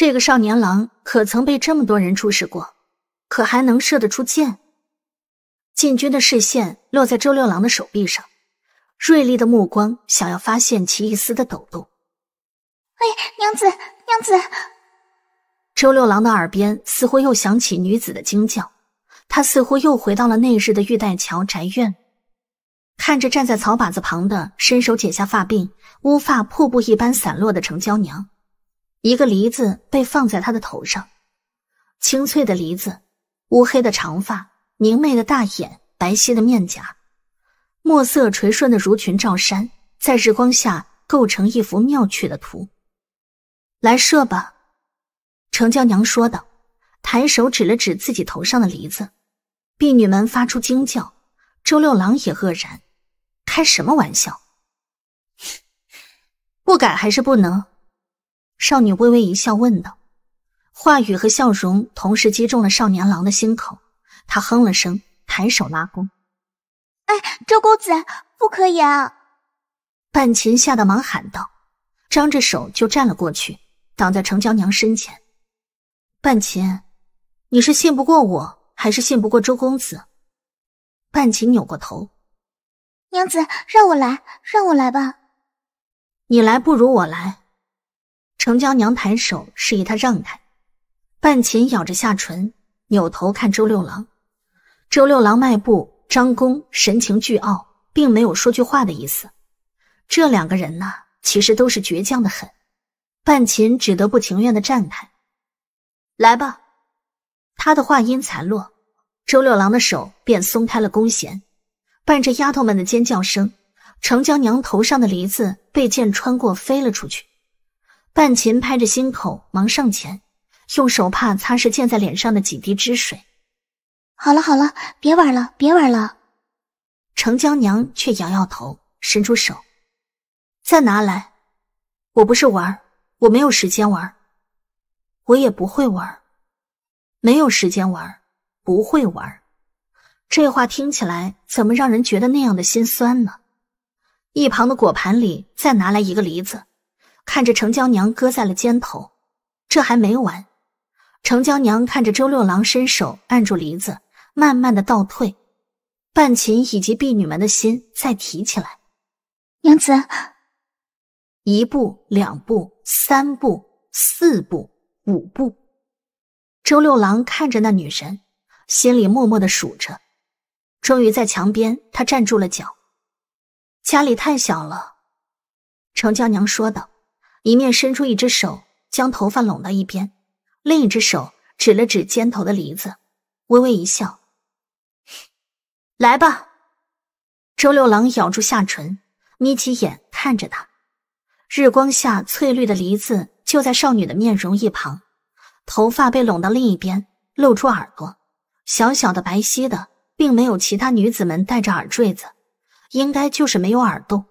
这个少年郎可曾被这么多人注视过？可还能射得出箭？禁军的视线落在周六郎的手臂上，锐利的目光想要发现其一丝的抖动。哎，娘子，娘子！周六郎的耳边似乎又响起女子的惊叫，他似乎又回到了那日的玉带桥宅院，看着站在草靶子旁的，伸手解下发鬓，乌发瀑布一般散落的程娇娘。一个梨子被放在他的头上，清脆的梨子，乌黑的长发，明媚的大眼，白皙的面颊，墨色垂顺的襦裙罩衫，在日光下构成一幅妙趣的图。来射吧，程娇娘说道，抬手指了指自己头上的梨子。婢女们发出惊叫，周六郎也愕然，开什么玩笑？不改还是不能？少女微微一笑，问道：“话语和笑容同时击中了少年郎的心口。”他哼了声，抬手拉弓。“哎，周公子，不可以啊！”半琴吓得忙喊道，张着手就站了过去，挡在程娇娘身前。“半琴，你是信不过我还是信不过周公子？”半琴扭过头，“娘子，让我来，让我来吧。”“你来不如我来。”程娇娘抬手示意他让开，半琴咬着下唇，扭头看周六郎。周六郎迈步，张弓，神情倨傲，并没有说句话的意思。这两个人呢，其实都是倔强的很。半琴只得不情愿的站开。来吧，他的话音才落，周六郎的手便松开了弓弦，伴着丫头们的尖叫声，程娇娘头上的梨子被箭穿过，飞了出去。半琴拍着心口，忙上前，用手帕擦拭溅在脸上的几滴汁水。好了好了，别玩了，别玩了。程娇娘却摇摇头，伸出手，再拿来。我不是玩，我没有时间玩，我也不会玩，没有时间玩，不会玩。这话听起来怎么让人觉得那样的心酸呢？一旁的果盘里再拿来一个梨子。看着程娇娘搁在了肩头，这还没完。程娇娘看着周六郎伸手按住梨子，慢慢的倒退。半琴以及婢女们的心再提起来。娘子，一步，两步，三步，四步，五步。周六郎看着那女人，心里默默的数着。终于在墙边，他站住了脚。家里太小了，程娇娘说道。一面伸出一只手将头发拢到一边，另一只手指了指肩头的梨子，微微一笑：“来吧。”周六郎咬住下唇，眯起眼看着她。日光下翠绿的梨子就在少女的面容一旁，头发被拢到另一边，露出耳朵，小小的白皙的，并没有其他女子们戴着耳坠子，应该就是没有耳洞。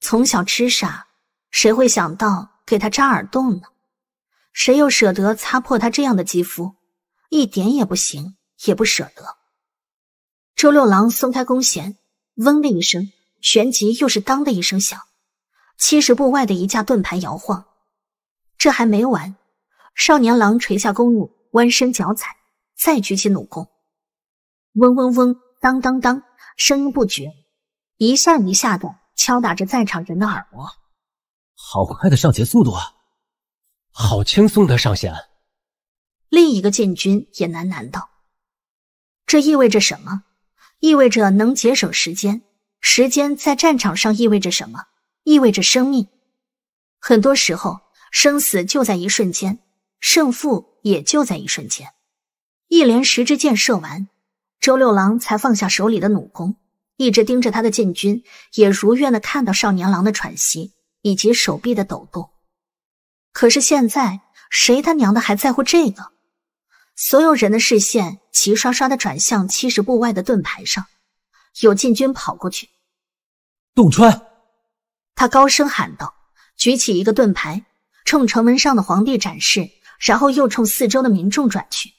从小痴傻。谁会想到给他扎耳洞呢？谁又舍得擦破他这样的肌肤？一点也不行，也不舍得。周六郎松开弓弦，嗡的一声，旋即又是当的一声响。七十步外的一架盾牌摇晃。这还没完，少年郎垂下弓弩，弯身脚踩，再举起弩弓，嗡嗡嗡，当当当，声音不绝，一下一下的敲打着在场人的耳膜。好快的上弦速度啊！好轻松的上弦。另一个禁军也喃喃道：“这意味着什么？意味着能节省时间。时间在战场上意味着什么？意味着生命。很多时候，生死就在一瞬间，胜负也就在一瞬间。”一连十支箭射完，周六郎才放下手里的弩弓，一直盯着他的禁军也如愿的看到少年郎的喘息。以及手臂的抖动，可是现在谁他娘的还在乎这个？所有人的视线齐刷刷的转向七十步外的盾牌上，有禁军跑过去。董川，他高声喊道，举起一个盾牌，冲城门上的皇帝展示，然后又冲四周的民众转去。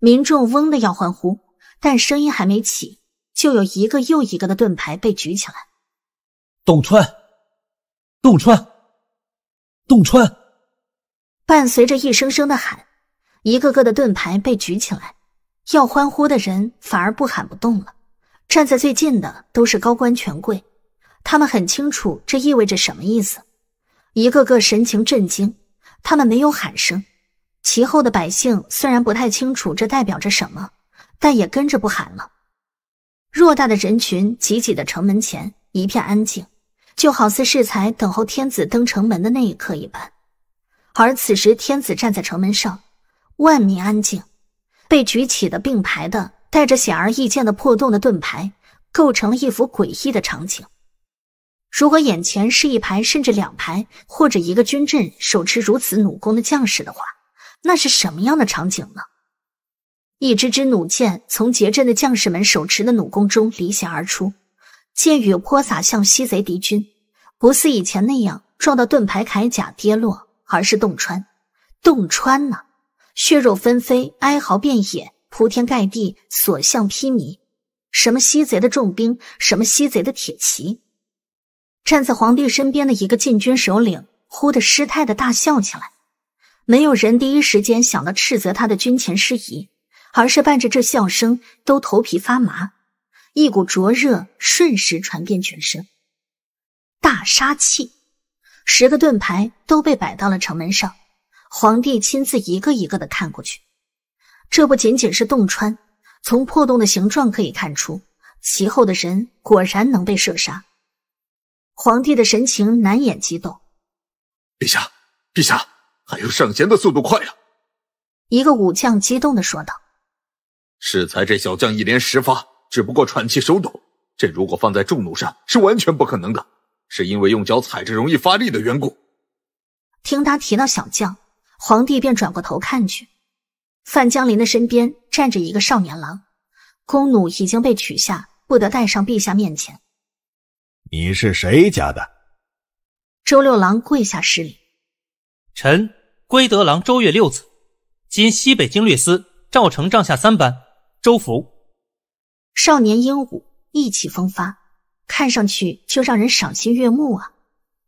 民众嗡的要欢呼，但声音还没起，就有一个又一个的盾牌被举起来。董川。洞穿，洞穿！伴随着一声声的喊，一个个的盾牌被举起来，要欢呼的人反而不喊不动了。站在最近的都是高官权贵，他们很清楚这意味着什么意思，一个个神情震惊。他们没有喊声。其后的百姓虽然不太清楚这代表着什么，但也跟着不喊了。偌大的人群挤挤的城门前，一片安静。就好似适才等候天子登城门的那一刻一般，而此时天子站在城门上，万民安静，被举起的并排的带着显而易见的破洞的盾牌，构成了一幅诡异的场景。如果眼前是一排甚至两排，或者一个军阵手持如此弩弓的将士的话，那是什么样的场景呢？一支支弩箭从结阵的将士们手持的弩弓中离弦而出。箭雨泼洒向西贼敌军，不似以前那样撞到盾牌铠甲跌落，而是洞穿，洞穿呢！血肉纷飞，哀嚎遍野，铺天盖地，所向披靡。什么西贼的重兵，什么西贼的铁骑，站在皇帝身边的一个禁军首领忽的失态的大笑起来。没有人第一时间想到斥责他的军前失仪，而是伴着这笑声都头皮发麻。一股灼热瞬时传遍全身。大杀器，十个盾牌都被摆到了城门上。皇帝亲自一个一个的看过去。这不仅仅是洞穿，从破洞的形状可以看出，其后的人果然能被射杀。皇帝的神情难掩激动。陛下，陛下，还有上弦的速度快呀！一个武将激动的说道。适才这小将一连十发。只不过喘气手抖，这如果放在重弩上是完全不可能的，是因为用脚踩着容易发力的缘故。听他提到小将，皇帝便转过头看去，范江林的身边站着一个少年郎，弓弩已经被取下，不得带上陛下面前。你是谁家的？周六郎跪下施礼，臣归德郎周越六子，今西北经略司赵成帐下三班周福。少年英武，意气风发，看上去就让人赏心悦目啊！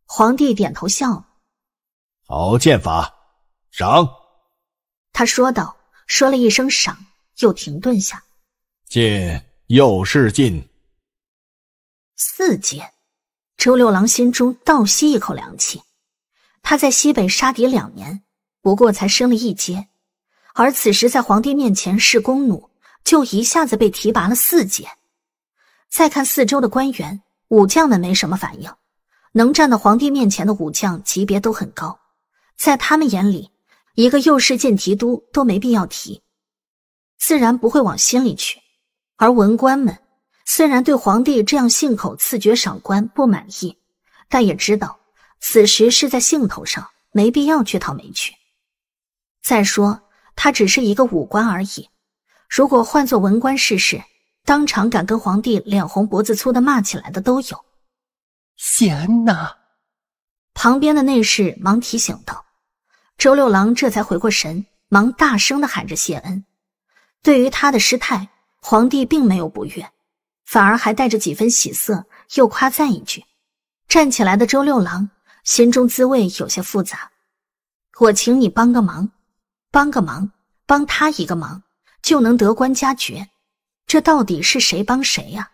皇帝点头笑了：“好剑法，赏。”他说道，说了一声“赏”，又停顿下：“进，又是进。”四阶，周六郎心中倒吸一口凉气。他在西北杀敌两年，不过才升了一阶，而此时在皇帝面前是弓弩。就一下子被提拔了四阶。再看四周的官员、武将们没什么反应，能站到皇帝面前的武将级别都很高，在他们眼里，一个右侍剑提督都没必要提，自然不会往心里去。而文官们虽然对皇帝这样信口赐爵赏官不满意，但也知道此时是在兴头上，没必要去讨没趣。再说，他只是一个武官而已。如果换做文官，试试，当场敢跟皇帝脸红脖子粗的骂起来的都有。谢恩呐！旁边的内侍忙提醒道。周六郎这才回过神，忙大声的喊着谢恩。对于他的失态，皇帝并没有不悦，反而还带着几分喜色，又夸赞一句。站起来的周六郎心中滋味有些复杂。我请你帮个忙，帮个忙，帮他一个忙。就能得官加爵，这到底是谁帮谁呀？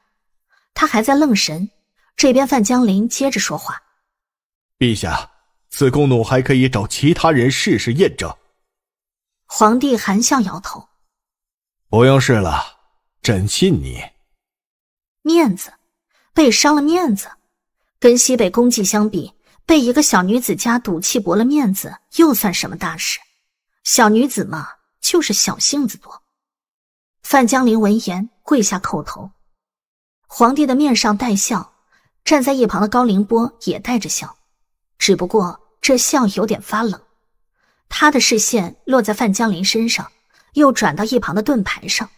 他还在愣神，这边范江林接着说话：“陛下，此弓弩还可以找其他人试试验证。”皇帝含笑摇头：“不用试了，朕信你。”面子被伤了面子，跟西北功绩相比，被一个小女子家赌气驳了面子又算什么大事？小女子嘛，就是小性子多。范江林闻言跪下叩头，皇帝的面上带笑，站在一旁的高凌波也带着笑，只不过这笑有点发冷。他的视线落在范江林身上，又转到一旁的盾牌上。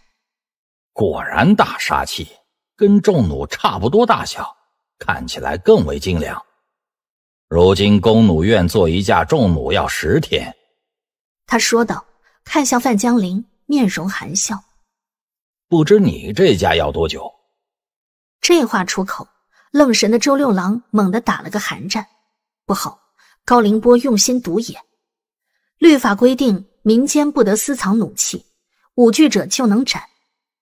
果然大杀器，跟重弩差不多大小，看起来更为精良。如今弓弩院做一架重弩要十天，他说道，看向范江林，面容含笑。不知你这家要多久？这话出口，愣神的周六郎猛地打了个寒战。不好，高凌波用心毒也。律法规定，民间不得私藏弩器，舞具者就能斩。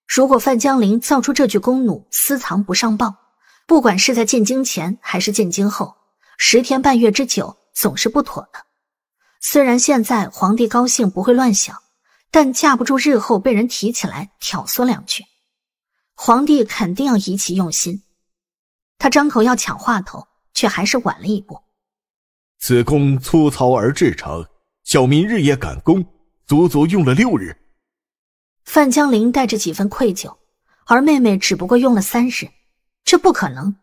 如果范江陵造出这具弓弩，私藏不上报，不管是在进京前还是进京后，十天半月之久总是不妥的。虽然现在皇帝高兴，不会乱想。但架不住日后被人提起来挑唆两句，皇帝肯定要疑其用心。他张口要抢话头，却还是晚了一步。此功粗糙而至诚，小民日夜赶工，足足用了六日。范江林带着几分愧疚，而妹妹只不过用了三日，这不可能！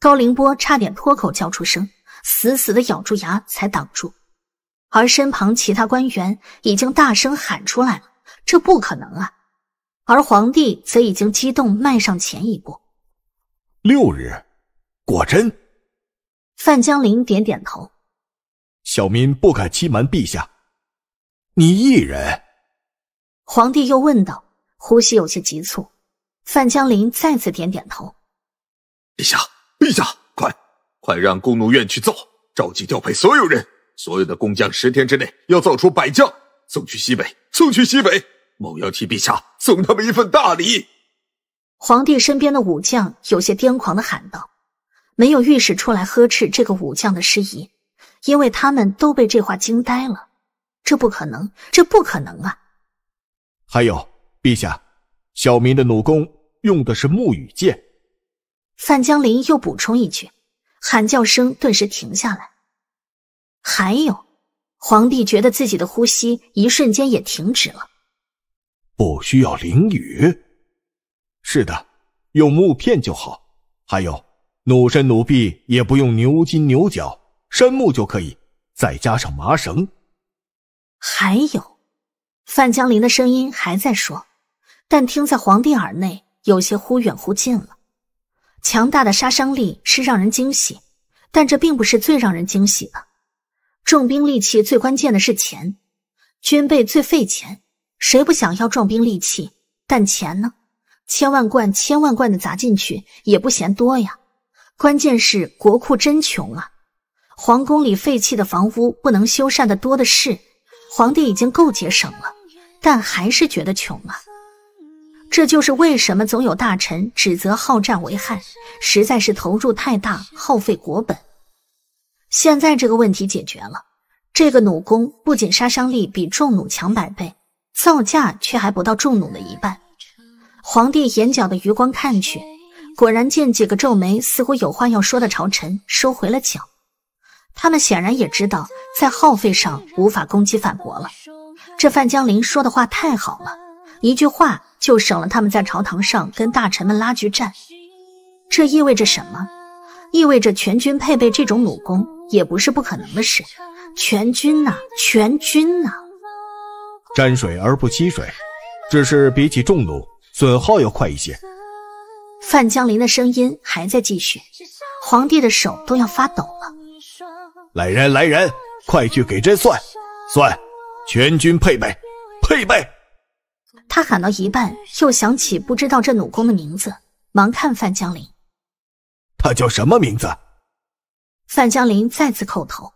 高凌波差点脱口叫出声，死死的咬住牙才挡住。而身旁其他官员已经大声喊出来了：“这不可能啊！”而皇帝则已经激动迈上前一步：“六日，果真。”范江林点点头：“小民不敢欺瞒陛下。”“你一人？”皇帝又问道，呼吸有些急促。范江林再次点点头：“陛下，陛下，快，快让工弩院去奏，召集调配所有人。”所有的工匠十天之内要造出百将，送去西北，送去西北。某要替陛下送他们一份大礼。皇帝身边的武将有些癫狂的喊道：“没有御史出来呵斥这个武将的失仪，因为他们都被这话惊呆了。这不可能，这不可能啊！”还有，陛下，小民的弩弓用的是木羽箭。”范江林又补充一句，喊叫声顿时停下来。还有，皇帝觉得自己的呼吸一瞬间也停止了。不需要淋雨，是的，用木片就好。还有，弩身弩臂也不用牛筋牛角，杉木就可以，再加上麻绳。还有，范江林的声音还在说，但听在皇帝耳内，有些忽远忽近了。强大的杀伤力是让人惊喜，但这并不是最让人惊喜的。重兵利器最关键的是钱，军备最费钱，谁不想要壮兵利器？但钱呢？千万贯、千万贯的砸进去也不嫌多呀。关键是国库真穷啊！皇宫里废弃的房屋不能修缮的多的是，皇帝已经够节省了，但还是觉得穷啊。这就是为什么总有大臣指责好战为害，实在是投入太大，耗费国本。现在这个问题解决了，这个弩弓不仅杀伤力比重弩强百倍，造价却还不到重弩的一半。皇帝眼角的余光看去，果然见几个皱眉，似乎有话要说的朝臣收回了脚。他们显然也知道，在耗费上无法攻击反国了。这范江林说的话太好了，一句话就省了他们在朝堂上跟大臣们拉锯战。这意味着什么？意味着全军配备这种弩弓也不是不可能的事。全军呐，全军呐！沾水而不吸水，只是比起重弩，损耗要快一些。范江林的声音还在继续，皇帝的手都要发抖了。来人，来人，快去给朕算算，全军配备，配备！他喊到一半，又想起不知道这弩弓的名字，忙看范江林。他叫什么名字？范江林再次叩头。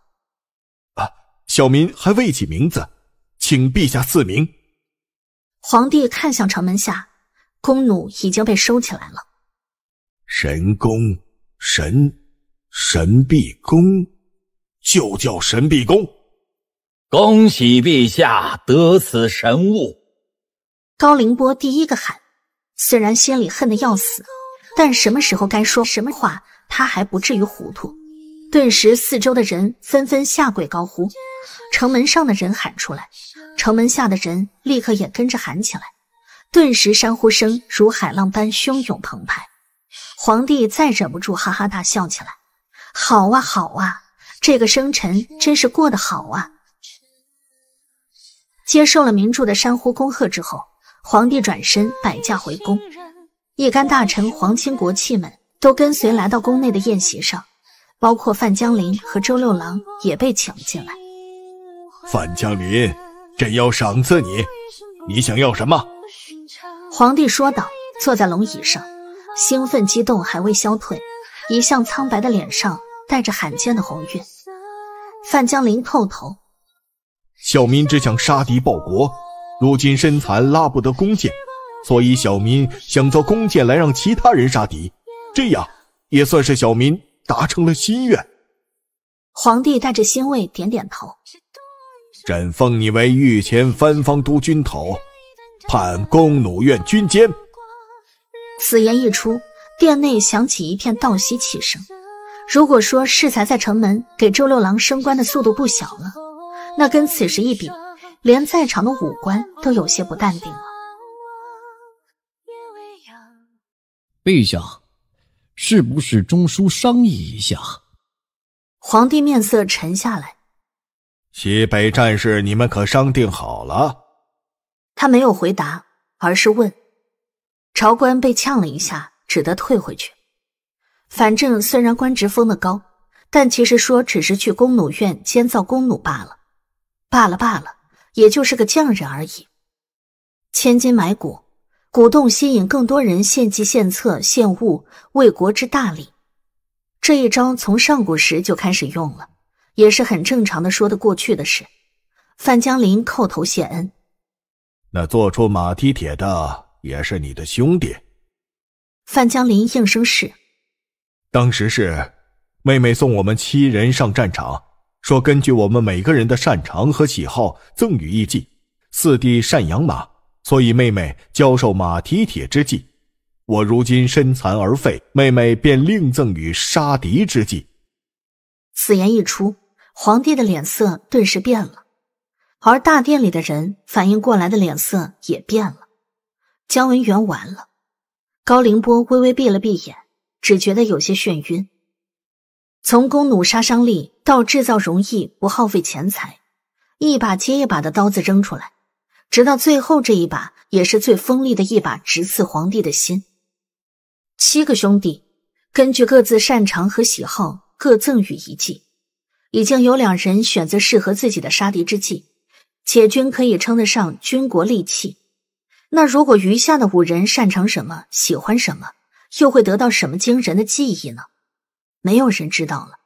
啊，小民还未起名字，请陛下赐名。皇帝看向城门下，弓弩已经被收起来了。神弓，神，神臂弓，就叫神臂弓。恭喜陛下得此神物。高凌波第一个喊，虽然心里恨得要死。但什么时候该说什么话，他还不至于糊涂。顿时，四周的人纷纷下跪高呼，城门上的人喊出来，城门下的人立刻也跟着喊起来。顿时，山呼声如海浪般汹涌澎湃。皇帝再忍不住哈哈大笑起来：“好啊，好啊，这个生辰真是过得好啊！”接受了明柱的山呼恭贺之后，皇帝转身摆驾回宫。一干大臣、皇亲国戚们都跟随来到宫内的宴席上，包括范江林和周六郎也被请了进来。范江林，朕要赏赐你，你想要什么？皇帝说道，坐在龙椅上，兴奋激动还未消退，一向苍白的脸上带着罕见的红晕。范江林叩头，小民只想杀敌报国，如今身残拉不得弓箭。所以小民想造弓箭来让其他人杀敌，这样也算是小民达成了心愿。皇帝带着欣慰点点头：“朕封你为御前藩方督军头，判弓弩院军监。”此言一出，殿内响起一片倒吸气声。如果说适才在城门给周六郎升官的速度不小了，那跟此时一比，连在场的武官都有些不淡定了。陛下，是不是中枢商议一下？皇帝面色沉下来。西北战事你们可商定好了？他没有回答，而是问朝官被呛了一下，只得退回去。反正虽然官职封的高，但其实说只是去弓弩院监造弓弩罢了，罢了罢了，也就是个匠人而已，千金买骨。鼓动吸引更多人献计献策献物，为国之大礼。这一招从上古时就开始用了，也是很正常的，说得过去的事。范江林叩头谢恩。那做出马蹄铁的也是你的兄弟。范江林应声是。当时是妹妹送我们七人上战场，说根据我们每个人的擅长和喜好赠予一技。四弟善养马。所以妹妹教授马蹄铁之技，我如今身残而废，妹妹便另赠与杀敌之计。此言一出，皇帝的脸色顿时变了，而大殿里的人反应过来的脸色也变了。姜文元完了。高凌波微微闭了闭眼，只觉得有些眩晕。从弓弩杀伤力到制造容易不耗费钱财，一把接一把的刀子扔出来。直到最后这一把，也是最锋利的一把，直刺皇帝的心。七个兄弟根据各自擅长和喜好，各赠予一计。已经有两人选择适合自己的杀敌之计，且均可以称得上军国利器。那如果余下的五人擅长什么、喜欢什么，又会得到什么惊人的记忆呢？没有人知道了，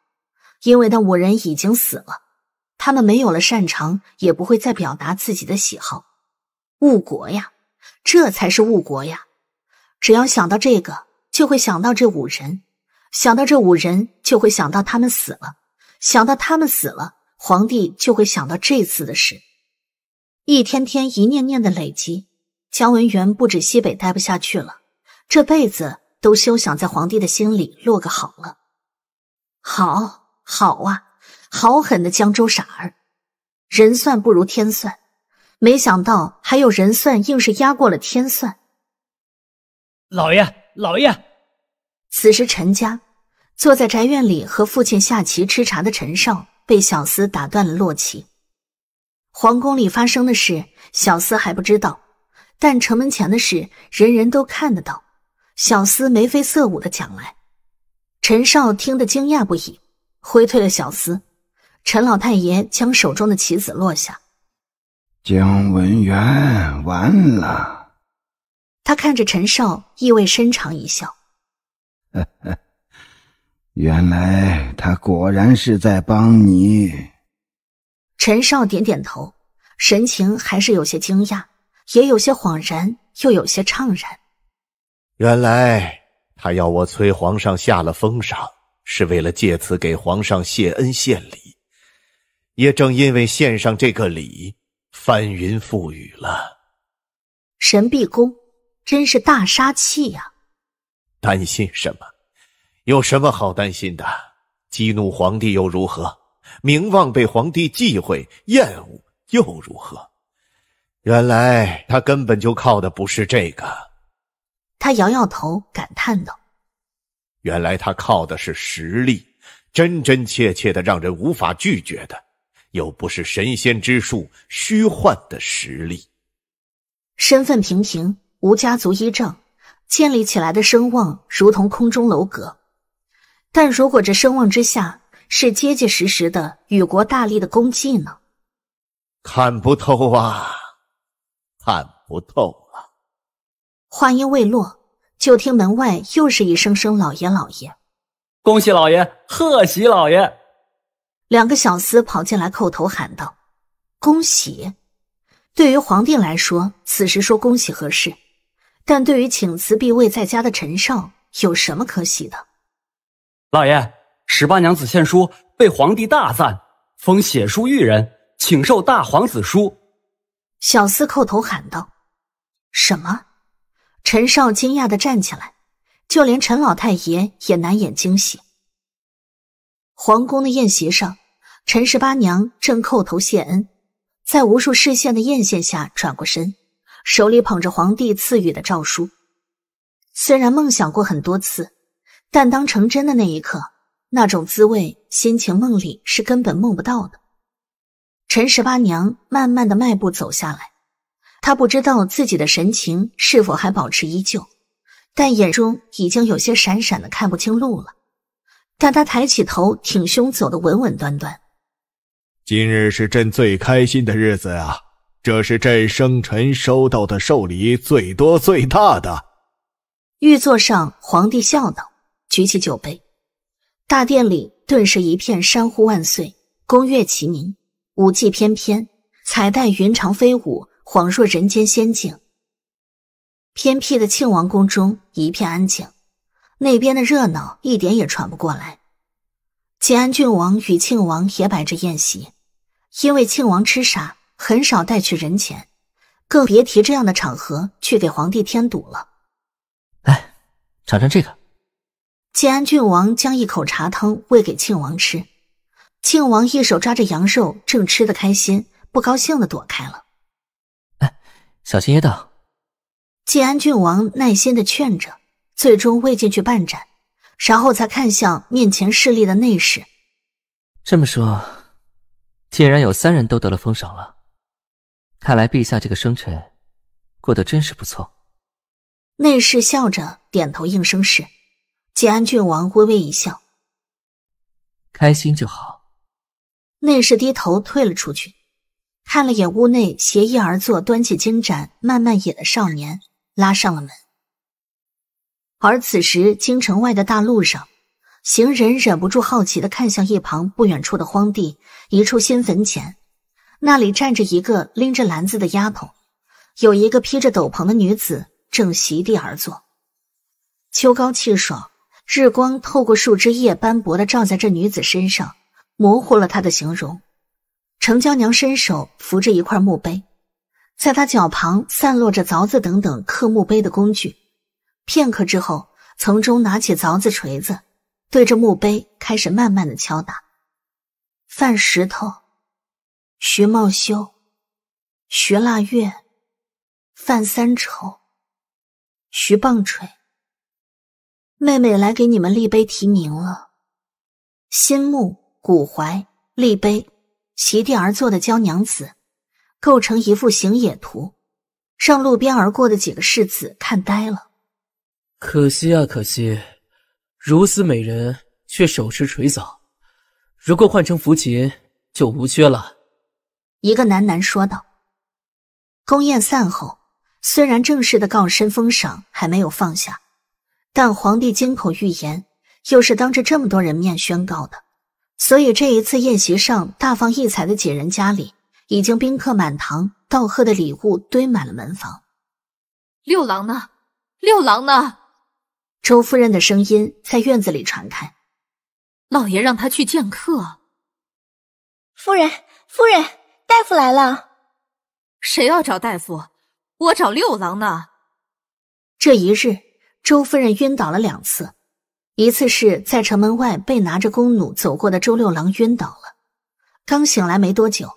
因为那五人已经死了，他们没有了擅长，也不会再表达自己的喜好。误国呀，这才是误国呀！只要想到这个，就会想到这五人；想到这五人，就会想到他们死了；想到他们死了，皇帝就会想到这次的事。一天天，一念念的累积，江文元不止西北待不下去了，这辈子都休想在皇帝的心里落个好了。好，好啊，好狠的江州傻儿！人算不如天算。没想到还有人算，硬是压过了天算。老爷，老爷！此时陈家坐在宅院里和父亲下棋吃茶的陈少，被小厮打断了落棋。皇宫里发生的事，小厮还不知道，但城门前的事，人人都看得到。小厮眉飞色舞的讲来，陈少听得惊讶不已，挥退了小厮。陈老太爷将手中的棋子落下。姜文元完了。他看着陈少，意味深长一笑：“ 原来他果然是在帮你。”陈少点点头，神情还是有些惊讶，也有些恍然，又有些怅然。原来他要我催皇上下了封赏，是为了借此给皇上谢恩献礼。也正因为献上这个礼。翻云覆雨了，神臂弓真是大杀器呀！担心什么？有什么好担心的？激怒皇帝又如何？名望被皇帝忌讳厌恶又如何？原来他根本就靠的不是这个。他摇摇头，感叹道：“原来他靠的是实力，真真切切的让人无法拒绝的。”又不是神仙之术，虚幻的实力，身份平平，无家族依仗，建立起来的声望如同空中楼阁。但如果这声望之下是结结实实的雨国大力的功绩呢？看不透啊，看不透啊！话音未落，就听门外又是一声声“老爷，老爷”，恭喜老爷，贺喜老爷。两个小厮跑进来，叩头喊道：“恭喜！”对于皇帝来说，此时说恭喜合适；但对于请辞必位在家的陈少，有什么可喜的？老爷，十八娘子献书被皇帝大赞，封写书育人，请受大皇子书。小厮叩头喊道：“什么？”陈少惊讶地站起来，就连陈老太爷也难掩惊喜。皇宫的宴席上，陈十八娘正叩头谢恩，在无数视线的艳羡下转过身，手里捧着皇帝赐予的诏书。虽然梦想过很多次，但当成真的那一刻，那种滋味，心情，梦里是根本梦不到的。陈十八娘慢慢的迈步走下来，她不知道自己的神情是否还保持依旧，但眼中已经有些闪闪的，看不清路了。但他抬起头，挺胸走的稳稳端端。今日是朕最开心的日子啊！这是朕生辰收到的寿礼最多最大的。玉座上，皇帝笑道，举起酒杯。大殿里顿时一片山呼万岁，宫乐齐鸣，舞技翩翩，彩带云长飞舞，恍若人间仙境。偏僻的庆王宫中一片安静。那边的热闹一点也喘不过来。建安郡王与庆王也摆着宴席，因为庆王吃傻，很少带去人前，更别提这样的场合去给皇帝添堵了。来，尝尝这个。建安郡王将一口茶汤喂给庆王吃，庆王一手抓着羊肉，正吃得开心，不高兴的躲开了。哎，小心噎到。建安郡王耐心的劝着。最终未进去半盏，然后才看向面前侍立的内侍。这么说，竟然有三人都得了封赏了，看来陛下这个生辰过得真是不错。内侍笑着点头应声是。吉安郡王微微一笑，开心就好。内侍低头退了出去，看了眼屋内斜衣而坐、端起金盏慢慢饮的少年，拉上了门。而此时，京城外的大路上，行人忍不住好奇的看向一旁不远处的荒地，一处新坟前，那里站着一个拎着篮子的丫头，有一个披着斗篷的女子正席地而坐。秋高气爽，日光透过树枝叶斑驳的照在这女子身上，模糊了她的形容。程娇娘伸手扶着一块墓碑，在她脚旁散落着凿子等等刻墓碑的工具。片刻之后，从中拿起凿子、锤子，对着墓碑开始慢慢的敲打。范石头、徐茂修、徐腊月、范三丑、徐棒槌，妹妹来给你们立碑题名了。新木古槐，立碑，席地而坐的娇娘子，构成一幅行野图，让路边而过的几个世子看呆了。可惜啊，可惜，如此美人却手持锤凿。如果换成符琴，就无缺了。一个喃喃说道。宫宴散后，虽然正式的告身封赏还没有放下，但皇帝金口玉言，又是当着这么多人面宣告的，所以这一次宴席上大放异彩的几人家里，已经宾客满堂，道贺的礼物堆满了门房。六郎呢？六郎呢？周夫人的声音在院子里传开，老爷让他去见客。夫人，夫人，大夫来了。谁要找大夫？我找六郎呢。这一日，周夫人晕倒了两次，一次是在城门外被拿着弓弩走过的周六郎晕倒了，刚醒来没多久，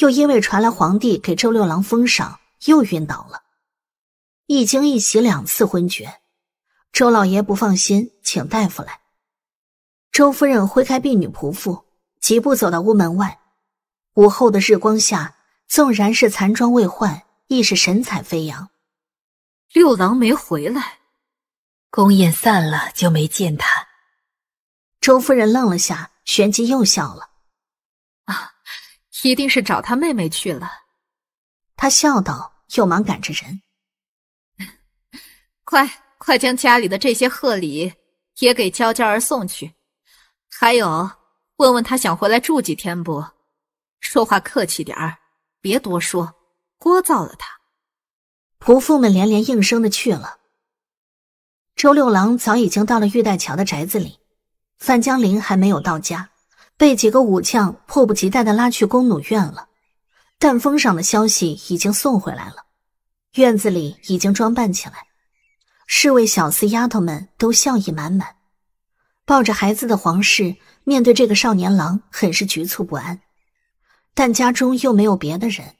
又因为传来皇帝给周六郎封赏，又晕倒了。一惊一喜，两次昏厥。周老爷不放心，请大夫来。周夫人挥开婢女仆妇，疾步走到屋门外。午后的日光下，纵然是残妆未换，亦是神采飞扬。六郎没回来，宫宴散了就没见他。周夫人愣了下，旋即又笑了。啊，一定是找他妹妹去了。她笑道，又忙赶着人，快。快将家里的这些贺礼也给娇娇儿送去，还有问问他想回来住几天不？说话客气点儿，别多说，聒噪了他。仆妇们连连应声的去了。周六郎早已经到了玉带桥的宅子里，范江林还没有到家，被几个武将迫不及待的拉去弓弩院了。但封赏的消息已经送回来了，院子里已经装扮起来。侍卫、小厮、丫头们都笑意满满，抱着孩子的皇室面对这个少年郎，很是局促不安。但家中又没有别的人，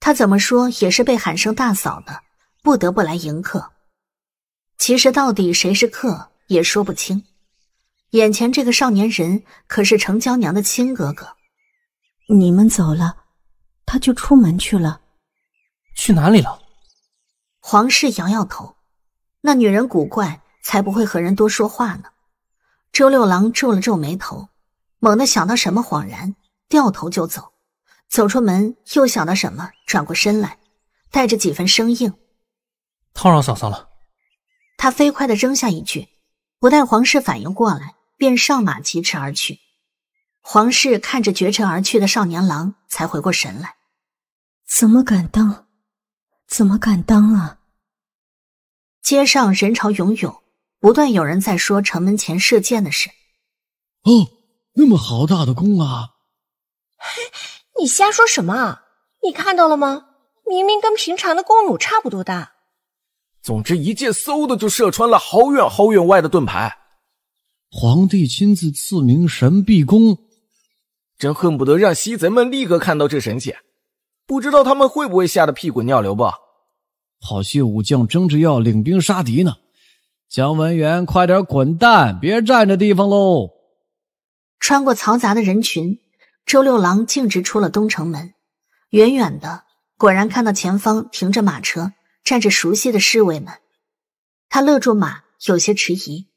他怎么说也是被喊声大嫂的，不得不来迎客。其实到底谁是客也说不清。眼前这个少年人可是程娇娘的亲哥哥。你们走了，他就出门去了。去哪里了？皇室摇摇头。那女人古怪，才不会和人多说话呢。周六郎皱了皱眉头，猛地想到什么，恍然掉头就走。走出门，又想到什么，转过身来，带着几分生硬：“叨扰嫂嫂了。”他飞快地扔下一句，不待黄氏反应过来，便上马疾驰而去。黄氏看着绝尘而去的少年郎，才回过神来：“怎么敢当？怎么敢当啊？”街上人潮涌涌，不断有人在说城门前射箭的事。哦，那么好大的弓啊！你瞎说什么？你看到了吗？明明跟平常的弓弩差不多大。总之，一箭嗖的就射穿了好远好远外的盾牌。皇帝亲自赐名神臂弓，真恨不得让西贼们立刻看到这神器，不知道他们会不会吓得屁滚尿流吧。好些武将争着要领兵杀敌呢，姜文元，快点滚蛋，别占着地方喽！穿过嘈杂的人群，周六郎径直出了东城门，远远的果然看到前方停着马车，站着熟悉的侍卫们。他勒住马，有些迟疑，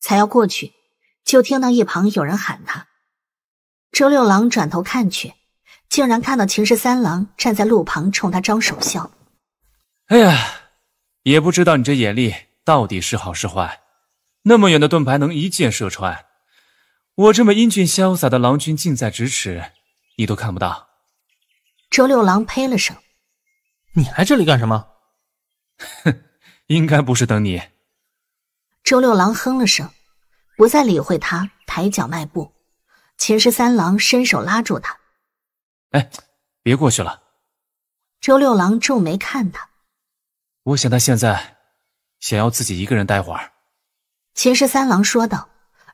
才要过去，就听到一旁有人喊他。周六郎转头看去，竟然看到秦氏三郎站在路旁，冲他招手笑。哎呀，也不知道你这眼力到底是好是坏。那么远的盾牌能一箭射穿，我这么英俊潇洒的郎君近在咫尺，你都看不到。周六郎呸了声：“你来这里干什么？”“哼，应该不是等你。”周六郎哼了声，不再理会他，抬脚迈步。秦十三郎伸手拉住他：“哎，别过去了。”周六郎皱眉看他。我想他现在想要自己一个人待会儿。”秦氏三郎说道，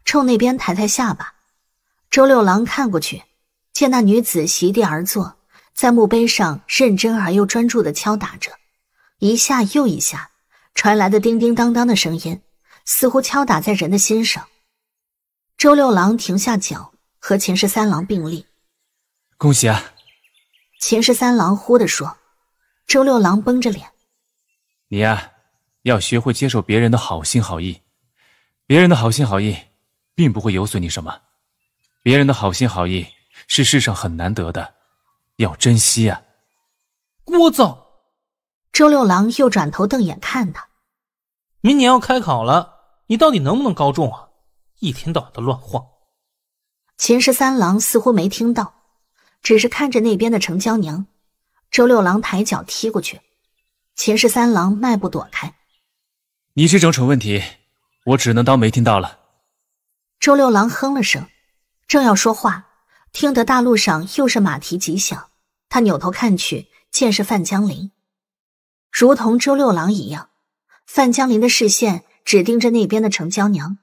冲那边抬抬下巴。周六郎看过去，见那女子席地而坐，在墓碑上认真而又专注地敲打着，一下又一下，传来的叮叮当当的声音，似乎敲打在人的心上。周六郎停下脚，和秦氏三郎并立。“恭喜！”啊！秦氏三郎忽地说。周六郎绷着脸。你呀，要学会接受别人的好心好意，别人的好心好意，并不会有损你什么。别人的好心好意是世上很难得的，要珍惜啊！聒噪！周六郎又转头瞪眼看他，明年要开考了，你到底能不能高中啊？一天到晚的乱晃。秦十三郎似乎没听到，只是看着那边的程娇娘。周六郎抬脚踢过去。秦氏三郎迈步躲开，你这种蠢问题，我只能当没听到了。周六郎哼了声，正要说话，听得大路上又是马蹄急响，他扭头看去，见是范江林，如同周六郎一样，范江林的视线只盯着那边的程娇娘，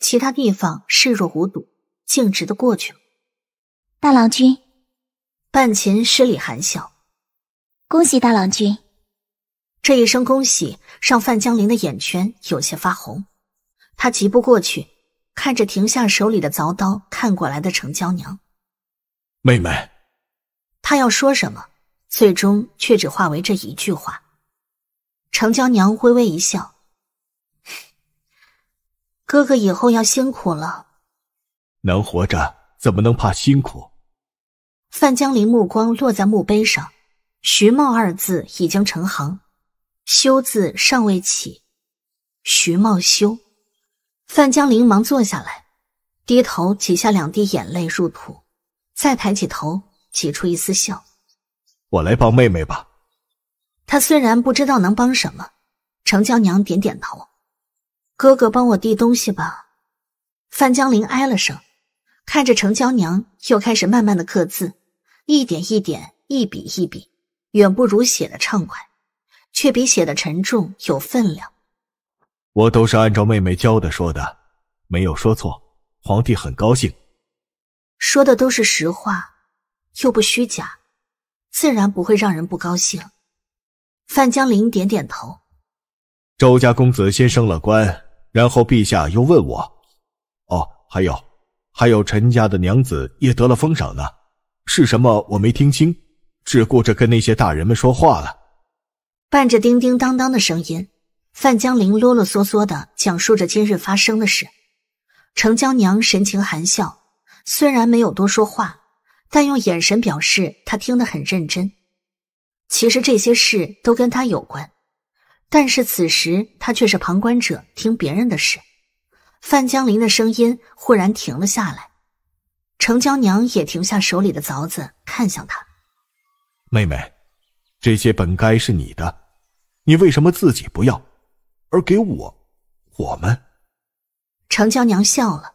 其他地方视若无睹，径直的过去了。大郎君，半琴施礼含笑，恭喜大郎君。这一声恭喜，让范江林的眼圈有些发红。他急不过去，看着停下手里的凿刀，看过来的程娇娘，妹妹。他要说什么，最终却只化为这一句话。程娇娘微微一笑：“哥哥以后要辛苦了。”能活着怎么能怕辛苦？范江林目光落在墓碑上，“徐茂”二字已经成行。休字尚未起，徐茂修。范江林忙坐下来，低头挤下两滴眼泪入土，再抬起头挤出一丝笑。我来帮妹妹吧。他虽然不知道能帮什么，程娇娘点点头。哥哥帮我递东西吧。范江林哎了声，看着程娇娘又开始慢慢的刻字，一点一点，一笔一笔，远不如写的畅快。却比写的沉重有分量。我都是按照妹妹教的说的，没有说错。皇帝很高兴，说的都是实话，又不虚假，自然不会让人不高兴。范江林点点头。周家公子先升了官，然后陛下又问我。哦，还有，还有陈家的娘子也得了封赏呢。是什么？我没听清，只顾着跟那些大人们说话了。伴着叮叮当当的声音，范江林啰啰嗦嗦的讲述着今日发生的事。程娇娘神情含笑，虽然没有多说话，但用眼神表示她听得很认真。其实这些事都跟他有关，但是此时他却是旁观者听别人的事。范江林的声音忽然停了下来，程娇娘也停下手里的凿子，看向他：“妹妹，这些本该是你的。”你为什么自己不要，而给我，我们？程娇娘笑了，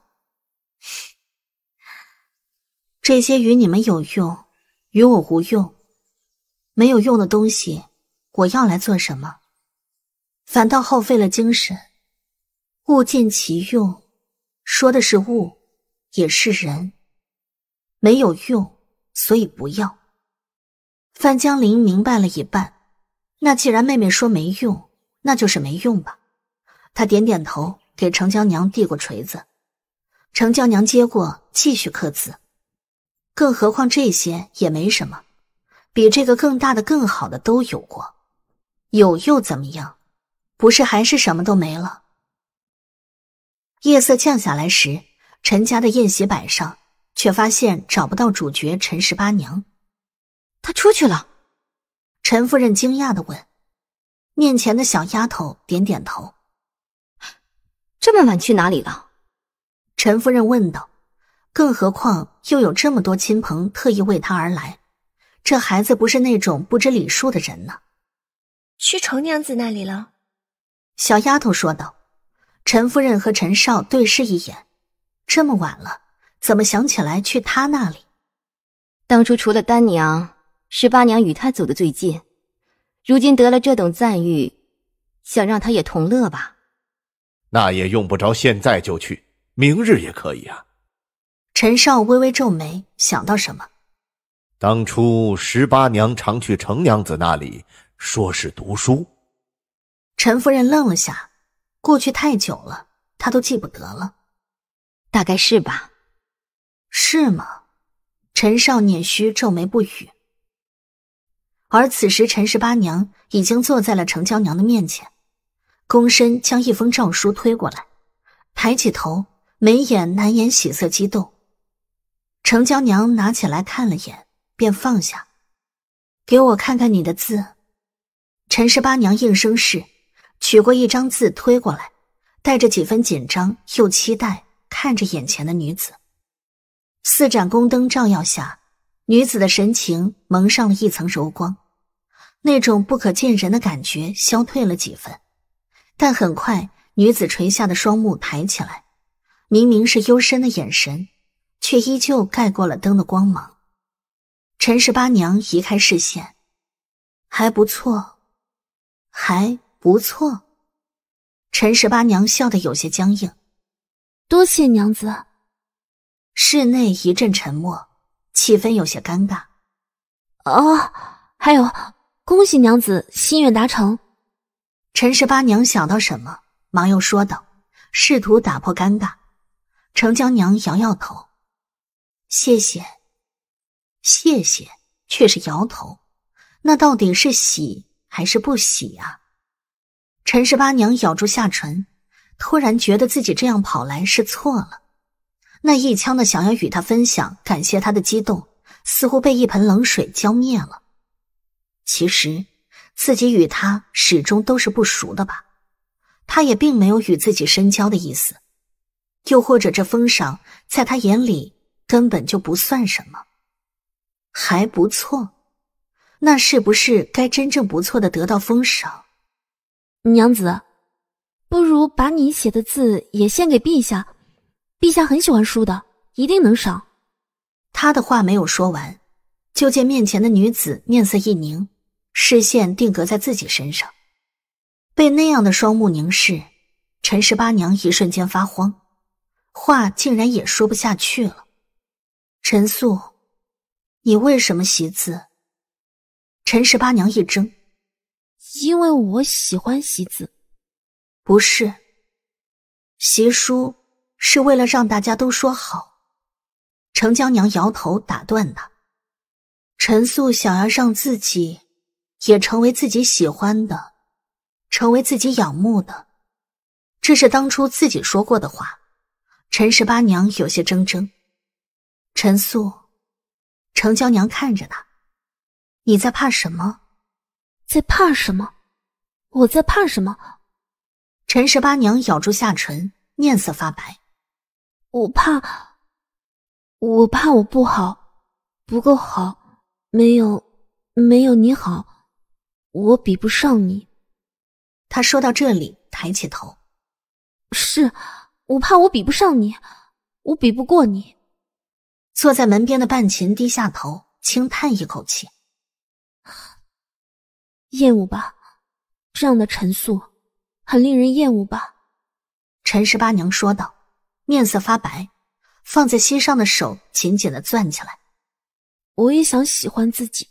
这些与你们有用，与我无用，没有用的东西我要来做什么？反倒耗费了精神。物尽其用，说的是物，也是人。没有用，所以不要。范江林明白了一半。那既然妹妹说没用，那就是没用吧。她点点头，给程娇娘递过锤子。程娇娘接过，继续刻字。更何况这些也没什么，比这个更大的、更好的都有过。有又怎么样？不是还是什么都没了？夜色降下来时，陈家的宴席摆上，却发现找不到主角陈十八娘。她出去了。陈夫人惊讶的问：“面前的小丫头点点头。这么晚去哪里了？”陈夫人问道。更何况又有这么多亲朋特意为她而来，这孩子不是那种不知礼数的人呢？去程娘子那里了。”小丫头说道。陈夫人和陈少对视一眼。这么晚了，怎么想起来去她那里？当初除了丹娘。十八娘与他走的最近，如今得了这等赞誉，想让他也同乐吧？那也用不着现在就去，明日也可以啊。陈少微微皱眉，想到什么？当初十八娘常去程娘子那里，说是读书。陈夫人愣了下，过去太久了，她都记不得了，大概是吧？是吗？陈少念须皱眉不语。而此时，陈十八娘已经坐在了程娇娘的面前，躬身将一封诏书推过来，抬起头，眉眼难掩喜色，激动。程娇娘拿起来看了眼，便放下：“给我看看你的字。”陈十八娘应声是，取过一张字推过来，带着几分紧张又期待看着眼前的女子。四盏宫灯照耀下，女子的神情蒙上了一层柔光。那种不可见人的感觉消退了几分，但很快，女子垂下的双目抬起来，明明是幽深的眼神，却依旧盖过了灯的光芒。陈十八娘移开视线，还不错，还不错。陈十八娘笑得有些僵硬。多谢娘子。室内一阵沉默，气氛有些尴尬。哦，还有。恭喜娘子心愿达成，陈十八娘想到什么，忙又说道，试图打破尴尬。程江娘摇摇头，谢谢，谢谢，却是摇头。那到底是喜还是不喜啊？陈十八娘咬住下唇，突然觉得自己这样跑来是错了。那一腔的想要与他分享、感谢他的激动，似乎被一盆冷水浇灭了。其实自己与他始终都是不熟的吧，他也并没有与自己深交的意思，又或者这封赏在他眼里根本就不算什么。还不错，那是不是该真正不错的得到封赏？娘子，不如把你写的字也献给陛下，陛下很喜欢书的，一定能赏。他的话没有说完，就见面前的女子面色一凝。视线定格在自己身上，被那样的双目凝视，陈十八娘一瞬间发慌，话竟然也说不下去了。陈素，你为什么习字？陈十八娘一怔：“因为我喜欢习字，不是。习书是为了让大家都说好。”程娇娘摇头打断她：“陈素想要让自己。”也成为自己喜欢的，成为自己仰慕的，这是当初自己说过的话。陈十八娘有些怔怔。陈素，程娇娘看着他，你在怕什么？在怕什么？我在怕什么？陈十八娘咬住下唇，面色发白。我怕，我怕我不好，不够好，没有，没有你好。我比不上你，他说到这里，抬起头，是，我怕我比不上你，我比不过你。坐在门边的半琴低下头，轻叹一口气，厌恶吧，这样的陈素，很令人厌恶吧？陈十八娘说道，面色发白，放在心上的手紧紧的攥起来。我也想喜欢自己。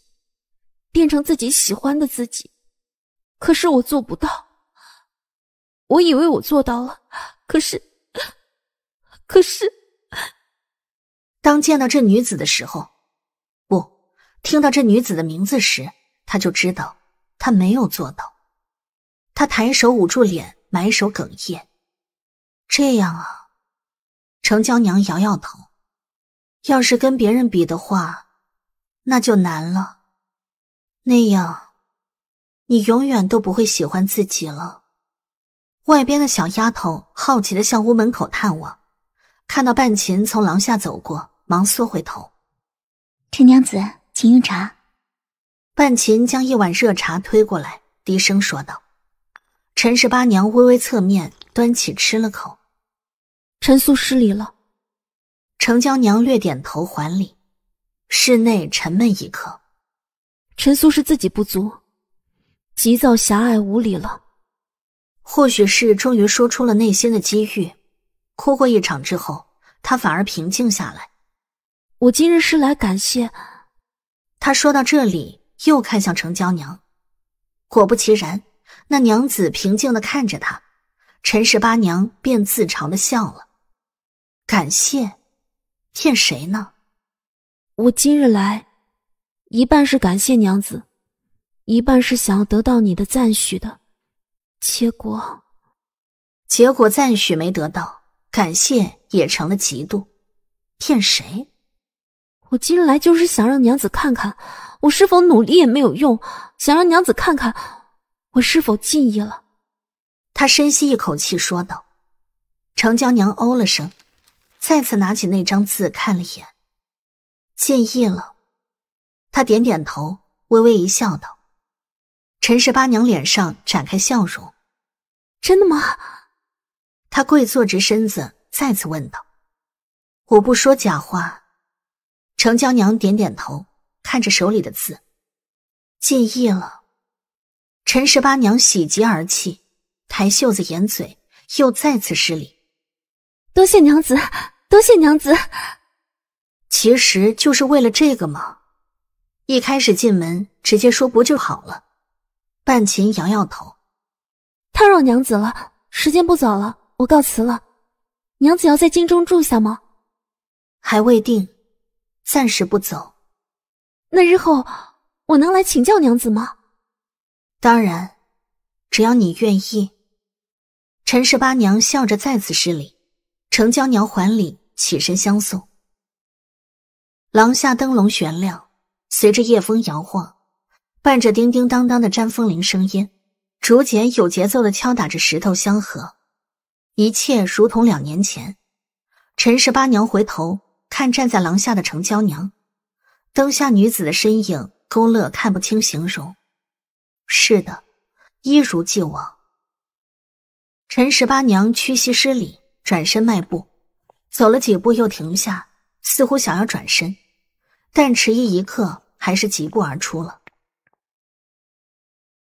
变成自己喜欢的自己，可是我做不到。我以为我做到了，可是，可是，当见到这女子的时候，不，听到这女子的名字时，他就知道他没有做到。他抬手捂住脸，埋首哽咽。这样啊，程娇娘摇摇头。要是跟别人比的话，那就难了。那样，你永远都不会喜欢自己了。外边的小丫头好奇的向屋门口探望，看到半琴从廊下走过，忙缩回头。陈娘子，请用茶。半琴将一碗热茶推过来，低声说道。陈十八娘微微侧面，端起吃了口。陈素失礼了。程娇娘略点头还礼。室内沉闷一刻。陈苏是自己不足，急躁、狭隘、无理了。或许是终于说出了内心的机遇，哭过一场之后，他反而平静下来。我今日是来感谢。他说到这里，又看向程娇娘。果不其然，那娘子平静的看着他，陈十八娘便自嘲的笑了。感谢？骗谁呢？我今日来。一半是感谢娘子，一半是想要得到你的赞许的。结果，结果赞许没得到，感谢也成了嫉妒。骗谁？我今来就是想让娘子看看，我是否努力也没有用，想让娘子看看我是否尽意了。他深吸一口气说道。程娇娘哦了声，再次拿起那张字看了一眼，尽意了。他点点头，微微一笑，道：“陈十八娘脸上展开笑容，真的吗？”她跪坐直身子，再次问道：“我不说假话。”程娇娘点点头，看着手里的字，尽意了。陈十八娘喜极而泣，抬袖子掩嘴，又再次失礼：“多谢娘子，多谢娘子。”其实就是为了这个吗？一开始进门直接说不就好了。半琴摇摇头，打扰娘子了。时间不早了，我告辞了。娘子要在京中住下吗？还未定，暂时不走。那日后我能来请教娘子吗？当然，只要你愿意。陈十八娘笑着再次施礼，程娇娘还礼，起身相送。廊下灯笼悬亮。随着夜风摇晃，伴着叮叮当当的粘风铃声音，竹简有节奏的敲打着石头香盒，一切如同两年前。陈十八娘回头看站在廊下的程娇娘，灯下女子的身影勾勒看不清形容。是的，一如既往。陈十八娘屈膝施礼，转身迈步，走了几步又停下，似乎想要转身，但迟疑一刻。还是疾步而出了。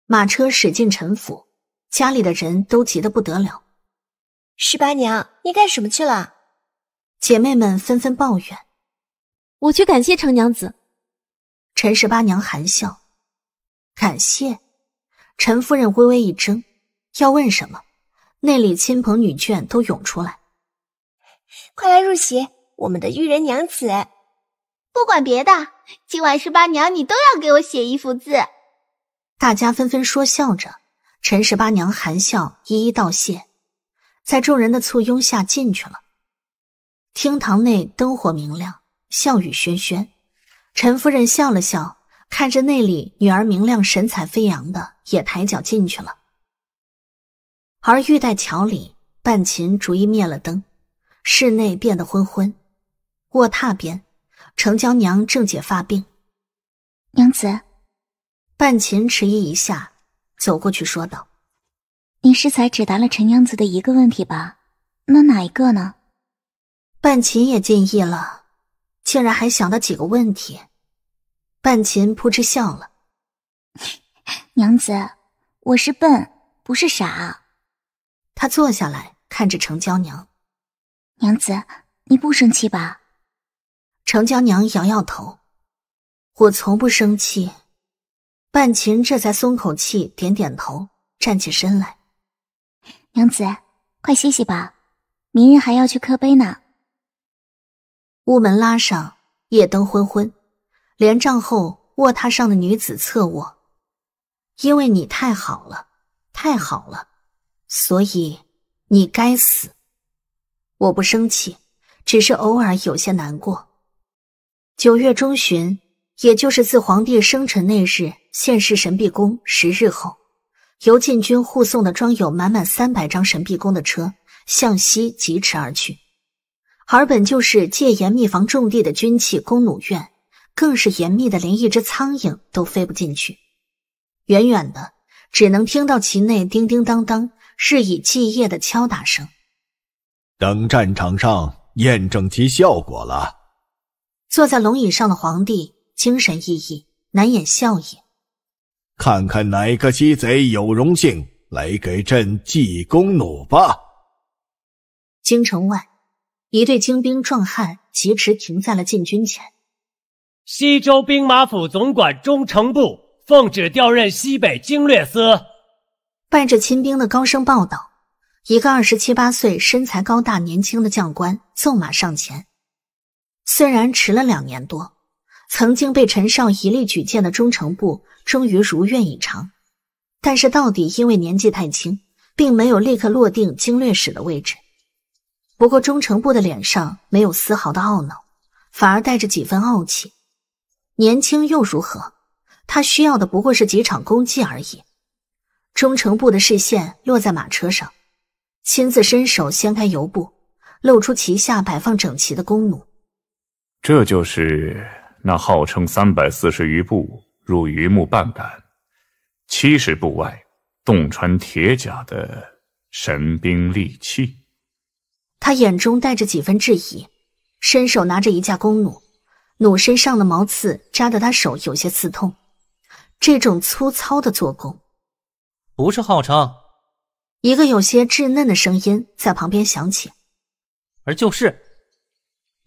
马车驶进陈府，家里的人都急得不得了。十八娘，你干什么去了？姐妹们纷纷抱怨。我去感谢程娘子。陈十八娘含笑，感谢。陈夫人微微一怔，要问什么？那里亲朋女眷都涌出来，快来入席，我们的玉人娘子。不管别的，今晚十八娘你都要给我写一幅字。大家纷纷说笑着，陈十八娘含笑一一道谢，在众人的簇拥下进去了。厅堂内灯火明亮，笑语喧喧。陈夫人笑了笑，看着那里女儿明亮神采飞扬的，也抬脚进去了。而玉带桥里，半琴逐一灭了灯，室内变得昏昏。卧榻边。程娇娘正解发病，娘子，半琴迟疑一下，走过去说道：“你是才只答了陈娘子的一个问题吧？那哪一个呢？”半琴也进意了，竟然还想到几个问题。半琴扑哧笑了：“娘子，我是笨，不是傻。”她坐下来看着程娇娘：“娘子，你不生气吧？”程娇娘摇摇头，我从不生气。半琴这才松口气，点点头，站起身来。娘子，快歇息吧，明日还要去磕碑呢。屋门拉上，夜灯昏昏，帘帐后卧榻上的女子侧卧。因为你太好了，太好了，所以你该死。我不生气，只是偶尔有些难过。九月中旬，也就是自皇帝生辰那日，现世神臂弓十日后，由禁军护送的装有满满三百张神臂弓的车，向西疾驰而去。而本就是戒严密防重地的军器弓弩院，更是严密的连一只苍蝇都飞不进去。远远的，只能听到其内叮叮当当、日以继夜的敲打声。等战场上验证其效果了。坐在龙椅上的皇帝精神奕奕，难掩笑意。看看哪个鸡贼有荣幸来给朕记功弩吧！京城外，一队精兵壮汉疾驰停在了禁军前。西周兵马府总管中城部奉旨调任西北经略司，伴着亲兵的高声报道，一个二十七八岁、身材高大、年轻的将官纵马上前。虽然迟了两年多，曾经被陈少一力举荐的忠诚部终于如愿以偿，但是到底因为年纪太轻，并没有立刻落定经略使的位置。不过忠诚部的脸上没有丝毫的懊恼，反而带着几分傲气。年轻又如何？他需要的不过是几场攻击而已。忠诚部的视线落在马车上，亲自伸手掀开油布，露出旗下摆放整齐的弓弩。这就是那号称三百四十余步入榆木半杆，七十步外洞穿铁甲的神兵利器。他眼中带着几分质疑，伸手拿着一架弓弩，弩身上的毛刺扎得他手有些刺痛。这种粗糙的做工，不是号称？一个有些稚嫩的声音在旁边响起。而就是。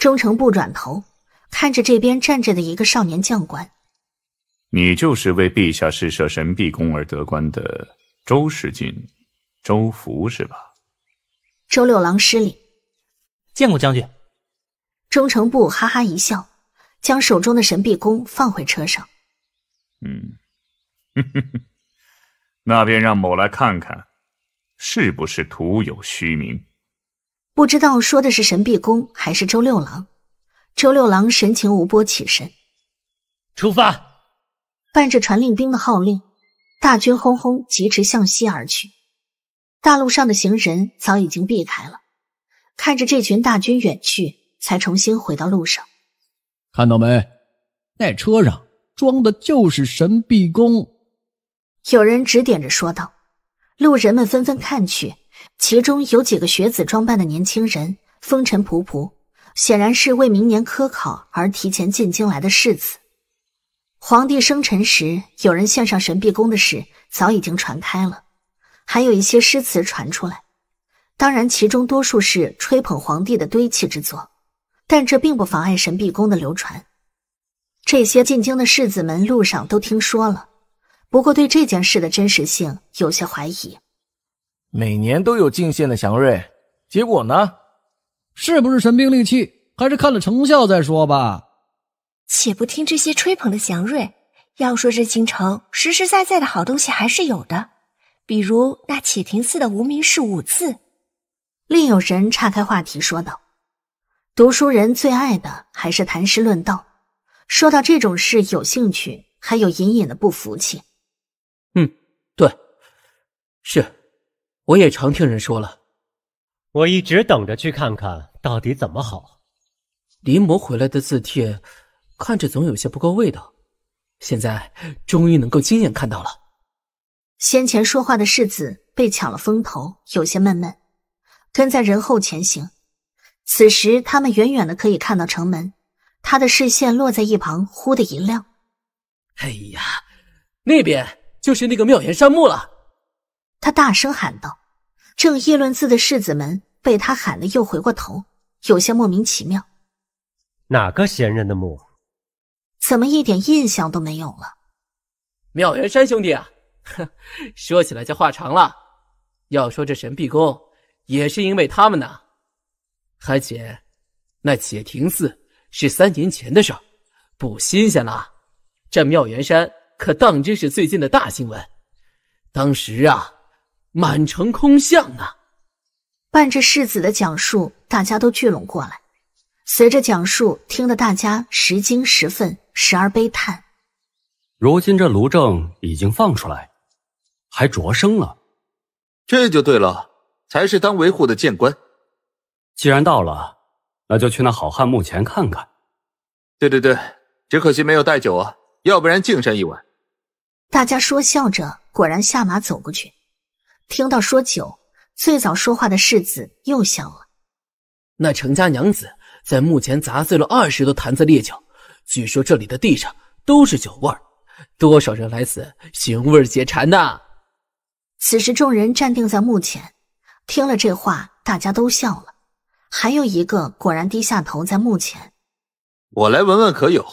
忠诚部转头看着这边站着的一个少年将官，你就是为陛下试射神臂弓而得官的周世俊，周福是吧？周六郎失礼，见过将军。忠诚部哈哈一笑，将手中的神臂弓放回车上。嗯，那便让某来看看，是不是徒有虚名。不知道说的是神臂弓还是周六郎。周六郎神情无波，起身出发，伴着传令兵的号令，大军轰轰疾驰向西而去。大路上的行人早已经避开了，看着这群大军远去，才重新回到路上。看到没？那车上装的就是神臂弓。有人指点着说道，路人们纷纷看去。其中有几个学子装扮的年轻人，风尘仆仆，显然是为明年科考而提前进京来的士子。皇帝生辰时，有人献上神臂弓的事早已经传开了，还有一些诗词传出来。当然，其中多数是吹捧皇帝的堆砌之作，但这并不妨碍神臂弓的流传。这些进京的士子们路上都听说了，不过对这件事的真实性有些怀疑。每年都有进献的祥瑞，结果呢？是不是神兵利器？还是看了成效再说吧。且不听这些吹捧的祥瑞，要说这京城实实在在的好东西还是有的，比如那且亭寺的无名氏五字。另有人岔开话题说道：“读书人最爱的还是谈诗论道，说到这种事，有兴趣，还有隐隐的不服气。”嗯，对，是。我也常听人说了，我一直等着去看看到底怎么好。临摹回来的字帖，看着总有些不够味道。现在终于能够亲眼看到了。先前说话的世子被抢了风头，有些闷闷，跟在人后前行。此时他们远远的可以看到城门，他的视线落在一旁，忽的一亮。哎呀，那边就是那个妙岩山墓了。他大声喊道：“正议论字的世子们被他喊了，又回过头，有些莫名其妙。哪个闲人的墓？怎么一点印象都没有了？妙元山兄弟啊，说起来就话长了。要说这神臂弓，也是因为他们呢。还且，那解亭寺是三年前的事，不新鲜了。这妙元山可当真是最近的大新闻。当时啊。”满城空巷啊！伴着世子的讲述，大家都聚拢过来。随着讲述，听得大家时惊时愤，时而悲叹。如今这卢正已经放出来，还擢升了，这就对了，才是当维护的谏官。既然到了，那就去那好汉墓前看看。对对对，只可惜没有带酒啊，要不然敬上一碗。大家说笑着，果然下马走过去。听到说酒，最早说话的世子又笑了。那程家娘子在墓前砸碎了二十多坛子烈酒，据说这里的地上都是酒味儿，多少人来此寻味解馋呐！此时众人站定在墓前，听了这话，大家都笑了。还有一个果然低下头在墓前，我来闻闻可有？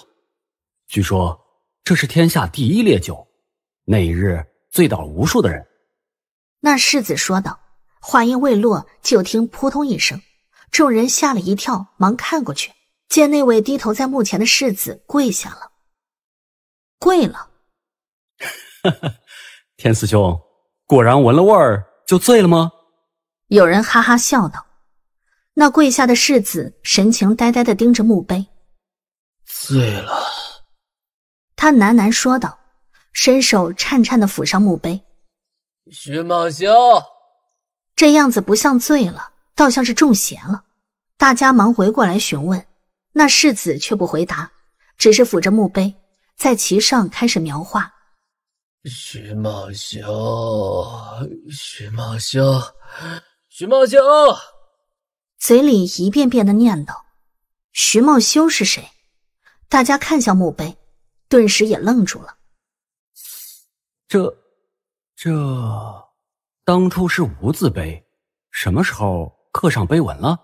据说这是天下第一烈酒，那一日醉倒了无数的人。那世子说道，话音未落，就听扑通一声，众人吓了一跳，忙看过去，见那位低头在墓前的世子跪下了，跪了。哈哈，天师兄，果然闻了味儿就醉了吗？有人哈哈笑道。那跪下的世子神情呆呆地盯着墓碑，醉了。他喃喃说道，伸手颤颤地抚上墓碑。徐茂修，这样子不像醉了，倒像是中邪了。大家忙回过来询问，那世子却不回答，只是抚着墓碑，在其上开始描画。徐茂修，徐茂修，徐茂修，嘴里一遍遍的念叨。徐茂修是谁？大家看向墓碑，顿时也愣住了。这。这当初是无字碑，什么时候刻上碑文了？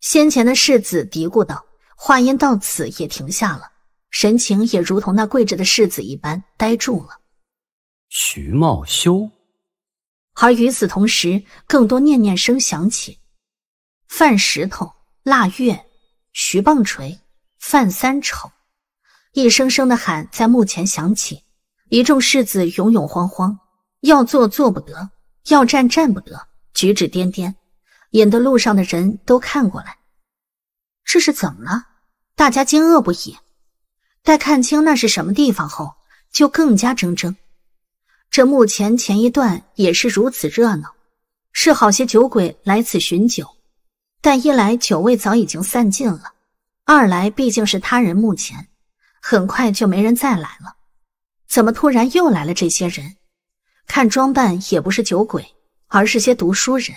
先前的世子嘀咕道，话音到此也停下了，神情也如同那跪着的世子一般呆住了。徐茂修，而与此同时，更多念念声响起：范石头、腊月、徐棒槌、范三丑，一声声的喊在墓前响起，一众世子勇勇慌慌。要做做不得，要站站不得，举止颠颠，引得路上的人都看过来。这是怎么了？大家惊愕不已。待看清那是什么地方后，就更加怔怔。这墓前前一段也是如此热闹，是好些酒鬼来此寻酒，但一来酒味早已经散尽了，二来毕竟是他人墓前，很快就没人再来了。怎么突然又来了这些人？看装扮也不是酒鬼，而是些读书人，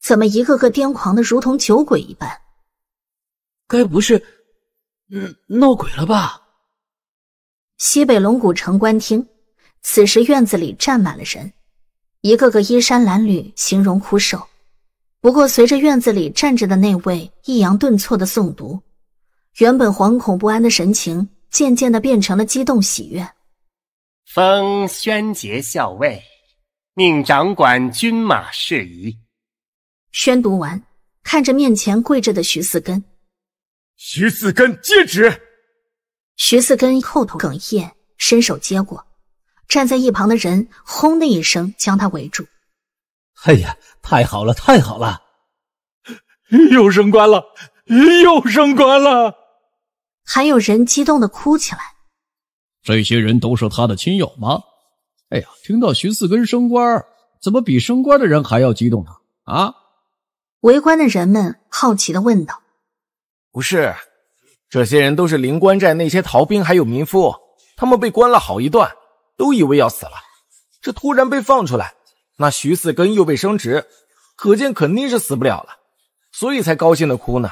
怎么一个个癫狂的如同酒鬼一般？该不是嗯闹鬼了吧？西北龙古城官厅，此时院子里站满了人，一个个衣衫褴褛，形容枯瘦。不过随着院子里站着的那位抑扬顿挫的诵读，原本惶恐不安的神情渐渐的变成了激动喜悦。封宣节校尉。命掌管军马事宜。宣读完，看着面前跪着的徐四根，徐四根接旨。徐四根叩头哽咽，伸手接过。站在一旁的人，轰的一声将他围住。哎呀，太好了，太好了，又升官了，又升官了！还有人激动的哭起来。这些人都是他的亲友吗？哎呀，听到徐四根升官，怎么比升官的人还要激动呢？啊！围观的人们好奇的问道：“不是，这些人都是灵官寨那些逃兵，还有民夫，他们被关了好一段，都以为要死了，这突然被放出来，那徐四根又被升职，可见肯定是死不了了，所以才高兴的哭呢。”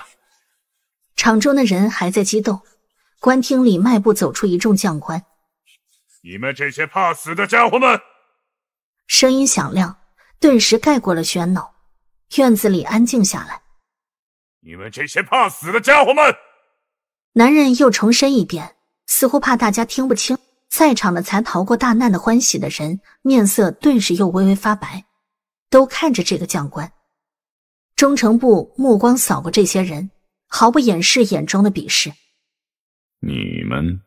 场中的人还在激动，官厅里迈步走出一众将官。你们这些怕死的家伙们！声音响亮，顿时盖过了喧闹，院子里安静下来。你们这些怕死的家伙们！男人又重申一遍，似乎怕大家听不清。在场的才逃过大难的欢喜的人，面色顿时又微微发白，都看着这个将官。忠诚部目光扫过这些人，毫不掩饰眼中的鄙视。你们。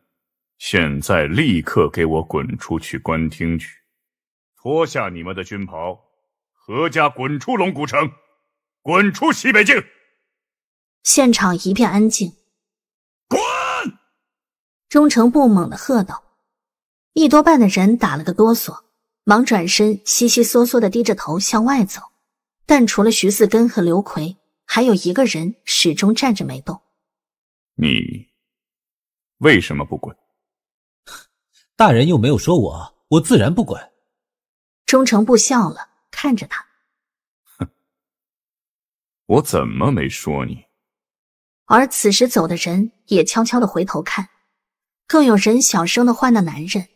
现在立刻给我滚出去关厅去！脱下你们的军袍，何家滚出龙骨城，滚出西北境！现场一片安静。滚！忠诚不猛地喝道。一多半的人打了个哆嗦，忙转身，悉悉嗦嗦的低着头向外走。但除了徐四根和刘奎，还有一个人始终站着没动。你为什么不滚？大人又没有说我，我自然不管。忠诚部笑了，看着他，哼，我怎么没说你？而此时走的人也悄悄的回头看，更有人小声的唤那男人，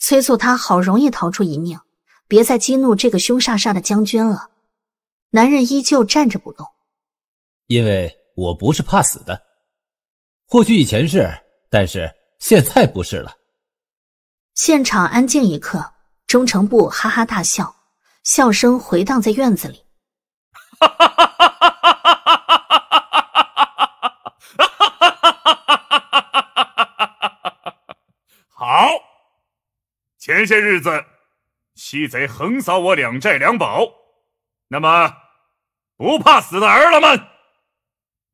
催促他好容易逃出一命，别再激怒这个凶煞煞的将军了。男人依旧站着不动，因为我不是怕死的，或许以前是，但是现在不是了。现场安静一刻，忠诚部哈哈大笑，笑声回荡在院子里。好，前些日子，西贼横扫我两寨两堡，那么不怕死的儿郎们，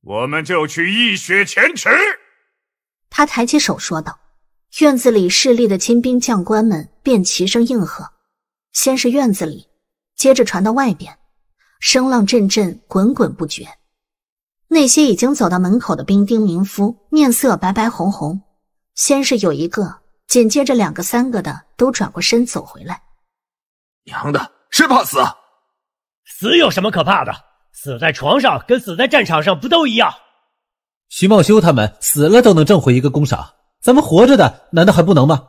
我们就去一雪前耻。他抬起手说道。院子里势力的亲兵将官们便齐声应和，先是院子里，接着传到外边，声浪阵阵，滚滚不绝。那些已经走到门口的兵丁民夫面色白白红红，先是有一个，紧接着两个、三个的都转过身走回来。娘的，是怕死？死有什么可怕的？死在床上跟死在战场上不都一样？徐茂修他们死了都能挣回一个功赏。咱们活着的难道还不能吗？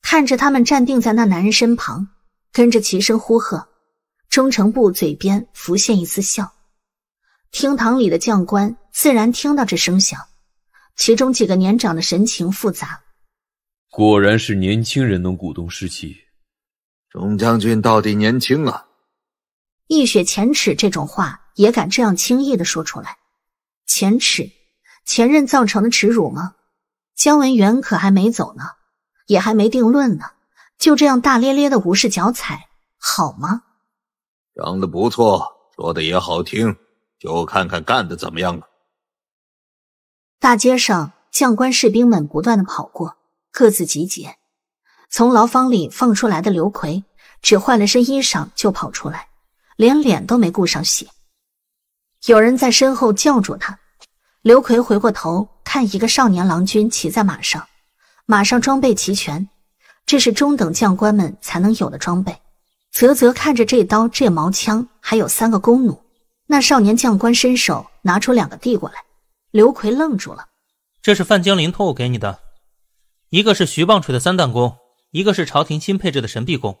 看着他们站定在那男人身旁，跟着齐声呼喝，忠诚部嘴边浮现一丝笑。厅堂里的将官自然听到这声响，其中几个年长的神情复杂。果然是年轻人能鼓动士气，钟将军到底年轻啊！一雪前耻这种话也敢这样轻易的说出来？前耻，前任造成的耻辱吗？姜文元可还没走呢，也还没定论呢，就这样大咧咧的无视脚踩，好吗？长得不错，说的也好听，就看看干的怎么样了。大街上将官士兵们不断的跑过，各自集结。从牢房里放出来的刘奎，只换了身衣裳就跑出来，连脸都没顾上洗。有人在身后叫住他。刘奎回过头看，一个少年郎君骑在马上，马上装备齐全，这是中等将官们才能有的装备。啧啧，看着这刀、这矛、枪，还有三个弓弩，那少年将官伸手拿出两个递过来，刘奎愣住了。这是范江林托我给你的，一个是徐棒槌的三弹弓，一个是朝廷新配置的神臂弓。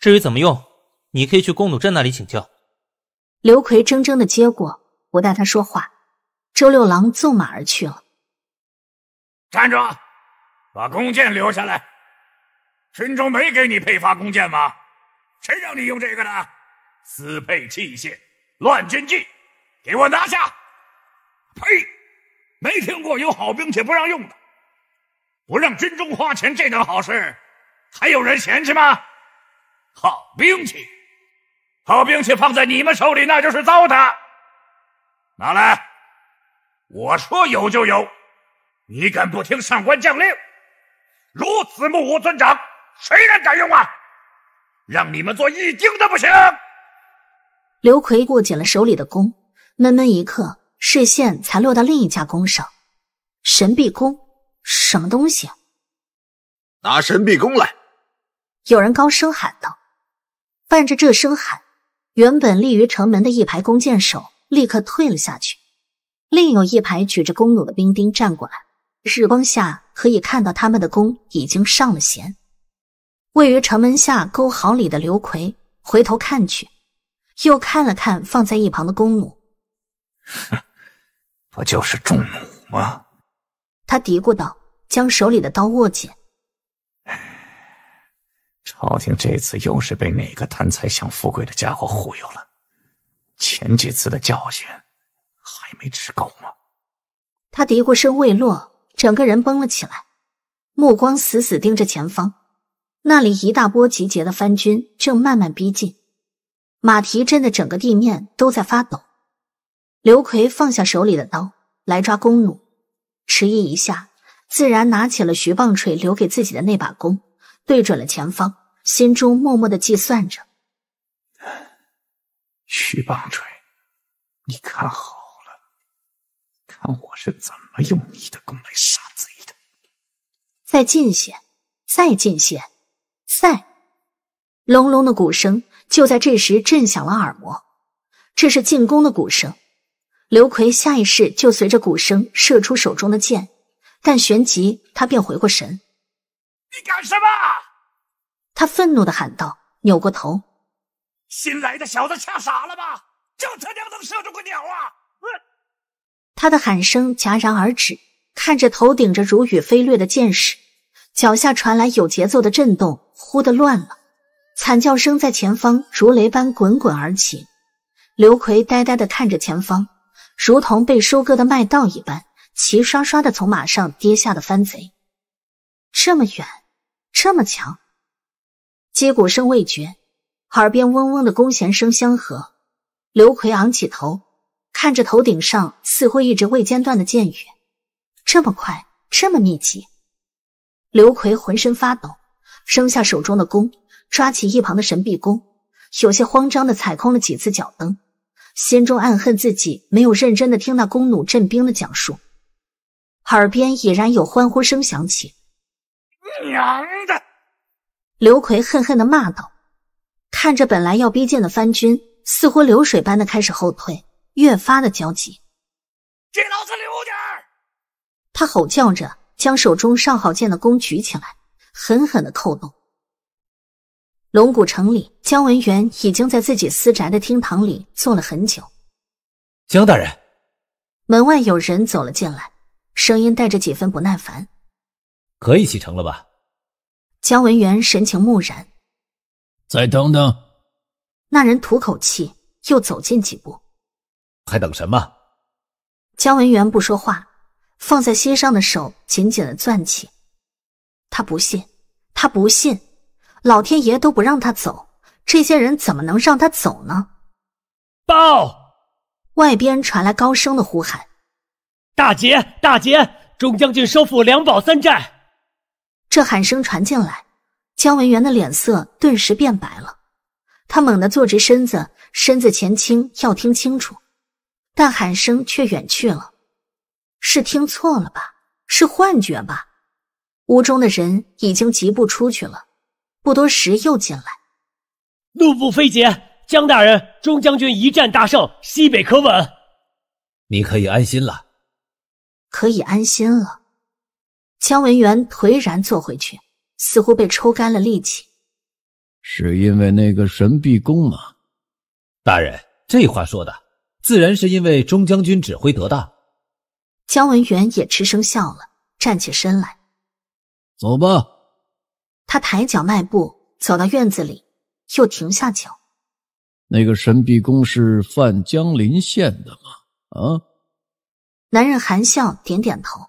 至于怎么用，你可以去弓弩阵那里请教。刘奎怔怔的接过，不带他说话。周六郎纵马而去了。站住！把弓箭留下来。军中没给你配发弓箭吗？谁让你用这个的？私配器械，乱军纪，给我拿下！呸！没听过有好兵器不让用的。不让军中花钱这等好事，还有人嫌弃吗？好兵器，好兵器放在你们手里那就是糟蹋。拿来。我说有就有，你敢不听上官将令？如此目无尊长，谁人敢用啊？让你们做一丁都不行！刘奎握紧了手里的弓，闷闷一刻，视线才落到另一架弓上——神臂弓，什么东西？拿神臂弓来！有人高声喊道。伴着这声喊，原本立于城门的一排弓箭手立刻退了下去。另有一排举着弓弩的兵丁站过来，日光下可以看到他们的弓已经上了弦。位于城门下沟壕里的刘奎回头看去，又看了看放在一旁的弓弩，哼，不就是重弩吗？他嘀咕道，将手里的刀握紧。朝廷这次又是被哪个贪财想富贵的家伙忽悠了？前几次的教训。你没吃够吗？他嘀咕声未落，整个人绷了起来，目光死死盯着前方，那里一大波集结的番军正慢慢逼近，马蹄震的整个地面都在发抖。刘奎放下手里的刀，来抓弓弩，迟疑一下，自然拿起了徐棒槌留给自己的那把弓，对准了前方，心中默默的计算着。徐棒槌，你看好。看我是怎么用你的弓来杀贼的！再近些，再近些，再……隆隆的鼓声就在这时震响了耳膜，这是进攻的鼓声。刘奎下意识就随着鼓声射出手中的箭，但旋即他便回过神：“你干什么？”他愤怒的喊道，扭过头：“新来的小子吓傻了吧？就他娘能射中个鸟啊！”他的喊声戛然而止，看着头顶着如雨飞掠的箭矢，脚下传来有节奏的震动，忽的乱了。惨叫声在前方如雷般滚滚而起。刘奎呆呆的看着前方，如同被收割的麦稻一般，齐刷刷的从马上跌下的番贼。这么远，这么强，击鼓声未绝，耳边嗡嗡的弓弦声相和。刘奎昂起头。看着头顶上似乎一直未间断的箭雨，这么快，这么密集，刘奎浑身发抖，扔下手中的弓，抓起一旁的神臂弓，有些慌张的踩空了几次脚蹬，心中暗恨自己没有认真的听那弓弩震兵的讲述。耳边已然有欢呼声响起，娘的！刘奎恨恨的骂道。看着本来要逼近的番军，似乎流水般的开始后退。越发的焦急，给老子留点儿！他吼叫着，将手中上好剑的弓举起来，狠狠的扣动。龙骨城里，江文元已经在自己私宅的厅堂里坐了很久。江大人，门外有人走了进来，声音带着几分不耐烦：“可以启程了吧？”江文元神情木然：“再等等。”那人吐口气，又走近几步。还等什么？姜文元不说话，放在膝上的手紧紧的攥起。他不信，他不信，老天爷都不让他走，这些人怎么能让他走呢？报！外边传来高声的呼喊：“大捷！大捷！钟将军收复两堡三寨！”这喊声传进来，姜文元的脸色顿时变白了。他猛地坐直身子，身子前倾，要听清楚。但喊声却远去了，是听错了吧？是幻觉吧？屋中的人已经疾步出去了，不多时又进来。怒步飞捷，江大人、钟将军一战大胜，西北可稳。你可以安心了。可以安心了。姜文元颓然坐回去，似乎被抽干了力气。是因为那个神臂弓吗？大人，这话说的。自然是因为钟将军指挥得当。姜文元也吃声笑了，站起身来，走吧。他抬脚迈步走到院子里，又停下脚。那个神臂弓是范江林献的吗？啊？男人含笑点点头，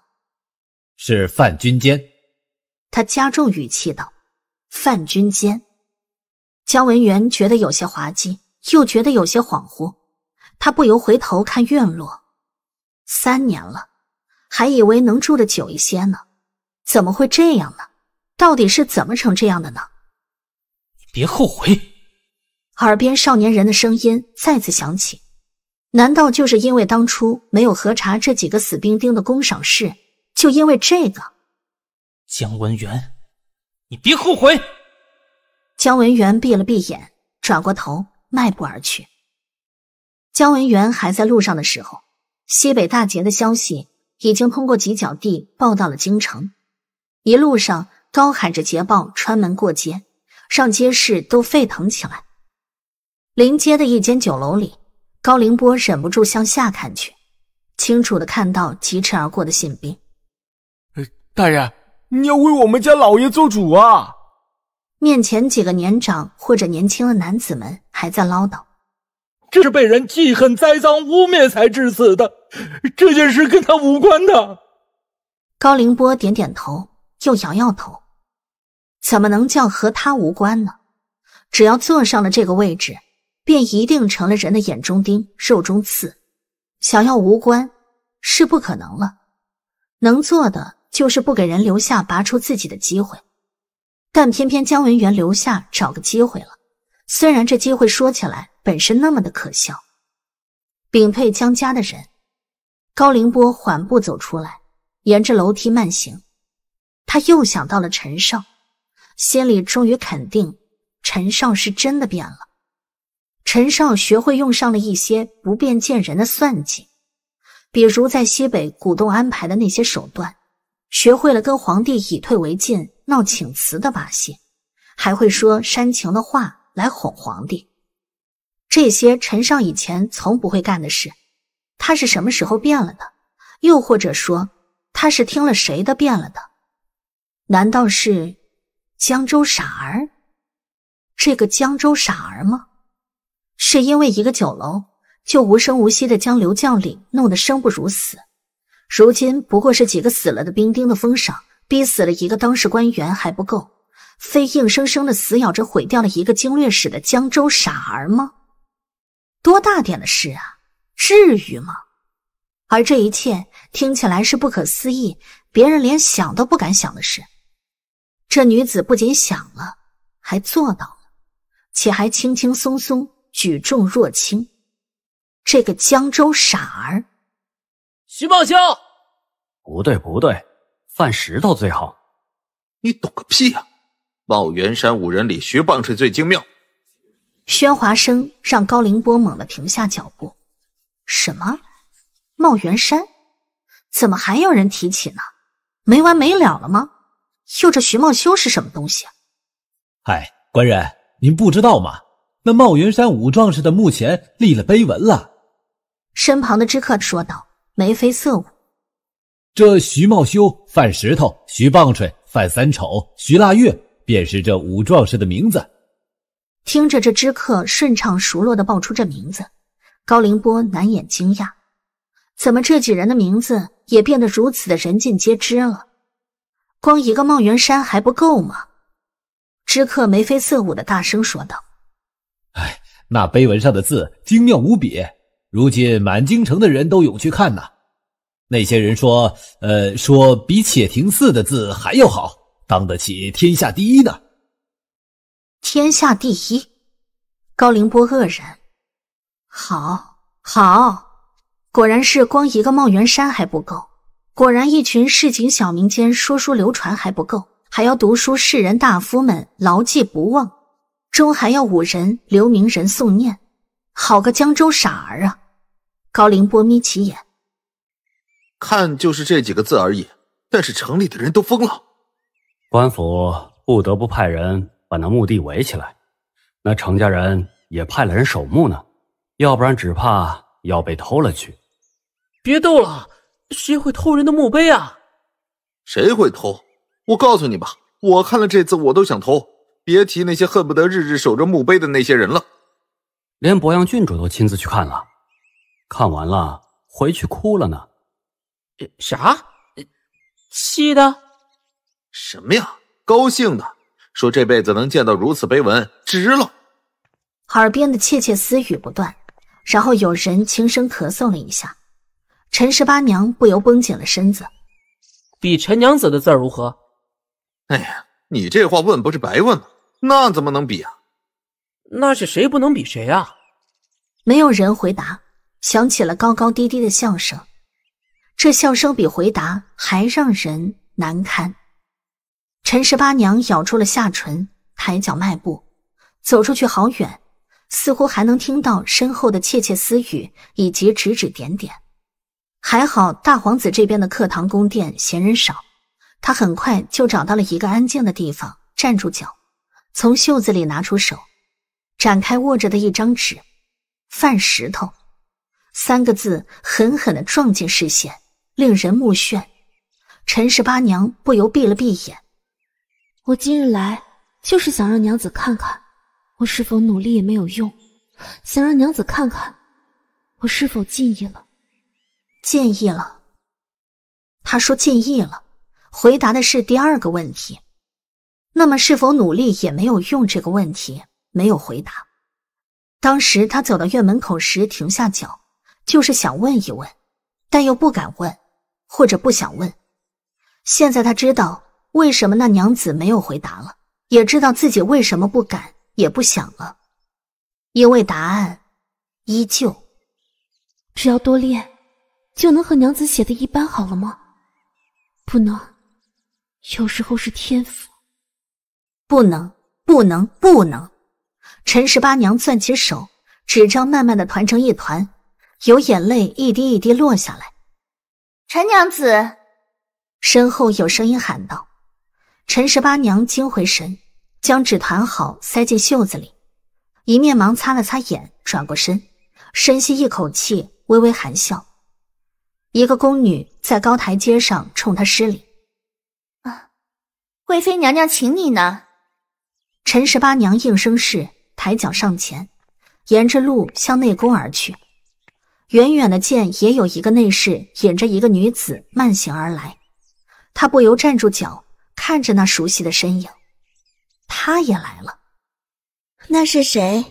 是范军坚。他加重语气道：“范军坚。”姜文元觉得有些滑稽，又觉得有些恍惚。他不由回头看院落，三年了，还以为能住的久一些呢，怎么会这样呢？到底是怎么成这样的呢？你别后悔！耳边少年人的声音再次响起，难道就是因为当初没有核查这几个死兵丁的工赏事？就因为这个？姜文元，你别后悔！姜文元闭了闭眼，转过头，迈步而去。姜文元还在路上的时候，西北大捷的消息已经通过几角地报到了京城。一路上高喊着捷报，穿门过街，让街市都沸腾起来。临街的一间酒楼里，高凌波忍不住向下看去，清楚的看到疾驰而过的信兵。大人，你要为我们家老爷做主啊！面前几个年长或者年轻的男子们还在唠叨。这是被人记恨、栽赃、污蔑才致死的，这件事跟他无关的。高凌波点点头，又摇摇头，怎么能叫和他无关呢？只要坐上了这个位置，便一定成了人的眼中钉、肉中刺，想要无关是不可能了。能做的就是不给人留下拔出自己的机会，但偏偏姜文元留下找个机会了。虽然这机会说起来本身那么的可笑，禀退江家的人，高凌波缓步走出来，沿着楼梯慢行。他又想到了陈少，心里终于肯定，陈少是真的变了。陈少学会用上了一些不便见人的算计，比如在西北鼓动安排的那些手段，学会了跟皇帝以退为进、闹请辞的把戏，还会说煽情的话。来哄皇帝，这些陈尚以前从不会干的事，他是什么时候变了的？又或者说，他是听了谁的变了的？难道是江州傻儿？这个江州傻儿吗？是因为一个酒楼，就无声无息的将刘将领弄得生不如死？如今不过是几个死了的兵丁的封赏，逼死了一个当事官员还不够？非硬生生的死咬着毁掉了一个经略使的江州傻儿吗？多大点的事啊？至于吗？而这一切听起来是不可思议，别人连想都不敢想的事，这女子不仅想了，还做到了，且还轻轻松松举重若轻。这个江州傻儿，徐茂休，不对不对，犯石头最好。你懂个屁呀！望元山五人里，徐棒槌最精妙。喧哗声让高凌波猛地停下脚步。什么？茂元山？怎么还有人提起呢？没完没了了吗？又这徐茂修是什么东西？哎，官人，您不知道吗？那帽元山五壮士的墓前立了碑文了。身旁的知客说道，眉飞色舞。这徐茂修犯石头，徐棒槌犯三丑，徐腊月。便是这五壮士的名字。听着这知客顺畅熟络的报出这名字，高凌波难掩惊讶：怎么这几人的名字也变得如此的人尽皆知了？光一个茂云山还不够吗？知客眉飞色舞的大声说道：“哎，那碑文上的字精妙无比，如今满京城的人都涌去看呢。那些人说，呃，说比且亭寺的字还要好。”当得起天下第一呢！天下第一，高凌波愕然。好，好，果然是光一个帽元山还不够，果然一群市井小民间说书流传还不够，还要读书士人大夫们牢记不忘，终还要五人留名人诵念。好个江州傻儿啊！高凌波眯起眼，看就是这几个字而已，但是城里的人都疯了。官府不得不派人把那墓地围起来，那程家人也派了人守墓呢，要不然只怕要被偷了去。别逗了，谁会偷人的墓碑啊？谁会偷？我告诉你吧，我看了这次我都想偷，别提那些恨不得日日守着墓碑的那些人了。连博阳郡主都亲自去看了，看完了回去哭了呢。啥？气的？什么呀！高兴的说：“这辈子能见到如此碑文，值了。”耳边的窃窃私语不断，然后有人轻声咳嗽了一下，陈十八娘不由绷紧了身子。比陈娘子的字如何？哎呀，你这话问不是白问吗？那怎么能比啊？那是谁不能比谁啊？没有人回答，响起了高高低低的笑声。这笑声比回答还让人难堪。陈十八娘咬住了下唇，抬脚迈步，走出去好远，似乎还能听到身后的窃窃私语以及指指点点。还好大皇子这边的课堂宫殿闲人少，他很快就找到了一个安静的地方，站住脚，从袖子里拿出手，展开握着的一张纸，“范石头”三个字狠狠地撞进视线，令人目眩。陈十八娘不由闭了闭眼。我今日来就是想让娘子看看，我是否努力也没有用；想让娘子看看，我是否尽意了。尽议了，他说尽议了。回答的是第二个问题，那么是否努力也没有用这个问题没有回答。当时他走到院门口时停下脚，就是想问一问，但又不敢问，或者不想问。现在他知道。为什么那娘子没有回答了？也知道自己为什么不敢，也不想了。因为答案依旧。只要多练，就能和娘子写的一般好了吗？不能。有时候是天赋。不能，不能，不能！陈十八娘攥起手，纸张慢慢的团成一团，有眼泪一滴一滴落下来。陈娘子，身后有声音喊道。陈十八娘惊回神，将纸团好塞进袖子里，一面忙擦了擦眼，转过身，深吸一口气，微微含笑。一个宫女在高台阶上冲她施礼：“啊，贵妃娘娘请你呢。”陈十八娘应声是，抬脚上前，沿着路向内宫而去。远远的见也有一个内侍引着一个女子慢行而来，她不由站住脚。看着那熟悉的身影，他也来了。那是谁？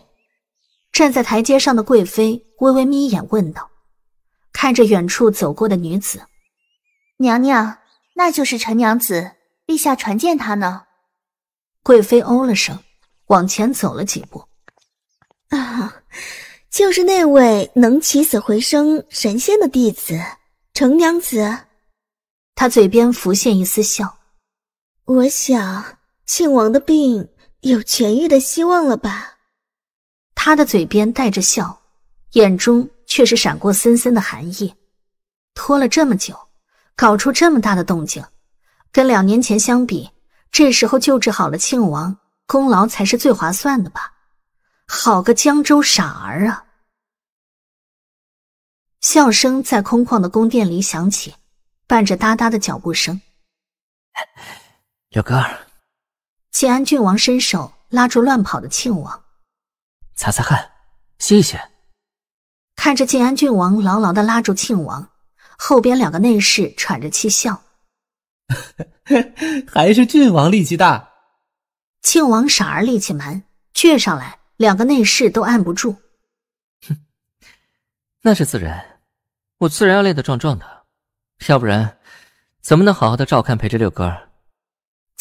站在台阶上的贵妃微微眯眼问道。看着远处走过的女子，娘娘，那就是陈娘子。陛下传见她呢。贵妃哦了声，往前走了几步。啊，就是那位能起死回生神仙的弟子，陈娘子。她嘴边浮现一丝笑。我想庆王的病有痊愈的希望了吧？他的嘴边带着笑，眼中却是闪过森森的寒意。拖了这么久，搞出这么大的动静，跟两年前相比，这时候救治好了庆王，功劳才是最划算的吧？好个江州傻儿啊！笑声在空旷的宫殿里响起，伴着哒哒的脚步声。六哥，晋安郡王伸手拉住乱跑的庆王，擦擦汗，歇一歇。看着晋安郡王牢牢的拉住庆王，后边两个内侍喘着气笑，还是郡王力气大。庆王傻儿力气蛮倔，上来两个内侍都按不住。哼，那是自然，我自然要练得壮壮的，要不然怎么能好好的照看陪着六哥？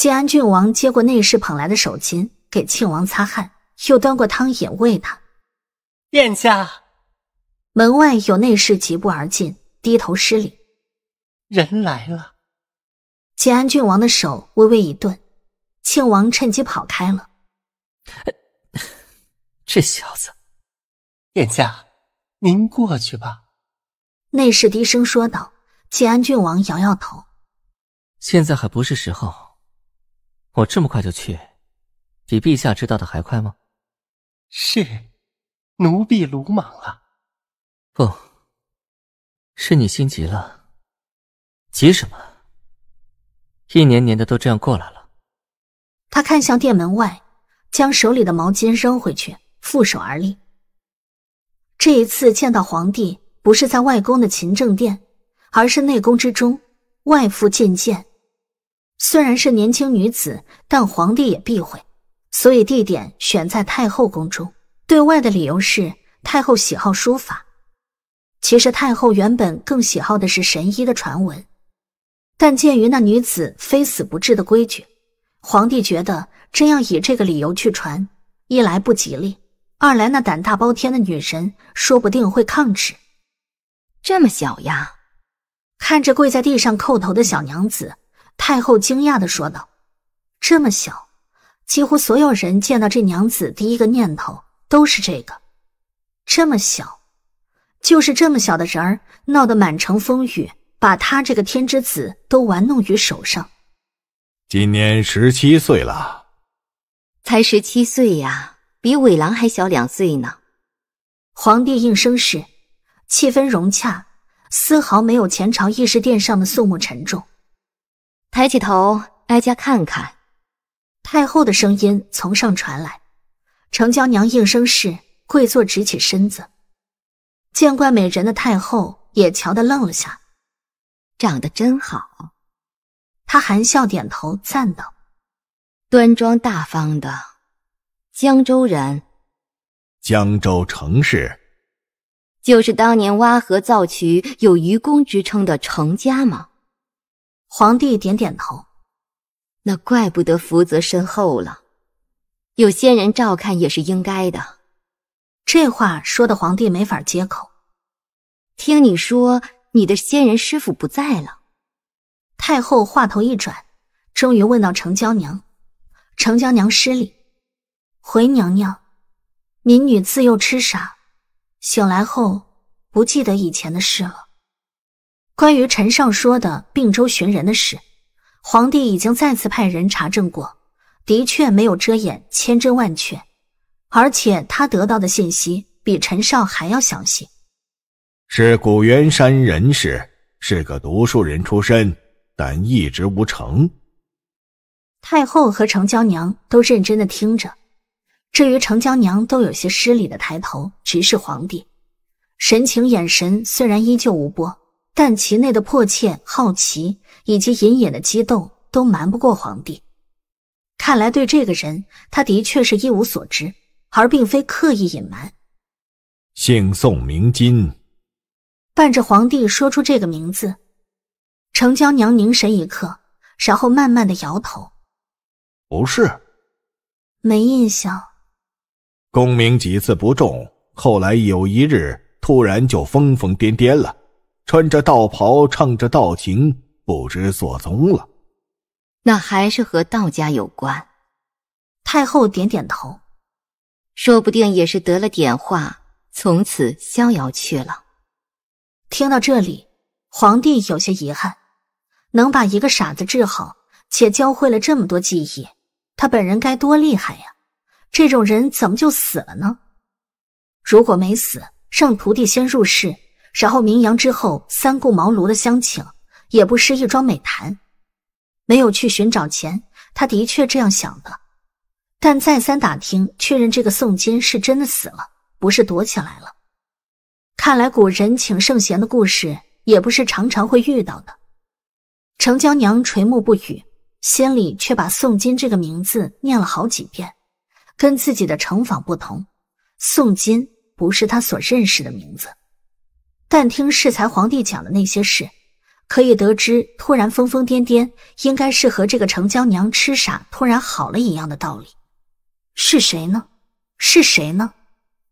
建安郡王接过内侍捧来的手巾，给庆王擦汗，又端过汤饮喂他。殿下，门外有内侍疾步而进，低头施礼。人来了。建安郡王的手微微一顿，庆王趁机跑开了。这小子，殿下，您过去吧。内侍低声说道。建安郡王摇摇头，现在还不是时候。我这么快就去，比陛下知道的还快吗？是奴婢鲁莽了，不，是你心急了。急什么？一年年的都这样过来了。他看向殿门外，将手里的毛巾扔回去，负手而立。这一次见到皇帝，不是在外宫的勤政殿，而是内宫之中，外父觐见。虽然是年轻女子，但皇帝也避讳，所以地点选在太后宫中。对外的理由是太后喜好书法，其实太后原本更喜好的是神医的传闻。但鉴于那女子非死不治的规矩，皇帝觉得真要以这个理由去传，一来不吉利，二来那胆大包天的女人说不定会抗旨。这么小呀，看着跪在地上叩头的小娘子。太后惊讶的说道：“这么小，几乎所有人见到这娘子第一个念头都是这个，这么小，就是这么小的人儿，闹得满城风雨，把他这个天之子都玩弄于手上。今年十七岁了，才十七岁呀，比韦郎还小两岁呢。”皇帝应声是，气氛融洽，丝毫没有前朝议事殿上的肃穆沉重。抬起头，哀家看看。太后的声音从上传来，程娇娘应声是，跪坐直起身子。见惯美人的太后也瞧得愣了下，长得真好。她含笑点头赞道：“端庄大方的江州人，江州城市。”就是当年挖河造渠有愚公之称的程家吗？”皇帝点点头，那怪不得福泽深厚了，有仙人照看也是应该的。这话说的皇帝没法接口。听你说你的仙人师傅不在了，太后话头一转，终于问到程娇娘。程娇娘失礼，回娘娘，民女自幼痴傻，醒来后不记得以前的事了。关于陈少说的并州寻人的事，皇帝已经再次派人查证过，的确没有遮掩，千真万确。而且他得到的信息比陈少还要详细。是古元山人士，是个读书人出身，但一直无成。太后和程娇娘都认真的听着，至于程娇娘都有些失礼的抬头直视皇帝，神情眼神虽然依旧无波。但其内的迫切、好奇以及隐隐的激动，都瞒不过皇帝。看来对这个人，他的确是一无所知，而并非刻意隐瞒。姓宋名金，伴着皇帝说出这个名字，程娇娘凝神一刻，然后慢慢的摇头：“不是，没印象。”功名几次不中，后来有一日突然就疯疯癫癫了。穿着道袍，唱着道情，不知所踪了。那还是和道家有关。太后点点头，说不定也是得了点化，从此逍遥去了。听到这里，皇帝有些遗憾：能把一个傻子治好，且教会了这么多技艺，他本人该多厉害呀！这种人怎么就死了呢？如果没死，让徒弟先入室，然后名扬之后三顾茅庐的乡情，也不失一桩美谈。没有去寻找钱，他的确这样想的。但再三打听，确认这个宋金是真的死了，不是躲起来了。看来古人请圣贤的故事，也不是常常会遇到的。程娇娘垂目不语，心里却把宋金这个名字念了好几遍。跟自己的城访不同，宋金不是他所认识的名字。但听世才皇帝讲的那些事，可以得知突然疯疯癫癫，应该是和这个程娇娘痴傻突然好了一样的道理。是谁呢？是谁呢？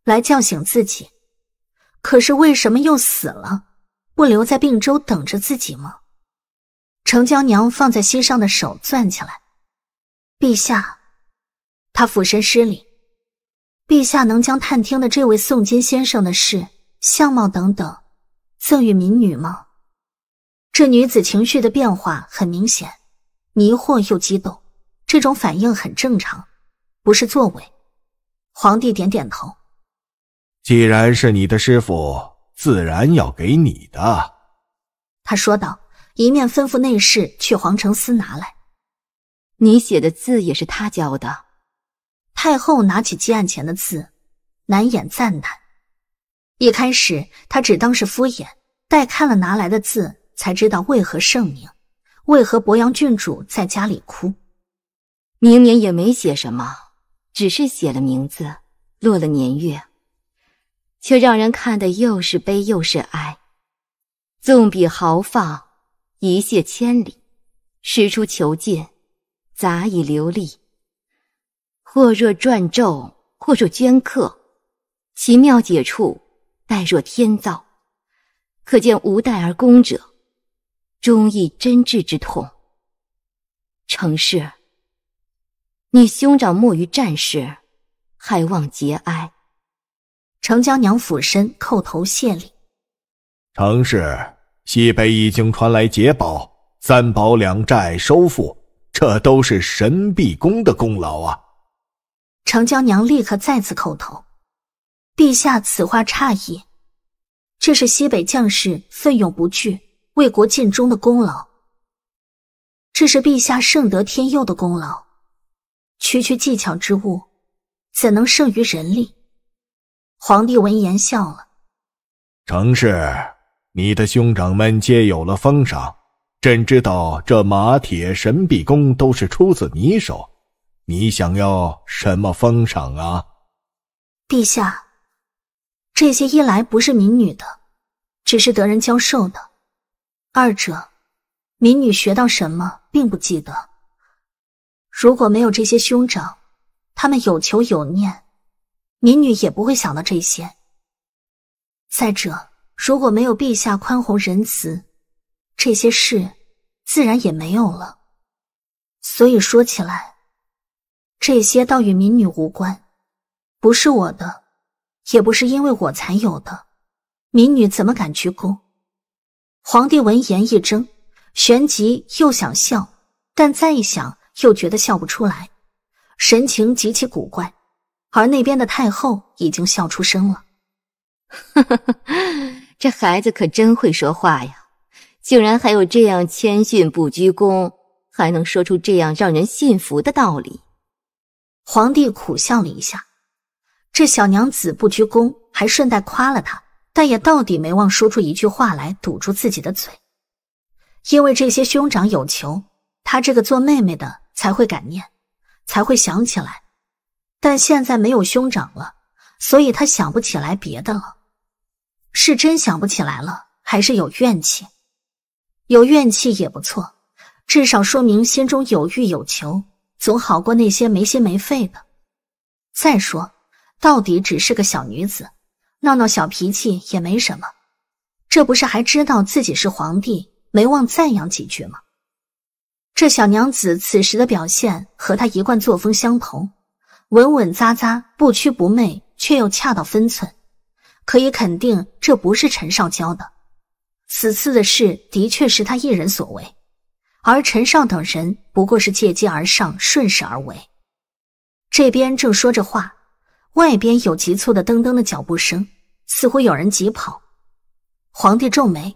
来叫醒自己？可是为什么又死了？不留在并州等着自己吗？程娇娘放在心上的手攥起来。陛下，他俯身施礼。陛下能将探听的这位宋金先生的事、相貌等等。赠与民女吗？这女子情绪的变化很明显，迷惑又激动，这种反应很正常，不是作为。皇帝点点头，既然是你的师傅，自然要给你的。他说道，一面吩咐内侍去皇城司拿来。你写的字也是他教的。太后拿起祭案前的字，难掩赞叹。一开始他只当是敷衍，待看了拿来的字，才知道为何盛名，为何博阳郡主在家里哭。明明也没写什么，只是写了名字，落了年月，却让人看的又是悲又是哀。纵笔豪放，一泻千里，诗出求劲，杂以流利，或若转咒，或若镌刻，其妙解处。代若天造，可见无待而功者，忠义真挚之痛。成氏，你兄长没于战事，还望节哀。程娇娘俯身叩头谢礼。程氏，西北已经传来捷报，三堡两寨收复，这都是神臂弓的功劳啊！程娇娘立刻再次叩头。陛下此话差矣，这是西北将士奋勇不惧、为国尽忠的功劳，这是陛下圣德天佑的功劳。区区技巧之物，怎能胜于人力？皇帝闻言笑了。程氏，你的兄长们皆有了封赏，朕知道这马铁神臂弓都是出自你手，你想要什么封赏啊？陛下。这些一来不是民女的，只是得人教授的；二者，民女学到什么并不记得。如果没有这些兄长，他们有求有念，民女也不会想到这些。再者，如果没有陛下宽宏仁慈，这些事自然也没有了。所以说起来，这些倒与民女无关，不是我的。也不是因为我才有的，民女怎么敢鞠躬？皇帝闻言一怔，旋即又想笑，但再一想又觉得笑不出来，神情极其古怪。而那边的太后已经笑出声了：“呵呵呵，这孩子可真会说话呀，竟然还有这样谦逊不鞠躬，还能说出这样让人信服的道理。”皇帝苦笑了一下。这小娘子不鞠躬，还顺带夸了他，但也到底没忘说出一句话来堵住自己的嘴。因为这些兄长有求，她这个做妹妹的才会感念，才会想起来。但现在没有兄长了，所以她想不起来别的了。是真想不起来了，还是有怨气？有怨气也不错，至少说明心中有欲有求，总好过那些没心没肺的。再说。到底只是个小女子，闹闹小脾气也没什么。这不是还知道自己是皇帝，没忘赞扬几句吗？这小娘子此时的表现和她一贯作风相同，稳稳扎扎，不屈不媚，却又恰到分寸。可以肯定，这不是陈少教的。此次的事的确是他一人所为，而陈少等人不过是借机而上，顺势而为。这边正说着话。外边有急促的噔噔的脚步声，似乎有人疾跑。皇帝皱眉，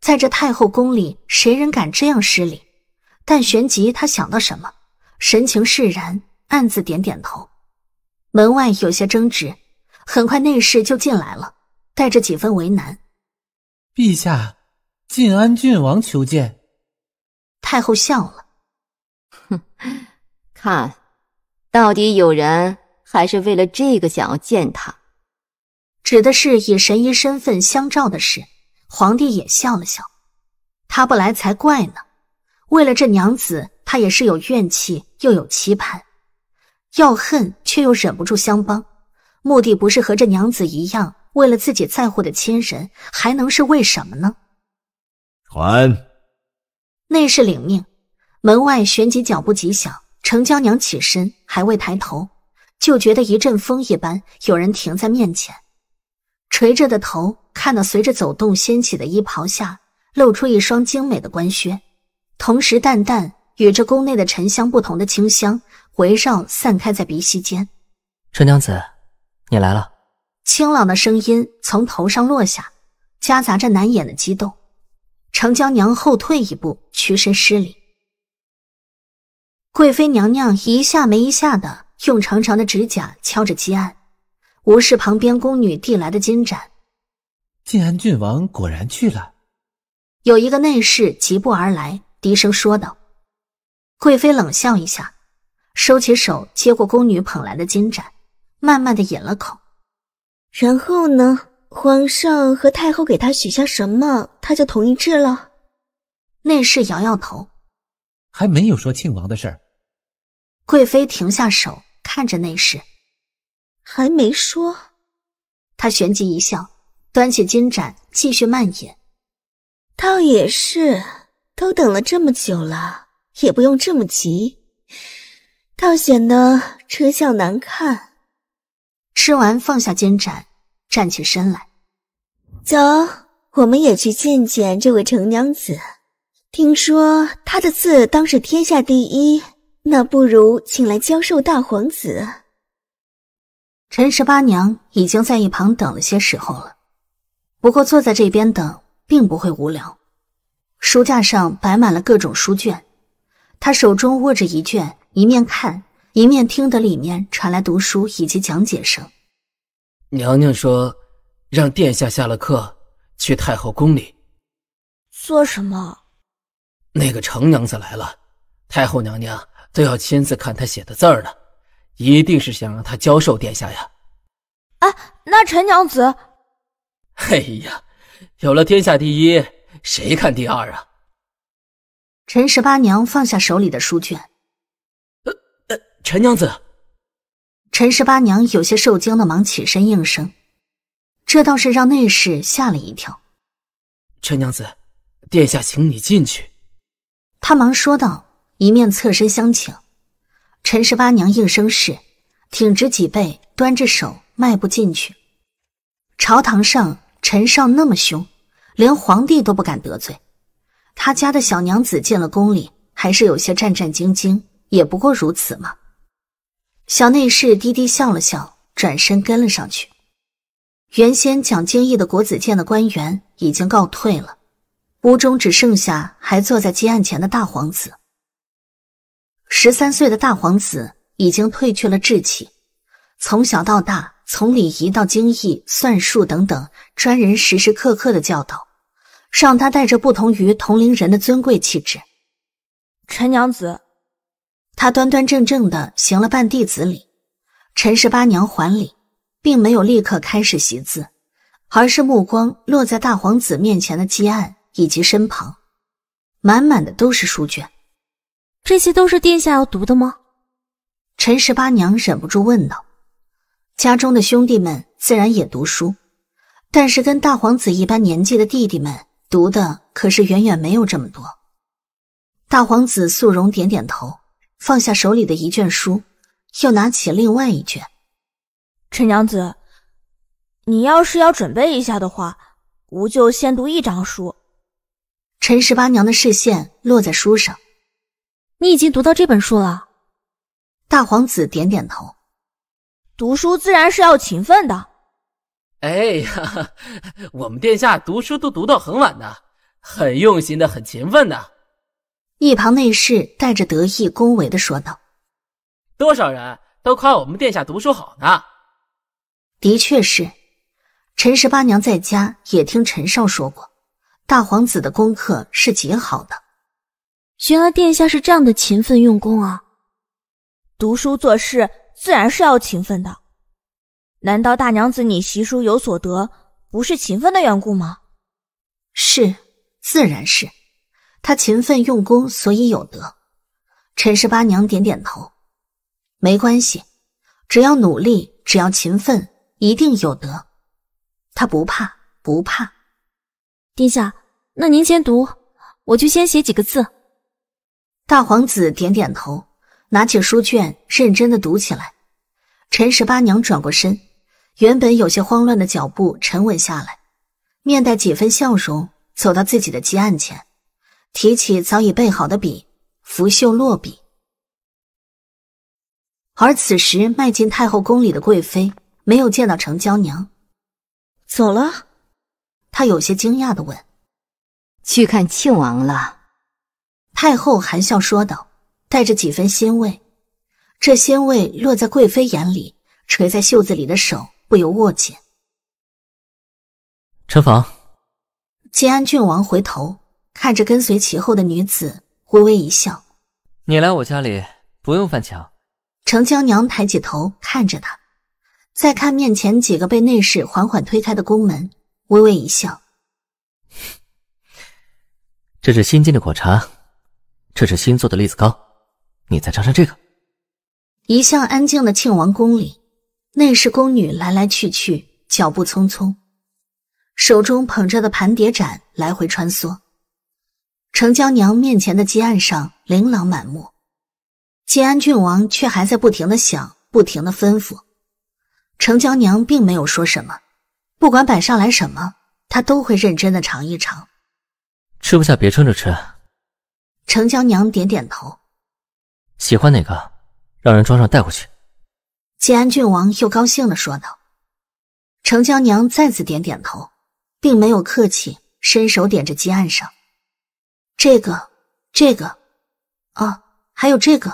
在这太后宫里，谁人敢这样失礼？但旋即他想到什么，神情释然，暗自点点头。门外有些争执，很快内侍就进来了，带着几分为难。陛下，晋安郡王求见。太后笑了，哼，看到底有人。还是为了这个想要见他，指的是以神医身份相照的事。皇帝也笑了笑，他不来才怪呢。为了这娘子，他也是有怨气，又有期盼，要恨却又忍不住相帮。目的不是和这娘子一样，为了自己在乎的亲人，还能是为什么呢？传。内侍领命，门外旋即脚步急响。程娇娘起身，还未抬头。就觉得一阵风一般，有人停在面前，垂着的头看到随着走动掀起的衣袍下露出一双精美的官靴，同时淡淡与这宫内的沉香不同的清香围绕散开在鼻息间。春娘子，你来了。清朗的声音从头上落下，夹杂着难掩的激动。程娇娘后退一步，屈身施礼。贵妃娘娘一下没一下的。用长长的指甲敲着积案，无视旁边宫女递来的金盏。晋安郡王果然去了。有一个内侍疾步而来，低声说道：“贵妃冷笑一下，收起手，接过宫女捧来的金盏，慢慢的饮了口。然后呢？皇上和太后给他许下什么，他就同意治了？”内侍摇摇头：“还没有说庆王的事。”贵妃停下手。看着那时，还没说。他旋即一笑，端起金盏，继续蔓延。倒也是，都等了这么久了，也不用这么急，倒显得吃相难看。吃完，放下金盏，站起身来，走，我们也去见见这位程娘子。听说她的字当是天下第一。那不如请来教授大皇子。陈十八娘已经在一旁等了些时候了，不过坐在这边等并不会无聊。书架上摆满了各种书卷，她手中握着一卷，一面看一面听得里面传来读书以及讲解声。娘娘说，让殿下下了课去太后宫里做什么？那个程娘子来了，太后娘娘。都要亲自看他写的字儿了，一定是想让他教授殿下呀。哎，那陈娘子，哎呀，有了天下第一，谁看第二啊？陈十八娘放下手里的书卷。呃呃，陈娘子，陈十八娘有些受惊的忙起身应声，这倒是让内侍吓了一跳。陈娘子，殿下，请你进去。他忙说道。一面侧身相请，陈十八娘应声是，挺直脊背，端着手迈步进去。朝堂上，陈少那么凶，连皇帝都不敢得罪，他家的小娘子进了宫里，还是有些战战兢兢，也不过如此嘛。小内侍低低笑了笑，转身跟了上去。原先讲经义的国子监的官员已经告退了，屋中只剩下还坐在金案前的大皇子。十三岁的大皇子已经褪去了稚气，从小到大，从礼仪到经义、算术等等，专人时时刻刻的教导，让他带着不同于同龄人的尊贵气质。陈娘子，他端端正正的行了半弟子礼。陈十八娘还礼，并没有立刻开始习字，而是目光落在大皇子面前的几案以及身旁，满满的都是书卷。这些都是殿下要读的吗？陈十八娘忍不住问道。家中的兄弟们自然也读书，但是跟大皇子一般年纪的弟弟们读的可是远远没有这么多。大皇子素容点点头，放下手里的一卷书，又拿起另外一卷。陈娘子，你要是要准备一下的话，吾就先读一章书。陈十八娘的视线落在书上。你已经读到这本书了，大皇子点点头。读书自然是要勤奋的。哎呀，我们殿下读书都读到很晚的，很用心的，很勤奋的。一旁内侍带着得意恭维的说道：“多少人都夸我们殿下读书好呢。”的确是，陈十八娘在家也听陈少说过，大皇子的功课是极好的。原来殿下是这样的勤奋用功啊！读书做事自然是要勤奋的。难道大娘子你习书有所得，不是勤奋的缘故吗？是，自然是他勤奋用功，所以有得。陈十八娘点点头。没关系，只要努力，只要勤奋，一定有得。他不怕，不怕。殿下，那您先读，我就先写几个字。大皇子点点头，拿起书卷，认真的读起来。陈十八娘转过身，原本有些慌乱的脚步沉稳下来，面带几分笑容，走到自己的机案前，提起早已备好的笔，拂袖落笔。而此时迈进太后宫里的贵妃，没有见到程娇娘，走了。她有些惊讶的问：“去看庆王了？”太后含笑说道，带着几分欣慰。这欣慰落在贵妃眼里，垂在袖子里的手不由握紧。陈房，金安郡王回头看着跟随其后的女子，微微一笑：“你来我家里不用翻墙。”程娇娘抬起头看着他，再看面前几个被内侍缓缓推开的宫门，微微一笑：“这是新进的果茶。”这是新做的栗子糕，你再尝尝这个。一向安静的庆王宫里，内侍宫女来来去去，脚步匆匆，手中捧着的盘碟盏来回穿梭。程娇娘面前的鸡案上琳琅满目，建安郡王却还在不停的想，不停的吩咐。程娇娘并没有说什么，不管摆上来什么，她都会认真的尝一尝。吃不下别撑着吃。程娇娘点点头，喜欢哪个，让人装上带过去。建安郡王又高兴的说道。程娇娘再次点点头，并没有客气，伸手点着鸡案上，这个，这个，啊，还有这个。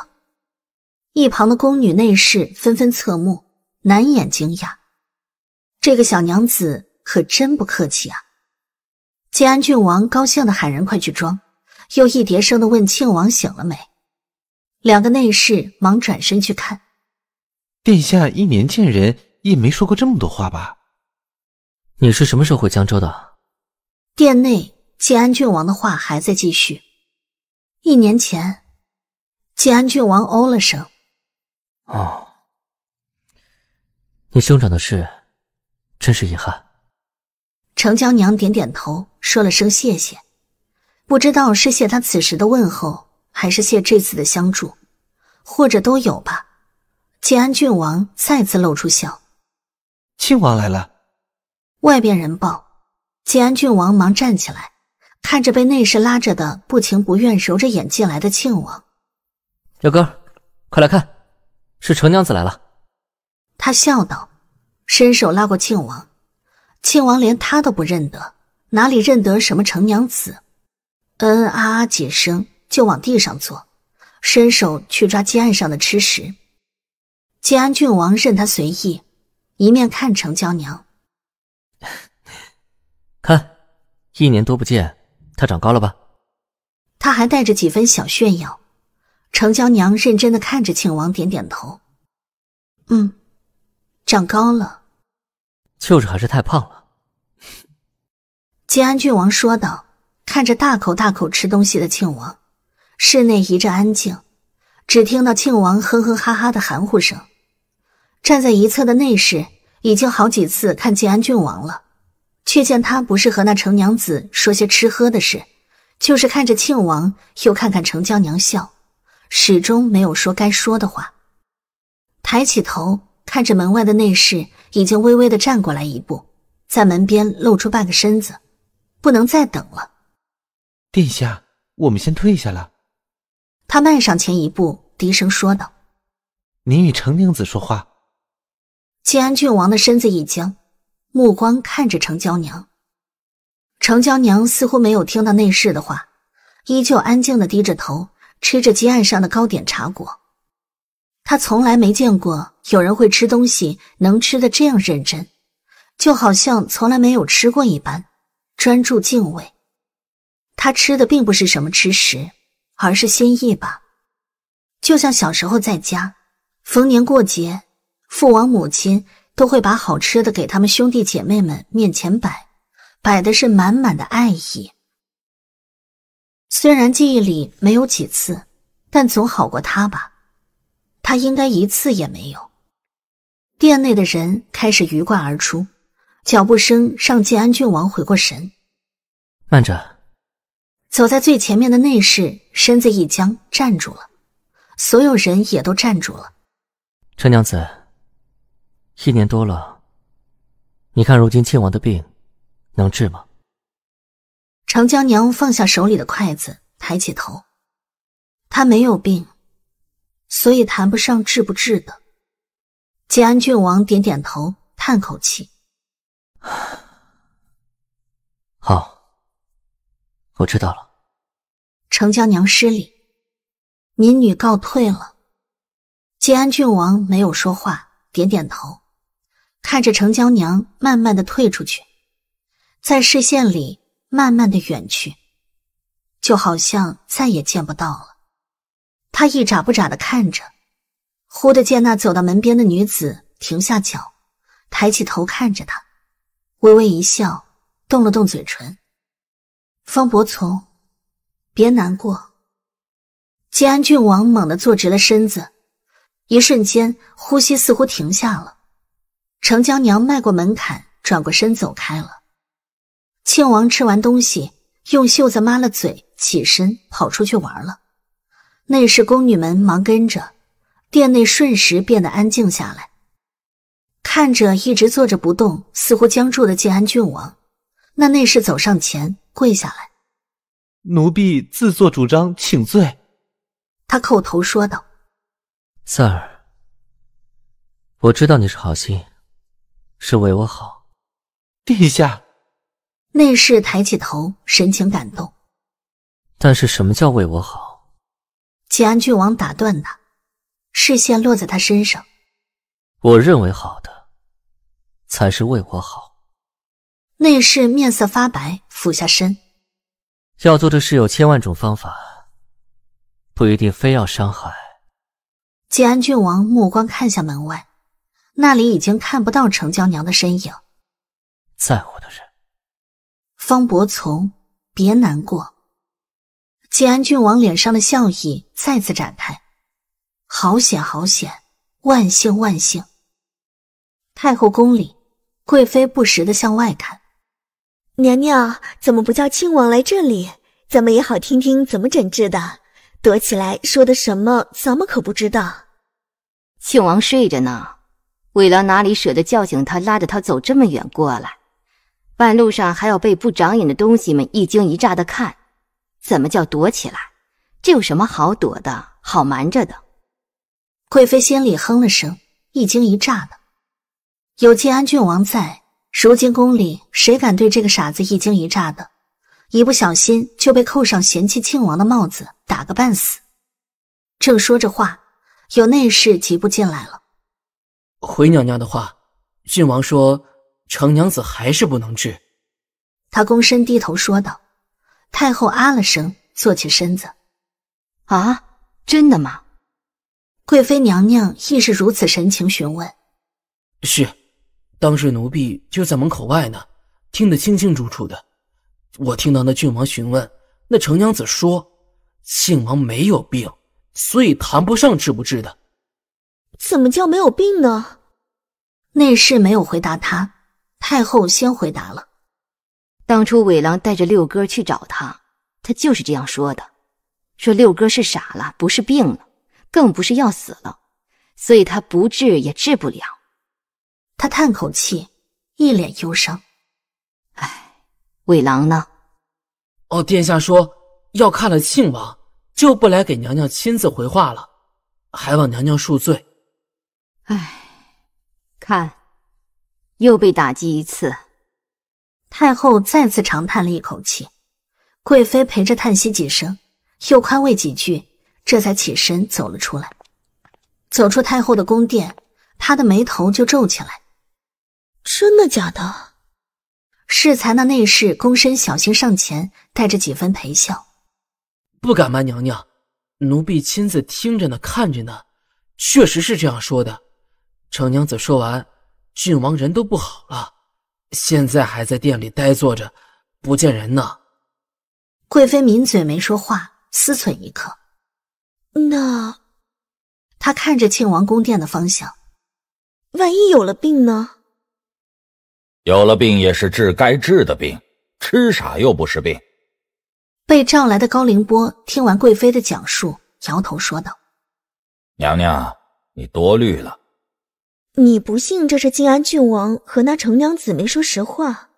一旁的宫女内侍纷纷侧目，难掩惊讶。这个小娘子可真不客气啊！建安郡王高兴的喊人快去装。又一叠声的问：“庆王醒了没？”两个内侍忙转身去看。殿下一年见人，也没说过这么多话吧？你是什么时候回江州的？殿内，建安郡王的话还在继续。一年前，建安郡王哦了声：“哦，你兄长的事，真是遗憾。”程娇娘点点头，说了声谢谢。不知道是谢他此时的问候，还是谢这次的相助，或者都有吧。晋安郡王再次露出笑。庆王来了，外边人报。晋安郡王忙站起来，看着被内侍拉着的不情不愿揉着眼进来的庆王，表哥，快来看，是程娘子来了。他笑道，伸手拉过庆王。庆王连他都不认得，哪里认得什么程娘子？嗯啊啊几声，就往地上坐，伸手去抓鸡案上的吃食。建安郡王任他随意，一面看程娇娘，看一年多不见，他长高了吧？他还带着几分小炫耀。程娇娘认真的看着庆王，点点头，嗯，长高了，就是还是太胖了。建安郡王说道。看着大口大口吃东西的庆王，室内一阵安静，只听到庆王哼哼哈哈的含糊声。站在一侧的内侍已经好几次看见安郡王了，却见他不是和那程娘子说些吃喝的事，就是看着庆王又看看程娇娘笑，始终没有说该说的话。抬起头看着门外的内侍，已经微微的站过来一步，在门边露出半个身子，不能再等了。殿下，我们先退下了。他迈上前一步，低声说道：“您与程娘子说话。”建安郡王的身子一僵，目光看着程娇娘。程娇娘似乎没有听到内侍的话，依旧安静的低着头吃着鸡案上的糕点茶果。他从来没见过有人会吃东西能吃的这样认真，就好像从来没有吃过一般，专注敬畏。他吃的并不是什么吃食，而是心意吧。就像小时候在家，逢年过节，父王母亲都会把好吃的给他们兄弟姐妹们面前摆，摆的是满满的爱意。虽然记忆里没有几次，但总好过他吧。他应该一次也没有。店内的人开始鱼贯而出，脚步声让建安郡王回过神。慢着。走在最前面的内侍身子一僵，站住了。所有人也都站住了。陈娘子，一年多了，你看如今亲王的病，能治吗？长江娘放下手里的筷子，抬起头。他没有病，所以谈不上治不治的。建安郡王点点头，叹口气。好。我知道了，程娇娘失礼，民女告退了。建安郡王没有说话，点点头，看着程娇娘慢慢的退出去，在视线里慢慢的远去，就好像再也见不到了。他一眨不眨的看着，忽的见那走到门边的女子停下脚，抬起头看着他，微微一笑，动了动嘴唇。方伯从，别难过。建安郡王猛地坐直了身子，一瞬间呼吸似乎停下了。程娇娘迈过门槛，转过身走开了。庆王吃完东西，用袖子抹了嘴，起身跑出去玩了。内侍宫女们忙跟着，殿内瞬时变得安静下来。看着一直坐着不动，似乎僵住的建安郡王。那内侍走上前，跪下来：“奴婢自作主张，请罪。”他叩头说道：“三儿，我知道你是好心，是为我好。”陛下，内侍抬起头，神情感动。但是什么叫为我好？吉安郡王打断他，视线落在他身上：“我认为好的，才是为我好。”内侍面色发白，俯下身。要做的事有千万种方法，不一定非要伤害。晋安郡王目光看向门外，那里已经看不到程娇娘的身影。在乎的人，方伯从，别难过。晋安郡王脸上的笑意再次展开。好险，好险，万幸，万幸。太后宫里，贵妃不时的向外看。娘娘怎么不叫庆王来这里？咱们也好听听怎么诊治的。躲起来说的什么，咱们可不知道。庆王睡着呢，魏良哪里舍得叫醒他，拉着他走这么远过来，半路上还要被不长眼的东西们一惊一乍的看，怎么叫躲起来？这有什么好躲的，好瞒着的？贵妃心里哼了声，一惊一乍的，有敬安郡王在。如今宫里谁敢对这个傻子一惊一乍的？一不小心就被扣上嫌弃庆王的帽子，打个半死。正说着话，有内侍急步进来了。回娘娘的话，郡王说程娘子还是不能治。他躬身低头说道。太后啊了声，坐起身子。啊，真的吗？贵妃娘娘亦是如此神情询问。是。当时奴婢就在门口外呢，听得清清楚楚的。我听到那郡王询问那程娘子说：“庆王没有病，所以谈不上治不治的。”怎么叫没有病呢？内侍没有回答他，太后先回答了。当初伟郎带着六哥去找他，他就是这样说的：“说六哥是傻了，不是病了，更不是要死了，所以他不治也治不了。”他叹口气，一脸忧伤：“哎，魏郎呢？哦，殿下说要看了庆王，就不来给娘娘亲自回话了，还望娘娘恕罪。”哎，看，又被打击一次。太后再次长叹了一口气，贵妃陪着叹息几声，又宽慰几句，这才起身走了出来。走出太后的宫殿，她的眉头就皱起来。真的假的？世才那内侍躬身小心上前，带着几分陪笑：“不敢瞒娘娘，奴婢亲自听着呢，看着呢，确实是这样说的。”程娘子说完，郡王人都不好了，现在还在殿里呆坐着，不见人呢。贵妃抿嘴没说话，思忖一刻，那，她看着庆王宫殿的方向，万一有了病呢？有了病也是治该治的病，吃啥又不是病。被召来的高凌波听完贵妃的讲述，摇头说道：“娘娘，你多虑了。你不信这是靖安郡王和那程娘子没说实话，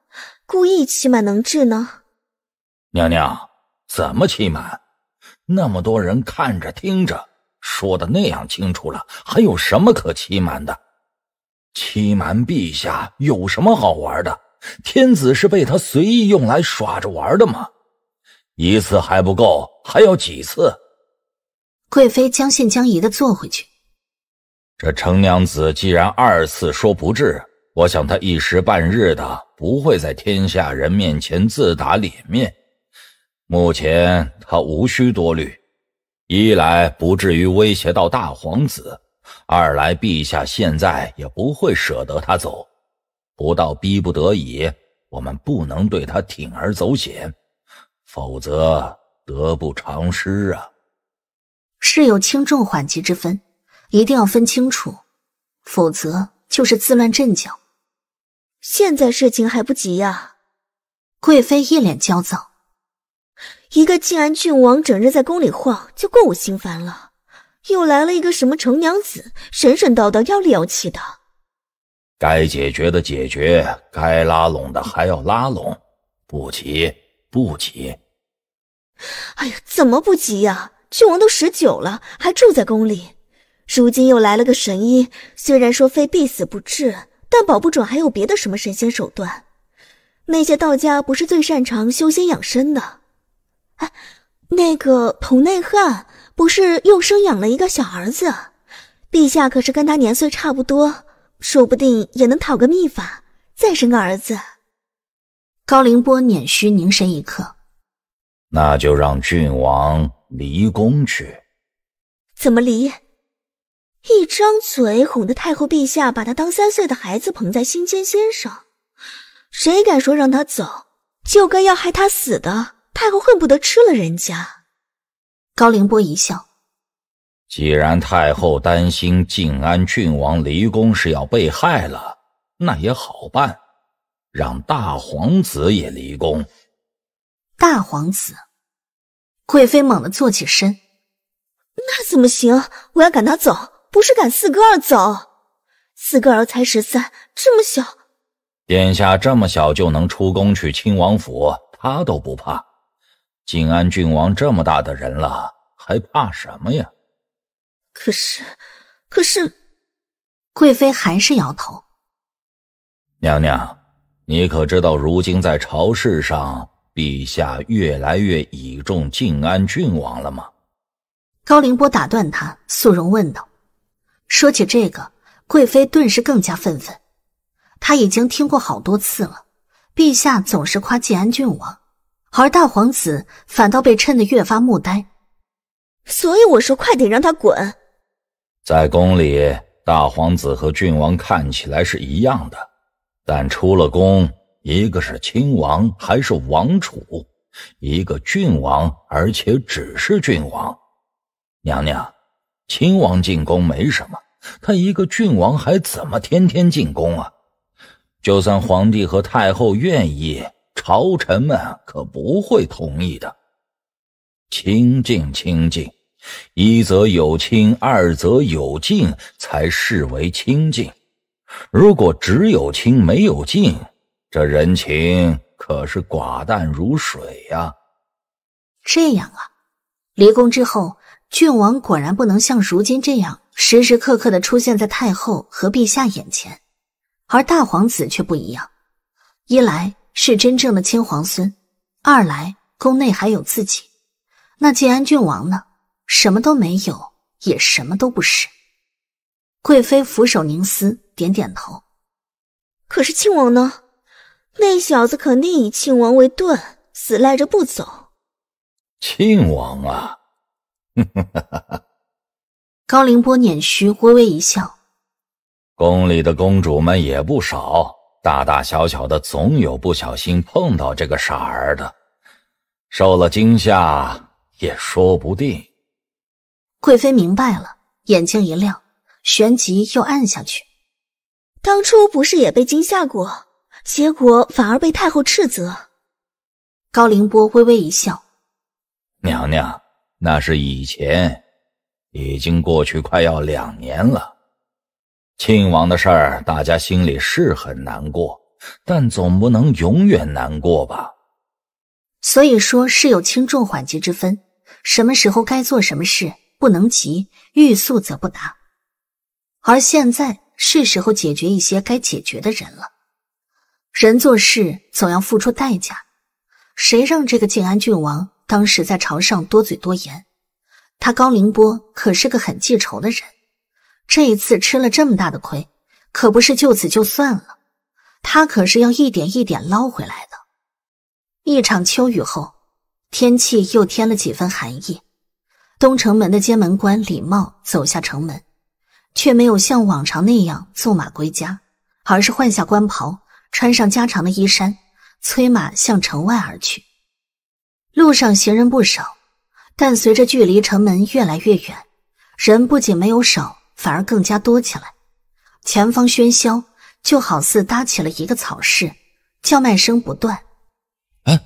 故意欺瞒能治呢？娘娘怎么欺瞒？那么多人看着听着，说的那样清楚了，还有什么可欺瞒的？”欺瞒陛下有什么好玩的？天子是被他随意用来耍着玩的吗？一次还不够，还要几次？贵妃将信将疑的坐回去。这程娘子既然二次说不治，我想她一时半日的不会在天下人面前自打脸面。目前她无需多虑，一来不至于威胁到大皇子。二来，陛下现在也不会舍得他走，不到逼不得已，我们不能对他铤而走险，否则得不偿失啊。事有轻重缓急之分，一定要分清楚，否则就是自乱阵脚。现在事情还不急呀？贵妃一脸焦躁，一个靖安郡王整日在宫里晃，就够我心烦了。又来了一个什么程娘子，神神叨叨，妖里妖气的。该解决的解决，该拉拢的还要拉拢。不急，不急。哎呀，怎么不急呀？郡王都十九了，还住在宫里。如今又来了个神医，虽然说非必死不治，但保不准还有别的什么神仙手段。那些道家不是最擅长修仙养身的？哎，那个童内翰。不是又生养了一个小儿子，陛下可是跟他年岁差不多，说不定也能讨个秘法，再生个儿子。高凌波捻须凝神一刻，那就让郡王离宫去。怎么离？一张嘴哄得太后陛下把他当三岁的孩子捧在心尖尖上，谁敢说让他走，就该要害他死的太后恨不得吃了人家。高凌波一笑，既然太后担心静安郡王离宫是要被害了，那也好办，让大皇子也离宫。大皇子，贵妃猛地坐起身，那怎么行？我要赶他走，不是赶四哥儿走。四哥儿才十三，这么小。殿下这么小就能出宫去亲王府，他都不怕。晋安郡王这么大的人了，还怕什么呀？可是，可是，贵妃还是摇头。娘娘，你可知道，如今在朝事上，陛下越来越倚重晋安郡王了吗？高凌波打断他，素容问道：“说起这个，贵妃顿时更加愤愤。她已经听过好多次了，陛下总是夸晋安郡王。”而大皇子反倒被衬得越发木呆，所以我说快点让他滚。在宫里，大皇子和郡王看起来是一样的，但出了宫，一个是亲王还是王储，一个郡王，而且只是郡王。娘娘，亲王进宫没什么，他一个郡王还怎么天天进宫啊？就算皇帝和太后愿意。朝臣们可不会同意的。清静，清静，一则有清，二则有静，才视为清静。如果只有清没有静，这人情可是寡淡如水呀。这样啊，离宫之后，郡王果然不能像如今这样时时刻刻的出现在太后和陛下眼前，而大皇子却不一样，一来。是真正的亲皇孙，二来宫内还有自己，那建安郡王呢？什么都没有，也什么都不是。贵妃俯首凝思，点点头。可是庆王呢？那小子肯定以庆王为盾，死赖着不走。庆王啊！高凌波捻须，微微一笑。宫里的公主们也不少。大大小小的，总有不小心碰到这个傻儿的，受了惊吓也说不定。贵妃明白了，眼睛一亮，旋即又暗下去。当初不是也被惊吓过，结果反而被太后斥责。高凌波微微一笑：“娘娘，那是以前，已经过去快要两年了。”庆王的事儿，大家心里是很难过，但总不能永远难过吧。所以说，事有轻重缓急之分，什么时候该做什么事，不能急，欲速则不达。而现在是时候解决一些该解决的人了。人做事总要付出代价，谁让这个靖安郡王当时在朝上多嘴多言？他高凌波可是个很记仇的人。这一次吃了这么大的亏，可不是就此就算了。他可是要一点一点捞回来的。一场秋雨后，天气又添了几分寒意。东城门的监门官李茂走下城门，却没有像往常那样纵马归家，而是换下官袍，穿上加长的衣衫，催马向城外而去。路上行人不少，但随着距离城门越来越远，人不仅没有少。反而更加多起来。前方喧嚣，就好似搭起了一个草市，叫卖声不断。哎，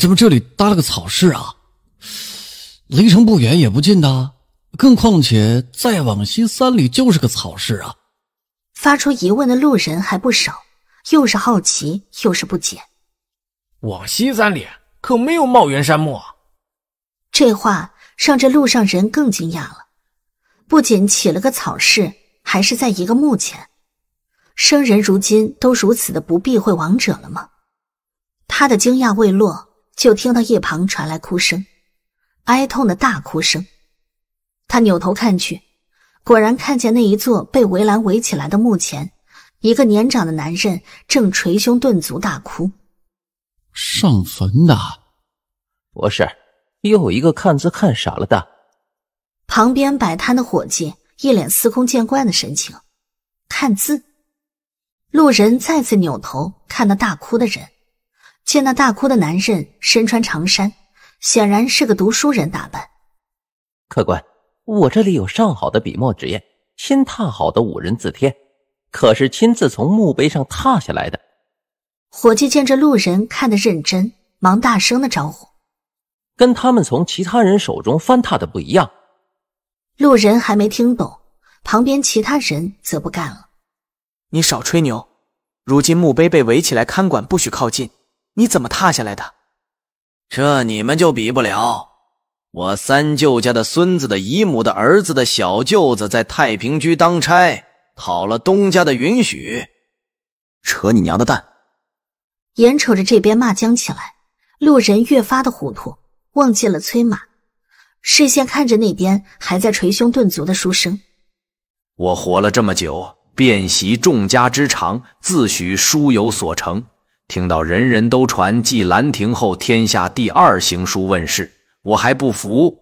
怎么这里搭了个草市啊？离城不远也不近的，更况且再往西三里就是个草市啊！发出疑问的路人还不少，又是好奇又是不解。往西三里可没有茂源山木。这话让这路上人更惊讶了。不仅起了个草室，还是在一个墓前。生人如今都如此的不避讳亡者了吗？他的惊讶未落，就听到一旁传来哭声，哀痛的大哭声。他扭头看去，果然看见那一座被围栏围起来的墓前，一个年长的男人正捶胸顿足大哭。上坟呐！不是又一个看字看傻了的。旁边摆摊的伙计一脸司空见惯的神情，看字。路人再次扭头看那大哭的人，见那大哭的男人身穿长衫，显然是个读书人打扮。客官，我这里有上好的笔墨纸砚，新拓好的五人字帖，可是亲自从墓碑上拓下来的。伙计见这路人看得认真，忙大声的招呼：“跟他们从其他人手中翻拓的不一样。”路人还没听懂，旁边其他人则不干了。你少吹牛！如今墓碑被围起来看管，不许靠近。你怎么踏下来的？这你们就比不了。我三舅家的孙子的姨母的儿子的小舅子在太平居当差，讨了东家的允许。扯你娘的蛋！眼瞅着这边骂僵起来，路人越发的糊涂，忘记了催马。视线看着那边还在捶胸顿足的书生，我活了这么久，遍习众家之长，自诩书有所成。听到人人都传继兰亭后天下第二行书问世，我还不服。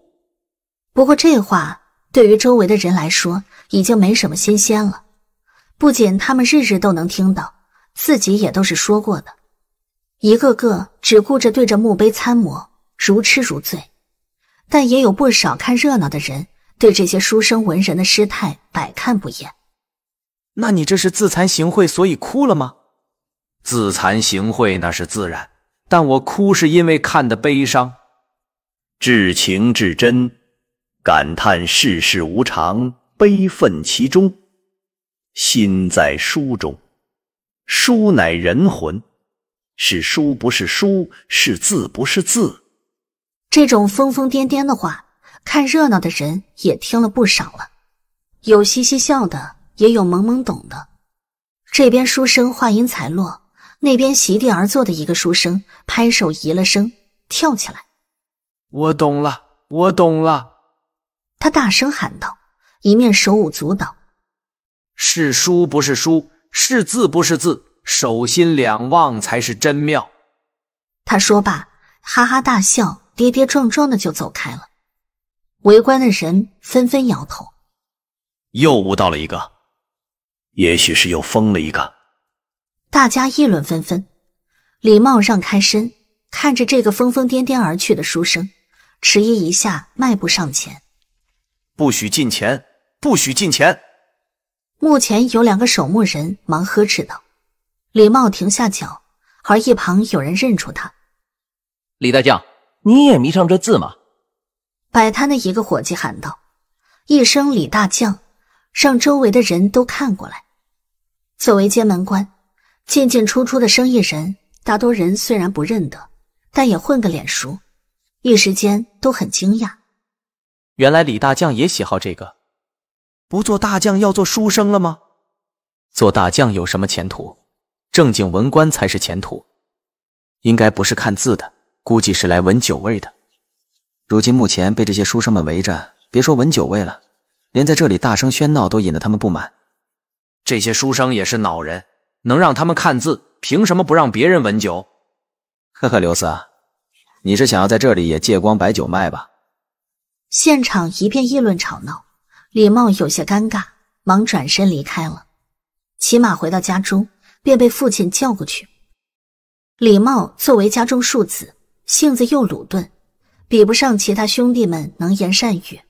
不过这话对于周围的人来说已经没什么新鲜了，不仅他们日日都能听到，自己也都是说过的。一个个只顾着对着墓碑参摩，如痴如醉。但也有不少看热闹的人，对这些书生文人的失态百看不厌。那你这是自惭形秽，所以哭了吗？自惭形秽那是自然，但我哭是因为看的悲伤，至情至真，感叹世事无常，悲愤其中，心在书中，书乃人魂，是书不是书，是字不是字。这种疯疯癫癫的话，看热闹的人也听了不少了，有嘻嘻笑的，也有懵懵懂的。这边书生话音才落，那边席地而坐的一个书生拍手疑了声，跳起来：“我懂了，我懂了！”他大声喊道，一面手舞足蹈：“是书不是书，是字不是字，手心两望才是真妙。”他说罢，哈哈大笑。跌跌撞撞的就走开了，围观的人纷纷摇头。又悟到了一个，也许是又疯了一个。大家议论纷纷。李茂让开身，看着这个疯疯癫癫而去的书生，迟疑一下，迈步上前。不许进前，不许进前。墓前有两个守墓人，忙呵斥道：“李茂，停下脚。”而一旁有人认出他：“李大将。”你也迷上这字吗？摆摊的一个伙计喊道：“一声李大将，让周围的人都看过来。”作为监门官，进进出出的生意人大多人虽然不认得，但也混个脸熟。一时间都很惊讶，原来李大将也喜好这个，不做大将要做书生了吗？做大将有什么前途？正经文官才是前途，应该不是看字的。估计是来闻酒味的。如今目前被这些书生们围着，别说闻酒味了，连在这里大声喧闹都引得他们不满。这些书生也是恼人，能让他们看字，凭什么不让别人闻酒？呵呵，刘四，你是想要在这里也借光白酒卖吧？现场一片议论吵闹，李茂有些尴尬，忙转身离开了。骑马回到家中，便被父亲叫过去。李茂作为家中庶子。性子又鲁钝，比不上其他兄弟们能言善语，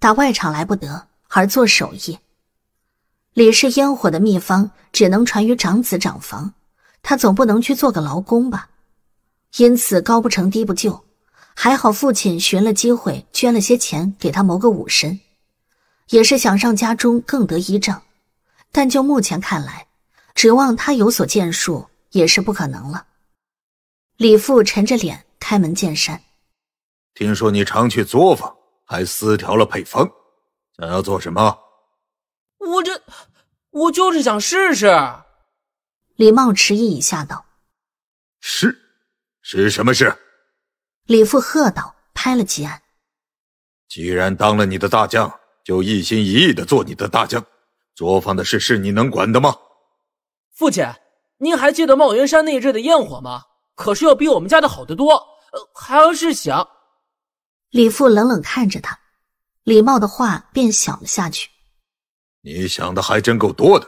打外场来不得，而做手艺，李氏烟火的秘方只能传于长子长房，他总不能去做个劳工吧？因此高不成低不就，还好父亲寻了机会捐了些钱给他谋个武身，也是想让家中更得依仗，但就目前看来，指望他有所建树也是不可能了。李父沉着脸，开门见山：“听说你常去作坊，还私调了配方，想要做什么？”“我这……我就是想试试。”李茂迟疑一下道：“是，是什么事？”李父喝道：“拍了几案！既然当了你的大将，就一心一意的做你的大将。作坊的事是你能管的吗？”“父亲，您还记得茂元山那日的焰火吗？”可是要比我们家的好得多，还要是想。李父冷冷看着他，李茂的话便小了下去。你想的还真够多的，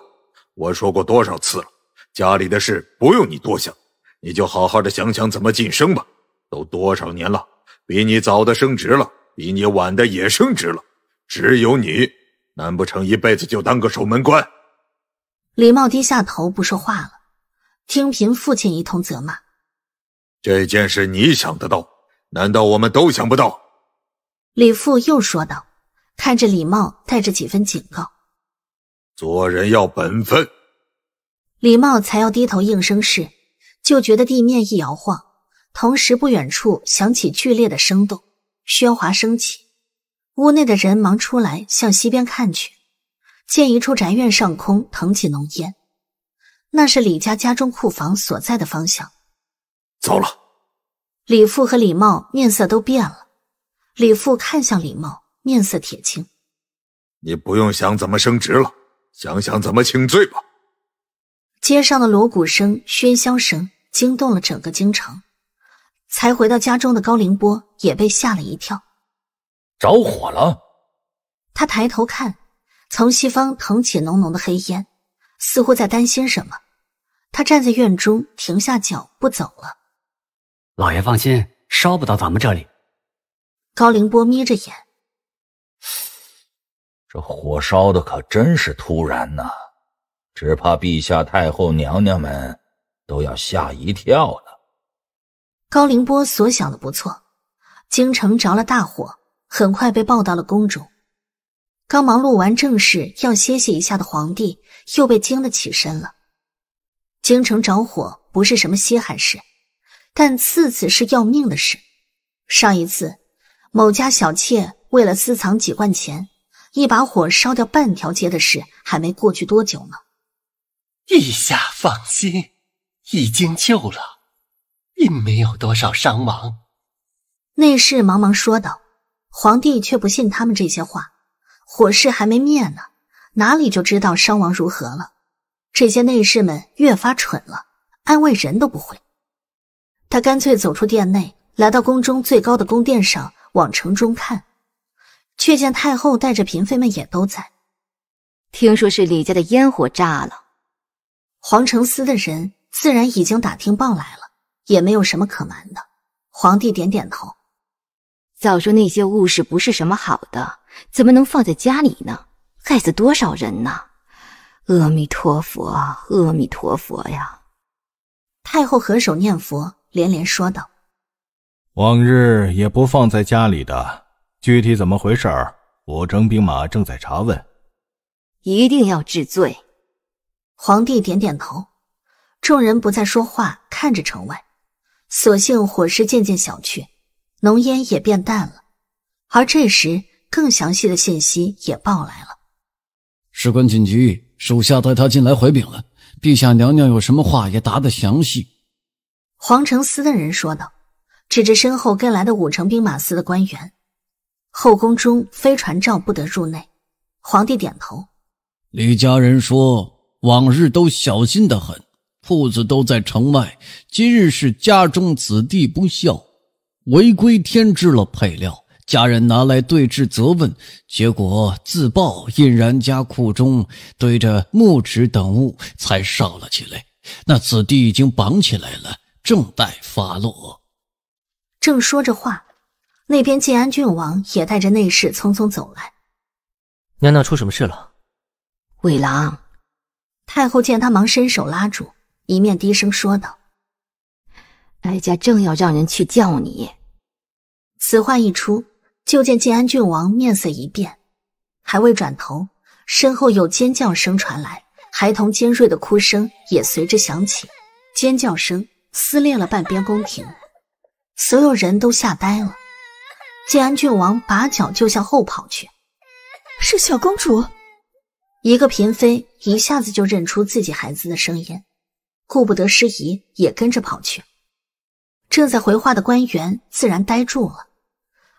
我说过多少次了，家里的事不用你多想，你就好好的想想怎么晋升吧。都多少年了，比你早的升职了，比你晚的也升职了，只有你，难不成一辈子就当个守门官？李茂低下头不说话了，听凭父亲一通责骂。这件事你想得到，难道我们都想不到？李父又说道，看着李茂，带着几分警告：“做人要本分。”李茂才要低头应声是，就觉得地面一摇晃，同时不远处响起剧烈的声动，喧哗升起。屋内的人忙出来向西边看去，见一处宅院上空腾起浓烟，那是李家家中库房所在的方向。糟了！李父和李茂面色都变了。李父看向李茂，面色铁青：“你不用想怎么升职了，想想怎么请罪吧。”街上的锣鼓声、喧嚣声惊动了整个京城。才回到家中的高凌波也被吓了一跳：“着火了！”他抬头看，从西方腾起浓浓的黑烟，似乎在担心什么。他站在院中，停下脚步，不走了。老爷放心，烧不到咱们这里。高凌波眯着眼，这火烧的可真是突然呐，只怕陛下、太后娘娘们都要吓一跳了。高凌波所想的不错，京城着了大火，很快被报到了宫中。刚忙碌完正事要歇息一下的皇帝，又被惊得起身了。京城着火不是什么稀罕事。但次次是要命的事。上一次某家小妾为了私藏几罐钱，一把火烧掉半条街的事还没过去多久呢。陛下放心，已经救了，并没有多少伤亡。内侍忙忙说道。皇帝却不信他们这些话，火势还没灭呢，哪里就知道伤亡如何了？这些内侍们越发蠢了，安慰人都不会。他干脆走出殿内，来到宫中最高的宫殿上，往城中看，却见太后带着嫔妃们也都在。听说是李家的烟火炸了，皇城司的人自然已经打听报来了，也没有什么可瞒的。皇帝点点头，早说那些物事不是什么好的，怎么能放在家里呢？害死多少人呢？阿弥陀佛，阿弥陀佛呀！太后合手念佛。连连说道：“往日也不放在家里的，具体怎么回事儿？我征兵马正在查问，一定要治罪。”皇帝点点头，众人不再说话，看着城外。所幸火势渐渐小去，浓烟也变淡了。而这时，更详细的信息也报来了。事关紧急，属下带他进来回禀了。陛下、娘娘有什么话也答得详细。皇城司的人说道，指着身后跟来的五城兵马司的官员：“后宫中非传召不得入内。”皇帝点头。李家人说：“往日都小心的很，铺子都在城外。今日是家中子弟不孝，违规添置了配料。家人拿来对质责问，结果自爆印染家库中堆着木尺等物，才烧了起来。那子弟已经绑起来了。”正待发落，正说着话，那边晋安郡王也带着内侍匆匆走来。娘娘出什么事了？伟郎，太后见他，忙伸手拉住，一面低声说道：“哀家正要让人去叫你。”此话一出，就见晋安郡王面色一变，还未转头，身后有尖叫声传来，孩童尖锐的哭声也随之响起，尖叫声。撕裂了半边宫廷，所有人都吓呆了。建安郡王拔脚就向后跑去。是小公主，一个嫔妃一下子就认出自己孩子的声音，顾不得失仪，也跟着跑去。正在回话的官员自然呆住了。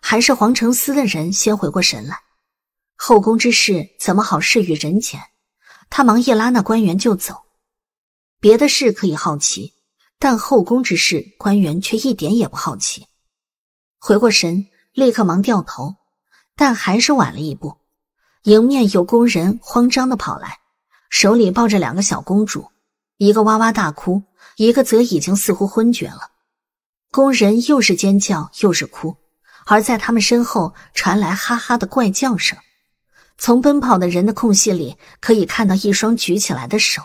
还是皇城司的人先回过神来。后宫之事怎么好事与人前？他忙一拉那官员就走。别的事可以好奇。但后宫之事，官员却一点也不好奇。回过神，立刻忙掉头，但还是晚了一步。迎面有宫人慌张的跑来，手里抱着两个小公主，一个哇哇大哭，一个则已经似乎昏厥了。宫人又是尖叫又是哭，而在他们身后传来哈哈的怪叫声。从奔跑的人的空隙里，可以看到一双举起来的手。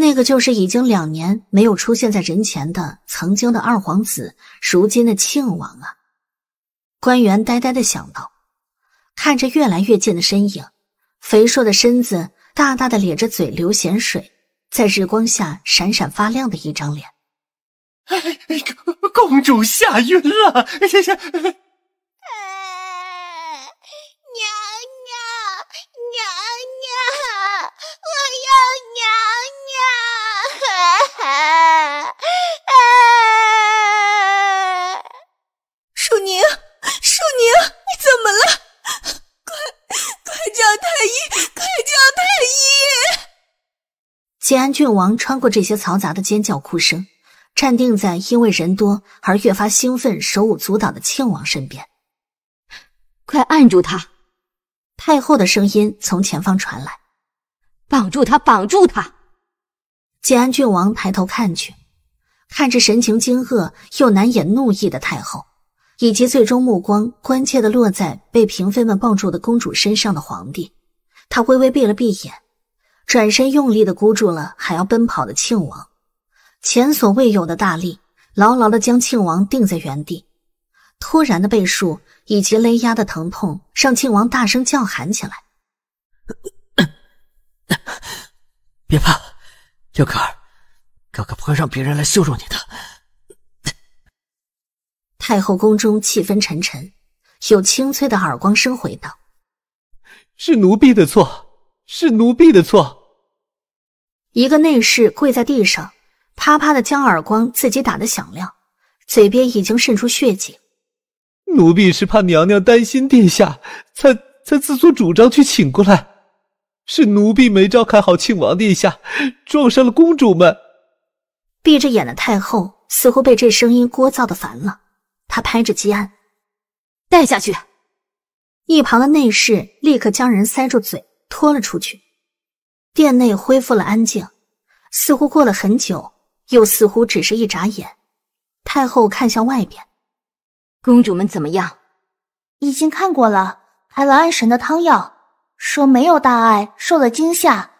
那个就是已经两年没有出现在人前的曾经的二皇子，如今的庆王啊！官员呆呆的想到，看着越来越近的身影，肥硕的身子，大大的咧着嘴流咸水，在日光下闪闪发亮的一张脸。哎，公主吓晕了，谢谢。建安郡王穿过这些嘈杂的尖叫哭声，站定在因为人多而越发兴奋、手舞足蹈的庆王身边。快按住他！太后的声音从前方传来。绑住他！绑住他！建安郡王抬头看去，看着神情惊愕又难掩怒意的太后，以及最终目光关切的落在被嫔妃们抱住的公主身上的皇帝，他微微闭了闭眼。转身用力的箍住了还要奔跑的庆王，前所未有的大力牢牢的将庆王定在原地。突然的背束以及勒压的疼痛让庆王大声叫喊起来：“别怕，六哥，哥哥不会让别人来羞辱你的。”太后宫中气氛沉沉，有清脆的耳光声回道：“是奴婢的错，是奴婢的错。”一个内侍跪在地上，啪啪的将耳光自己打的响亮，嘴边已经渗出血迹。奴婢是怕娘娘担心殿下，才才自作主张去请过来，是奴婢没照看好庆王殿下，撞伤了公主们。闭着眼的太后似乎被这声音聒噪的烦了，她拍着积安，带下去。一旁的内侍立刻将人塞住嘴，拖了出去。殿内恢复了安静，似乎过了很久，又似乎只是一眨眼。太后看向外边，公主们怎么样？已经看过了，开了安神的汤药，说没有大碍，受了惊吓，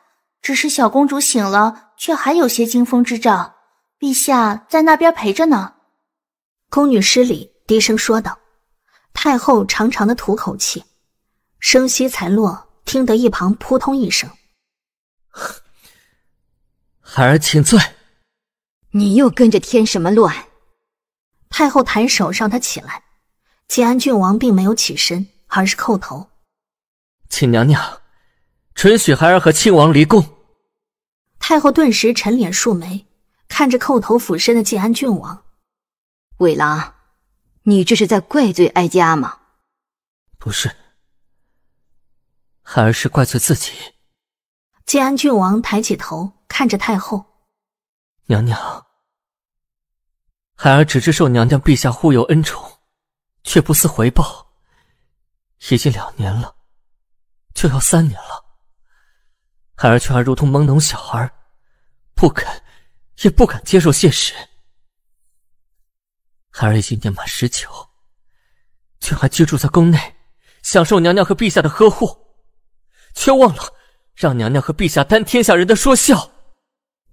只是小公主醒了，却还有些惊风之兆。陛下在那边陪着呢。宫女施礼，低声说道。太后长长的吐口气，声息才落，听得一旁扑通一声。孩儿请罪，你又跟着添什么乱？太后抬手让他起来，建安郡王并没有起身，而是叩头，请娘娘准许孩儿和亲王离宫。太后顿时沉脸竖眉，看着叩头俯身的建安郡王，魏琅，你这是在怪罪哀家吗？不是，孩儿是怪罪自己。建安郡王抬起头看着太后，娘娘，孩儿只是受娘娘、陛下护佑恩宠，却不思回报。已经两年了，就要三年了，孩儿却还如同懵懂小孩，不肯也不敢接受现实。孩儿已经年满十九，却还居住在宫内，享受娘娘和陛下的呵护，却忘了。让娘娘和陛下担天下人的说笑。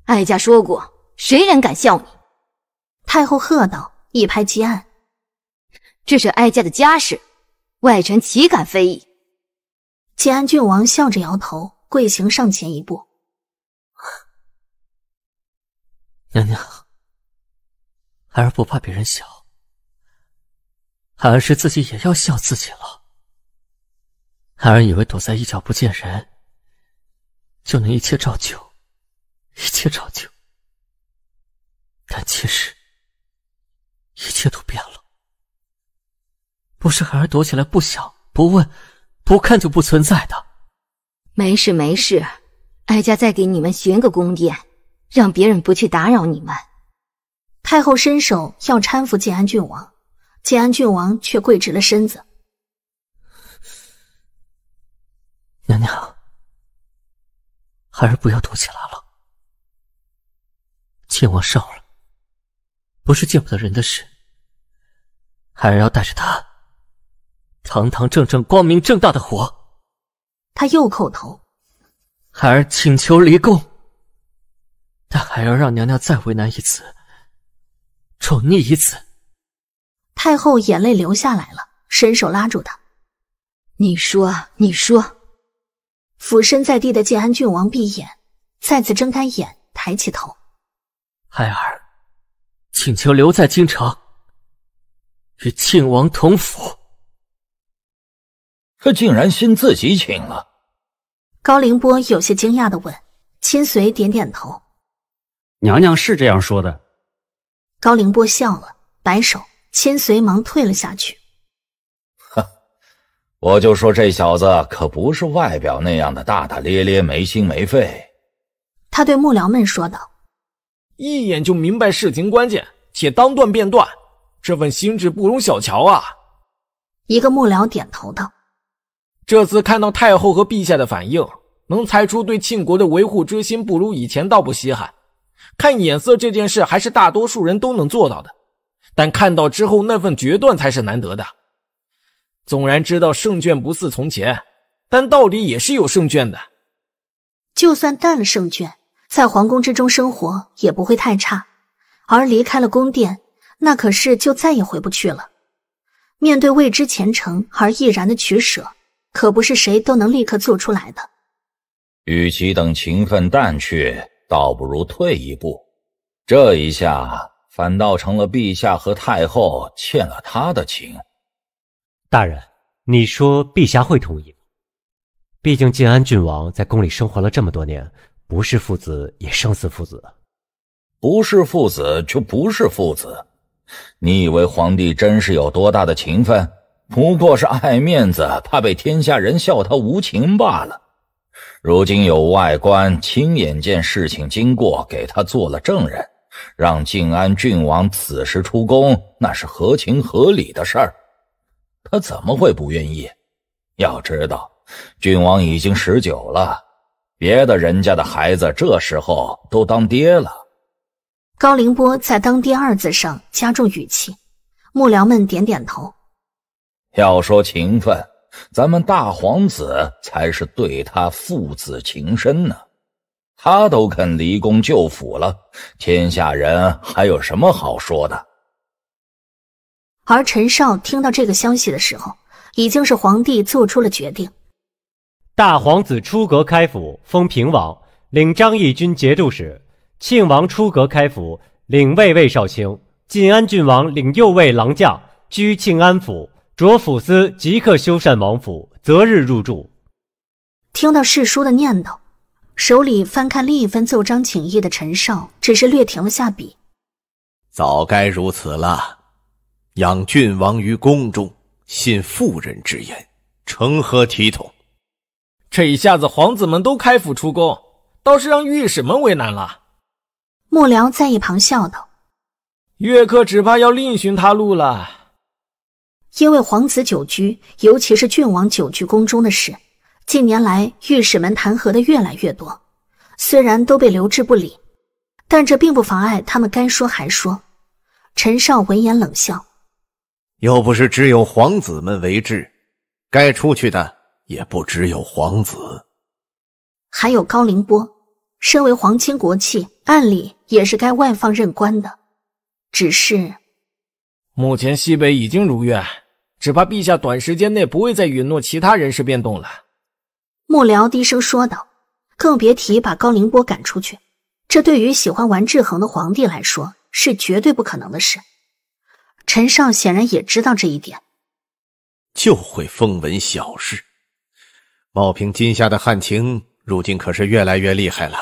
哀家说过，谁人敢笑你？太后喝道，一拍即案。这是哀家的家事，外臣岂敢非议？齐安郡王笑着摇头，跪行上前一步。娘娘，孩儿不怕别人笑，孩儿是自己也要笑自己了。孩儿以为躲在一角不见人。就能一切照旧，一切照旧。但其实，一切都变了。不是孩儿躲起来不想、不问、不看就不存在的。没事，没事，哀家再给你们寻个宫殿，让别人不去打扰你们。太后伸手要搀扶建安郡王，建安郡王却跪直了身子，娘娘。孩儿不要躲起来了，靖王上了，不是见不得人的事。孩儿要带着他堂堂正正、光明正大的活。他又叩头，孩儿请求离宫，但孩儿让娘娘再为难一次，宠溺一次。太后眼泪流下来了，伸手拉住他，你说，你说。俯身在地的建安郡王闭眼，再次睁开眼，抬起头，孩儿请求留在京城，与靖王同府。他竟然先自己请了。高凌波有些惊讶的问，亲随点点头，娘娘是这样说的。高凌波笑了，摆手，亲随忙退了下去。我就说这小子可不是外表那样的大大咧咧、没心没肺。他对幕僚们说道：“一眼就明白事情关键，且当断便断，这份心智不容小瞧啊！”一个幕僚点头道：“这次看到太后和陛下的反应，能猜出对庆国的维护之心不如以前，倒不稀罕。看眼色这件事还是大多数人都能做到的，但看到之后那份决断才是难得的。”纵然知道圣卷不似从前，但到底也是有圣卷的。就算淡了圣卷，在皇宫之中生活也不会太差。而离开了宫殿，那可是就再也回不去了。面对未知前程而毅然的取舍，可不是谁都能立刻做出来的。与其等情分淡去，倒不如退一步。这一下反倒成了陛下和太后欠了他的情。大人，你说陛下会同意？毕竟晋安郡王在宫里生活了这么多年，不是父子也胜似父子。不是父子就不是父子。你以为皇帝真是有多大的情分？不过是爱面子，怕被天下人笑他无情罢了。如今有外官亲眼见事情经过，给他做了证人，让晋安郡王此时出宫，那是合情合理的事儿。他怎么会不愿意？要知道，郡王已经十九了，别的人家的孩子这时候都当爹了。高凌波在“当爹”二字上加重语气，幕僚们点点头。要说情分，咱们大皇子才是对他父子情深呢。他都肯离宫就府了，天下人还有什么好说的？而陈少听到这个消息的时候，已经是皇帝做出了决定：大皇子出阁开府，封平王，领张义军节度使；庆王出阁开府，领卫尉少卿；晋安郡王领右卫郎将，居庆安府。着府司即刻修缮王府，择日入住。听到侍书的念头，手里翻看另一份奏章请意的陈少，只是略停了下笔。早该如此了。养郡王于宫中，信妇人之言，成何体统？这一下子，皇子们都开府出宫，倒是让御史们为难了。幕僚在一旁笑道：“岳客只怕要另寻他路了。”因为皇子久居，尤其是郡王久居宫中的事，近年来御史们弹劾的越来越多。虽然都被留置不理，但这并不妨碍他们该说还说。陈少闻言冷笑。又不是只有皇子们为质，该出去的也不只有皇子，还有高凌波。身为皇亲国戚，按理也是该外放任官的。只是，目前西北已经如愿，只怕陛下短时间内不会再允诺其他人事变动了。幕僚低声说道：“更别提把高凌波赶出去，这对于喜欢玩制衡的皇帝来说，是绝对不可能的事。”陈少显然也知道这一点，就会风闻小事。茂平今夏的旱情，如今可是越来越厉害了。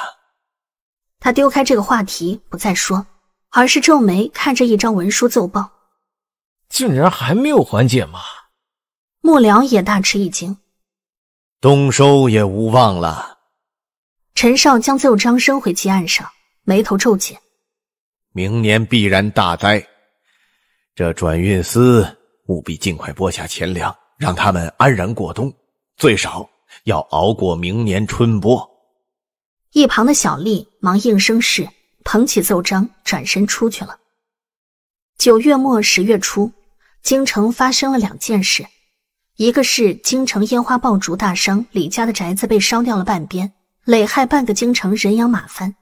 他丢开这个话题不再说，而是皱眉看着一张文书奏报，竟然还没有缓解吗？幕僚也大吃一惊，冬收也无望了。陈少将奏章收回祭案上，眉头皱紧，明年必然大灾。这转运司务必尽快拨下钱粮，让他们安然过冬，最少要熬过明年春播。一旁的小丽忙应声是，捧起奏章，转身出去了。九月末十月初，京城发生了两件事，一个是京城烟花爆竹大伤，李家的宅子被烧掉了半边，累害半个京城人仰马翻。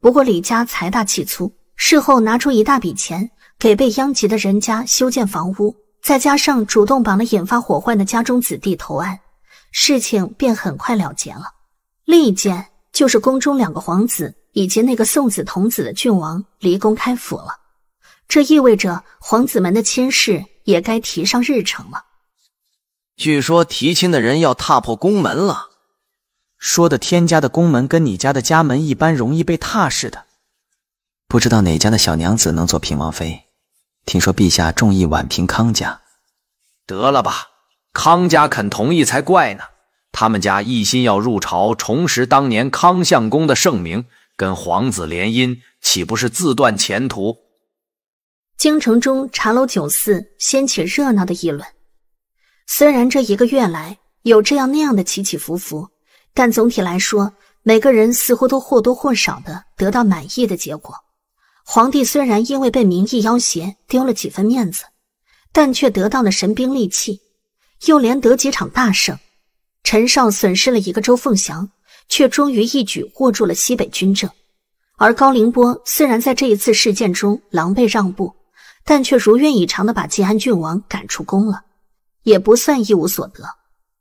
不过李家财大气粗，事后拿出一大笔钱。给被殃及的人家修建房屋，再加上主动绑了引发火患的家中子弟投案，事情便很快了结了。另一件就是宫中两个皇子以及那个送子童子的郡王离宫开府了，这意味着皇子们的亲事也该提上日程了。据说提亲的人要踏破宫门了，说的天家的宫门跟你家的家门一般容易被踏似的，不知道哪家的小娘子能做平王妃。听说陛下重意婉平康家，得了吧，康家肯同意才怪呢。他们家一心要入朝，重拾当年康相公的盛名，跟皇子联姻，岂不是自断前途？京城中茶楼酒肆掀起热闹的议论。虽然这一个月来有这样那样的起起伏伏，但总体来说，每个人似乎都或多或少的得到满意的结果。皇帝虽然因为被民意要挟丢了几分面子，但却得到了神兵利器，又连得几场大胜。陈少损失了一个周凤祥，却终于一举握住了西北军政。而高凌波虽然在这一次事件中狼狈让步，但却如愿以偿地把晋安郡王赶出宫了，也不算一无所得。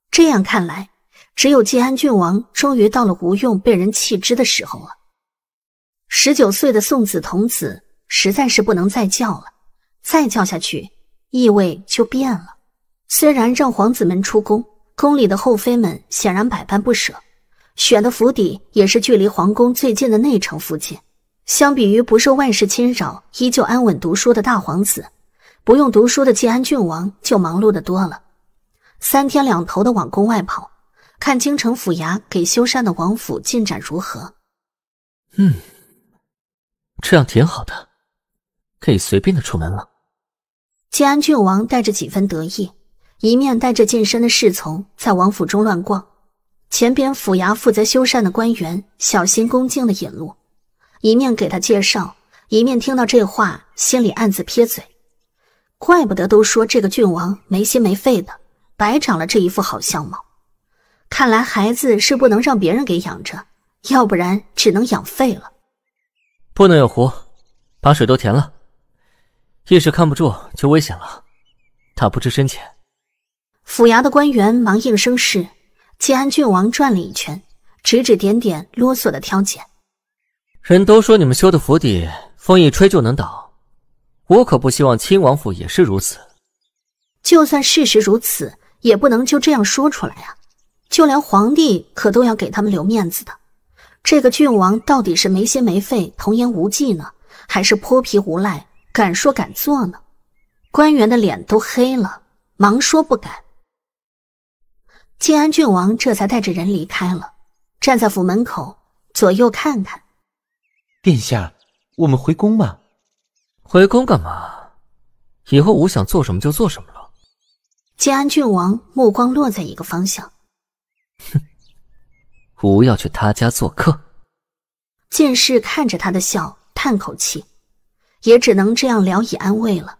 这样看来，只有晋安郡王终于到了无用、被人弃之的时候了。十九岁的宋子童子实在是不能再叫了，再叫下去意味就变了。虽然让皇子们出宫，宫里的后妃们显然百般不舍。选的府邸也是距离皇宫最近的内城附近。相比于不受外事侵扰、依旧安稳读书的大皇子，不用读书的建安郡王就忙碌的多了。三天两头的往宫外跑，看京城府衙给修缮的王府进展如何。嗯。这样挺好的，可以随便的出门了。建安郡王带着几分得意，一面带着近身的侍从在王府中乱逛，前边府衙负责修缮的官员小心恭敬的引路，一面给他介绍，一面听到这话，心里暗自撇嘴，怪不得都说这个郡王没心没肺的，白长了这一副好相貌。看来孩子是不能让别人给养着，要不然只能养废了。不能有湖，把水都填了。一时看不住就危险了，他不知深浅。府衙的官员忙应声是。晋安郡王转了一圈，指指点点，啰嗦的挑拣。人都说你们修的府邸，风一吹就能倒，我可不希望亲王府也是如此。就算事实如此，也不能就这样说出来啊！就连皇帝可都要给他们留面子的。这个郡王到底是没心没肺、童言无忌呢，还是泼皮无赖、敢说敢做呢？官员的脸都黑了，忙说不敢。晋安郡王这才带着人离开了，站在府门口左右看看。殿下，我们回宫吧。回宫干嘛？以后我想做什么就做什么了。晋安郡王目光落在一个方向，哼。不要去他家做客。剑士看着他的笑，叹口气，也只能这样聊以安慰了。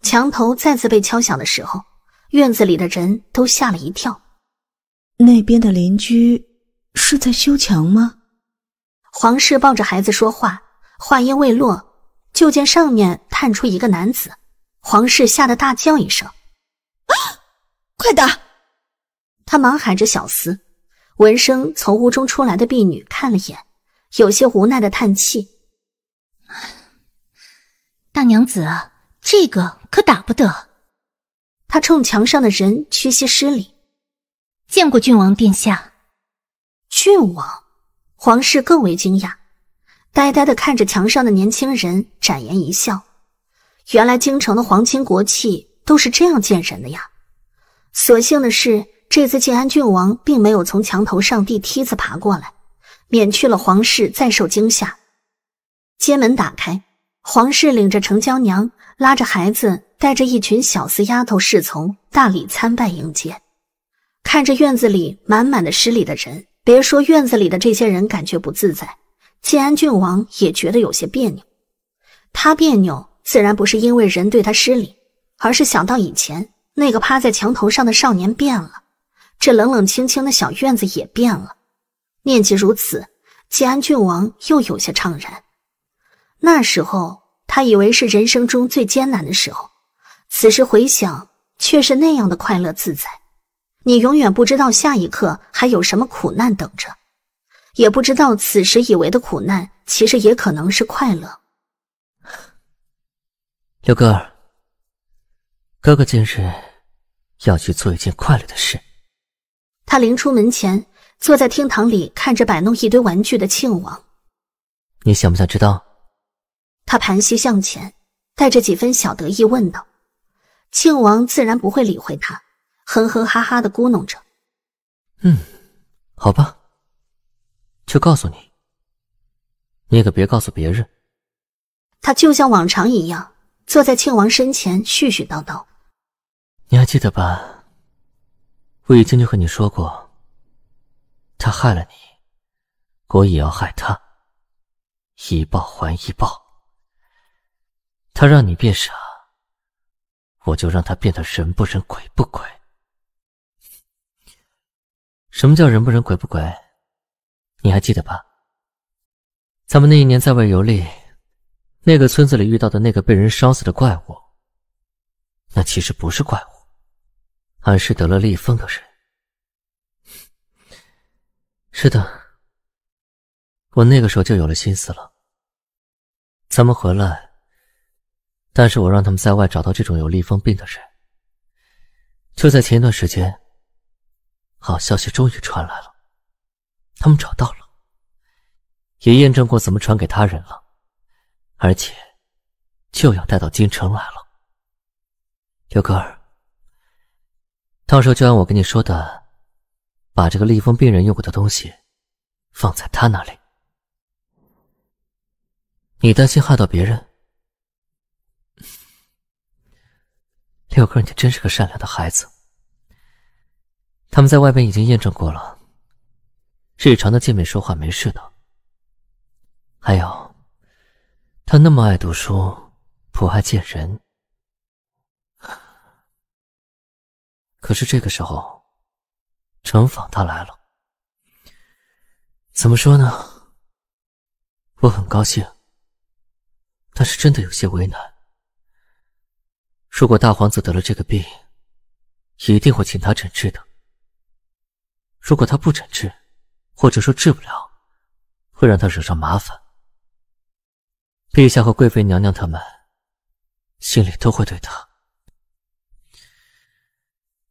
墙头再次被敲响的时候，院子里的人都吓了一跳。那边的邻居是在修墙吗？黄氏抱着孩子说话，话音未落，就见上面探出一个男子。黄氏吓得大叫一声：“啊！快打！”他忙喊着小厮。闻声从屋中出来的婢女看了眼，有些无奈的叹气：“大娘子，这个可打不得。”她冲墙上的人屈膝施礼：“见过郡王殿下。”郡王，皇室更为惊讶，呆呆的看着墙上的年轻人，展颜一笑：“原来京城的皇亲国戚都是这样见人的呀。”所幸的是。这次建安郡王并没有从墙头上递梯子爬过来，免去了皇室再受惊吓。街门打开，皇室领着程娇娘，拉着孩子，带着一群小厮丫头侍从，大礼参拜迎接。看着院子里满满的失礼的人，别说院子里的这些人感觉不自在，建安郡王也觉得有些别扭。他别扭自然不是因为人对他失礼，而是想到以前那个趴在墙头上的少年变了。这冷冷清清的小院子也变了。念及如此，建安郡王又有些怅然。那时候他以为是人生中最艰难的时候，此时回想却是那样的快乐自在。你永远不知道下一刻还有什么苦难等着，也不知道此时以为的苦难其实也可能是快乐。六哥，哥哥今日要去做一件快乐的事。他临出门前，坐在厅堂里看着摆弄一堆玩具的庆王，你想不想知道？他盘膝向前，带着几分小得意问道。庆王自然不会理会他，哼哼哈哈的咕哝着：“嗯，好吧，就告诉你。你可别告诉别人。”他就像往常一样，坐在庆王身前絮絮叨叨：“你还记得吧？”我以前就和你说过，他害了你，我也要害他，以报还以报。他让你变傻，我就让他变得人不人鬼不鬼。什么叫人不人鬼不鬼？你还记得吧？咱们那一年在外游历，那个村子里遇到的那个被人烧死的怪物，那其实不是怪物。俺是得了立风的人，是的，我那个时候就有了心思了。咱们回来，但是我让他们在外找到这种有立风病的人，就在前一段时间，好消息终于传来了，他们找到了，也验证过怎么传给他人了，而且就要带到京城来了，刘哥儿。到时候就按我跟你说的，把这个立风病人用过的东西放在他那里。你担心害到别人？六哥，你真是个善良的孩子。他们在外边已经验证过了，日常的见面说话没事的。还有，他那么爱读书，不爱见人。可是这个时候，程坊他来了。怎么说呢？我很高兴，但是真的有些为难。如果大皇子得了这个病，一定会请他诊治的。如果他不诊治，或者说治不了，会让他惹上麻烦。陛下和贵妃娘娘他们心里都会对他。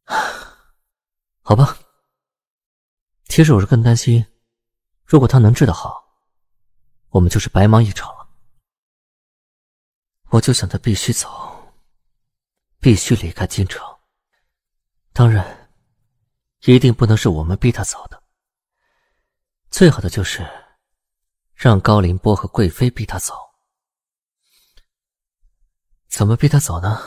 好吧，其实我是更担心，如果他能治得好，我们就是白忙一场了。我就想他必须走，必须离开京城。当然，一定不能是我们逼他走的。最好的就是让高凌波和贵妃逼他走。怎么逼他走呢？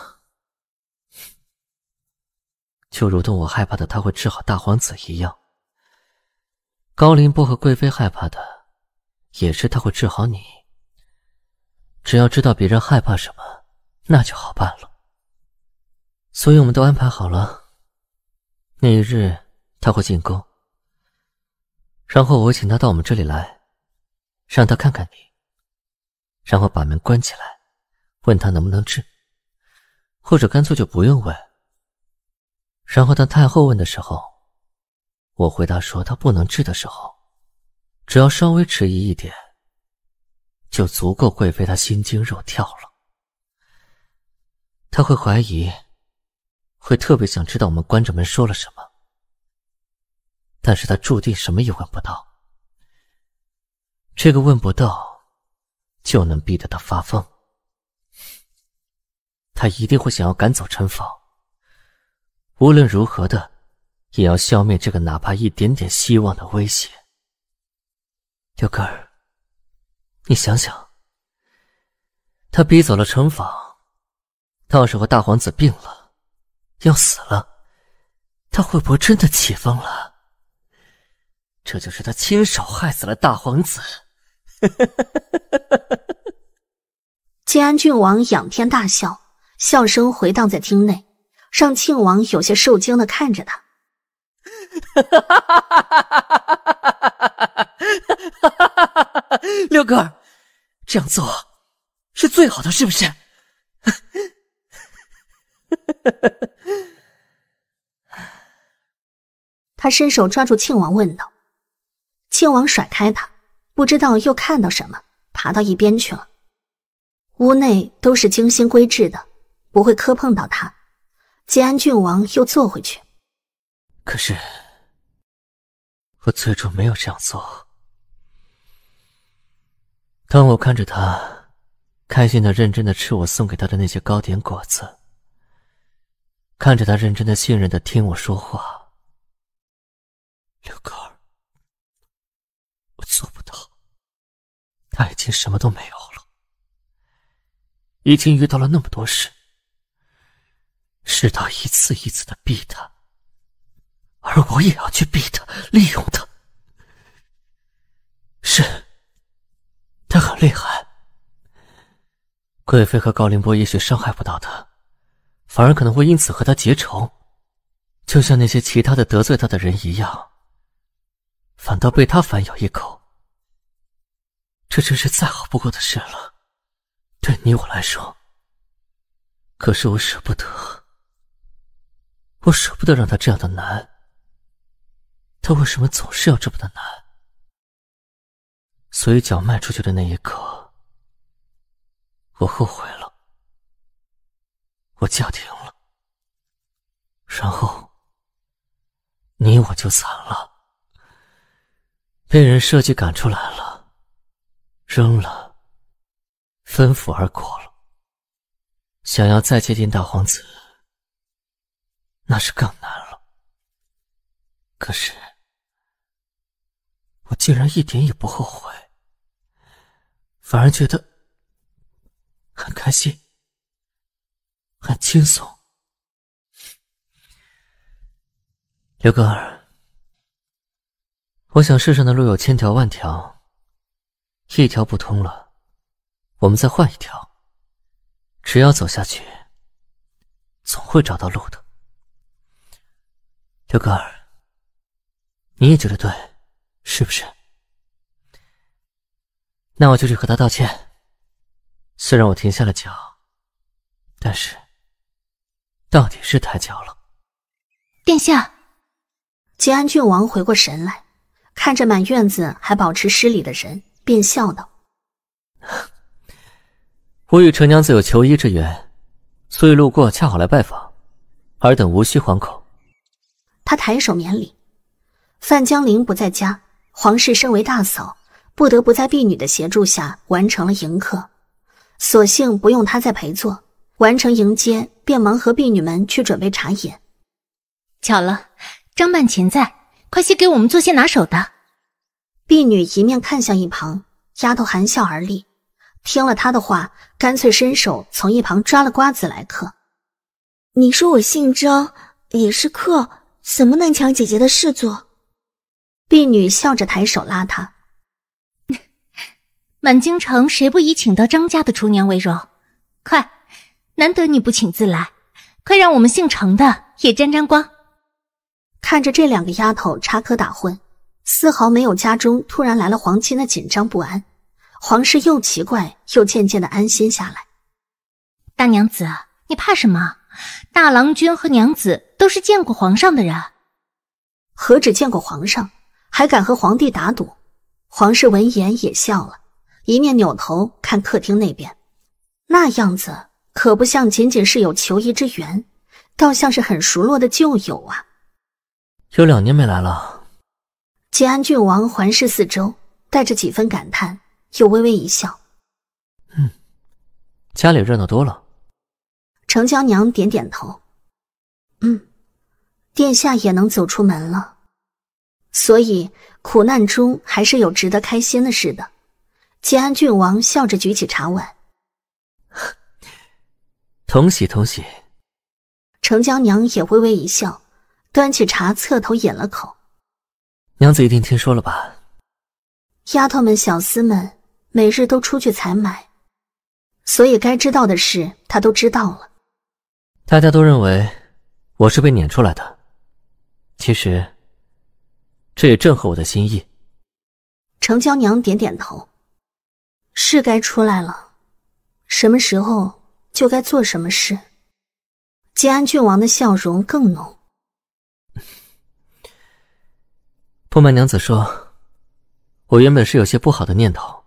就如同我害怕的他会治好大皇子一样，高凌波和贵妃害怕的也是他会治好你。只要知道别人害怕什么，那就好办了。所以我们都安排好了，那一日他会进宫，然后我请他到我们这里来，让他看看你，然后把门关起来，问他能不能治，或者干脆就不用问。然后，当太后问的时候，我回答说她不能治的时候，只要稍微迟疑一点，就足够贵妃她心惊肉跳了。她会怀疑，会特别想知道我们关着门说了什么。但是她注定什么也问不到。这个问不到，就能逼得她发疯。她一定会想要赶走陈芳。无论如何的，也要消灭这个哪怕一点点希望的威胁。六哥儿，你想想，他逼走了城防，到时候大皇子病了，要死了，他会不会真的起疯了？这就是他亲手害死了大皇子。建安郡王仰天大笑，笑声回荡在厅内。让庆王有些受惊的看着他，六哥，这样做是最好的，是不是？他伸手抓住庆王，问道。庆王甩开他，不知道又看到什么，爬到一边去了。屋内都是精心规制的，不会磕碰到他。建安郡王又坐回去。可是，我最初没有这样做。当我看着他，开心的、认真的吃我送给他的那些糕点果子，看着他认真的、信任的听我说话，刘哥儿，我做不到。他已经什么都没有了，已经遇到了那么多事。是他一次一次的逼他，而我也要去逼他，利用他。是，他很厉害。贵妃和高凌波也许伤害不到他，反而可能会因此和他结仇，就像那些其他的得罪他的人一样，反倒被他反咬一口。这真是再好不过的事了，对你我来说。可是我舍不得。我舍不得让他这样的难，他为什么总是要这么的难？所以脚迈出去的那一刻，我后悔了，我叫停了，然后你我就惨了，被人设计赶出来了，扔了，吩咐而过了，想要再接近大皇子。那是更难了。可是，我竟然一点也不后悔，反而觉得很开心、很轻松。刘哥儿，我想世上的路有千条万条，一条不通了，我们再换一条。只要走下去，总会找到路的。表哥，你也觉得对，是不是？那我就去和他道歉。虽然我停下了脚，但是到底是抬脚了。殿下，吉安郡王回过神来，看着满院子还保持失礼的人，便笑道：“我与陈娘子有求医之缘，所以路过，恰好来拜访。尔等无需惶恐。”他抬手免礼，范江林不在家，皇室身为大嫂，不得不在婢女的协助下完成了迎客，索性不用他再陪坐，完成迎接便忙和婢女们去准备茶饮。巧了，张曼琴在，快些给我们做些拿手的。婢女一面看向一旁，丫头含笑而立，听了她的话，干脆伸手从一旁抓了瓜子来嗑。你说我姓张，也是客。怎么能抢姐姐的事做？婢女笑着抬手拉她。满京城谁不以请到张家的厨娘为荣？快，难得你不请自来，快让我们姓程的也沾沾光。看着这两个丫头插科打诨，丝毫没有家中突然来了皇亲的紧张不安，皇室又奇怪又渐渐的安心下来。大娘子，你怕什么？大郎君和娘子。都是见过皇上的人，何止见过皇上，还敢和皇帝打赌？皇室闻言也笑了，一面扭头看客厅那边，那样子可不像仅仅是有求医之缘，倒像是很熟络的旧友啊。有两年没来了。吉安郡王环视四周，带着几分感叹，又微微一笑：“嗯，家里热闹多了。”程娇娘点点头：“嗯。”殿下也能走出门了，所以苦难中还是有值得开心的事的。建安郡王笑着举起茶碗，同喜同喜。程娇娘也微微一笑，端起茶侧头饮了口。娘子一定听说了吧？丫头们、小厮们每日都出去采买，所以该知道的事她都知道了。大家都认为我是被撵出来的。其实，这也正合我的心意。程娇娘点点头，是该出来了。什么时候就该做什么事。建安郡王的笑容更浓。不瞒娘子说，我原本是有些不好的念头，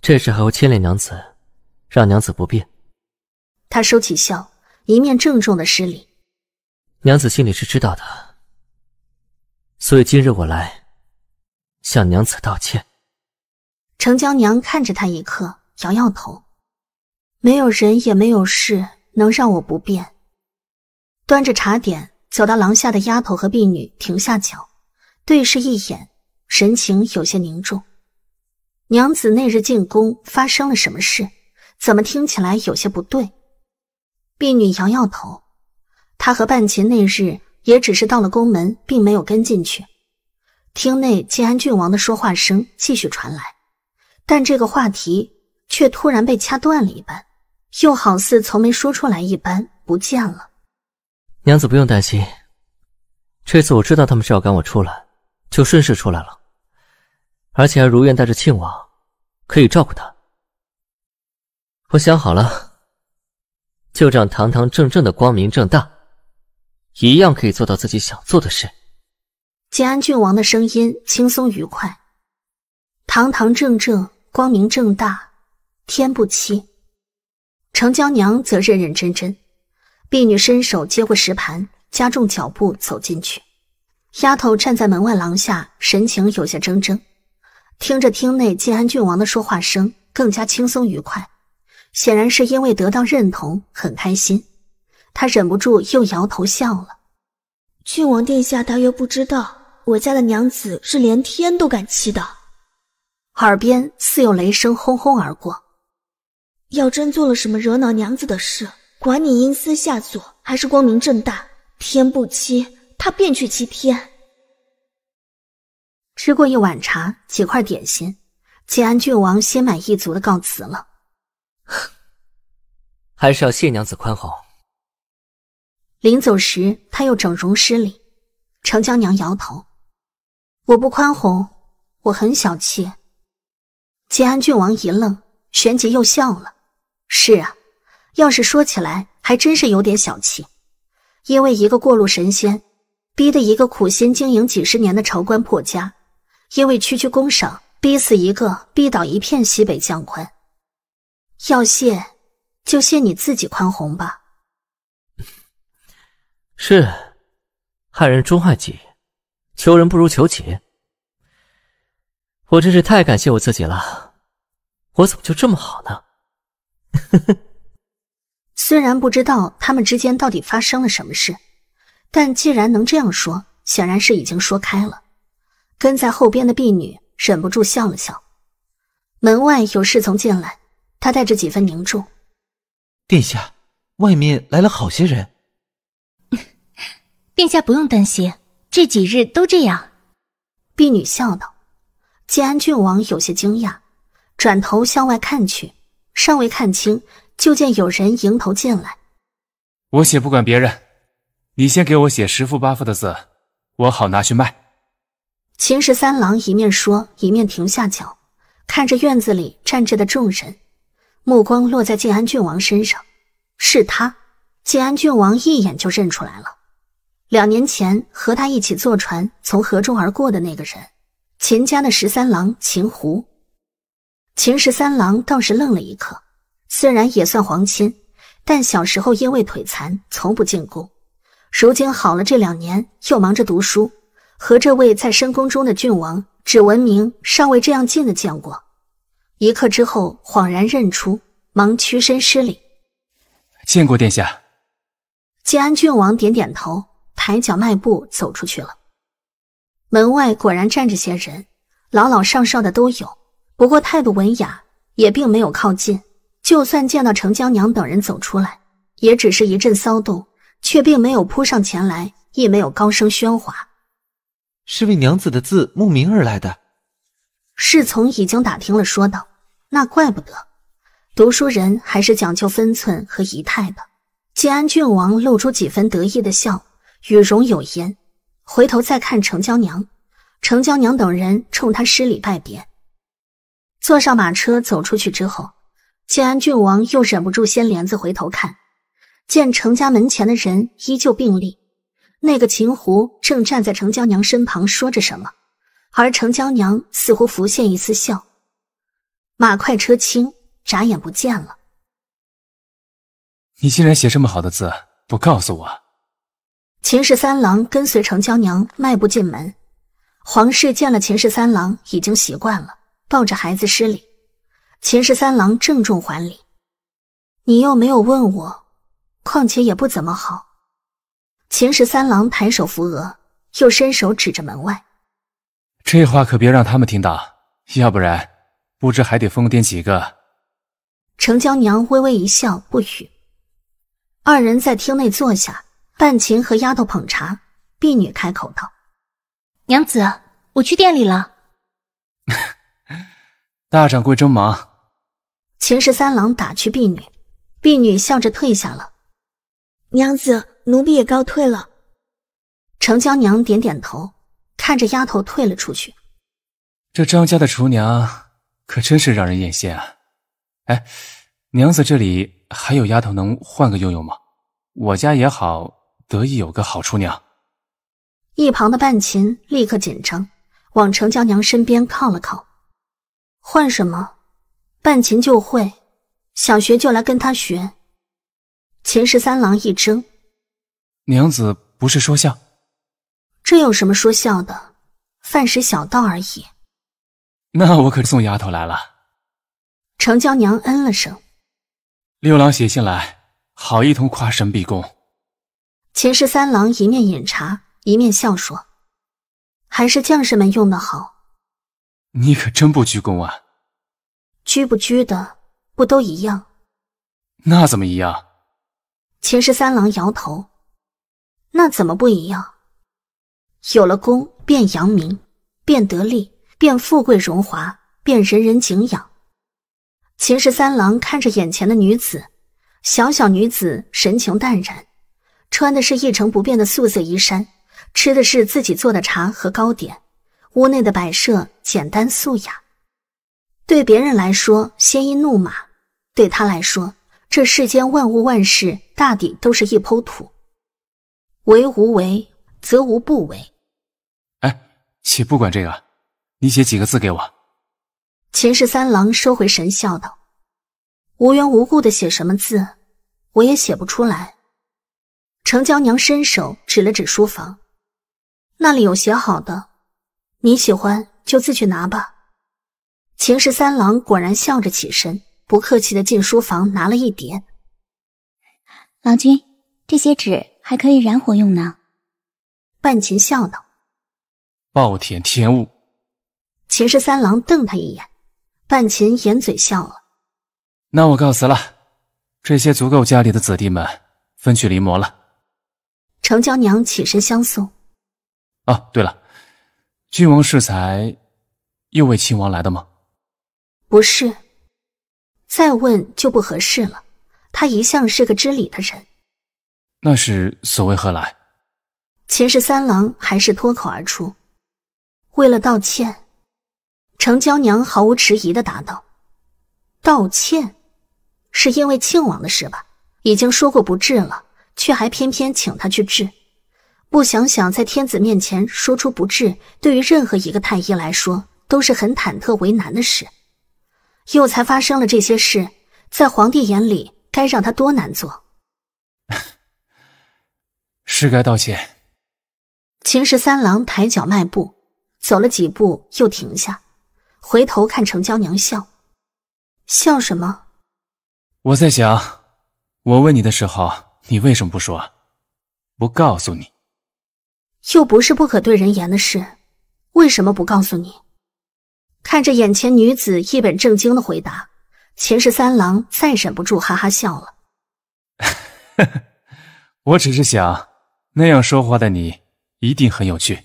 这事还会牵连娘子，让娘子不便。他收起笑，一面郑重的施礼。娘子心里是知道的。所以今日我来向娘子道歉。程娇娘看着他一刻，摇摇头，没有人也没有事能让我不变。端着茶点走到廊下的丫头和婢女停下脚，对视一眼，神情有些凝重。娘子那日进宫发生了什么事？怎么听起来有些不对？婢女摇摇头，她和半琴那日。也只是到了宫门，并没有跟进去。厅内晋安郡王的说话声继续传来，但这个话题却突然被掐断了一般，又好似从没说出来一般不见了。娘子不用担心，这次我知道他们是要赶我出来，就顺势出来了，而且还如愿带着庆王，可以照顾他。我想好了，就这样堂堂正正的光明正大。一样可以做到自己想做的事。晋安郡王的声音轻松愉快，堂堂正正，光明正大，天不欺。程娇娘则认认真真。婢女伸手接过食盘，加重脚步走进去。丫头站在门外廊下，神情有些怔怔，听着厅内晋安郡王的说话声，更加轻松愉快，显然是因为得到认同，很开心。他忍不住又摇头笑了。郡王殿下大约不知道，我家的娘子是连天都敢欺的。耳边似有雷声轰轰而过。要真做了什么惹恼娘子的事，管你阴私下作还是光明正大，天不欺他便去欺天。吃过一碗茶，几块点心，秦安郡王心满意足的告辞了。还是要谢娘子宽宏。临走时，他又整容失礼。程江娘摇头：“我不宽宏，我很小气。”建安郡王一愣，旋即又笑了：“是啊，要是说起来，还真是有点小气。因为一个过路神仙，逼得一个苦心经营几十年的朝官破家；因为区区宫赏，逼死一个，逼倒一片西北将官。要谢，就谢你自己宽宏吧。”是，害人终害己，求人不如求己。我真是太感谢我自己了，我怎么就这么好呢？虽然不知道他们之间到底发生了什么事，但既然能这样说，显然是已经说开了。跟在后边的婢女忍不住笑了笑。门外有侍从进来，他带着几分凝重：“殿下，外面来了好些人。”殿下不用担心，这几日都这样。”婢女笑道。建安郡王有些惊讶，转头向外看去，尚未看清，就见有人迎头进来。我写不管别人，你先给我写十幅八幅的字，我好拿去卖。”秦十三郎一面说，一面停下脚，看着院子里站着的众人，目光落在建安郡王身上，是他。建安郡王一眼就认出来了。两年前和他一起坐船从河中而过的那个人，秦家的十三郎秦胡。秦十三郎倒是愣了一刻，虽然也算皇亲，但小时候因为腿残，从不进宫。如今好了，这两年又忙着读书，和这位在深宫中的郡王，只闻名，尚未这样近的见过。一刻之后，恍然认出，忙屈身施礼：“见过殿下。”建安郡王点点头。抬脚迈步走出去了，门外果然站着些人，老老少少的都有，不过态度文雅，也并没有靠近。就算见到程娇娘等人走出来，也只是一阵骚动，却并没有扑上前来，亦没有高声喧哗。是为娘子的字慕名而来的。侍从已经打听了，说道：“那怪不得，读书人还是讲究分寸和仪态的。”建安郡王露出几分得意的笑。雨荣有言，回头再看程娇娘，程娇娘等人冲他施礼拜别，坐上马车走出去之后，建安郡王又忍不住掀帘子回头看，见程家门前的人依旧并立，那个秦胡正站在程娇娘身旁说着什么，而程娇娘似乎浮现一丝笑。马快车轻，眨眼不见了。你竟然写这么好的字，不告诉我。秦氏三郎跟随程娇娘迈步进门，皇室见了秦氏三郎已经习惯了，抱着孩子施礼。秦氏三郎郑重还礼。你又没有问我，况且也不怎么好。秦氏三郎抬手扶额，又伸手指着门外。这话可别让他们听到，要不然不知还得疯癫几个。程娇娘微微一笑，不语。二人在厅内坐下。半晴和丫头捧茶，婢女开口道：“娘子，我去店里了。”大掌柜正忙，秦十三郎打趣婢女，婢女笑着退下了。娘子，奴婢也告退了。程娇娘点点头，看着丫头退了出去。这张家的厨娘可真是让人艳羡啊！哎，娘子这里还有丫头能换个用用吗？我家也好。得意有个好厨娘，一旁的半琴立刻紧张，往程娇娘身边靠了靠。换什么，半琴就会，想学就来跟他学。秦十三郎一怔，娘子不是说笑，这有什么说笑的，饭食小道而已。那我可送丫头来了。程娇娘嗯了声，六郎写信来，好一通夸神避宫。秦氏三郎一面饮茶，一面笑说：“还是将士们用的好。”“你可真不居功啊！”“居不居的，不都一样？”“那怎么一样？”秦氏三郎摇头。“那怎么不一样？”“有了功，便扬名，便得利，便富贵荣华，便人人敬仰。”秦氏三郎看着眼前的女子，小小女子神情淡然。穿的是一成不变的素色衣衫，吃的是自己做的茶和糕点，屋内的摆设简单素雅。对别人来说，鲜衣怒马；对他来说，这世间万物万事大抵都是一抔土。为无为，则无不为。哎，且不管这个，你写几个字给我。秦氏三郎收回神，笑道：“无缘无故的写什么字？我也写不出来。”程娇娘伸手指了指书房，那里有写好的，你喜欢就自去拿吧。秦氏三郎果然笑着起身，不客气的进书房拿了一叠。郎君，这些纸还可以燃火用呢。半琴笑道：“暴殄天物。”秦氏三郎瞪他一眼，半琴掩嘴笑了。那我告辞了，这些足够家里的子弟们分去临摹了。程娇娘起身相送。啊，对了，郡王适才又为亲王来的吗？不是，再问就不合适了。他一向是个知礼的人。那是所为何来？秦氏三郎还是脱口而出。为了道歉。程娇娘毫无迟疑的答道：“道歉，是因为庆王的事吧？已经说过不治了。”却还偏偏请他去治，不想想在天子面前说出不治，对于任何一个太医来说都是很忐忑为难的事。又才发生了这些事，在皇帝眼里该让他多难做，是该道歉。秦十三郎抬脚迈步，走了几步又停下，回头看程娇娘笑，笑什么？我在想，我问你的时候。你为什么不说？不告诉你，又不是不可对人言的事，为什么不告诉你？看着眼前女子一本正经的回答，秦氏三郎再忍不住哈哈笑了。我只是想，那样说话的你一定很有趣。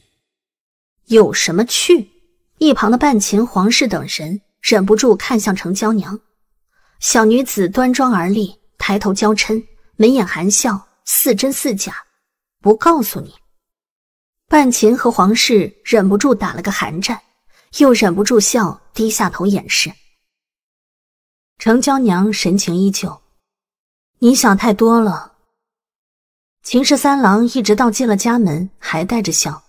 有什么趣？一旁的半秦皇室等人忍不住看向程娇娘，小女子端庄而立，抬头娇嗔。眉眼含笑，似真似假。不告诉你，半琴和皇氏忍不住打了个寒战，又忍不住笑，低下头掩饰。程娇娘神情依旧。你想太多了。秦氏三郎一直到进了家门，还带着笑，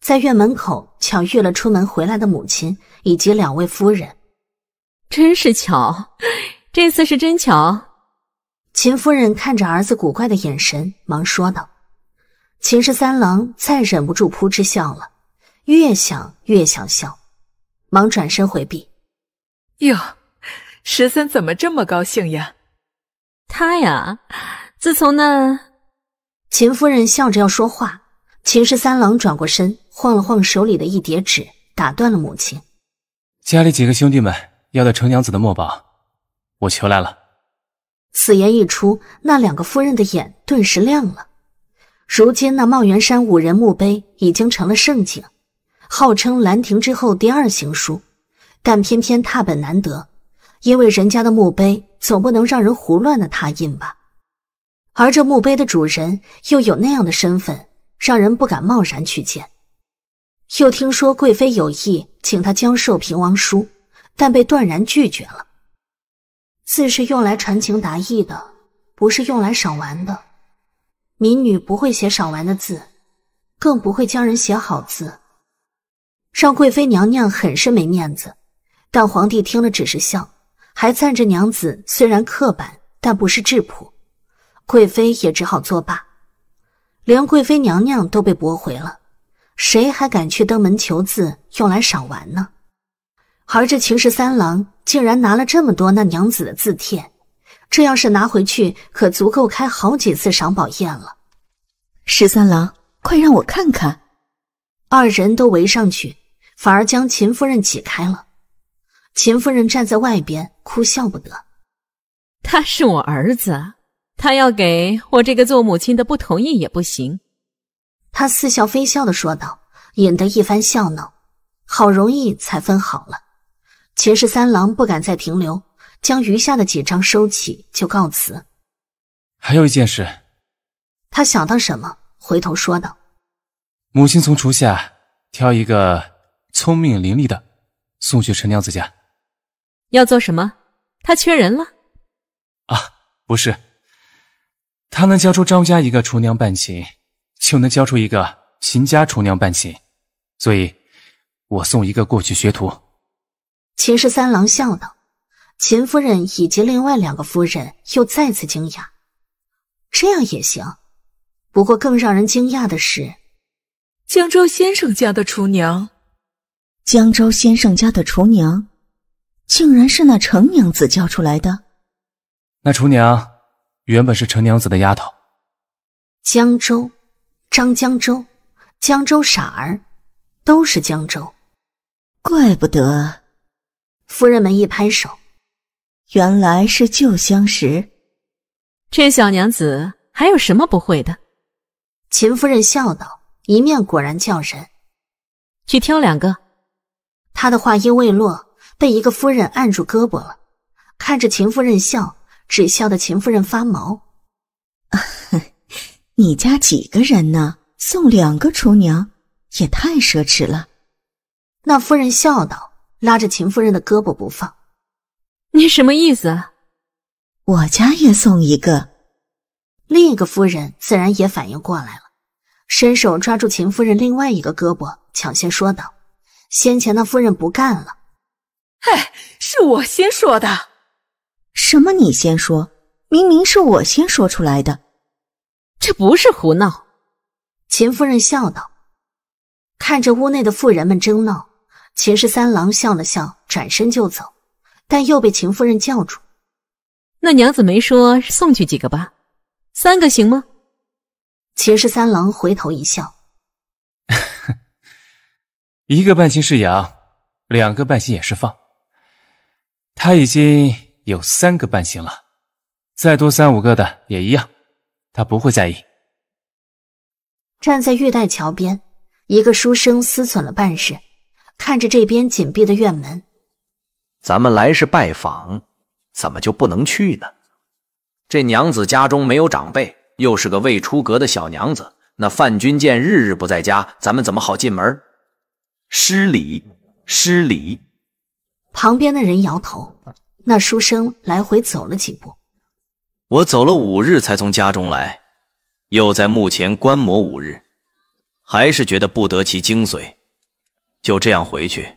在院门口巧遇了出门回来的母亲以及两位夫人，真是巧，这次是真巧。秦夫人看着儿子古怪的眼神，忙说道：“秦氏三郎再忍不住，扑哧笑了，越想越想笑，忙转身回避。哟，十三怎么这么高兴呀？他呀，自从那……”秦夫人笑着要说话，秦氏三郎转过身，晃了晃手里的一叠纸，打断了母亲：“家里几个兄弟们要的程娘子的墨宝，我求来了。”此言一出，那两个夫人的眼顿时亮了。如今那茂元山五人墓碑已经成了盛景，号称兰亭之后第二行书，但偏偏拓本难得，因为人家的墓碑总不能让人胡乱的拓印吧？而这墓碑的主人又有那样的身份，让人不敢贸然去见。又听说贵妃有意请他教授平王书，但被断然拒绝了。字是用来传情达意的，不是用来赏玩的。民女不会写赏玩的字，更不会将人写好字，让贵妃娘娘很是没面子。但皇帝听了只是笑，还赞着娘子虽然刻板，但不是质朴。贵妃也只好作罢。连贵妃娘娘都被驳回了，谁还敢去登门求字用来赏玩呢？而这秦氏三郎。竟然拿了这么多那娘子的字帖，这要是拿回去，可足够开好几次赏宝宴了。十三郎，快让我看看！二人都围上去，反而将秦夫人挤开了。秦夫人站在外边，哭笑不得。他是我儿子，他要给我这个做母亲的不同意也不行。他似笑非笑的说道，引得一番笑闹。好容易才分好了。钱氏三郎不敢再停留，将余下的几张收起，就告辞。还有一件事，他想到什么，回头说道：“母亲从厨下挑一个聪明伶俐的送去陈娘子家，要做什么？他缺人了。”啊，不是，他能教出张家一个厨娘半琴，就能教出一个秦家厨娘半琴，所以，我送一个过去学徒。秦氏三郎笑道：“秦夫人以及另外两个夫人又再次惊讶，这样也行。不过更让人惊讶的是，江州先生家的厨娘，江州先生家的厨娘，竟然是那程娘子教出来的。那厨娘原本是程娘子的丫头。江州，张江州，江州傻儿，都是江州，怪不得。”夫人们一拍手，原来是旧相识。这小娘子还有什么不会的？秦夫人笑道，一面果然叫人去挑两个。她的话音未落，被一个夫人按住胳膊了，看着秦夫人笑，只笑得秦夫人发毛。你家几个人呢？送两个厨娘也太奢侈了。那夫人笑道。拉着秦夫人的胳膊不放，你什么意思？我家也送一个。另一个夫人自然也反应过来了，伸手抓住秦夫人另外一个胳膊，抢先说道：“先前那夫人不干了，哎，是我先说的。什么你先说？明明是我先说出来的，这不是胡闹。”秦夫人笑道，看着屋内的妇人们争闹。秦氏三郎笑了笑，转身就走，但又被秦夫人叫住：“那娘子没说送去几个吧？三个行吗？”秦氏三郎回头一笑：“ 一个半心是养，两个半心也是放。他已经有三个半心了，再多三五个的也一样，他不会在意。”站在玉带桥边，一个书生思忖了半晌，看着这边紧闭的院门，咱们来是拜访，怎么就不能去呢？这娘子家中没有长辈，又是个未出阁的小娘子，那范君见日日不在家，咱们怎么好进门？失礼，失礼。旁边的人摇头，那书生来回走了几步。我走了五日才从家中来，又在墓前观摩五日，还是觉得不得其精髓。就这样回去，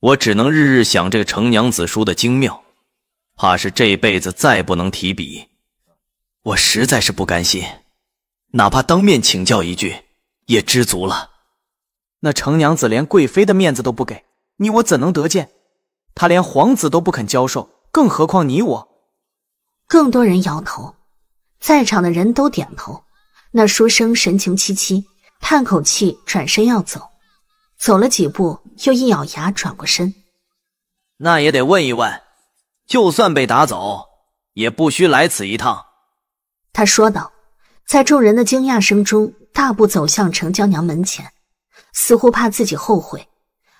我只能日日想这个程娘子书的精妙，怕是这辈子再不能提笔。我实在是不甘心，哪怕当面请教一句，也知足了。那程娘子连贵妃的面子都不给，你我怎能得见？她连皇子都不肯教授，更何况你我？更多人摇头，在场的人都点头。那书生神情凄凄，叹口气，转身要走。走了几步，又一咬牙转过身，那也得问一问。就算被打走，也不需来此一趟。”他说道，在众人的惊讶声中，大步走向程娇娘门前，似乎怕自己后悔，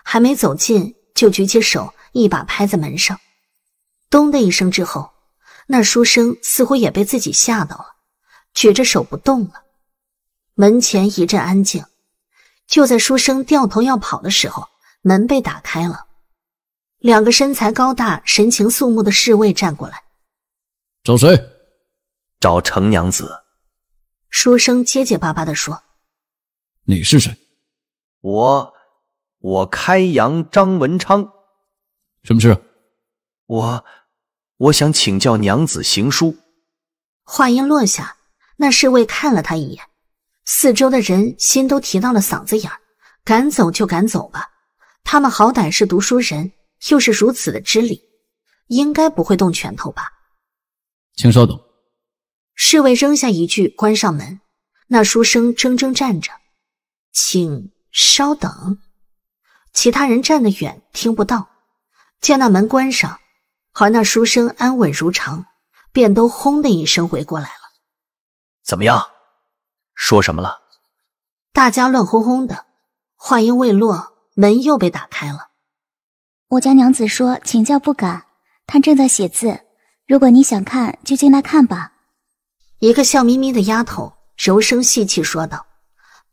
还没走近就举起手，一把拍在门上，咚的一声之后，那书生似乎也被自己吓到了，举着手不动了。门前一阵安静。就在书生掉头要跑的时候，门被打开了，两个身材高大、神情肃穆的侍卫站过来，找谁？找程娘子。书生结结巴巴地说：“你是谁？我……我开阳张文昌。什么事？我……我想请教娘子行书。”话音落下，那侍卫看了他一眼。四周的人心都提到了嗓子眼儿，赶走就赶走吧。他们好歹是读书人，又是如此的知礼，应该不会动拳头吧？请稍等。侍卫扔下一句，关上门。那书生怔怔站着，请稍等。其他人站得远，听不到。见那门关上，而那书生安稳如常，便都轰的一声回过来了。怎么样？说什么了？大家乱哄哄的。话音未落，门又被打开了。我家娘子说请教不敢，她正在写字。如果你想看，就进来看吧。一个笑眯眯的丫头柔声细气说道。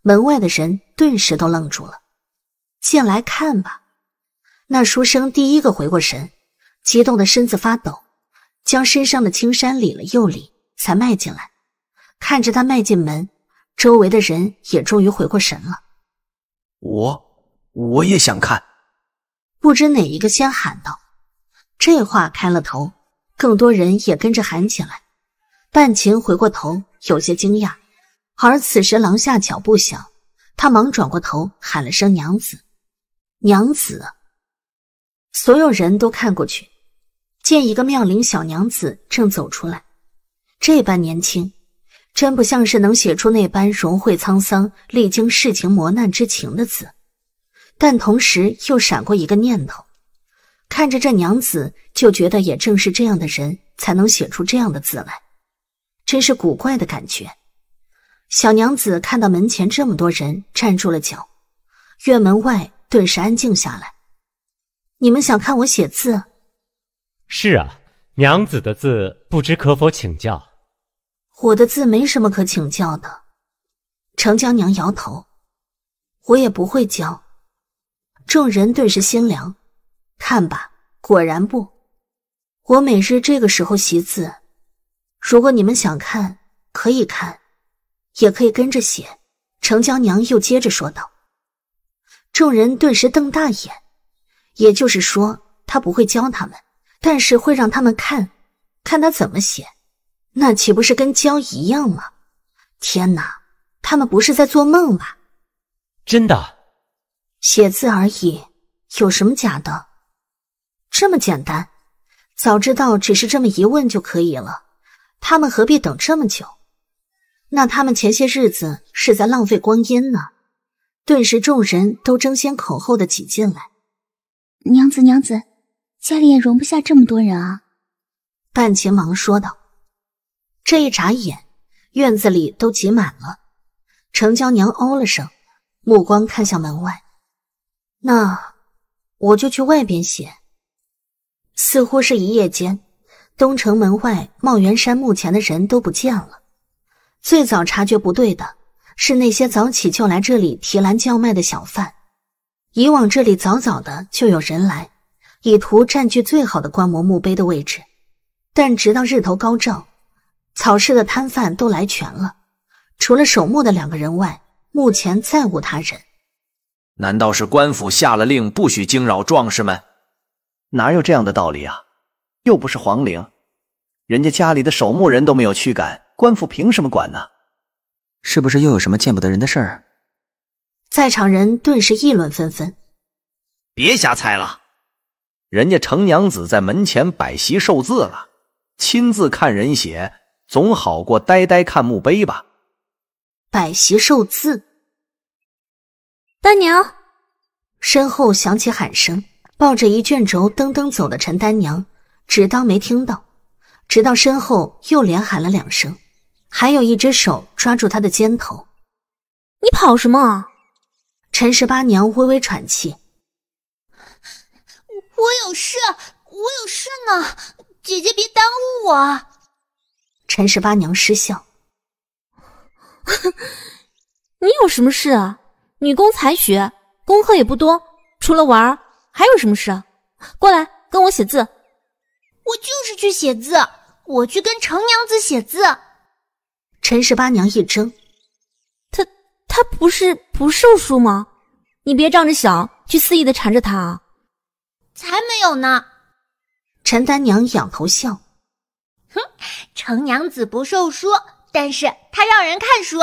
门外的人顿时都愣住了。进来看吧。那书生第一个回过神，激动的身子发抖，将身上的青衫理了又理，才迈进来。看着他迈进门。周围的人也终于回过神了。我，我也想看。不知哪一个先喊道：“这话开了头，更多人也跟着喊起来。”半琴回过头，有些惊讶。而此时廊下脚步响，他忙转过头喊了声“娘子，娘子”。所有人都看过去，见一个妙龄小娘子正走出来，这般年轻。真不像是能写出那般融汇沧桑、历经世情磨难之情的字，但同时又闪过一个念头：看着这娘子，就觉得也正是这样的人才能写出这样的字来，真是古怪的感觉。小娘子看到门前这么多人，站住了脚，院门外顿时安静下来。你们想看我写字？是啊，娘子的字不知可否请教。我的字没什么可请教的，程娇娘摇头，我也不会教。众人顿时心凉，看吧，果然不。我每日这个时候习字，如果你们想看，可以看，也可以跟着写。程娇娘又接着说道，众人顿时瞪大眼，也就是说，她不会教他们，但是会让他们看，看他怎么写。那岂不是跟娇一样吗？天哪，他们不是在做梦吧？真的，写字而已，有什么假的？这么简单，早知道只是这么一问就可以了，他们何必等这么久？那他们前些日子是在浪费光阴呢？顿时，众人都争先恐后的挤进来。娘子，娘子，家里也容不下这么多人啊！半琴忙说道。这一眨眼，院子里都挤满了。程娇娘哦了声，目光看向门外。那我就去外边写。似乎是一夜间，东城门外茂源山墓前的人都不见了。最早察觉不对的是那些早起就来这里提篮叫卖的小贩。以往这里早早的就有人来，以图占据最好的观摩墓碑的位置。但直到日头高照。草市的摊贩都来全了，除了守墓的两个人外，目前再无他人。难道是官府下了令，不许惊扰壮士们？哪有这样的道理啊？又不是皇陵，人家家里的守墓人都没有驱赶，官府凭什么管呢？是不是又有什么见不得人的事儿？在场人顿时议论纷纷。别瞎猜了，人家程娘子在门前摆席寿字了，亲自看人写。总好过呆呆看墓碑吧。摆席寿字，丹娘身后响起喊声，抱着一卷轴噔噔走的陈丹娘，只当没听到，直到身后又连喊了两声，还有一只手抓住她的肩头：“你跑什么？”陈十八娘微微喘气：“我有事，我有事呢，姐姐别耽误我。”陈十八娘失笑：“ 你有什么事啊？女工才学，功课也不多，除了玩儿，还有什么事啊？过来跟我写字。”“我就是去写字，我去跟程娘子写字。”陈十八娘一怔：“她她不是不受书吗？你别仗着小去肆意的缠着她啊！”“才没有呢！”陈丹娘仰头笑。哼，程娘子不授书，但是她让人看书。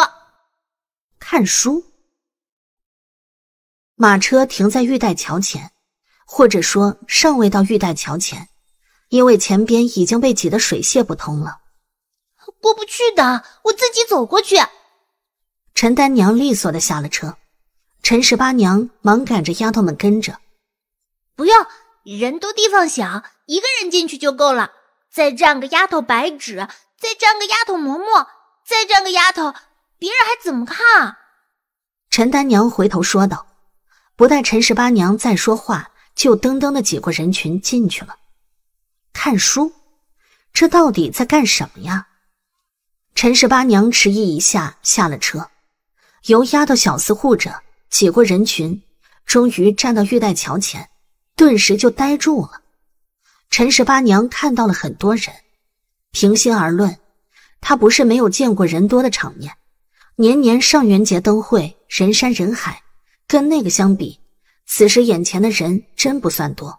看书。马车停在玉带桥前，或者说尚未到玉带桥前，因为前边已经被挤得水泄不通了，过不去的，我自己走过去。陈丹娘利索的下了车，陈十八娘忙赶着丫头们跟着。不用，人多地方小，一个人进去就够了。再站个丫头白纸，再站个丫头嬷嬷，再站个丫头，别人还怎么看啊？陈丹娘回头说道，不待陈十八娘再说话，就噔噔的挤过人群进去了。看书，这到底在干什么呀？陈十八娘迟疑一下，下了车，由丫头小厮护着挤过人群，终于站到玉带桥前，顿时就呆住了。陈十八娘看到了很多人。平心而论，她不是没有见过人多的场面。年年上元节灯会，人山人海。跟那个相比，此时眼前的人真不算多。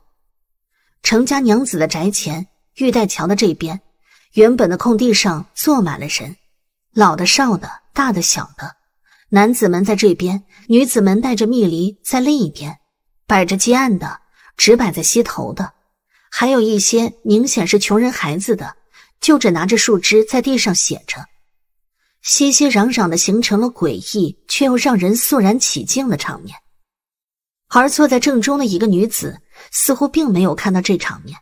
程家娘子的宅前，玉带桥的这边，原本的空地上坐满了人，老的、少的、大的、小的。男子们在这边，女子们带着蜜梨在另一边。摆着鸡案的，只摆在西头的。还有一些明显是穷人孩子的，就着拿着树枝在地上写着，熙熙攘攘的形成了诡异却又让人肃然起敬的场面。而坐在正中的一个女子似乎并没有看到这场面，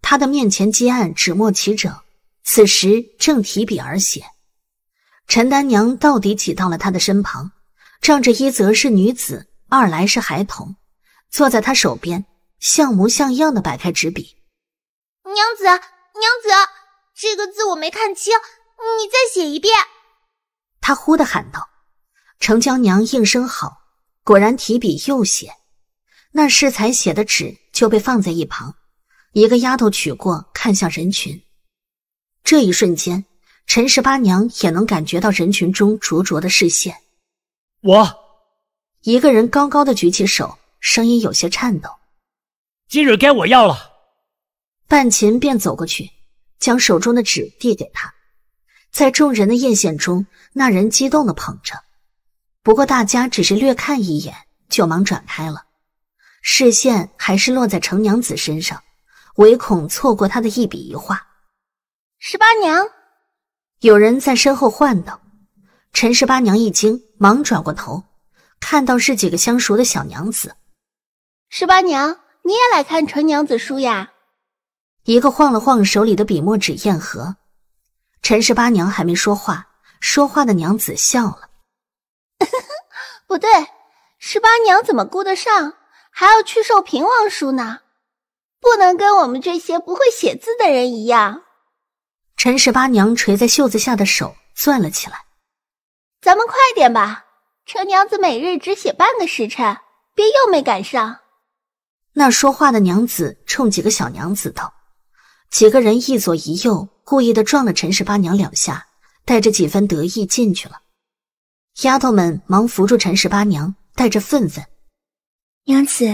她的面前积案纸墨齐整，此时正提笔而写。陈丹娘到底挤到了她的身旁，仗着一则是女子，二来是孩童，坐在她手边。像模像样的摆开纸笔，娘子，娘子，这个字我没看清，你再写一遍。他忽地喊道。程娇娘应声好，果然提笔又写。那适才写的纸就被放在一旁，一个丫头取过，看向人群。这一瞬间，陈十八娘也能感觉到人群中灼灼的视线。我，一个人高高的举起手，声音有些颤抖。今日该我要了，半琴便走过去，将手中的纸递给他，在众人的艳羡中，那人激动地捧着。不过大家只是略看一眼，就忙转开了视线，还是落在程娘子身上，唯恐错过她的一笔一画。十八娘，有人在身后唤道。陈十八娘一惊，忙转过头，看到是几个相熟的小娘子。十八娘。你也来看陈娘子书呀？一个晃了晃手里的笔墨纸砚盒。陈十八娘还没说话，说话的娘子笑了。不对，十八娘怎么顾得上，还要去受平王书呢？不能跟我们这些不会写字的人一样。陈十八娘垂在袖子下的手攥了起来。咱们快点吧，陈娘子每日只写半个时辰，别又没赶上。那说话的娘子冲几个小娘子道：“几个人一左一右，故意的撞了陈十八娘两下，带着几分得意进去了。”丫头们忙扶住陈十八娘，带着愤愤：“娘子，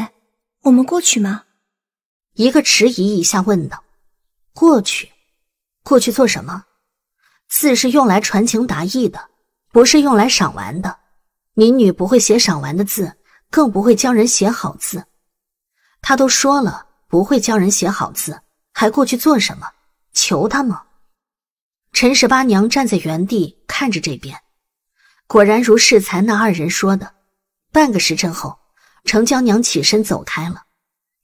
我们过去吗？”一个迟疑一下问道：“过去？过去做什么？字是用来传情达意的，不是用来赏玩的。民女不会写赏玩的字，更不会将人写好字。”他都说了不会教人写好字，还过去做什么？求他吗？陈十八娘站在原地看着这边，果然如世才那二人说的，半个时辰后，程娇娘起身走开了，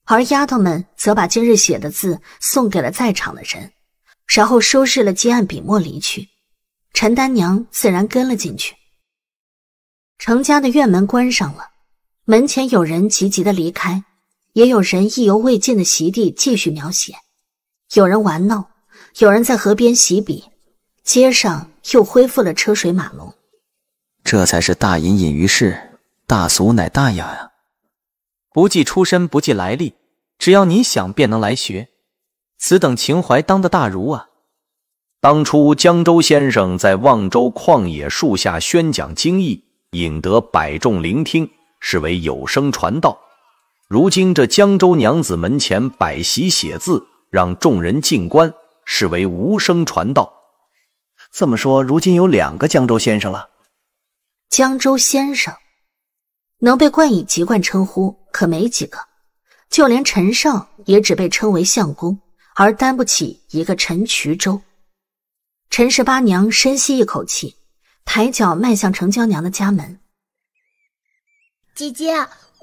而丫头们则把今日写的字送给了在场的人，然后收拾了积案笔墨离去。陈丹娘自然跟了进去。程家的院门关上了，门前有人急急的离开。也有人意犹未尽的席地继续描写，有人玩闹，有人在河边洗笔，街上又恢复了车水马龙。这才是大隐隐于市，大俗乃大雅呀！不计出身，不计来历，只要你想便能来学。此等情怀，当的大儒啊！当初江州先生在望州旷野树下宣讲经义，引得百众聆听，是为有声传道。如今这江州娘子门前摆席写字，让众人进观，视为无声传道。这么说，如今有两个江州先生了。江州先生能被冠以籍贯称呼，可没几个。就连陈少也只被称为相公，而担不起一个陈衢州。陈十八娘深吸一口气，抬脚迈向程娇娘的家门。姐姐。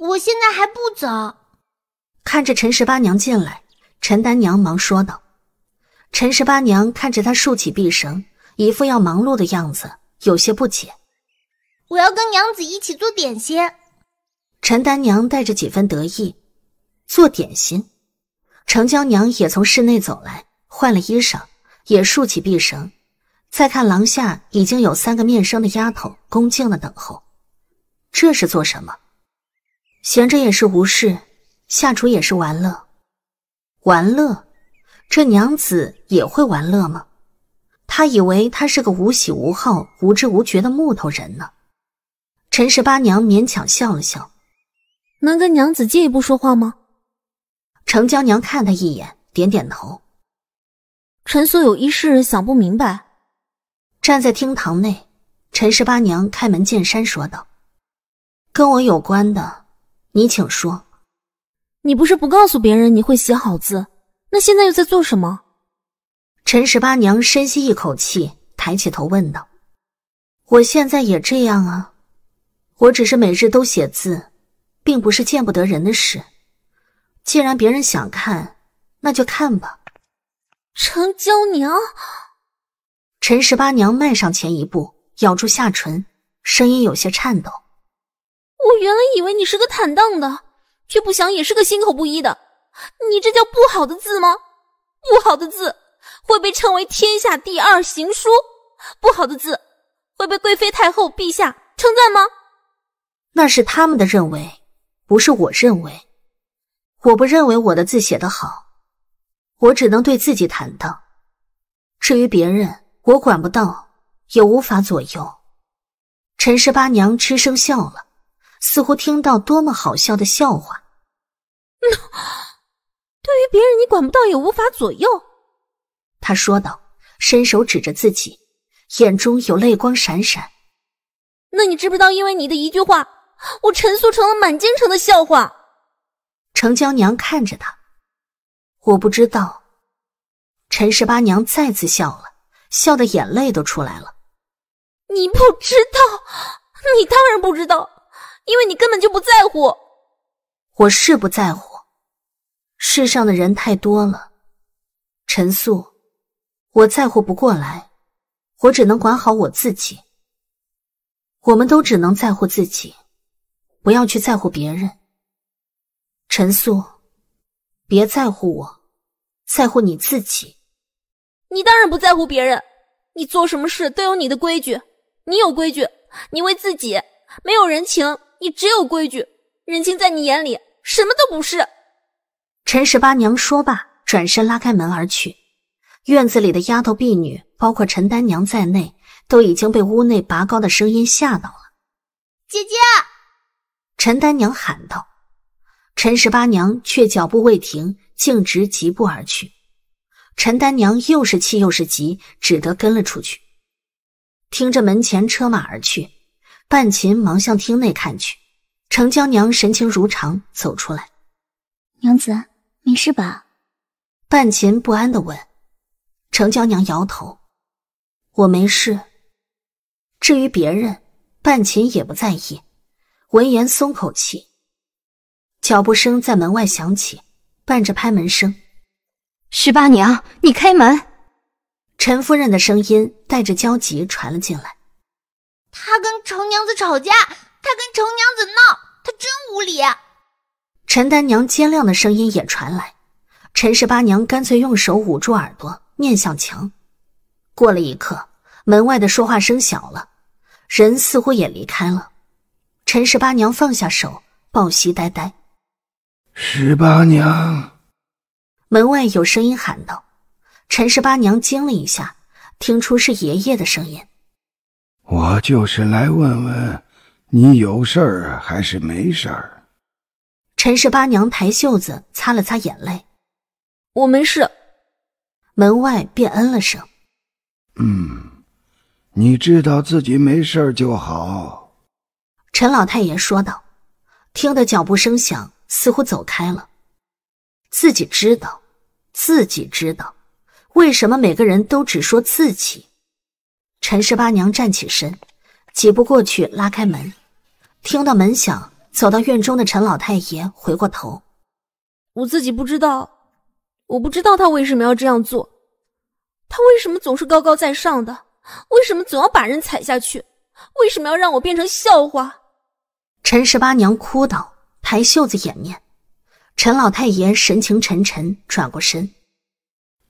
我现在还不走。看着陈十八娘进来，陈丹娘忙说道。陈十八娘看着她竖起臂绳，一副要忙碌的样子，有些不解。我要跟娘子一起做点心。陈丹娘带着几分得意。做点心。程娇娘也从室内走来，换了衣裳，也竖起臂绳。再看廊下已经有三个面生的丫头恭敬的等候，这是做什么？闲着也是无事，下厨也是玩乐。玩乐？这娘子也会玩乐吗？他以为他是个无喜无好、无知无觉的木头人呢。陈十八娘勉强笑了笑：“能跟娘子借一步说话吗？”程娇娘看他一眼，点点头。陈素有一事想不明白。站在厅堂内，陈十八娘开门见山说道：“跟我有关的。”你请说，你不是不告诉别人你会写好字，那现在又在做什么？陈十八娘深吸一口气，抬起头问道：“我现在也这样啊，我只是每日都写字，并不是见不得人的事。既然别人想看，那就看吧。”陈娇娘，陈十八娘迈上前一步，咬住下唇，声音有些颤抖。我原来以为你是个坦荡的，却不想也是个心口不一的。你这叫不好的字吗？不好的字会被称为天下第二行书？不好的字会被贵妃太后陛下称赞吗？那是他们的认为，不是我认为。我不认为我的字写得好，我只能对自己坦荡。至于别人，我管不到，也无法左右。陈十八娘嗤声笑了。似乎听到多么好笑的笑话。对于别人，你管不到，也无法左右。他说道，伸手指着自己，眼中有泪光闪闪。那你知不知道，因为你的一句话，我陈素成了满京城的笑话？程娇娘看着他，我不知道。陈十八娘再次笑了，笑的眼泪都出来了。你不知道，你当然不知道。因为你根本就不在乎，我是不在乎。世上的人太多了，陈素，我在乎不过来，我只能管好我自己。我们都只能在乎自己，不要去在乎别人。陈素，别在乎我，在乎你自己。你当然不在乎别人，你做什么事都有你的规矩，你有规矩，你为自己，没有人情。你只有规矩，人情在你眼里什么都不是。陈十八娘说罢，转身拉开门而去。院子里的丫头婢女，包括陈丹娘在内，都已经被屋内拔高的声音吓到了。姐姐，陈丹娘喊道。陈十八娘却脚步未停，径直疾步而去。陈丹娘又是气又是急，只得跟了出去，听着门前车马而去。半琴忙向厅内看去，程娇娘神情如常走出来。娘子，没事吧？半琴不安的问。程娇娘摇头，我没事。至于别人，半琴也不在意。闻言松口气。脚步声在门外响起，伴着拍门声。徐八娘，你开门！陈夫人的声音带着焦急传了进来。他跟程娘子吵架，他跟程娘子闹，他真无理。陈丹娘尖亮的声音也传来，陈十八娘干脆用手捂住耳朵，面向墙。过了一刻，门外的说话声小了，人似乎也离开了。陈十八娘放下手，抱膝呆呆。十八娘，门外有声音喊道。陈十八娘惊了一下，听出是爷爷的声音。我就是来问问你有事儿还是没事儿。陈氏八娘抬袖子擦了擦眼泪：“我没事。”门外便嗯了声：“嗯，你知道自己没事儿就好。”陈老太爷说道。听得脚步声响，似乎走开了。自己知道，自己知道，为什么每个人都只说自己？陈十八娘站起身，几步过去拉开门，听到门响，走到院中的陈老太爷回过头：“我自己不知道，我不知道他为什么要这样做，他为什么总是高高在上的，为什么总要把人踩下去，为什么要让我变成笑话？”陈十八娘哭道，抬袖子掩面。陈老太爷神情沉沉，转过身：“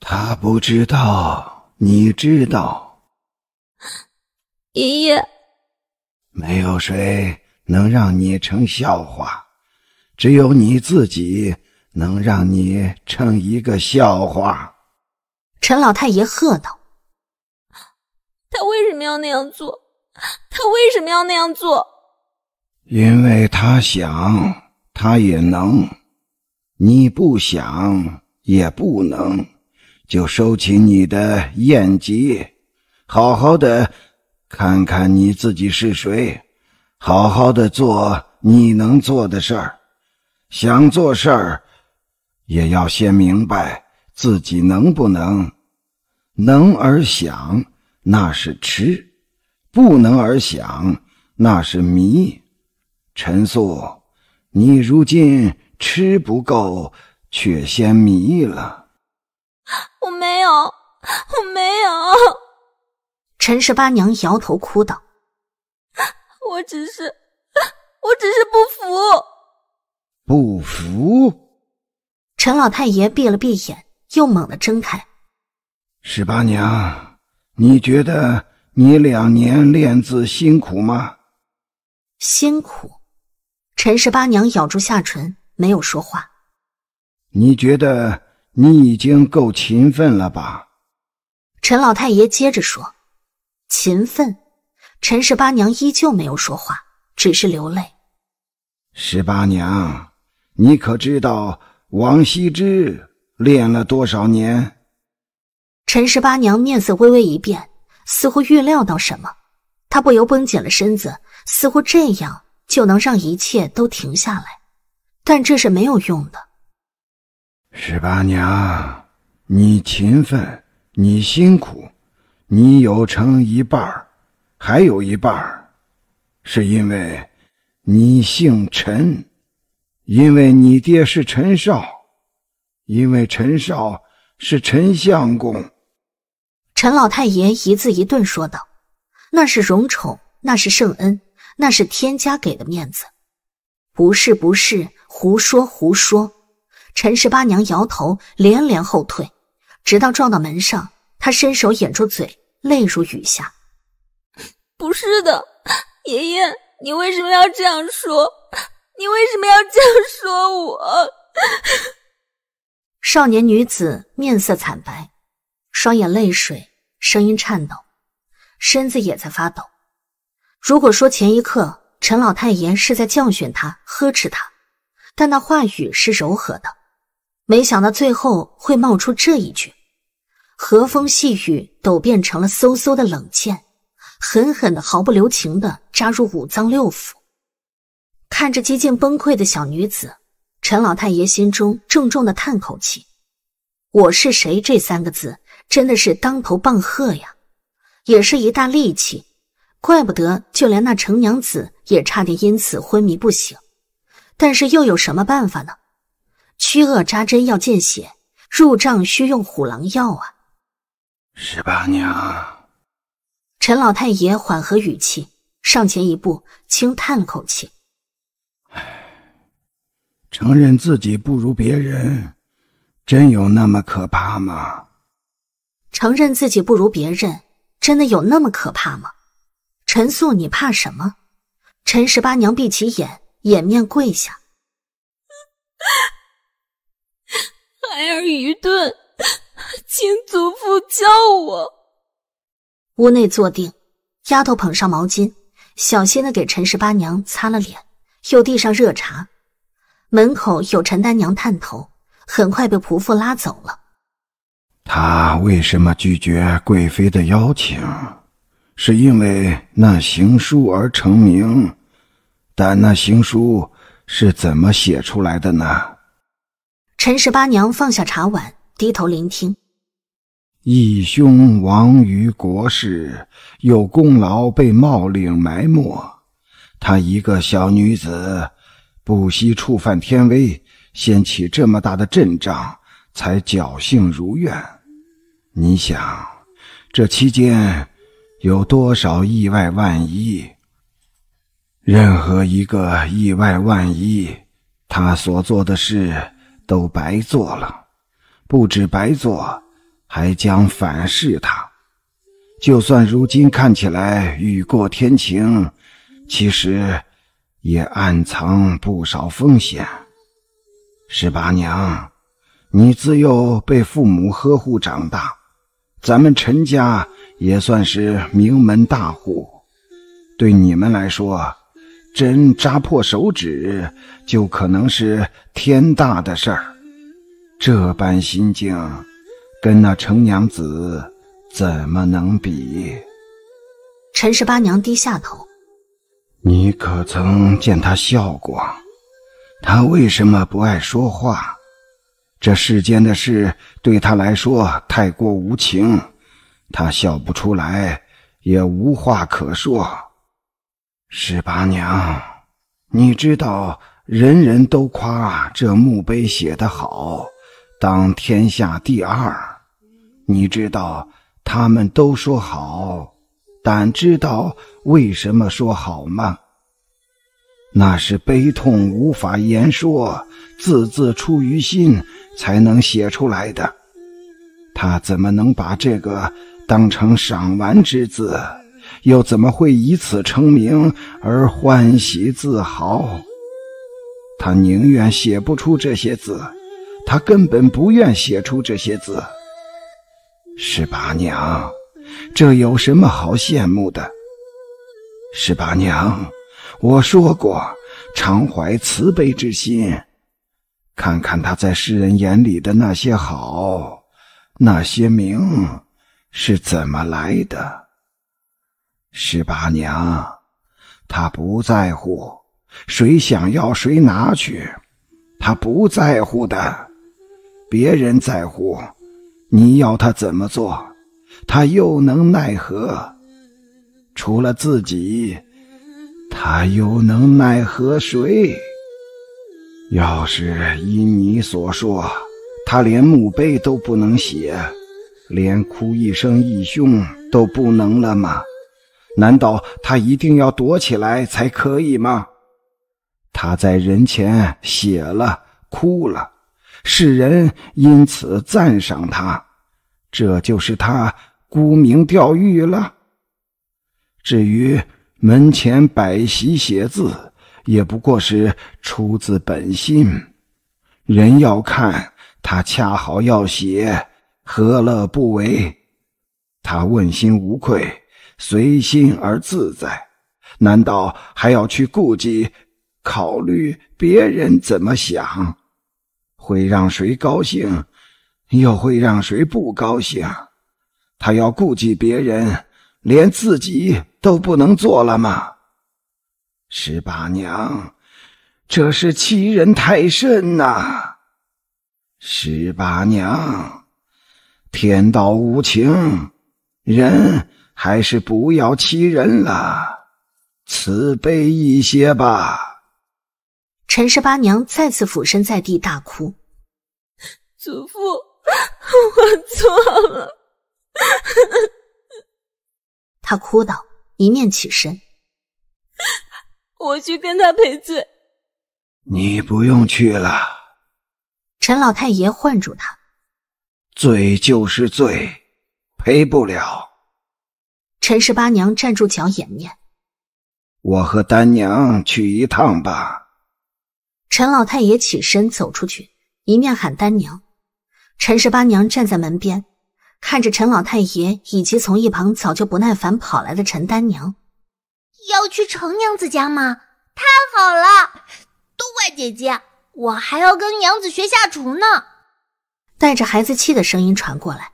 他不知道，你知道。”爷爷，没有谁能让你成笑话，只有你自己能让你成一个笑话。”陈老太爷喝道，“他为什么要那样做？他为什么要那样做？因为他想，他也能，你不想，也不能。就收起你的宴疾，好好的。”看看你自己是谁，好好的做你能做的事儿。想做事儿，也要先明白自己能不能。能而想，那是痴；不能而想，那是迷。陈素，你如今吃不够，却先迷了。我没有，我没有。陈十八娘摇头哭道：“我只是，我只是不服。”不服。陈老太爷闭了闭眼，又猛地睁开。十八娘，你觉得你两年练字辛苦吗？辛苦。陈十八娘咬住下唇，没有说话。你觉得你已经够勤奋了吧？陈老太爷接着说。勤奋，陈十八娘依旧没有说话，只是流泪。十八娘，你可知道王羲之练了多少年？陈十八娘面色微微一变，似乎预料到什么，她不由绷紧了身子，似乎这样就能让一切都停下来，但这是没有用的。十八娘，你勤奋，你辛苦。你有成一半还有一半是因为你姓陈，因为你爹是陈少，因为陈少是陈相公。陈老太爷一字一顿说道：“那是荣宠，那是圣恩，那是天家给的面子，不是不是，胡说胡说。”陈十八娘摇头，连连后退，直到撞到门上，她伸手掩住嘴。泪如雨下，不是的，爷爷，你为什么要这样说？你为什么要这样说我？少年女子面色惨白，双眼泪水，声音颤抖，身子也在发抖。如果说前一刻陈老太爷是在教训他、呵斥他，但那话语是柔和的，没想到最后会冒出这一句。和风细雨，都变成了嗖嗖的冷箭，狠狠的毫不留情的扎入五脏六腑。看着接近崩溃的小女子，陈老太爷心中重重的叹口气：“我是谁？”这三个字真的是当头棒喝呀，也是一大力气，怪不得就连那程娘子也差点因此昏迷不醒。但是又有什么办法呢？驱恶扎针要见血，入帐需用虎狼药啊。十八娘，陈老太爷缓和语气，上前一步，轻叹了口气：“承认自己不如别人，真有那么可怕吗？承认自己不如别人，真的有那么可怕吗？陈素，你怕什么？”陈十八娘闭起眼，掩面跪下：“ 孩儿愚钝。”请 祖父教我。屋内坐定，丫头捧上毛巾，小心的给陈十八娘擦了脸，又递上热茶。门口有陈丹娘探头，很快被仆妇拉走了。他为什么拒绝贵妃的邀请？是因为那行书而成名，但那行书是怎么写出来的呢？陈十八娘放下茶碗。低头聆听，义兄亡于国事，有功劳被冒领埋没。她一个小女子，不惜触犯天威，掀起这么大的阵仗，才侥幸如愿。你想，这期间有多少意外万一？任何一个意外万一，他所做的事都白做了。不止白做，还将反噬他。就算如今看起来雨过天晴，其实也暗藏不少风险。十八娘，你自幼被父母呵护长大，咱们陈家也算是名门大户。对你们来说，针扎破手指就可能是天大的事儿。这般心境，跟那程娘子怎么能比？陈十八娘低下头。你可曾见她笑过？她为什么不爱说话？这世间的事对她来说太过无情，她笑不出来，也无话可说。十八娘，你知道，人人都夸这墓碑写得好。当天下第二，你知道他们都说好，但知道为什么说好吗？那是悲痛无法言说，字字出于心才能写出来的。他怎么能把这个当成赏玩之字？又怎么会以此成名而欢喜自豪？他宁愿写不出这些字。他根本不愿写出这些字，十八娘，这有什么好羡慕的？十八娘，我说过，常怀慈悲之心，看看他在世人眼里的那些好、那些名是怎么来的。十八娘，他不在乎谁想要谁拿去，他不在乎的。别人在乎，你要他怎么做，他又能奈何？除了自己，他又能奈何谁？要是依你所说，他连墓碑都不能写，连哭一声义兄都不能了吗？难道他一定要躲起来才可以吗？他在人前写了，哭了。世人因此赞赏他，这就是他沽名钓誉了。至于门前摆席写字，也不过是出自本心。人要看他恰好要写，何乐不为？他问心无愧，随心而自在，难道还要去顾及、考虑别人怎么想？会让谁高兴，又会让谁不高兴？他要顾及别人，连自己都不能做了吗？十八娘，这是欺人太甚呐！十八娘，天道无情，人还是不要欺人了，慈悲一些吧。陈十八娘再次俯身在地，大哭：“祖父，我错了。”她哭道，一面起身：“我去跟他赔罪。”“你不用去了。”陈老太爷唤住他：“罪就是罪，赔不了。”陈十八娘站住脚掩面：“我和丹娘去一趟吧。”陈老太爷起身走出去，一面喊丹娘。陈十八娘站在门边，看着陈老太爷以及从一旁早就不耐烦跑来的陈丹娘。要去程娘子家吗？太好了！都怪姐姐，我还要跟娘子学下厨呢。带着孩子气的声音传过来。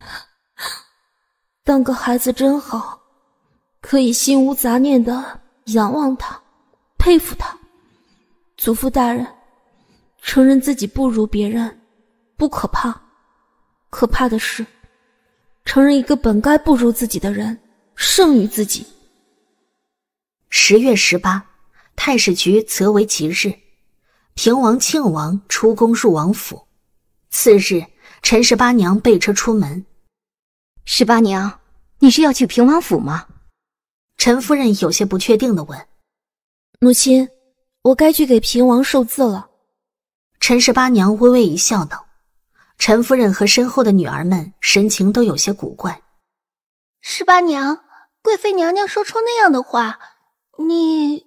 当个孩子真好，可以心无杂念的仰望他，佩服他。祖父大人，承认自己不如别人，不可怕；可怕的是，承认一个本该不如自己的人胜于自己。十月十八，太史局则为吉日，平王庆王出宫入王府。次日，陈十八娘备车出门。十八娘，你是要去平王府吗？陈夫人有些不确定的问。母亲。我该去给平王寿字了。陈十八娘微微一笑，道：“陈夫人和身后的女儿们神情都有些古怪。”十八娘，贵妃娘娘说出那样的话，你……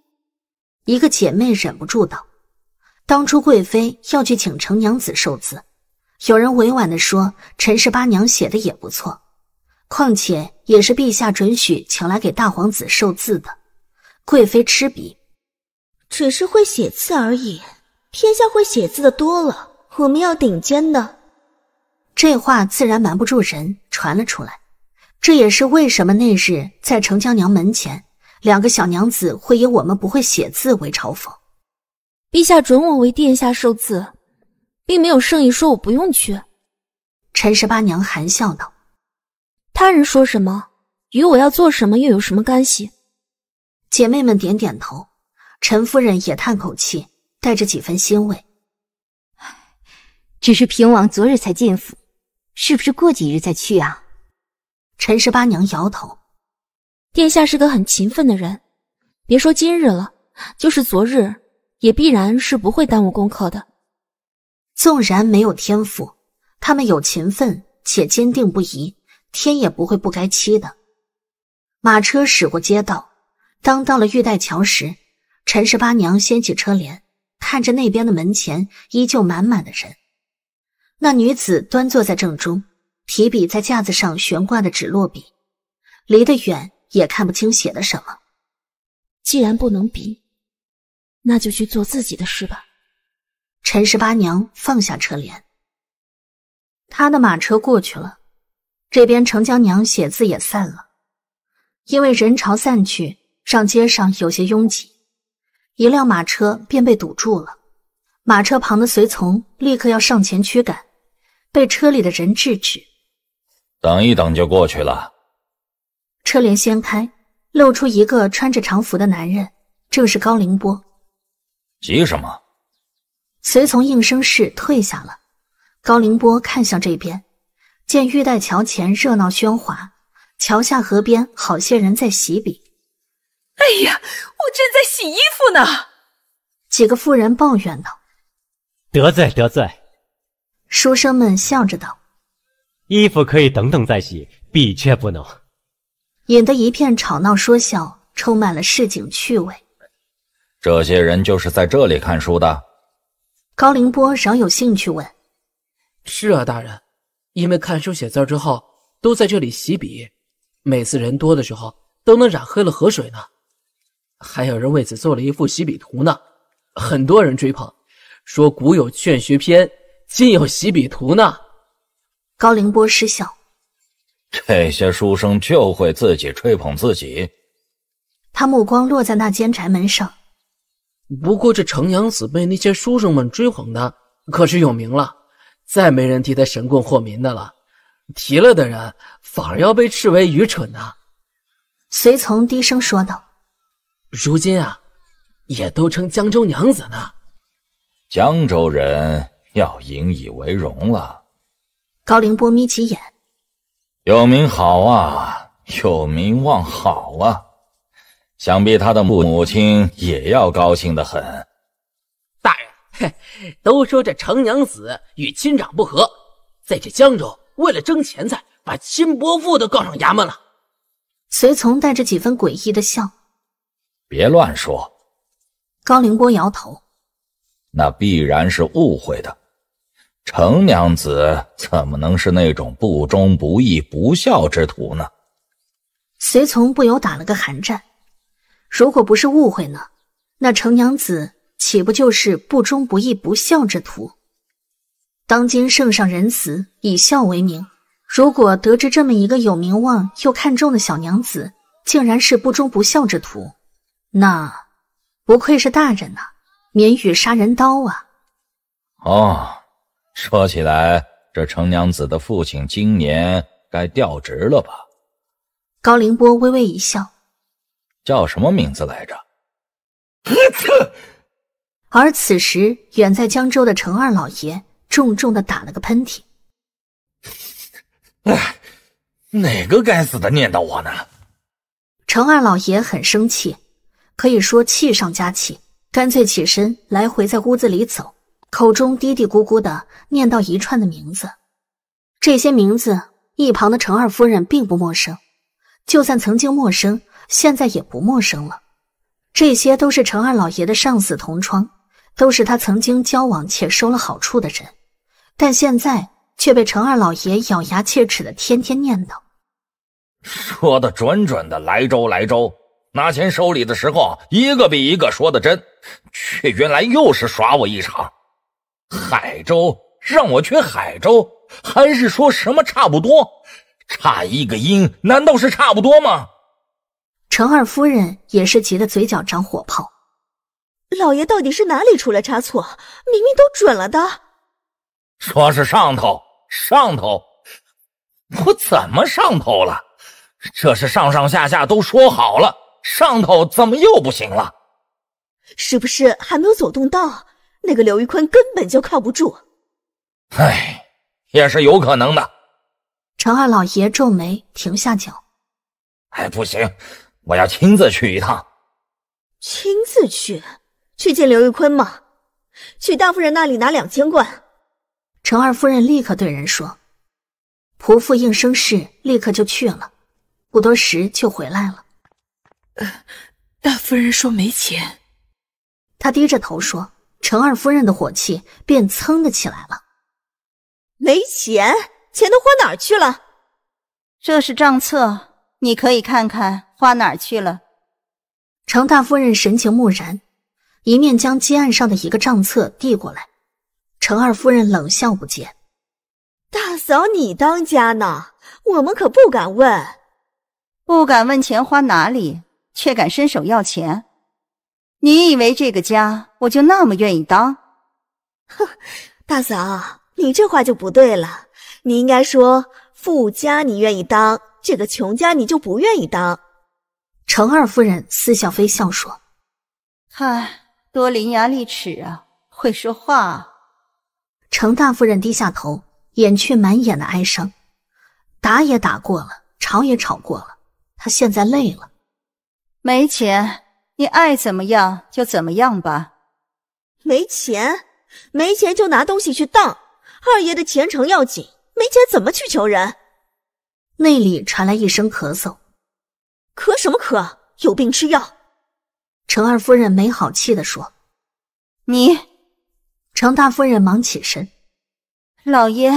一个姐妹忍不住道：“当初贵妃要去请程娘子寿字，有人委婉的说陈十八娘写的也不错，况且也是陛下准许请来给大皇子寿字的。贵妃吃笔。”只是会写字而已，天下会写字的多了，我们要顶尖的。这话自然瞒不住人，传了出来。这也是为什么那日在程江娘门前，两个小娘子会以我们不会写字为嘲讽。陛下准我为殿下授字，并没有圣意说我不用去。陈十八娘含笑道：“他人说什么，与我要做什么又有什么干系？”姐妹们点点头。陈夫人也叹口气，带着几分欣慰：“只是平王昨日才进府，是不是过几日再去啊？”陈十八娘摇头：“殿下是个很勤奋的人，别说今日了，就是昨日也必然是不会耽误功课的。纵然没有天赋，他们有勤奋且坚定不移，天也不会不该欺的。”马车驶过街道，当到了玉带桥时。陈十八娘掀起车帘，看着那边的门前依旧满满的人。那女子端坐在正中，提笔在架子上悬挂的纸落笔，离得远也看不清写的什么。既然不能比，那就去做自己的事吧。陈十八娘放下车帘，她的马车过去了，这边程江娘写字也散了，因为人潮散去，让街上有些拥挤。一辆马车便被堵住了，马车旁的随从立刻要上前驱赶，被车里的人制止。等一等，就过去了。车帘掀开，露出一个穿着长服的男人，正是高凌波。急什么？随从应声是退下了。高凌波看向这边，见玉带桥前热闹喧哗，桥下河边好些人在洗笔。哎呀，我正在洗衣服呢。几个妇人抱怨道：“得罪得罪。”书生们笑着道：“衣服可以等等再洗，笔却不能。”引得一片吵闹说笑，充满了市井趣味。这些人就是在这里看书的。高凌波饶有兴趣问：“是啊，大人，因为看书写字之后都在这里洗笔，每次人多的时候都能染黑了河水呢。”还有人为此做了一幅洗笔图呢，很多人追捧，说古有劝学篇，今有洗笔图呢。高凌波失笑，这些书生就会自己吹捧自己。他目光落在那间宅门上。不过这程阳子被那些书生们追捧的可是有名了，再没人提他神棍惑民的了，提了的人反而要被斥为愚蠢呢。随从低声说道。如今啊，也都称江州娘子呢。江州人要引以为荣了。高凌波眯起眼，有名好啊，有名望好啊。想必他的母母亲也要高兴的很。大人，都说这程娘子与亲长不和，在这江州为了争钱财，把亲伯父都告上衙门了。随从带着几分诡异的笑。别乱说！高凌波摇头。那必然是误会的。程娘子怎么能是那种不忠不义不孝之徒呢？随从不由打了个寒战。如果不是误会呢？那程娘子岂不就是不忠不义不孝之徒？当今圣上仁慈，以孝为名。如果得知这么一个有名望又看重的小娘子，竟然是不忠不孝之徒。那不愧是大人呐，免予杀人刀啊！哦，说起来，这程娘子的父亲今年该调职了吧？高凌波微微一笑。叫什么名字来着？我操！而此时，远在江州的程二老爷重重的打了个喷嚏。哎，哪个该死的念叨我呢？程二老爷很生气。可以说气上加气，干脆起身来回在屋子里走，口中嘀嘀咕咕的念叨一串的名字。这些名字一旁的程二夫人并不陌生，就算曾经陌生，现在也不陌生了。这些都是程二老爷的上司、同窗，都是他曾经交往且收了好处的人，但现在却被程二老爷咬牙切齿的天天念叨。说的准准的，莱州，莱州。拿钱收礼的时候，一个比一个说的真，却原来又是耍我一场。海州，让我去海州，还是说什么差不多？差一个音，难道是差不多吗？程二夫人也是急得嘴角长火泡。老爷到底是哪里出了差错？明明都准了的。说是上头上头，我怎么上头了？这是上上下下都说好了。上头怎么又不行了？是不是还没有走动到？那个刘玉坤根本就靠不住。哎，也是有可能的。程二老爷皱眉，停下脚。哎，不行，我要亲自去一趟。亲自去？去见刘玉坤吗？去大夫人那里拿两千贯。程二夫人立刻对人说：“仆妇应声是，立刻就去了。不多时就回来了。”大夫人说没钱，他低着头说。程二夫人的火气便蹭的起来了。没钱，钱都花哪儿去了？这是账册，你可以看看花哪儿去了。程大夫人神情木然，一面将机案上的一个账册递过来。程二夫人冷笑不接。大嫂你当家呢，我们可不敢问，不敢问钱花哪里。却敢伸手要钱？你以为这个家我就那么愿意当？哼，大嫂，你这话就不对了。你应该说富家你愿意当，这个穷家你就不愿意当。程二夫人似笑非笑说：“嗨，多伶牙俐齿啊，会说话。”程大夫人低下头，眼却满眼的哀伤。打也打过了，吵也吵过了，她现在累了。没钱，你爱怎么样就怎么样吧。没钱，没钱就拿东西去当。二爷的前程要紧，没钱怎么去求人？那里传来一声咳嗽，咳什么咳？有病吃药。程二夫人没好气地说：“你。”程大夫人忙起身。老爷，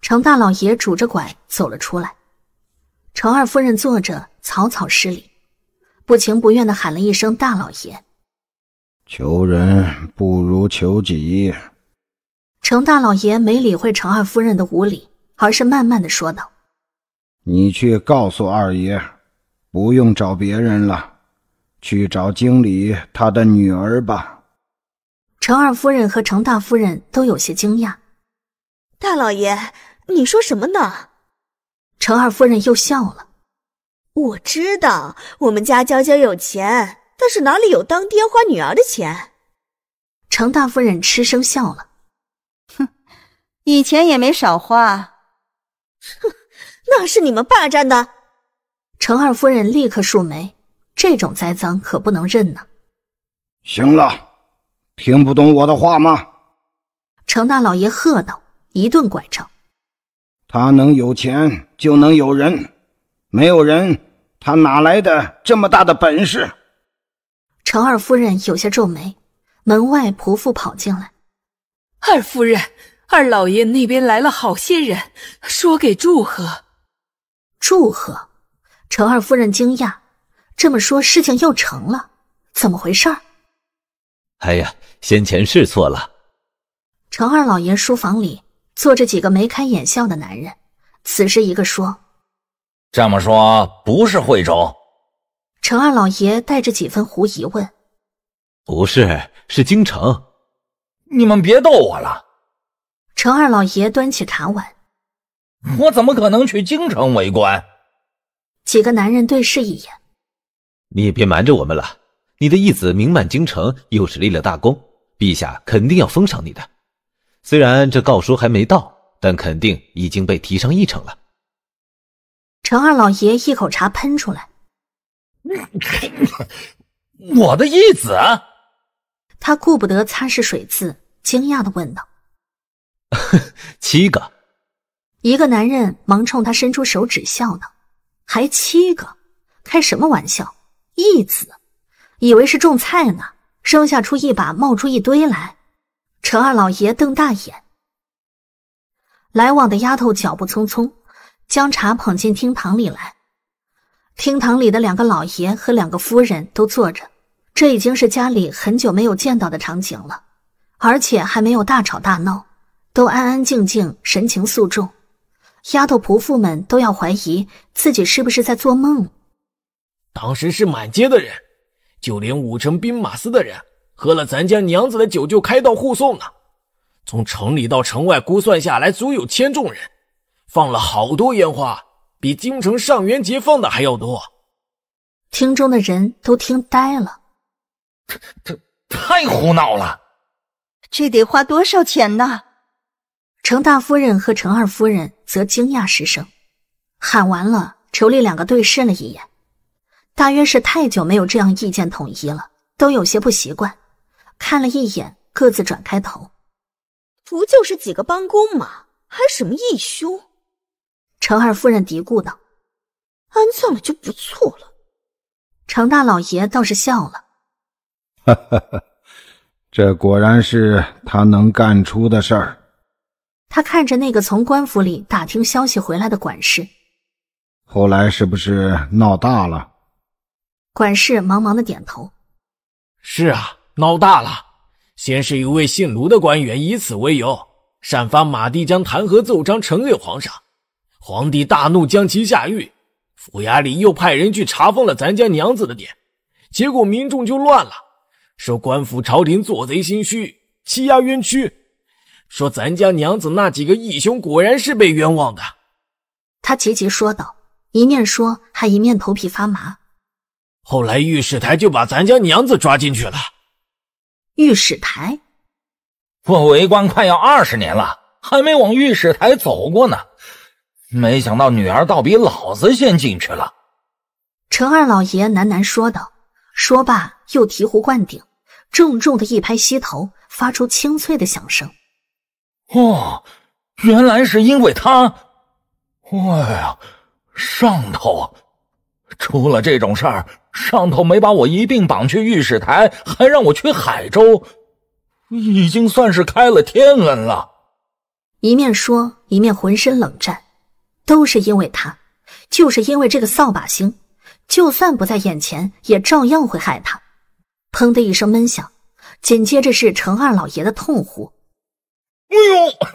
程大老爷拄着拐走了出来。程二夫人坐着，草草施礼。不情不愿的喊了一声“大老爷”，求人不如求己。程大老爷没理会程二夫人的无礼，而是慢慢的说道：“你去告诉二爷，不用找别人了，去找经理他的女儿吧。”程二夫人和程大夫人都有些惊讶：“大老爷，你说什么呢？”程二夫人又笑了。我知道我们家娇娇有钱，但是哪里有当爹花女儿的钱？程大夫人嗤声笑了，哼，以前也没少花，哼，那是你们霸占的。程二夫人立刻竖眉，这种栽赃可不能认呢。行了，听不懂我的话吗？程大老爷喝道，一顿拐杖，他能有钱就能有人。没有人，他哪来的这么大的本事？程二夫人有些皱眉。门外仆妇跑进来：“二夫人，二老爷那边来了好些人，说给祝贺。”祝贺？程二夫人惊讶：“这么说，事情又成了？怎么回事？”哎呀，先前是错了。程二老爷书房里坐着几个眉开眼笑的男人，此时一个说。这么说不是惠州，陈二老爷带着几分狐疑问：“不是，是京城。”你们别逗我了。陈二老爷端起茶碗：“我怎么可能去京城为官？”几个男人对视一眼：“你也别瞒着我们了。你的义子名满京城，又是立了大功，陛下肯定要封赏你的。虽然这告书还没到，但肯定已经被提上议程了。”陈二老爷一口茶喷出来，我的义子！他顾不得擦拭水渍，惊讶的问道：“七个？”一个男人忙冲他伸出手指笑道：“还七个？开什么玩笑？义子？以为是种菜呢？生下出一把，冒出一堆来？”陈二老爷瞪大眼，来往的丫头脚步匆匆。将茶捧进厅堂里来，厅堂里的两个老爷和两个夫人都坐着，这已经是家里很久没有见到的场景了，而且还没有大吵大闹，都安安静静，神情肃重。丫头仆妇们都要怀疑自己是不是在做梦。当时是满街的人，就连武城兵马司的人喝了咱家娘子的酒就开道护送呢，从城里到城外，估算下来足有千众人。放了好多烟花，比京城上元节放的还要多。厅中的人都听呆了，这这太胡闹了！这得花多少钱呢？程大夫人和程二夫人则惊讶失声。喊完了，仇娌两个对视了一眼，大约是太久没有这样意见统一了，都有些不习惯。看了一眼，各自转开头。不就是几个帮工吗？还什么义兄？程二夫人嘀咕道：“安葬了就不错了。”程大老爷倒是笑了：“哈哈哈，这果然是他能干出的事儿。”他看着那个从官府里打听消息回来的管事：“后来是不是闹大了？”管事忙忙的点头：“是啊，闹大了。先是一位姓卢的官员以此为由，擅发马帝将弹劾奏章呈给皇上。”皇帝大怒，将其下狱。府衙里又派人去查封了咱家娘子的店，结果民众就乱了，说官府朝廷做贼心虚，欺压冤屈，说咱家娘子那几个义兄果然是被冤枉的。他急急说道，一面说还一面头皮发麻。后来御史台就把咱家娘子抓进去了。御史台，我为官快要二十年了，还没往御史台走过呢。没想到女儿倒比老子先进去了，陈二老爷喃喃说道。说罢，又醍醐灌顶，重重的一拍膝头，发出清脆的响声。哦，原来是因为他！哎呀，上头出了这种事儿，上头没把我一并绑去御史台，还让我去海州，已经算是开了天恩了。一面说，一面浑身冷战。都是因为他，就是因为这个扫把星，就算不在眼前，也照样会害他。砰的一声闷响，紧接着是程二老爷的痛呼：“哎呦，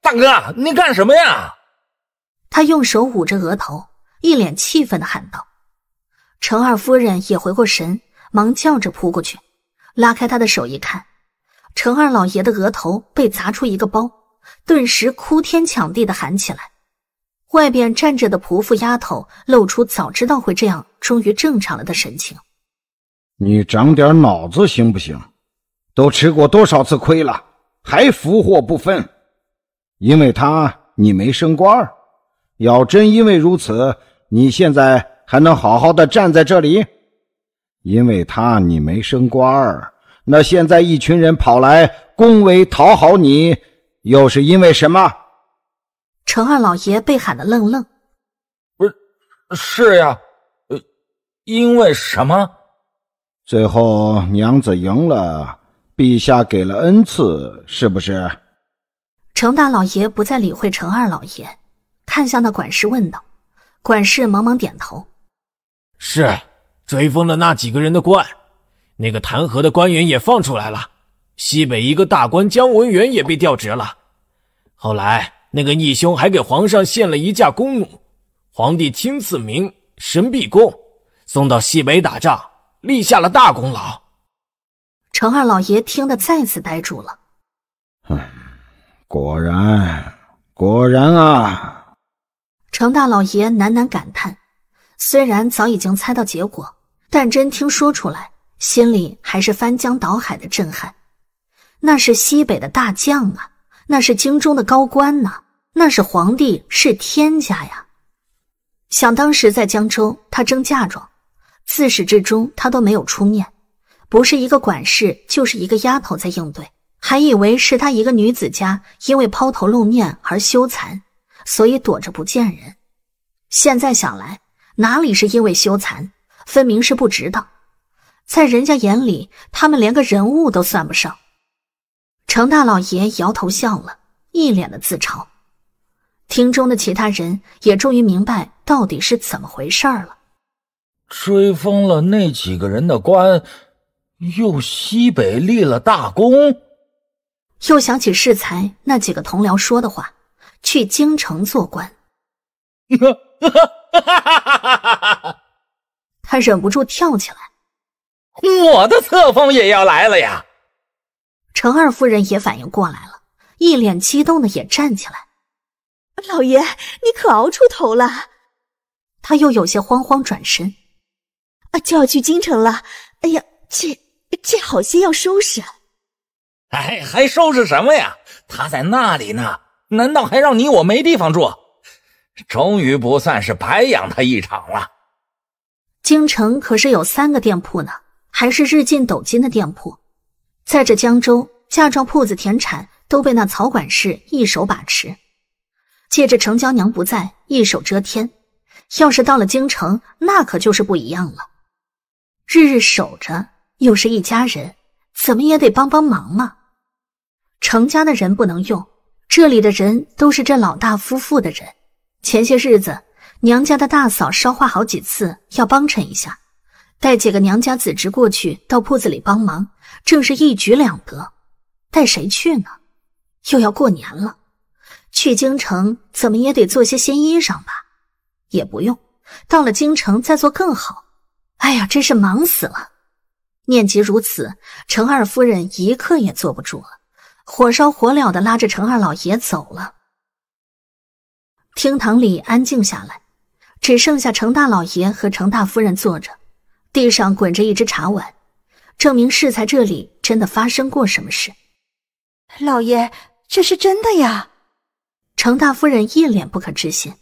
大哥，你干什么呀？”他用手捂着额头，一脸气愤的喊道。程二夫人也回过神，忙叫着扑过去，拉开他的手一看，程二老爷的额头被砸出一个包，顿时哭天抢地的喊起来。外边站着的仆妇丫头露出早知道会这样，终于正常了的神情。你长点脑子行不行？都吃过多少次亏了，还福祸不分？因为他你没升官儿，要真因为如此，你现在还能好好的站在这里？因为他你没升官儿，那现在一群人跑来恭维讨好你，又是因为什么？程二老爷被喊得愣愣，不是是呀，呃，因为什么？最后娘子赢了，陛下给了恩赐，是不是？程大老爷不再理会程二老爷，看向那管事问道：“管事，忙忙点头，是追封了那几个人的官，那个弹劾的官员也放出来了，西北一个大官姜文元也被调职了，后来。”那个义兄还给皇上献了一架弓弩，皇帝亲赐名神臂弓，送到西北打仗，立下了大功劳。程二老爷听得再次呆住了。果然，果然啊！程大老爷喃喃感叹，虽然早已经猜到结果，但真听说出来，心里还是翻江倒海的震撼。那是西北的大将啊！那是京中的高官呢，那是皇帝，是天家呀。想当时在江州，他争嫁妆，自始至终他都没有出面，不是一个管事，就是一个丫头在应对，还以为是他一个女子家，因为抛头露面而羞惭，所以躲着不见人。现在想来，哪里是因为羞惭，分明是不值当。在人家眼里，他们连个人物都算不上。程大老爷摇头笑了，一脸的自嘲。厅中的其他人也终于明白到底是怎么回事了。追封了那几个人的官，又西北立了大功，又想起适才那几个同僚说的话，去京城做官。他忍不住跳起来，我的册封也要来了呀！程二夫人也反应过来了，一脸激动的也站起来：“老爷，你可熬出头了！”她又有些慌慌，转身：“啊，就要去京城了。哎呀，这这好些要收拾。”“哎，还收拾什么呀？他在那里呢，难道还让你我没地方住？终于不算是白养他一场了。京城可是有三个店铺呢，还是日进斗金的店铺。”在这江州，嫁妆铺子、田产都被那曹管事一手把持。借着程娇娘不在，一手遮天。要是到了京城，那可就是不一样了。日日守着，又是一家人，怎么也得帮帮忙嘛。程家的人不能用，这里的人都是这老大夫妇的人。前些日子，娘家的大嫂捎话好几次，要帮衬一下，带几个娘家子侄过去到铺子里帮忙。正是一举两得，带谁去呢？又要过年了，去京城怎么也得做些新衣裳吧？也不用，到了京城再做更好。哎呀，真是忙死了！念及如此，程二夫人一刻也坐不住了，火烧火燎的拉着程二老爷走了。厅堂里安静下来，只剩下程大老爷和程大夫人坐着，地上滚着一只茶碗。证明是在这里真的发生过什么事，老爷，这是真的呀！程大夫人一脸不可置信：“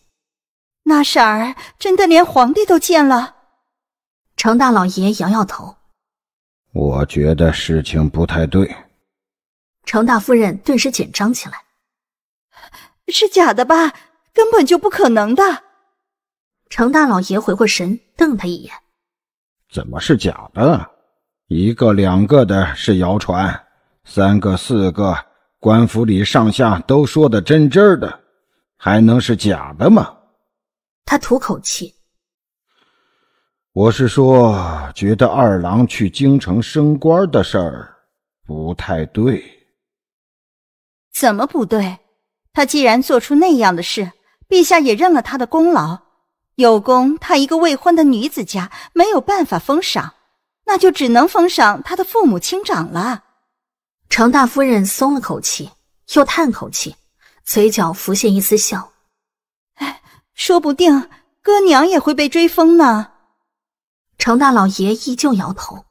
那婶儿真的连皇帝都见了？”程大老爷摇摇头：“我觉得事情不太对。”程大夫人顿时紧张起来：“是假的吧？根本就不可能的！”程大老爷回过神，瞪他一眼：“怎么是假的？”一个两个的是谣传，三个四个，官府里上下都说的真真的，还能是假的吗？他吐口气，我是说，觉得二郎去京城升官的事儿不太对。怎么不对？他既然做出那样的事，陛下也认了他的功劳，有功，他一个未婚的女子家没有办法封赏。那就只能封赏他的父母亲长了。程大夫人松了口气，又叹口气，嘴角浮现一丝笑。哎，说不定哥娘也会被追封呢。程大老爷依旧摇头。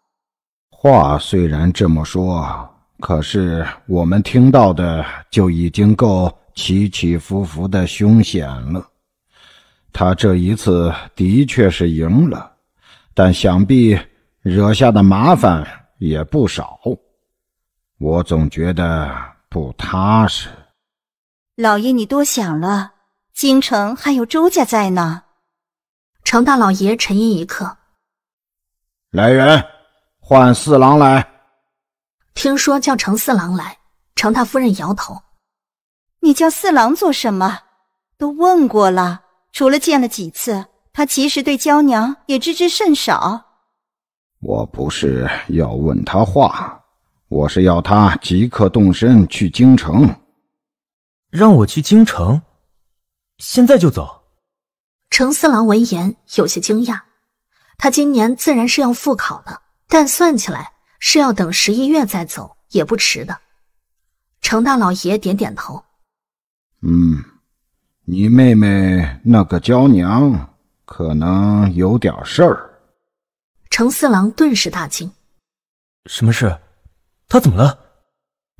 话虽然这么说，可是我们听到的就已经够起起伏伏的凶险了。他这一次的确是赢了，但想必。惹下的麻烦也不少，我总觉得不踏实。老爷，你多想了，京城还有周家在呢。程大老爷沉吟一刻，来人，唤四郎来。听说叫程四郎来，程大夫人摇头：“你叫四郎做什么？都问过了，除了见了几次，他其实对娇娘也知之甚少。”我不是要问他话，我是要他即刻动身去京城，让我去京城，现在就走。程四郎闻言有些惊讶，他今年自然是要复考了，但算起来是要等十一月再走也不迟的。程大老爷点点头，嗯，你妹妹那个娇娘可能有点事儿。程四郎顿时大惊：“什么事？他怎么了？”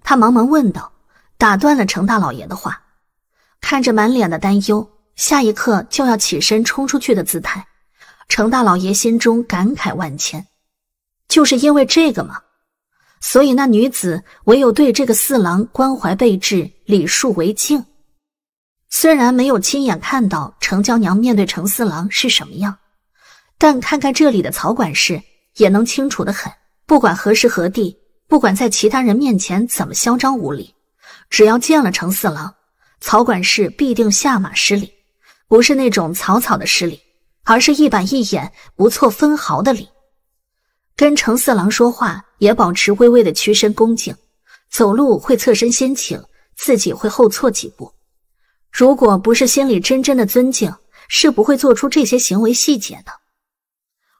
他忙忙问道，打断了程大老爷的话。看着满脸的担忧，下一刻就要起身冲出去的姿态，程大老爷心中感慨万千。就是因为这个吗？所以那女子唯有对这个四郎关怀备至，礼数为敬。虽然没有亲眼看到程娇娘面对程四郎是什么样。但看看这里的曹管事，也能清楚的很。不管何时何地，不管在其他人面前怎么嚣张无礼，只要见了程四郎，曹管事必定下马施礼，不是那种草草的施礼，而是一板一眼、不错分毫的礼。跟程四郎说话也保持微微的屈身恭敬，走路会侧身先请，自己会后错几步。如果不是心里真真的尊敬，是不会做出这些行为细节的。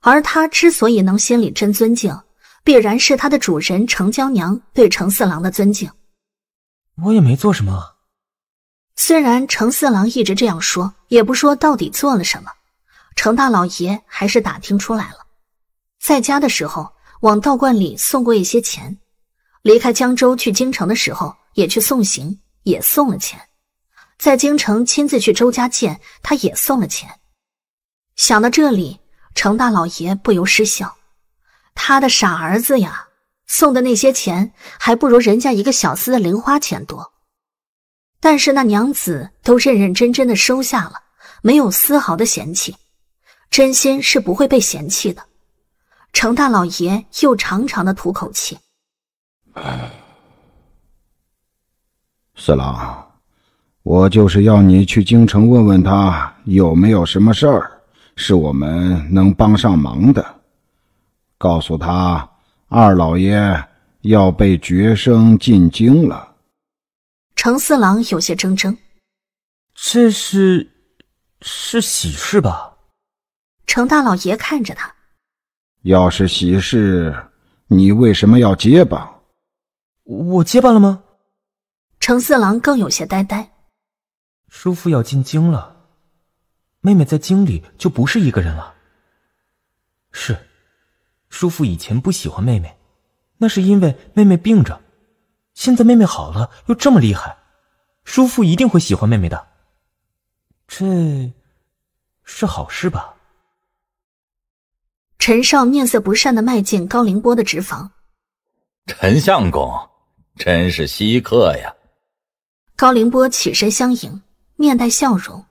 而他之所以能心里真尊敬，必然是他的主人程娇娘对程四郎的尊敬。我也没做什么。虽然程四郎一直这样说，也不说到底做了什么，程大老爷还是打听出来了。在家的时候，往道观里送过一些钱；离开江州去京城的时候，也去送行，也送了钱；在京城亲自去周家见，他也送了钱。想到这里。程大老爷不由失笑：“他的傻儿子呀，送的那些钱还不如人家一个小厮的零花钱多。但是那娘子都认认真真的收下了，没有丝毫的嫌弃，真心是不会被嫌弃的。”程大老爷又长长的吐口气：“四郎，我就是要你去京城问问他有没有什么事儿。”是我们能帮上忙的，告诉他二老爷要被绝升进京了。程四郎有些怔怔：“这是是喜事吧？”程大老爷看着他：“要是喜事，你为什么要结巴？”“我结巴了吗？”程四郎更有些呆呆：“叔父要进京了。”妹妹在京里就不是一个人了。是，叔父以前不喜欢妹妹，那是因为妹妹病着。现在妹妹好了，又这么厉害，叔父一定会喜欢妹妹的。这，是好事吧？陈少面色不善的迈进高凌波的直房。陈相公，真是稀客呀！高凌波起身相迎，面带笑容。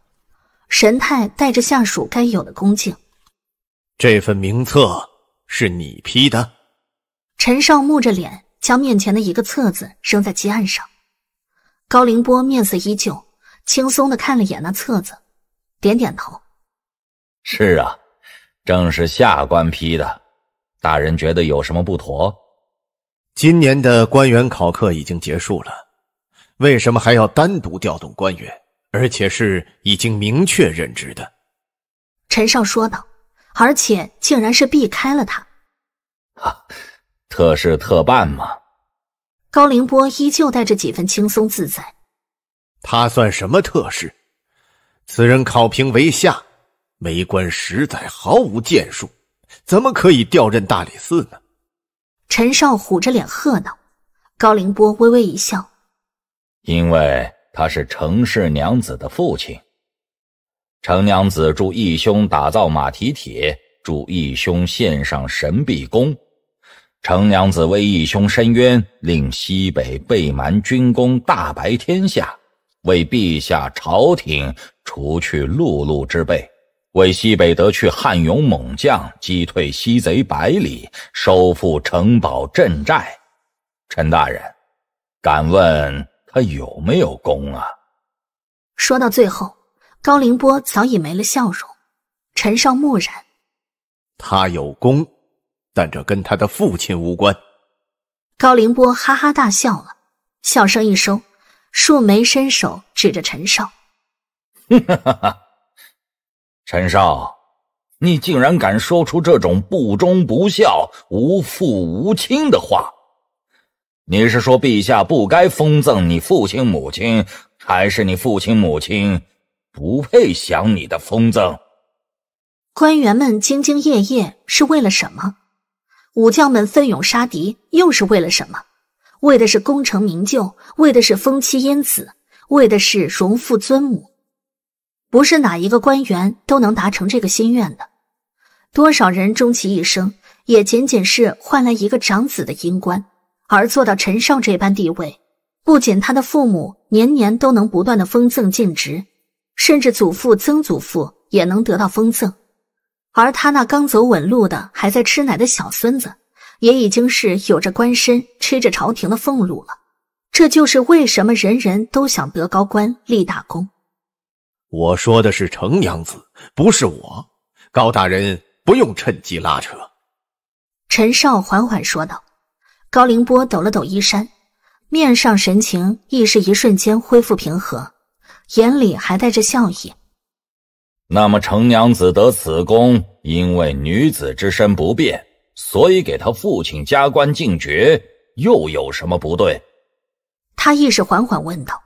神态带着下属该有的恭敬。这份名册是你批的？陈少木着脸，将面前的一个册子扔在案上。高凌波面色依旧，轻松的看了眼那册子，点点头：“是啊，正是下官批的。大人觉得有什么不妥？”今年的官员考课已经结束了，为什么还要单独调动官员？而且是已经明确认知的，陈少说道。而且竟然是避开了他，啊，特事特办嘛。高凌波依旧带着几分轻松自在。他算什么特事？此人考评为下，为官实在毫无建树，怎么可以调任大理寺呢？陈少虎着脸喝道。高凌波微微一笑，因为。他是程氏娘子的父亲。程娘子助义兄打造马蹄铁，助义兄献上神臂弓。程娘子为义兄申冤，令西北背蛮军功大白天下，为陛下朝廷除去碌碌之辈，为西北得去汉勇猛将，击退西贼百里，收复城堡镇寨。陈大人，敢问？他有没有功啊？说到最后，高凌波早已没了笑容。陈少默然。他有功，但这跟他的父亲无关。高凌波哈哈大笑了，笑声一收，竖眉伸手指着陈少。哈哈哈！陈少，你竟然敢说出这种不忠不孝、无父无亲的话！你是说陛下不该封赠你父亲母亲，还是你父亲母亲不配享你的封赠？官员们兢兢业业是为了什么？武将们奋勇杀敌又是为了什么？为的是功成名就，为的是封妻荫子，为的是荣父尊母。不是哪一个官员都能达成这个心愿的。多少人终其一生，也仅仅是换来一个长子的阴官。而做到陈少这般地位，不仅他的父母年年都能不断的封赠进职，甚至祖父、曾祖父也能得到封赠，而他那刚走稳路的、还在吃奶的小孙子，也已经是有着官身、吃着朝廷的俸禄了。这就是为什么人人都想得高官、立大功。我说的是程娘子，不是我。高大人不用趁机拉扯。”陈少缓缓说道。高凌波抖了抖衣衫，面上神情亦是一瞬间恢复平和，眼里还带着笑意。那么程娘子得此功，因为女子之身不便，所以给她父亲加官进爵，又有什么不对？他亦是缓缓问道：“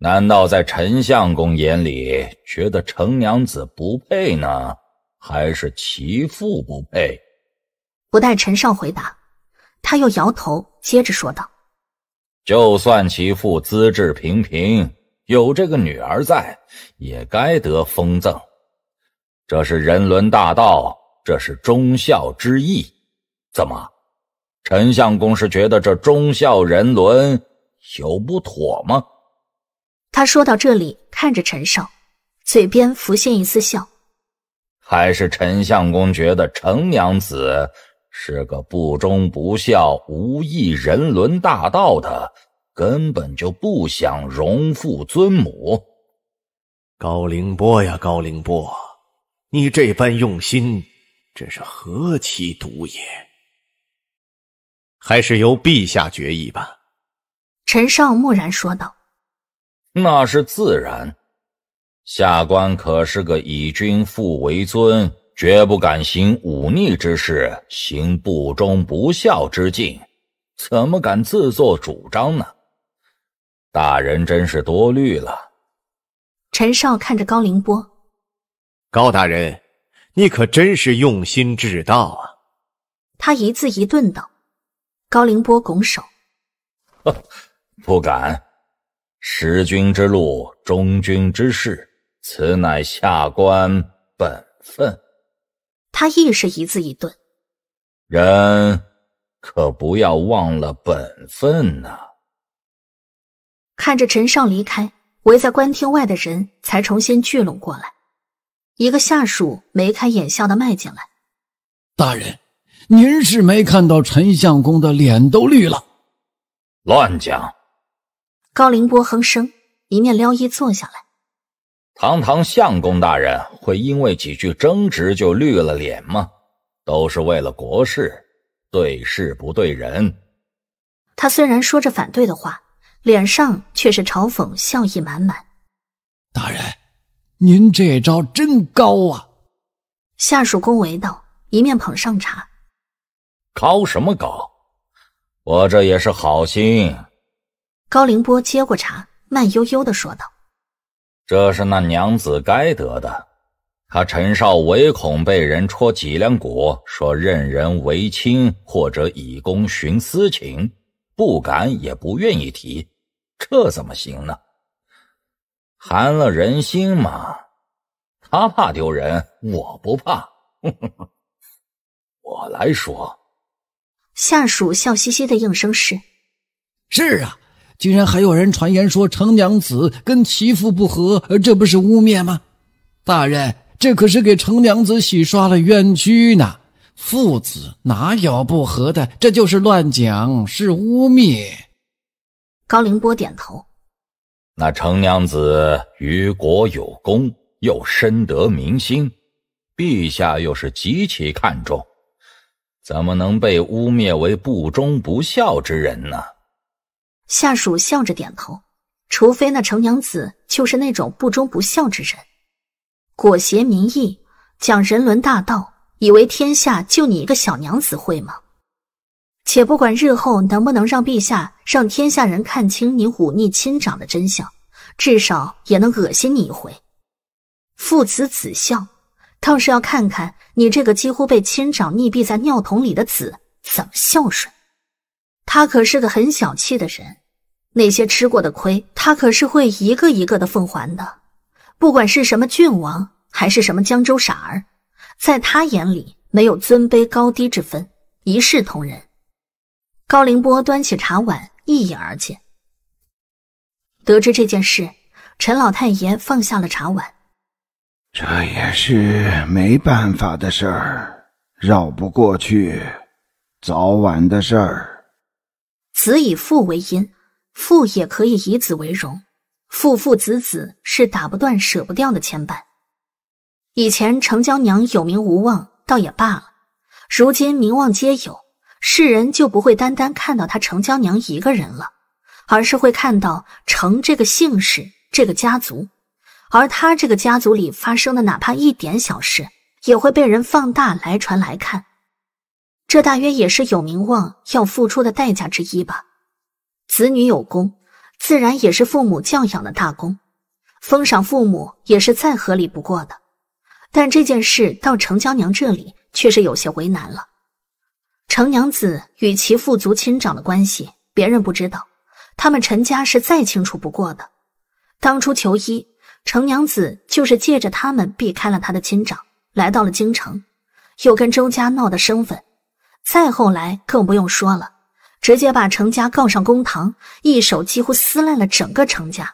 难道在陈相公眼里，觉得程娘子不配呢，还是其父不配？”不待陈少回答。他又摇头，接着说道：“就算其父资质平平，有这个女儿在，也该得封赠。这是人伦大道，这是忠孝之意。怎么，陈相公是觉得这忠孝人伦有不妥吗？”他说到这里，看着陈少，嘴边浮现一丝笑，还是陈相公觉得程娘子。是个不忠不孝、无义人伦大道的，根本就不想荣父尊母。高凌波呀，高凌波，你这般用心，真是何其毒也！还是由陛下决意吧。”陈少默然说道。“那是自然，下官可是个以君父为尊。”绝不敢行忤逆之事，行不忠不孝之敬，怎么敢自作主张呢？大人真是多虑了。陈少看着高凌波，高大人，你可真是用心至道啊！他一字一顿道：“高凌波，拱手，不敢。识君之路，忠君之事，此乃下官本分。”他亦是一字一顿：“人可不要忘了本分呐。”看着陈少离开，围在官厅外的人才重新聚拢过来。一个下属眉开眼笑的迈进来：“大人，您是没看到陈相公的脸都绿了。”“乱讲！”高凌波哼声，一面撩衣坐下来。堂堂相公大人会因为几句争执就绿了脸吗？都是为了国事，对事不对人。他虽然说着反对的话，脸上却是嘲讽笑意满满。大人，您这招真高啊！下属恭维道，一面捧上茶。高什么高？我这也是好心。高凌波接过茶，慢悠悠的说道。这是那娘子该得的。他陈少唯恐被人戳脊梁骨，说任人唯亲或者以公徇私情，不敢也不愿意提。这怎么行呢？寒了人心嘛。他怕丢人，我不怕。我来说。下属笑嘻嘻的应声是：“是啊。”竟然还有人传言说程娘子跟其父不和，这不是污蔑吗？大人，这可是给程娘子洗刷了冤屈呢。父子哪有不和的？这就是乱讲，是污蔑。高凌波点头。那程娘子于国有功，又深得民心，陛下又是极其看重，怎么能被污蔑为不忠不孝之人呢？下属笑着点头。除非那程娘子就是那种不忠不孝之人，裹挟民意，讲人伦大道，以为天下就你一个小娘子会吗？且不管日后能不能让陛下让天下人看清你忤逆亲长的真相，至少也能恶心你一回。父子子孝，倒是要看看你这个几乎被亲长溺毙在尿桶里的子怎么孝顺。他可是个很小气的人，那些吃过的亏，他可是会一个一个的奉还的。不管是什么郡王，还是什么江州傻儿，在他眼里没有尊卑高低之分，一视同仁。高凌波端起茶碗，一饮而尽。得知这件事，陈老太爷放下了茶碗。这也是没办法的事儿，绕不过去，早晚的事儿。子以父为因，父也可以以子为荣，父父子子是打不断、舍不掉的牵绊。以前程娇娘有名无望，倒也罢了；如今名望皆有，世人就不会单单看到她程娇娘一个人了，而是会看到程这个姓氏、这个家族，而他这个家族里发生的哪怕一点小事，也会被人放大来传来看。这大约也是有名望要付出的代价之一吧。子女有功，自然也是父母教养的大功，封赏父母也是再合理不过的。但这件事到程娇娘这里却是有些为难了。程娘子与其父族亲长的关系，别人不知道，他们陈家是再清楚不过的。当初求医，程娘子就是借着他们避开了他的亲长，来到了京城，又跟周家闹的生分。再后来更不用说了，直接把程家告上公堂，一手几乎撕烂了整个程家。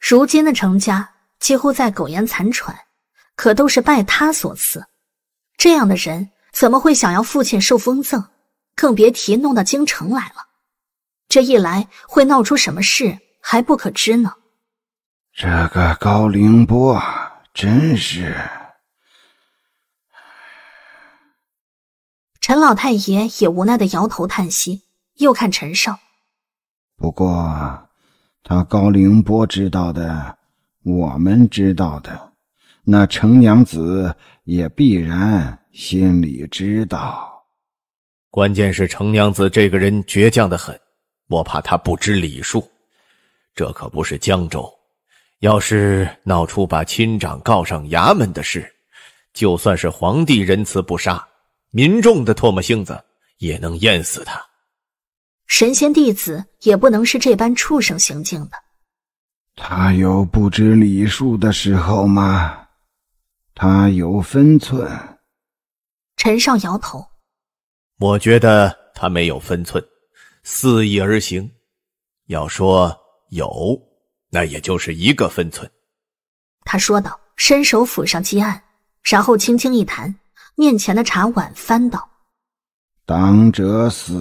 如今的程家几乎在苟延残喘，可都是拜他所赐。这样的人怎么会想要父亲受封赠？更别提弄到京城来了。这一来会闹出什么事还不可知呢。这个高凌波真是……陈老太爷也无奈的摇头叹息，又看陈少。不过，他高凌波知道的，我们知道的，那程娘子也必然心里知道。关键是程娘子这个人倔强的很，我怕她不知礼数。这可不是江州，要是闹出把亲长告上衙门的事，就算是皇帝仁慈不杀。民众的唾沫星子也能淹死他。神仙弟子也不能是这般畜生行径的。他有不知礼数的时候吗？他有分寸。陈少摇头。我觉得他没有分寸，肆意而行。要说有，那也就是一个分寸。他说道，伸手抚上鸡案，然后轻轻一弹。面前的茶碗翻倒，当者死。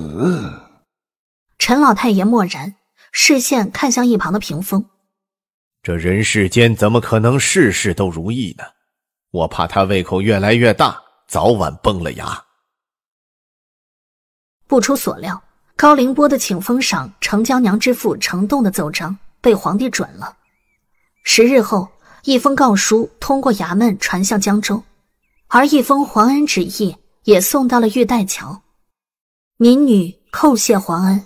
陈老太爷默然，视线看向一旁的屏风。这人世间怎么可能事事都如意呢？我怕他胃口越来越大，早晚崩了牙。不出所料，高凌波的请封赏程娇娘之父程栋的奏章被皇帝准了。十日后，一封告书通过衙门传向江州。而一封皇恩旨意也送到了玉带桥，民女叩谢皇恩。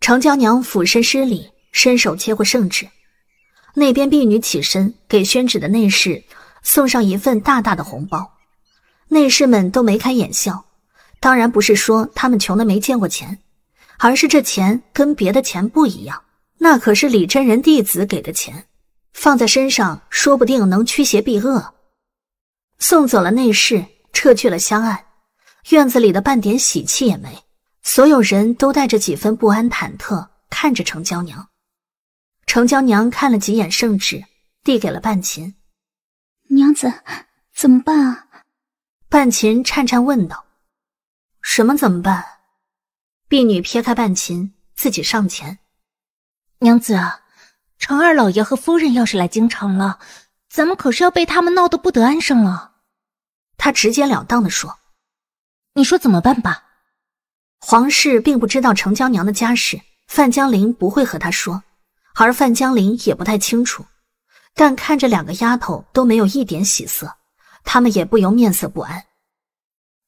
程娇娘俯身施礼，伸手接过圣旨。那边婢女起身给宣旨的内侍送上一份大大的红包。内侍们都眉开眼笑。当然不是说他们穷的没见过钱，而是这钱跟别的钱不一样，那可是李真人弟子给的钱，放在身上说不定能驱邪避恶。送走了内侍，撤去了香案，院子里的半点喜气也没，所有人都带着几分不安忐忑看着程娇娘。程娇娘看了几眼圣旨，递给了半琴。娘子，怎么办啊？半琴颤颤问道。什么怎么办？婢女撇开半琴，自己上前。娘子，程二老爷和夫人要是来京城了。咱们可是要被他们闹得不得安生了，他直截了当的说：“你说怎么办吧？”皇室并不知道程娇娘的家事，范江林不会和他说，而范江林也不太清楚。但看着两个丫头都没有一点喜色，他们也不由面色不安。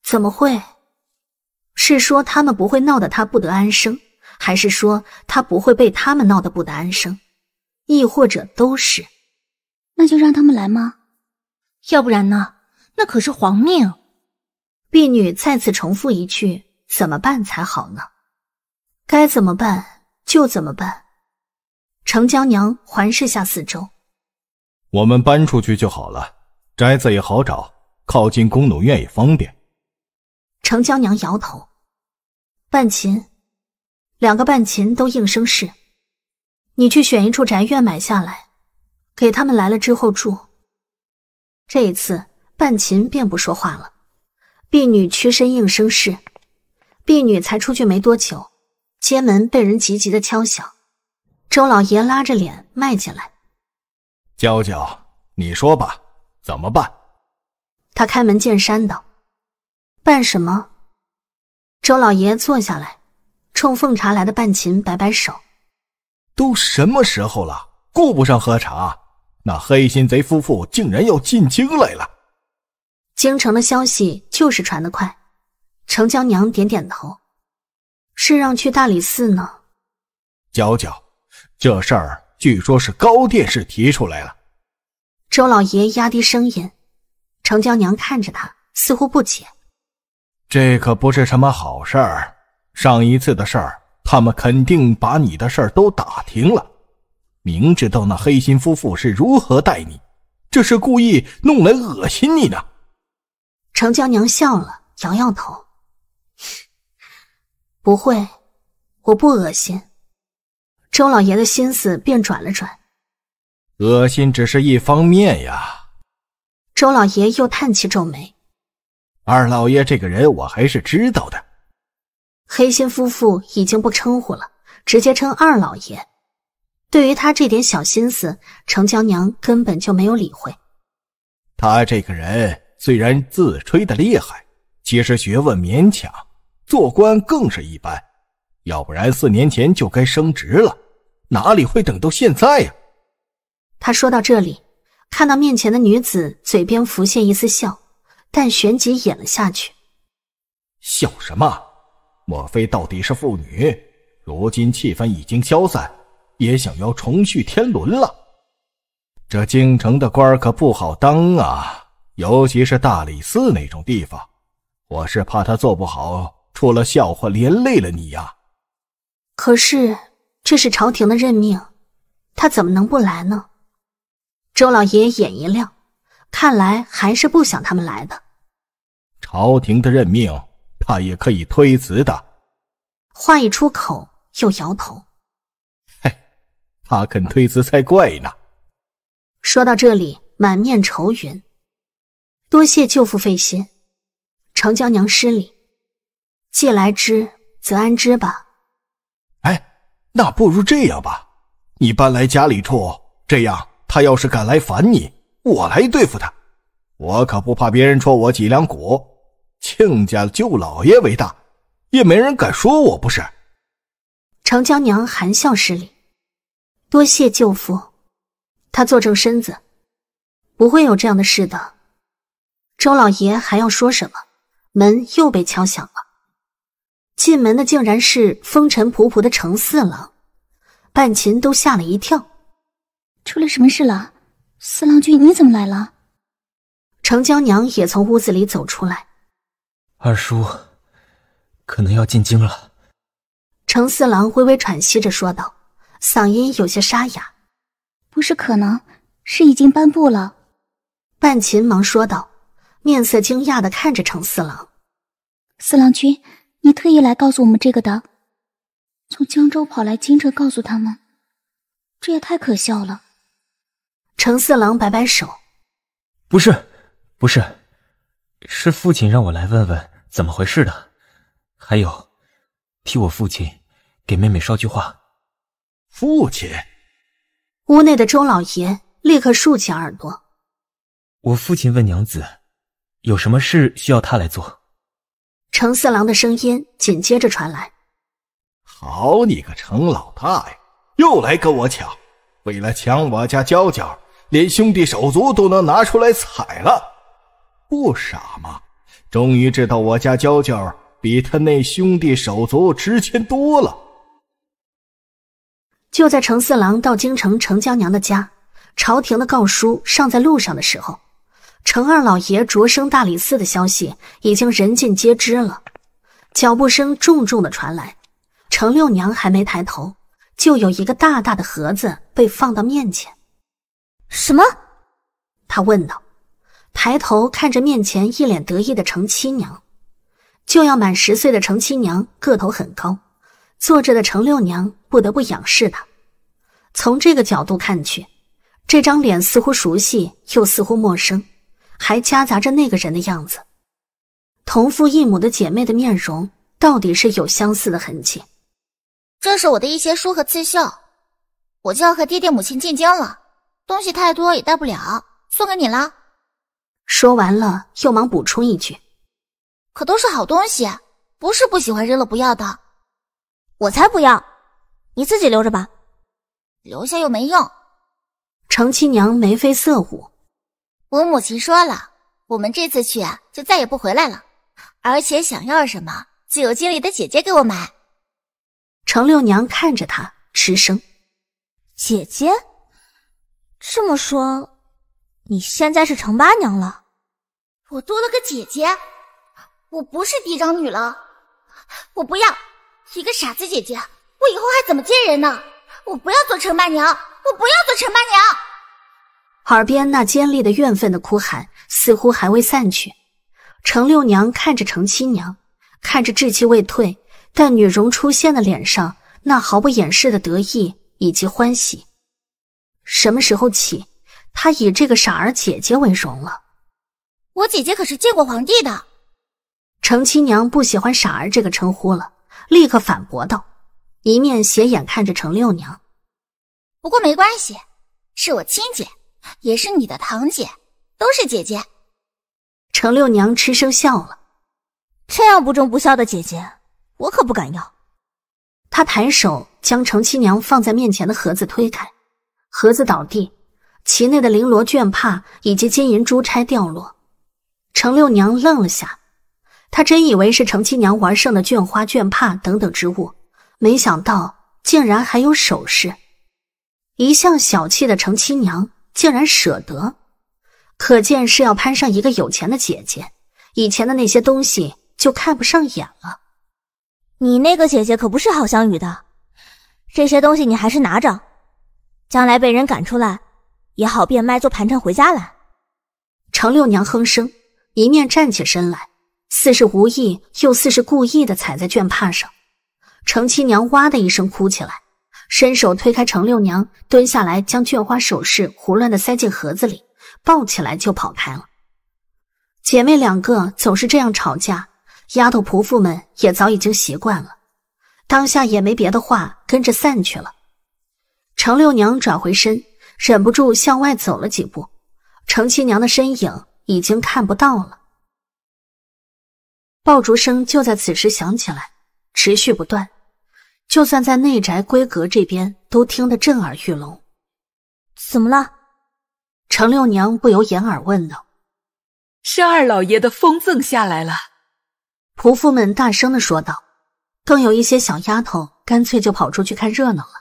怎么会？是说他们不会闹得他不得安生，还是说他不会被他们闹得不得安生？亦或者都是？那就让他们来吗？要不然呢？那可是皇命。婢女再次重复一句：“怎么办才好呢？”该怎么办就怎么办。程娇娘环视下四周，我们搬出去就好了，宅子也好找，靠近弓弩院也方便。程娇娘摇头，半琴，两个半琴都应声是。你去选一处宅院买下来。给他们来了之后住。这一次，半琴便不说话了。婢女屈身应声是。婢女才出去没多久，街门被人急急的敲响。周老爷拉着脸迈进来：“娇娇，你说吧，怎么办？”他开门见山道：“办什么？”周老爷坐下来，冲奉茶来的半琴摆摆手：“都什么时候了，顾不上喝茶。”那黑心贼夫妇竟然要进京来了！京城的消息就是传得快。程娇娘点点头，是让去大理寺呢。娇娇，这事儿据说是高殿士提出来了。周老爷压低声音，程娇娘看着他，似乎不解。这可不是什么好事儿。上一次的事儿，他们肯定把你的事儿都打听了。明知道那黑心夫妇是如何待你，这是故意弄来恶心你呢。程娇娘笑了，摇摇头：“ 不会，我不恶心。”周老爷的心思便转了转，恶心只是一方面呀。周老爷又叹气，皱眉：“二老爷这个人，我还是知道的。黑心夫妇已经不称呼了，直接称二老爷。”对于他这点小心思，程娇娘根本就没有理会。他这个人虽然自吹的厉害，其实学问勉强，做官更是一般。要不然四年前就该升职了，哪里会等到现在呀？他说到这里，看到面前的女子，嘴边浮现一丝笑，但旋即掩了下去。笑什么？莫非到底是父女？如今气氛已经消散。也想要重续天伦了。这京城的官可不好当啊，尤其是大理寺那种地方。我是怕他做不好，出了笑话，连累了你呀。可是这是朝廷的任命，他怎么能不来呢？周老爷眼一亮，看来还是不想他们来的。朝廷的任命，他也可以推辞的。话一出口，又摇头。他肯推辞才怪呢。说到这里，满面愁云。多谢舅父费心，程江娘失礼。既来之，则安之吧。哎，那不如这样吧，你搬来家里住，这样他要是敢来烦你，我来对付他。我可不怕别人戳我脊梁骨。亲家舅老爷为大，也没人敢说我不是。程江娘含笑施礼。多谢舅父，他坐正身子，不会有这样的事的。周老爷还要说什么？门又被敲响了，进门的竟然是风尘仆仆的程四郎，半琴都吓了一跳。出了什么事了？四郎君，你怎么来了？程娇娘也从屋子里走出来。二叔，可能要进京了。程四郎微微喘息着说道。嗓音有些沙哑，不是可能，是已经颁布了。半琴忙说道，面色惊讶的看着程四郎：“四郎君，你特意来告诉我们这个的？从江州跑来京城告诉他们，这也太可笑了。”程四郎摆摆手：“不是，不是，是父亲让我来问问怎么回事的，还有，替我父亲给妹妹捎句话。”父亲，屋内的周老爷立刻竖起耳朵。我父亲问娘子，有什么事需要他来做？程四郎的声音紧接着传来：“好你个程老大呀，又来跟我抢！为了抢我家娇娇，连兄弟手足都能拿出来踩了，不傻吗？终于知道我家娇娇比他那兄弟手足值钱多了。”就在程四郎到京城程娇娘的家，朝廷的告书尚在路上的时候，程二老爷擢升大理寺的消息已经人尽皆知了。脚步声重重的传来，程六娘还没抬头，就有一个大大的盒子被放到面前。什么？她问道，抬头看着面前一脸得意的程七娘。就要满十岁的程七娘个头很高。坐着的程六娘不得不仰视他，从这个角度看去，这张脸似乎熟悉又似乎陌生，还夹杂着那个人的样子。同父异母的姐妹的面容，到底是有相似的痕迹。这是我的一些书和刺绣，我就要和爹爹母亲进京了，东西太多也带不了，送给你了。说完了，又忙补充一句：“可都是好东西，不是不喜欢扔了不要的。”我才不要，你自己留着吧，留下又没用。程七娘眉飞色舞，我母亲说了，我们这次去啊，就再也不回来了，而且想要什么，自有经理的姐姐给我买。程六娘看着她，吃声：“姐姐，这么说，你现在是程八娘了？我多了个姐姐，我不是嫡长女了，我不要。”一个傻子姐姐，我以后还怎么见人呢？我不要做陈八娘，我不要做陈八娘。耳边那尖利的怨愤的哭喊似乎还未散去。程六娘看着程七娘，看着稚气未退但女容出现的脸上那毫不掩饰的得意以及欢喜。什么时候起，她以这个傻儿姐姐为荣了？我姐姐可是见过皇帝的。程七娘不喜欢“傻儿”这个称呼了。立刻反驳道，一面斜眼看着程六娘。不过没关系，是我亲姐，也是你的堂姐，都是姐姐。程六娘嗤声笑了，这样不忠不孝的姐姐，我可不敢要。她抬手将程七娘放在面前的盒子推开，盒子倒地，其内的绫罗绢帕以及金银珠钗掉落。程六娘愣了下。她真以为是程七娘玩剩的绢花、绢帕等等之物，没想到竟然还有首饰。一向小气的程七娘竟然舍得，可见是要攀上一个有钱的姐姐。以前的那些东西就看不上眼了。你那个姐姐可不是好相与的，这些东西你还是拿着，将来被人赶出来也好变卖做盘缠回家来。程六娘哼声，一面站起身来。似是无意，又似是故意的踩在绢帕上，程七娘哇的一声哭起来，伸手推开程六娘，蹲下来将绢花首饰胡乱的塞进盒子里，抱起来就跑开了。姐妹两个总是这样吵架，丫头仆妇们也早已经习惯了，当下也没别的话，跟着散去了。程六娘转回身，忍不住向外走了几步，程七娘的身影已经看不到了。爆竹声就在此时响起来，持续不断，就算在内宅闺阁这边都听得震耳欲聋。怎么了？程六娘不由掩耳问道：“是二老爷的封赠下来了。”仆妇们大声的说道，更有一些小丫头干脆就跑出去看热闹了。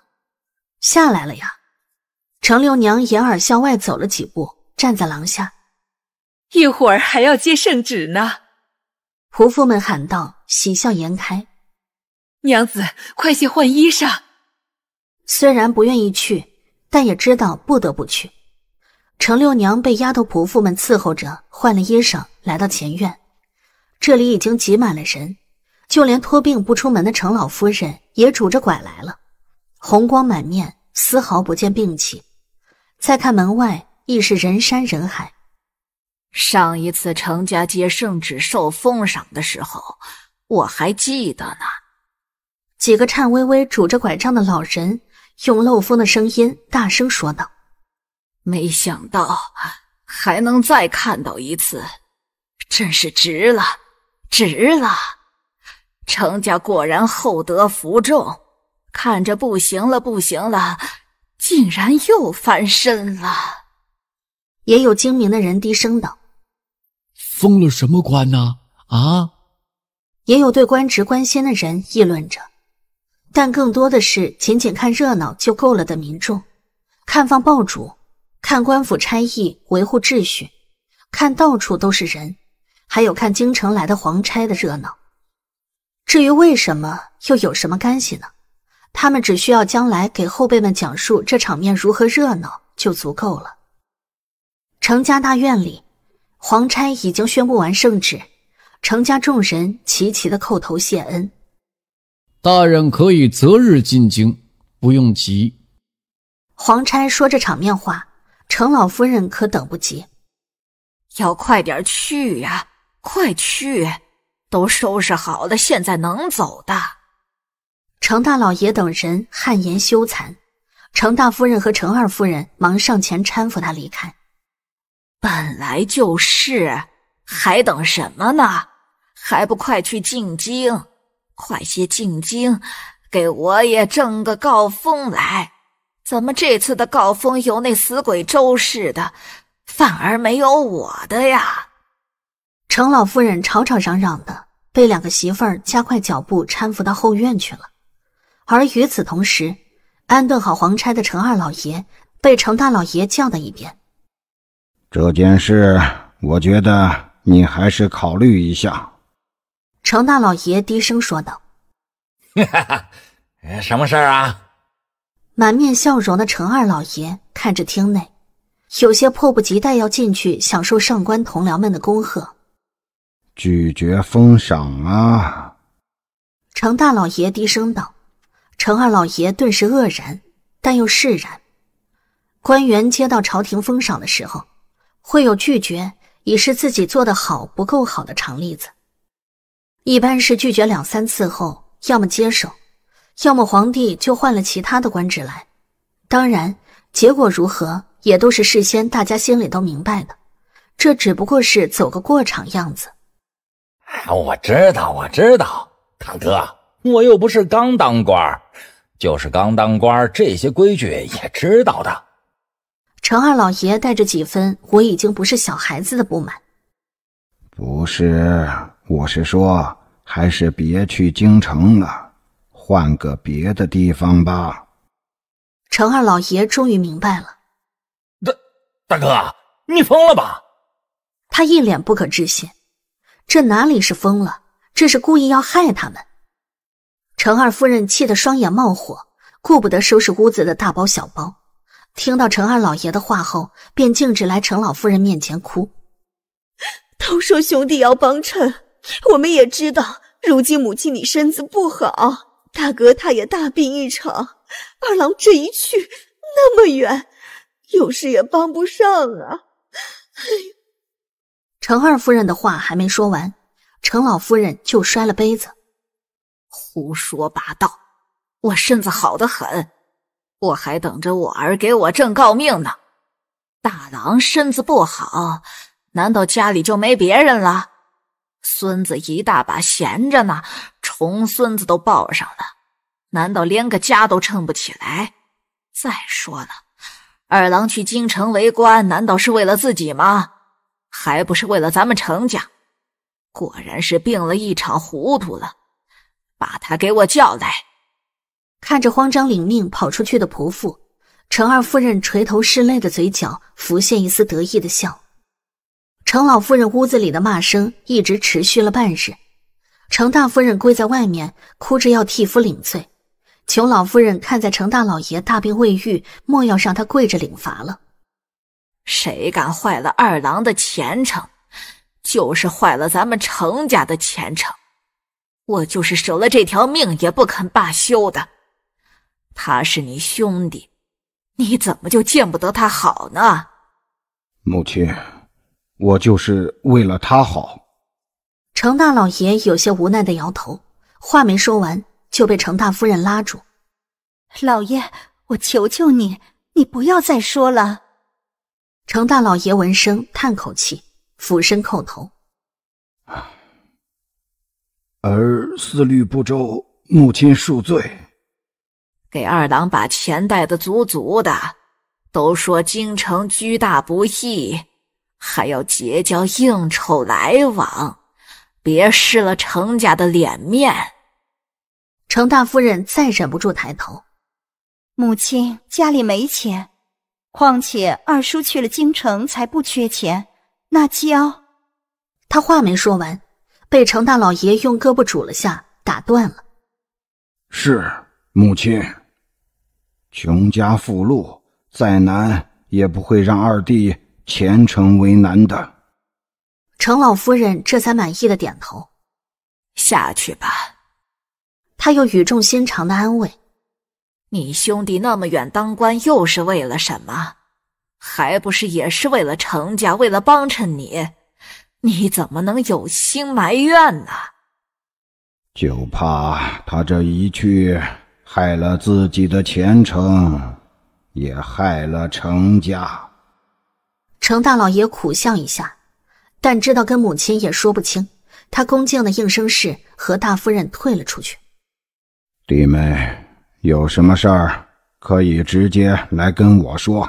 下来了呀？程六娘掩耳向外走了几步，站在廊下，一会儿还要接圣旨呢。仆妇们喊道，喜笑颜开：“娘子，快些换衣裳。”虽然不愿意去，但也知道不得不去。程六娘被丫头仆妇们伺候着换了衣裳，来到前院。这里已经挤满了人，就连托病不出门的程老夫人也拄着拐来了，红光满面，丝毫不见病气。再看门外，亦是人山人海。上一次程家接圣旨受封赏的时候，我还记得呢。几个颤巍巍拄着拐杖的老人用漏风的声音大声说道：“没想到还能再看到一次，真是值了，值了！程家果然厚德服众，看着不行了不行了，竟然又翻身了。”也有精明的人低声道。封了什么官呢？啊，也有对官职关心的人议论着，但更多的是仅仅看热闹就够了的民众，看放爆竹，看官府差役维护秩序，看到处都是人，还有看京城来的皇差的热闹。至于为什么又有什么干系呢？他们只需要将来给后辈们讲述这场面如何热闹就足够了。程家大院里。皇差已经宣布完圣旨，程家众人齐齐的叩头谢恩。大人可以择日进京，不用急。皇差说这场面话，程老夫人可等不及，要快点去呀！快去，都收拾好了，现在能走的。程大老爷等人汗颜羞惭，程大夫人和程二夫人忙上前搀扶他离开。本来就是，还等什么呢？还不快去进京！快些进京，给我也挣个诰封来。怎么这次的诰封有那死鬼周氏的，反而没有我的呀？程老夫人吵吵嚷嚷的，被两个媳妇儿加快脚步搀扶到后院去了。而与此同时，安顿好黄差的程二老爷被程大老爷叫到一边。这件事，我觉得你还是考虑一下。”程大老爷低声说道。“哈哈，什么事儿啊？”满面笑容的程二老爷看着厅内，有些迫不及待要进去享受上官同僚们的恭贺。“拒绝封赏啊！”程大老爷低声道。程二老爷顿时愕然，但又释然。官员接到朝廷封赏的时候。会有拒绝，以示自己做的好不够好的长例子。一般是拒绝两三次后，要么接受，要么皇帝就换了其他的官职来。当然，结果如何也都是事先大家心里都明白的，这只不过是走个过场样子。我知道，我知道，堂哥，我又不是刚当官就是刚当官，这些规矩也知道的。程二老爷带着几分“我已经不是小孩子”的不满。不是，我是说，还是别去京城了，换个别的地方吧。程二老爷终于明白了。大大哥，你疯了吧？他一脸不可置信，这哪里是疯了，这是故意要害他们。程二夫人气得双眼冒火，顾不得收拾屋子的大包小包。听到陈二老爷的话后，便径直来陈老夫人面前哭。都说兄弟要帮衬，我们也知道，如今母亲你身子不好，大哥他也大病一场，二郎这一去那么远，有事也帮不上啊。陈二夫人的话还没说完，陈老夫人就摔了杯子：“胡说八道！我身子好得很。”我还等着我儿给我正告命呢。大郎身子不好，难道家里就没别人了？孙子一大把，闲着呢，重孙子都抱上了，难道连个家都撑不起来？再说了，二郎去京城为官，难道是为了自己吗？还不是为了咱们程家？果然是病了一场，糊涂了。把他给我叫来。看着慌张领命跑出去的仆妇，程二夫人垂头拭泪的嘴角浮现一丝得意的笑。程老夫人屋子里的骂声一直持续了半日，程大夫人跪在外面哭着要替夫领罪，求老夫人看在程大老爷大病未愈，莫要让他跪着领罚了。谁敢坏了二郎的前程，就是坏了咱们程家的前程，我就是舍了这条命也不肯罢休的。他是你兄弟，你怎么就见不得他好呢？母亲，我就是为了他好。程大老爷有些无奈的摇头，话没说完就被程大夫人拉住：“老爷，我求求你，你不要再说了。”程大老爷闻声叹口气，俯身叩头：“儿思虑不周，母亲恕罪。”给二郎把钱带的足足的，都说京城居大不易，还要结交应酬来往，别失了程家的脸面。程大夫人再忍不住抬头，母亲家里没钱，况且二叔去了京城才不缺钱，那交……他话没说完，被程大老爷用胳膊拄了下，打断了。是母亲。穷家富路，再难也不会让二弟前程为难的。程老夫人这才满意的点头，下去吧。他又语重心长的安慰：“你兄弟那么远当官，又是为了什么？还不是也是为了程家，为了帮衬你？你怎么能有心埋怨呢？”就怕他这一去。害了自己的前程，也害了程家。程大老爷苦笑一下，但知道跟母亲也说不清，他恭敬的应声是，和大夫人退了出去。弟妹有什么事儿可以直接来跟我说，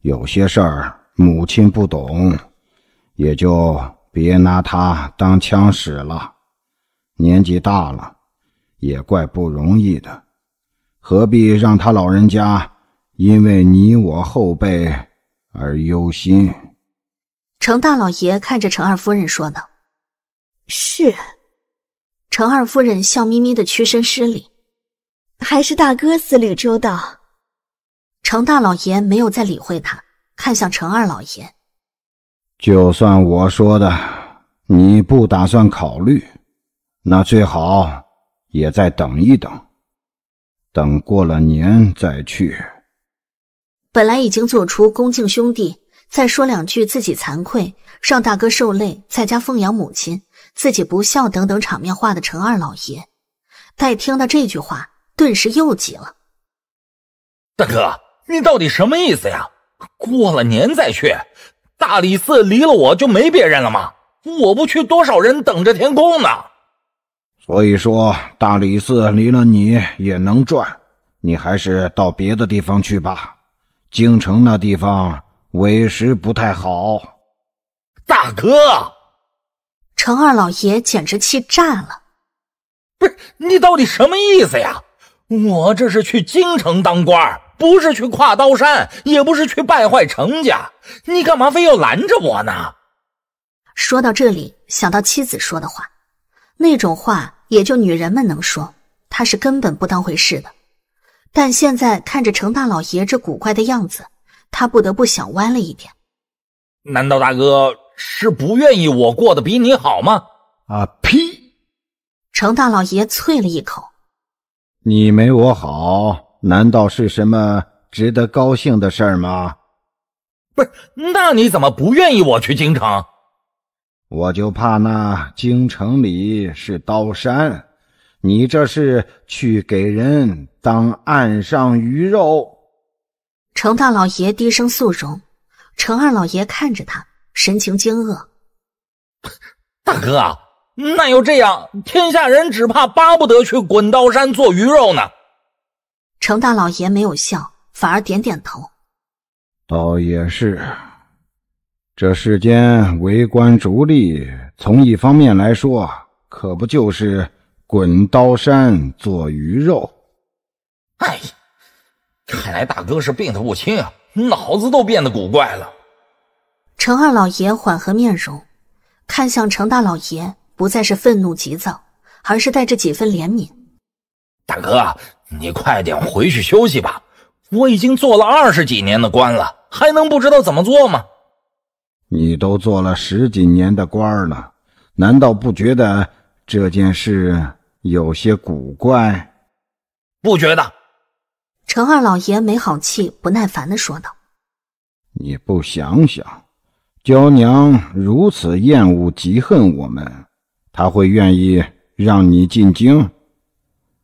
有些事儿母亲不懂，也就别拿他当枪使了，年纪大了。也怪不容易的，何必让他老人家因为你我后辈而忧心？程大老爷看着程二夫人说道：“是。”程二夫人笑眯眯的屈身施礼：“还是大哥思虑周到。”程大老爷没有再理会他，看向程二老爷：“就算我说的，你不打算考虑，那最好。”也再等一等，等过了年再去。本来已经做出恭敬兄弟，再说两句自己惭愧，让大哥受累，在家奉养母亲，自己不孝等等场面话的陈二老爷，待听到这句话，顿时又急了：“大哥，你到底什么意思呀？过了年再去大理寺，离了我就没别人了吗？我不去，多少人等着填空呢？”所以说，大理寺离了你也能转，你还是到别的地方去吧。京城那地方委实不太好。大哥，程二老爷简直气炸了！不是你到底什么意思呀？我这是去京城当官，不是去跨刀山，也不是去败坏程家，你干嘛非要拦着我呢？说到这里，想到妻子说的话，那种话。也就女人们能说，他是根本不当回事的。但现在看着程大老爷这古怪的样子，他不得不想歪了一点。难道大哥是不愿意我过得比你好吗？啊呸！程大老爷啐了一口。你没我好，难道是什么值得高兴的事儿吗？不是，那你怎么不愿意我去京城？我就怕那京城里是刀山，你这是去给人当岸上鱼肉。程大老爷低声诉容，程二老爷看着他，神情惊愕：“ 大哥啊，那要这样，天下人只怕巴不得去滚刀山做鱼肉呢。”程大老爷没有笑，反而点点头：“倒也是。”这世间为官逐利，从一方面来说，可不就是滚刀山做鱼肉？哎呀，看来大哥是病得不轻啊，脑子都变得古怪了。程二老爷缓和面容，看向程大老爷，不再是愤怒急躁，而是带着几分怜悯：“大哥，你快点回去休息吧。我已经做了二十几年的官了，还能不知道怎么做吗？”你都做了十几年的官儿了，难道不觉得这件事有些古怪？不觉得？陈二老爷没好气、不耐烦地说道：“你不想想，娇娘如此厌恶、嫉恨我们，她会愿意让你进京？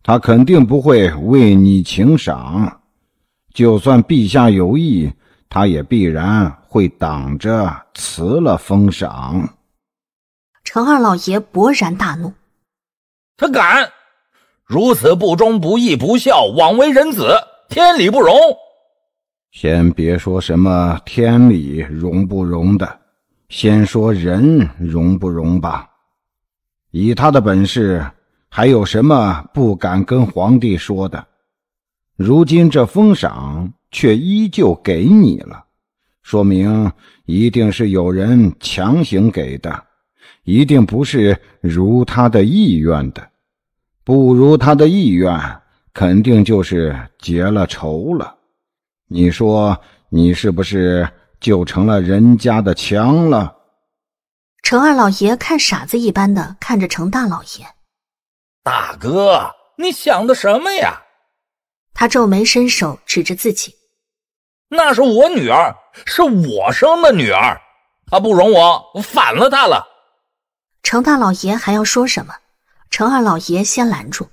她肯定不会为你请赏。就算陛下有意。”他也必然会挡着，辞了封赏。程二老爷勃然大怒：“他敢！如此不忠不义不孝，枉为人子，天理不容！”先别说什么天理容不容的，先说人容不容吧。以他的本事，还有什么不敢跟皇帝说的？如今这封赏。却依旧给你了，说明一定是有人强行给的，一定不是如他的意愿的，不如他的意愿，肯定就是结了仇了。你说你是不是就成了人家的枪了？程二老爷看傻子一般的看着程大老爷，大哥，你想的什么呀？他皱眉，伸手指着自己。那是我女儿，是我生的女儿，她不容我，我反了她了。程大老爷还要说什么？程二老爷先拦住。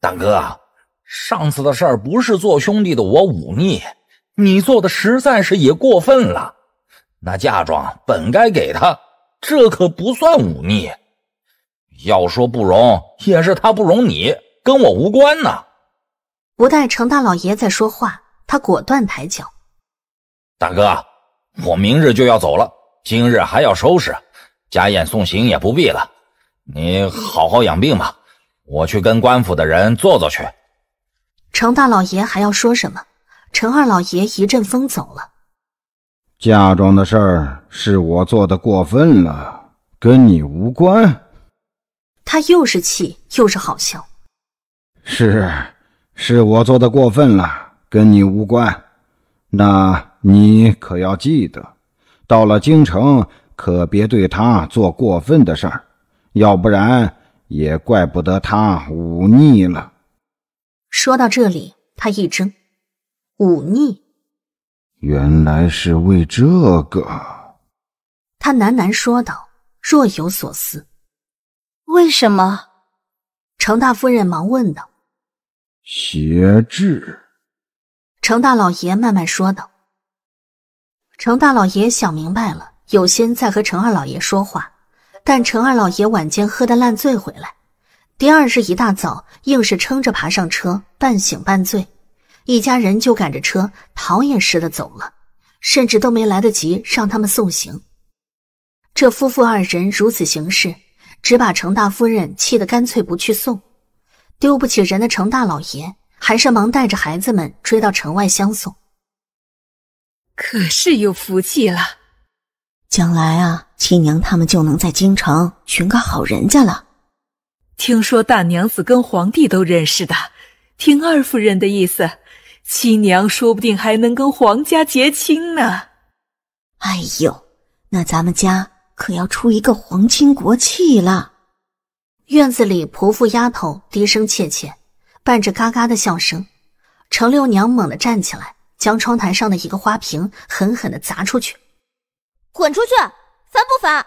大哥，上次的事儿不是做兄弟的我忤逆，你做的实在是也过分了。那嫁妆本该给他，这可不算忤逆。要说不容，也是他不容你，跟我无关呢。不待程大老爷再说话。他果断抬脚，大哥，我明日就要走了，今日还要收拾，家宴送行也不必了，你好好养病吧，我去跟官府的人坐坐去。程大老爷还要说什么？程二老爷一阵风走了。嫁妆的事儿是我做的过分了，跟你无关。他又是气又是好笑，是，是我做的过分了。跟你无关，那你可要记得，到了京城可别对他做过分的事儿，要不然也怪不得他忤逆了。说到这里，他一怔，忤逆，原来是为这个。他喃喃说道，若有所思。为什么？程大夫人忙问道。挟制。程大老爷慢慢说道：“程大老爷想明白了，有心再和程二老爷说话，但程二老爷晚间喝得烂醉回来，第二日一大早硬是撑着爬上车，半醒半醉，一家人就赶着车逃也似的走了，甚至都没来得及让他们送行。这夫妇二人如此行事，只把程大夫人气得干脆不去送，丢不起人的程大老爷。”还是忙带着孩子们追到城外相送，可是有福气了。将来啊，七娘他们就能在京城寻个好人家了。听说大娘子跟皇帝都认识的，听二夫人的意思，七娘说不定还能跟皇家结亲呢。哎呦，那咱们家可要出一个皇亲国戚了。院子里，婆妇丫头低声窃窃。伴着嘎嘎的笑声，程六娘猛地站起来，将窗台上的一个花瓶狠狠地砸出去：“滚出去！烦不烦？”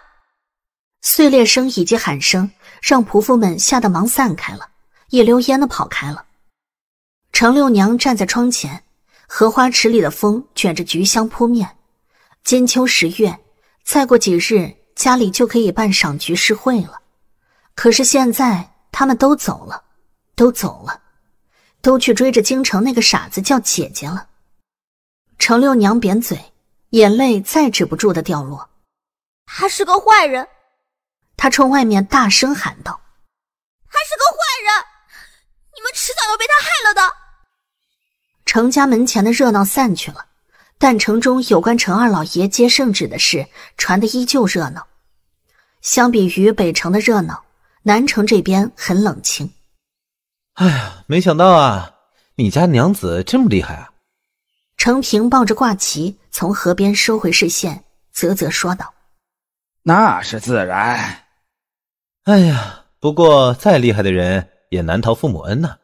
碎裂声以及喊声让仆妇们吓得忙散开了，一溜烟的跑开了。程六娘站在窗前，荷花池里的风卷着菊香扑面。金秋十月，再过几日家里就可以办赏菊诗会了。可是现在他们都走了，都走了。都去追着京城那个傻子叫姐姐了。程六娘扁嘴，眼泪再止不住的掉落。他是个坏人！他冲外面大声喊道：“他是个坏人！你们迟早要被他害了的！”程家门前的热闹散去了，但城中有关程二老爷接圣旨的事传得依旧热闹。相比于北城的热闹，南城这边很冷清。哎呀，没想到啊，你家娘子这么厉害啊！程平抱着挂旗从河边收回视线，啧啧说道：“那是自然。”哎呀，不过再厉害的人也难逃父母恩呐。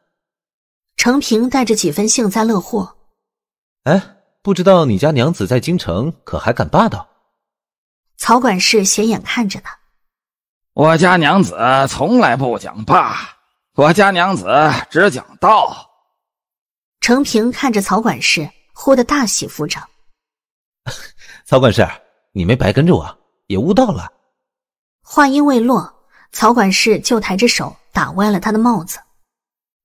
程平带着几分幸灾乐祸：“哎，不知道你家娘子在京城可还敢霸道？”曹管事斜眼看着他：“我家娘子从来不讲霸。”我家娘子只讲道。程平看着曹管事，忽的大喜，扶掌：“曹管事，你没白跟着我，也悟道了。”话音未落，曹管事就抬着手打歪了他的帽子：“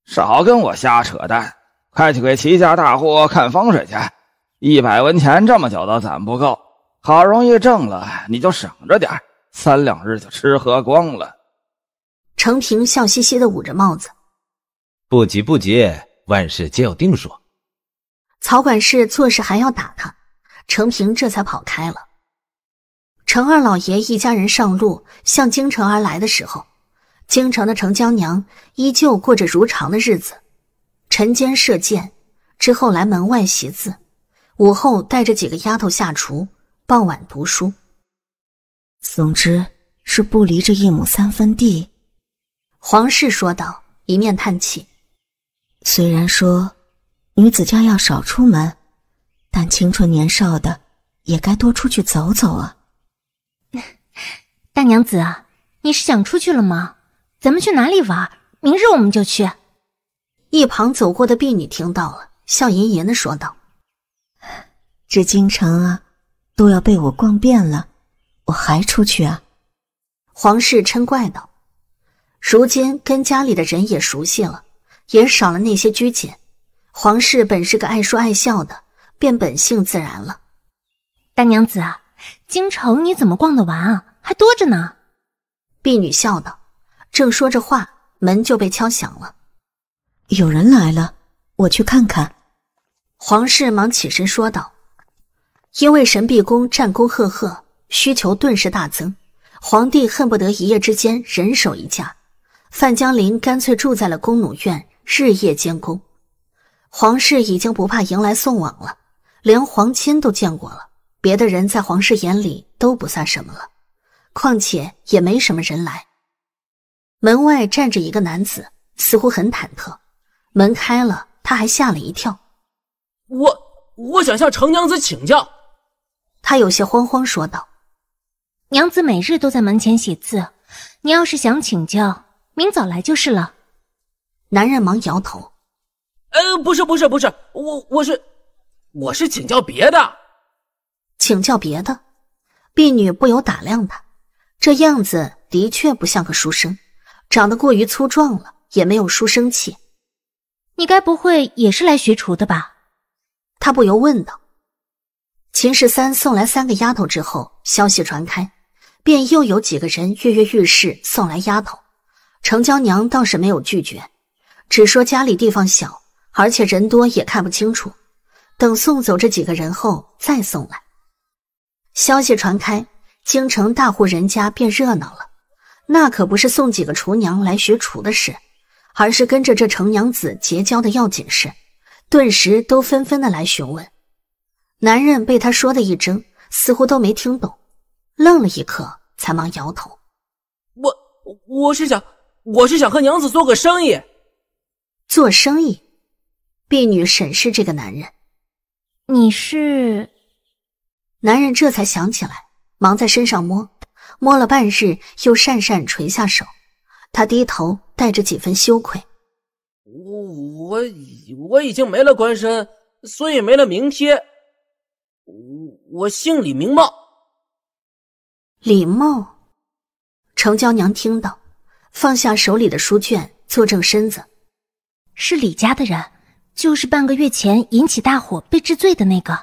少跟我瞎扯淡，快去给齐家大户看风水去。一百文钱这么久都攒不够，好容易挣了，你就省着点，三两日就吃喝光了。”程平笑嘻嘻的捂着帽子：“不急不急，万事皆有定数。”曹管事做事还要打他，程平这才跑开了。程二老爷一家人上路向京城而来的时候，京城的程江娘依旧过着如常的日子：晨间射箭，之后来门外习字；午后带着几个丫头下厨，傍晚读书。总之是不离这一亩三分地。皇室说道，一面叹气：“虽然说女子家要少出门，但青春年少的也该多出去走走啊。”大娘子，你是想出去了吗？咱们去哪里玩？明日我们就去。一旁走过的婢女听到了，笑吟吟的说道：“这京城啊，都要被我逛遍了，我还出去啊？”皇室嗔怪道。如今跟家里的人也熟悉了，也少了那些拘谨。皇室本是个爱说爱笑的，便本性自然了。大娘子，啊，京城你怎么逛得完啊？还多着呢。婢女笑道。正说着话，门就被敲响了。有人来了，我去看看。皇室忙起身说道。因为神臂宫战功赫赫，需求顿时大增，皇帝恨不得一夜之间人手一架。范江林干脆住在了宫弩院，日夜监工。皇室已经不怕迎来送往了，连皇亲都见过了，别的人在皇室眼里都不算什么了。况且也没什么人来。门外站着一个男子，似乎很忐忑。门开了，他还吓了一跳。我我想向程娘子请教，他有些慌慌说道：“娘子每日都在门前写字，你要是想请教。”明早来就是了。男人忙摇头：“呃，不是，不是，不是，我我是我是请教别的，请教别的。”婢女不由打量他，这样子的确不像个书生，长得过于粗壮了，也没有书生气。你该不会也是来学厨的吧？她不由问道。秦十三送来三个丫头之后，消息传开，便又有几个人跃跃欲试，送来丫头。程娇娘倒是没有拒绝，只说家里地方小，而且人多也看不清楚。等送走这几个人后，再送来。消息传开，京城大户人家便热闹了。那可不是送几个厨娘来学厨的事，而是跟着这程娘子结交的要紧事。顿时都纷纷的来询问。男人被她说的一怔，似乎都没听懂，愣了一刻，才忙摇头：“我我是想。”我是想和娘子做个生意。做生意，婢女审视这个男人。你是？男人这才想起来，忙在身上摸，摸了半日，又讪讪垂下手。他低头，带着几分羞愧。我我我已经没了官身，所以没了名帖。我我姓李，明茂。李茂，程娇娘听到。放下手里的书卷，坐正身子。是李家的人，就是半个月前引起大火被治罪的那个。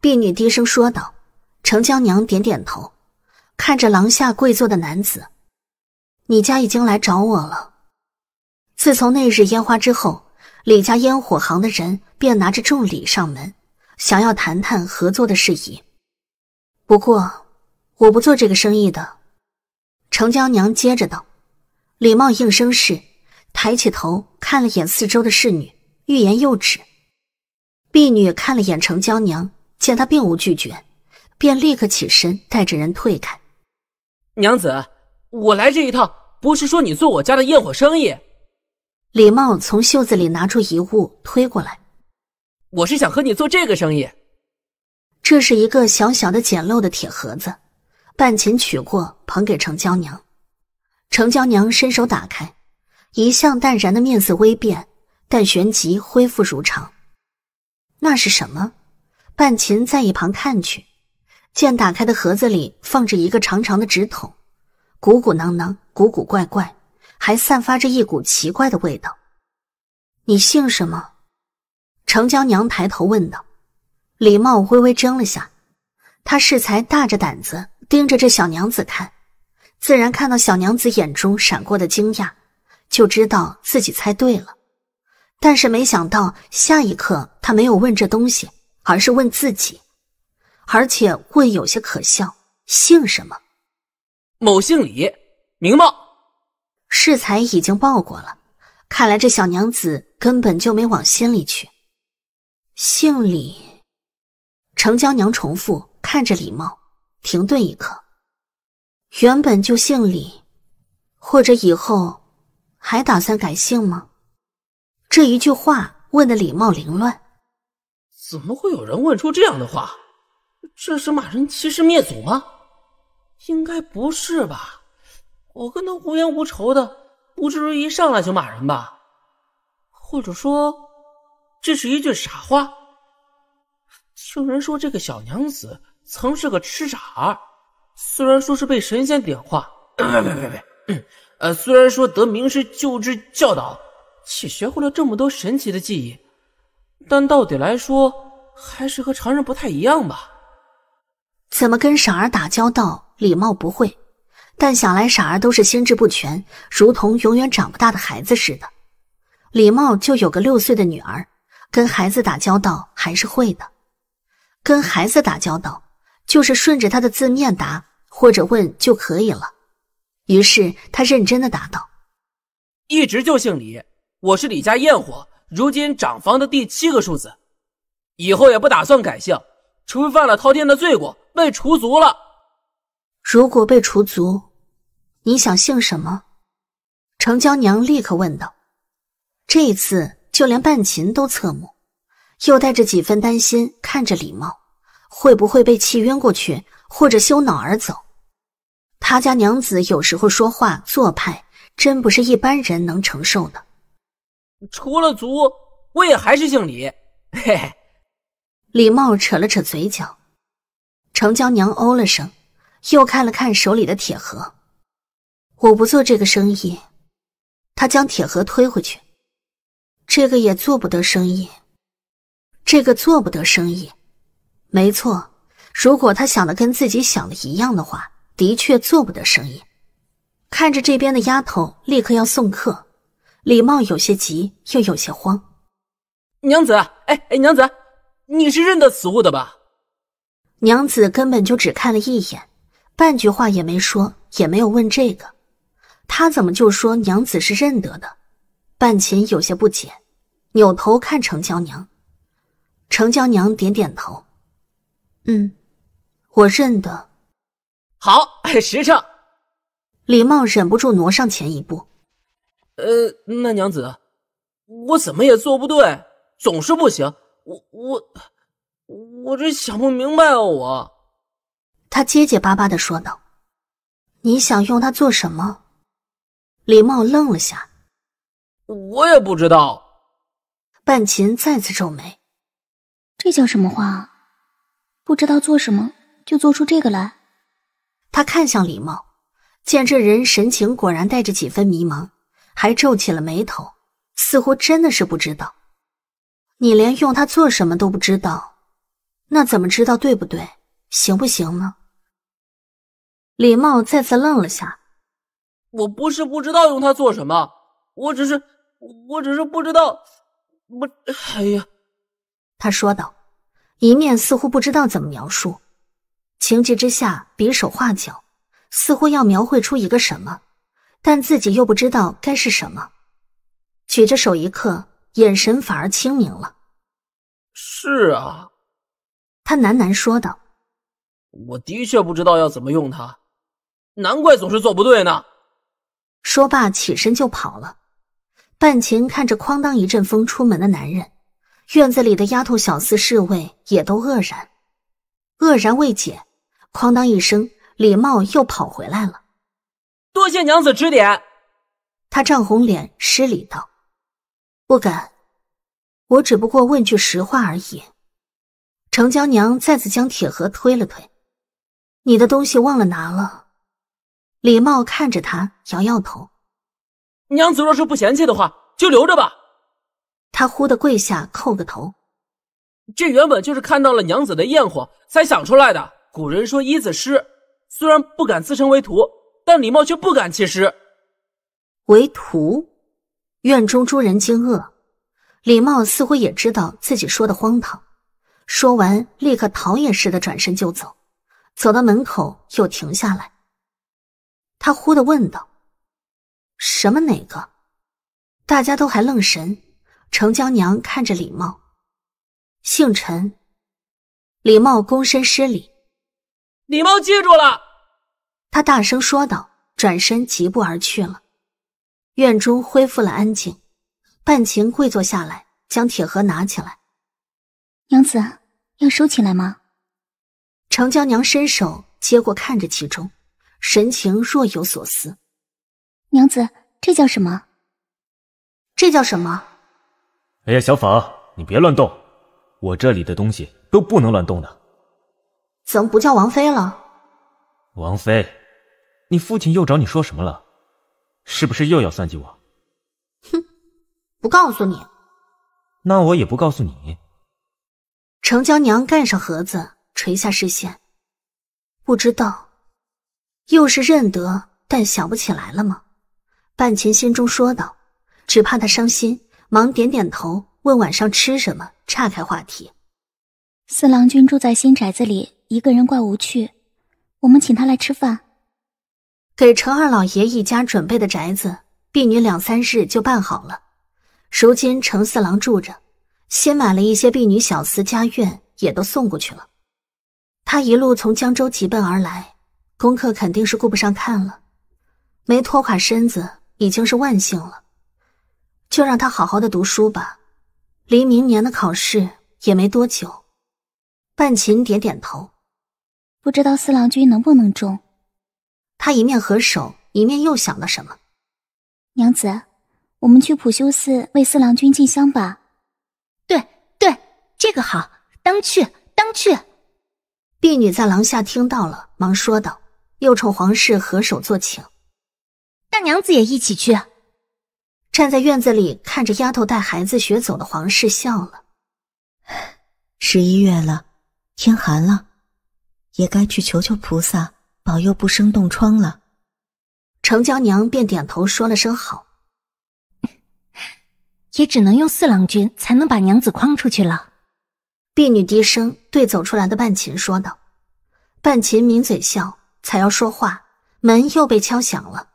婢女低声说道。程娇娘点点头，看着廊下跪坐的男子：“你家已经来找我了。自从那日烟花之后，李家烟火行的人便拿着重礼上门，想要谈谈合作的事宜。不过，我不做这个生意的。”程娇娘接着道。李茂应声是，抬起头看了眼四周的侍女，欲言又止。婢女看了眼程娇娘，见她并无拒绝，便立刻起身带着人退开。娘子，我来这一趟，不是说你做我家的焰火生意。李茂从袖子里拿出一物推过来，我是想和你做这个生意。这是一个小小的简陋的铁盒子，半琴取过捧给程娇娘。程娇娘伸手打开，一向淡然的面色微变，但旋即恢复如常。那是什么？半琴在一旁看去，见打开的盒子里放着一个长长的纸筒，鼓鼓囊囊、古古怪怪，还散发着一股奇怪的味道。你姓什么？程娇娘抬头问道。李茂微微怔了下，他适才大着胆子盯着这小娘子看。自然看到小娘子眼中闪过的惊讶，就知道自己猜对了。但是没想到下一刻，他没有问这东西，而是问自己，而且问有些可笑。姓什么？某姓李，名茂。适才已经报过了，看来这小娘子根本就没往心里去。姓李。程娇娘重复看着李茂，停顿一刻。原本就姓李，或者以后还打算改姓吗？这一句话问的礼貌凌乱，怎么会有人问出这样的话？这是骂人欺师灭祖吗？应该不是吧？我跟他无冤无仇的，不至于一上来就骂人吧？或者说，这是一句傻话？听人说这个小娘子曾是个痴傻儿。虽然说是被神仙点化，别别别，呃，虽然说得名师救治教导，且学会了这么多神奇的技艺，但到底来说，还是和常人不太一样吧。怎么跟傻儿打交道？李茂不会，但想来傻儿都是心智不全，如同永远长不大的孩子似的。李茂就有个六岁的女儿，跟孩子打交道还是会的，跟孩子打交道。就是顺着他的字面答或者问就可以了。于是他认真的答道：“一直就姓李，我是李家焰火，如今长房的第七个庶子，以后也不打算改姓，除非犯了滔天的罪过被除族了。如果被除族，你想姓什么？”程娇娘立刻问道。这一次就连半琴都侧目，又带着几分担心看着李茂。会不会被气晕过去，或者羞恼而走？他家娘子有时候说话做派，真不是一般人能承受的。除了族，我也还是姓李。嘿嘿，李茂扯了扯嘴角。程娇娘哦了声，又看了看手里的铁盒。我不做这个生意。他将铁盒推回去。这个也做不得生意。这个做不得生意。没错，如果他想的跟自己想的一样的话，的确做不得生意。看着这边的丫头，立刻要送客，李茂有些急，又有些慌。娘子，哎哎，娘子，你是认得此物的吧？娘子根本就只看了一眼，半句话也没说，也没有问这个，他怎么就说娘子是认得的？半琴有些不解，扭头看程娇娘，程娇娘点点头。嗯，我认得。好，实诚。李茂忍不住挪上前一步。呃，那娘子，我怎么也做不对，总是不行。我我我这想不明白啊！我，他结结巴巴的说道：“你想用它做什么？”李茂愣了下，我也不知道。半琴再次皱眉，这叫什么话？不知道做什么，就做出这个来。他看向李茂，见这人神情果然带着几分迷茫，还皱起了眉头，似乎真的是不知道。你连用它做什么都不知道，那怎么知道对不对、行不行呢？李茂再次愣了下，我不是不知道用它做什么，我只是，我只是不知道，不，哎呀，他说道。一面似乎不知道怎么描述，情急之下，比手画脚，似乎要描绘出一个什么，但自己又不知道该是什么。举着手一刻，眼神反而清明了。是啊，他喃喃说道：“我的确不知道要怎么用它，难怪总是做不对呢。”说罢，起身就跑了。半晴看着哐当一阵风出门的男人。院子里的丫头、小厮、侍卫也都愕然，愕然未解。哐当一声，李茂又跑回来了。多谢娘子指点，他涨红脸施礼道：“不敢，我只不过问句实话而已。”程娇娘再次将铁盒推了推：“你的东西忘了拿了。”李茂看着他，摇摇头：“娘子若是不嫌弃的话，就留着吧。”他忽的跪下，叩个头。这原本就是看到了娘子的焰火，才想出来的。古人说一字师，虽然不敢自称为徒，但李茂却不敢弃师。为徒，院中诸人惊愕。李茂似乎也知道自己说的荒唐，说完立刻逃也似的转身就走。走到门口又停下来，他忽的问道：“什么哪个？”大家都还愣神。程娇娘看着李茂，姓陈。李茂躬身施礼。李茂记住了，他大声说道，转身疾步而去了。院中恢复了安静。半晴跪坐下来，将铁盒拿起来。娘子，要收起来吗？程娇娘伸手接过，看着其中，神情若有所思。娘子，这叫什么？这叫什么？哎呀，小纺，你别乱动，我这里的东西都不能乱动的。怎么不叫王妃了？王妃，你父亲又找你说什么了？是不是又要算计我？哼，不告诉你。那我也不告诉你。程娇娘盖上盒子，垂下视线，不知道，又是认得，但想不起来了吗？半琴心中说道，只怕她伤心。忙点点头，问晚上吃什么，岔开话题。四郎君住在新宅子里，一个人怪无趣，我们请他来吃饭。给程二老爷一家准备的宅子，婢女两三日就办好了。如今程四郎住着，新买了一些婢女小厮，家院也都送过去了。他一路从江州急奔而来，功课肯定是顾不上看了，没拖垮身子已经是万幸了。就让他好好的读书吧，离明年的考试也没多久。半琴点点头，不知道四郎君能不能中。他一面合手，一面又想了什么。娘子，我们去普修寺为四郎君进香吧。对对，这个好，当去当去。婢女在廊下听到了，忙说道，又冲皇室合手作请。大娘子也一起去。站在院子里看着丫头带孩子学走的皇室笑了。十一月了，天寒了，也该去求求菩萨保佑不生冻疮了。程娇娘便点头说了声好。也只能用四郎君才能把娘子诓出去了。婢女低声对走出来的半琴说道。半琴抿嘴笑，才要说话，门又被敲响了。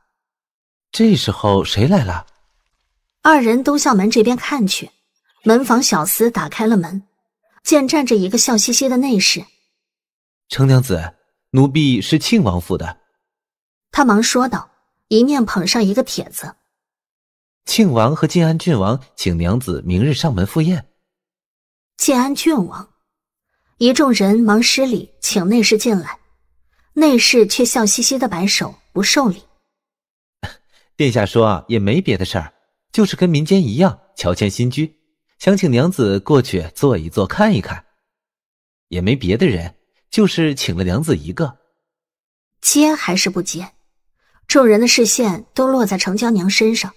这时候谁来了？二人都向门这边看去，门房小厮打开了门，见站着一个笑嘻嘻的内侍。程娘子，奴婢是庆王府的。他忙说道，一面捧上一个帖子。庆王和晋安郡王请娘子明日上门赴宴。晋安郡王，一众人忙施礼，请内侍进来。内侍却笑嘻嘻的摆手，不受理。殿下说也没别的事儿。就是跟民间一样，乔迁新居，想请娘子过去坐一坐看一看，也没别的人，就是请了娘子一个。接还是不接？众人的视线都落在程娇娘身上。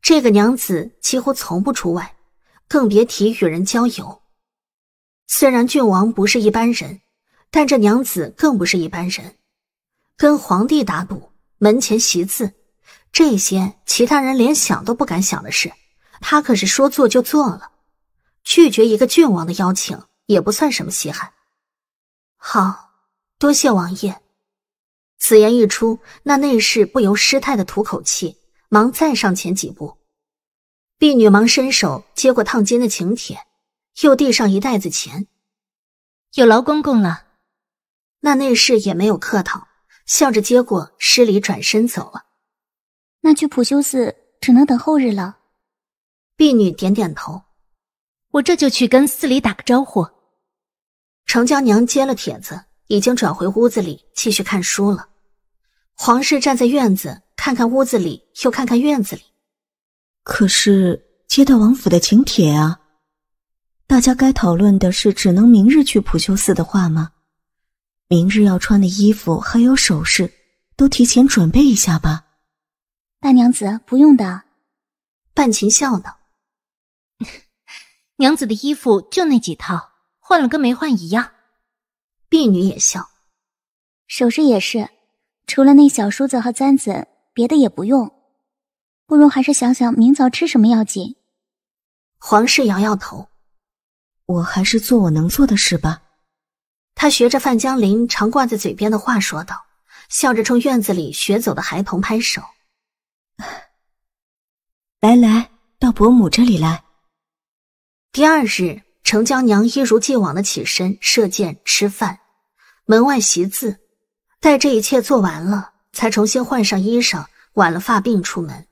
这个娘子几乎从不出外，更别提与人交游。虽然郡王不是一般人，但这娘子更不是一般人。跟皇帝打赌，门前习字。这些其他人连想都不敢想的事，他可是说做就做了。拒绝一个郡王的邀请也不算什么稀罕。好多谢王爷。此言一出，那内侍不由失态的吐口气，忙再上前几步。婢女忙伸手接过烫金的请帖，又递上一袋子钱。有劳公公了。那内侍也没有客套，笑着接过，施礼转身走了。那去普修寺只能等后日了。婢女点点头，我这就去跟寺里打个招呼。程娇娘接了帖子，已经转回屋子里继续看书了。皇室站在院子，看看屋子里，又看看院子里。可是接到王府的请帖啊，大家该讨论的是只能明日去普修寺的话吗？明日要穿的衣服还有首饰，都提前准备一下吧。大娘子不用的，半琴笑道：“ 娘子的衣服就那几套，换了跟没换一样。”婢女也笑：“首饰也是，除了那小梳子和簪子，别的也不用。不如还是想想明早吃什么要紧。”皇室摇摇头：“我还是做我能做的事吧。”他学着范江林常挂在嘴边的话说道，笑着冲院子里学走的孩童拍手。来来，到伯母这里来。第二日，程江娘一如既往的起身、射箭、吃饭、门外习字，待这一切做完了，才重新换上衣裳，挽了发鬓出门，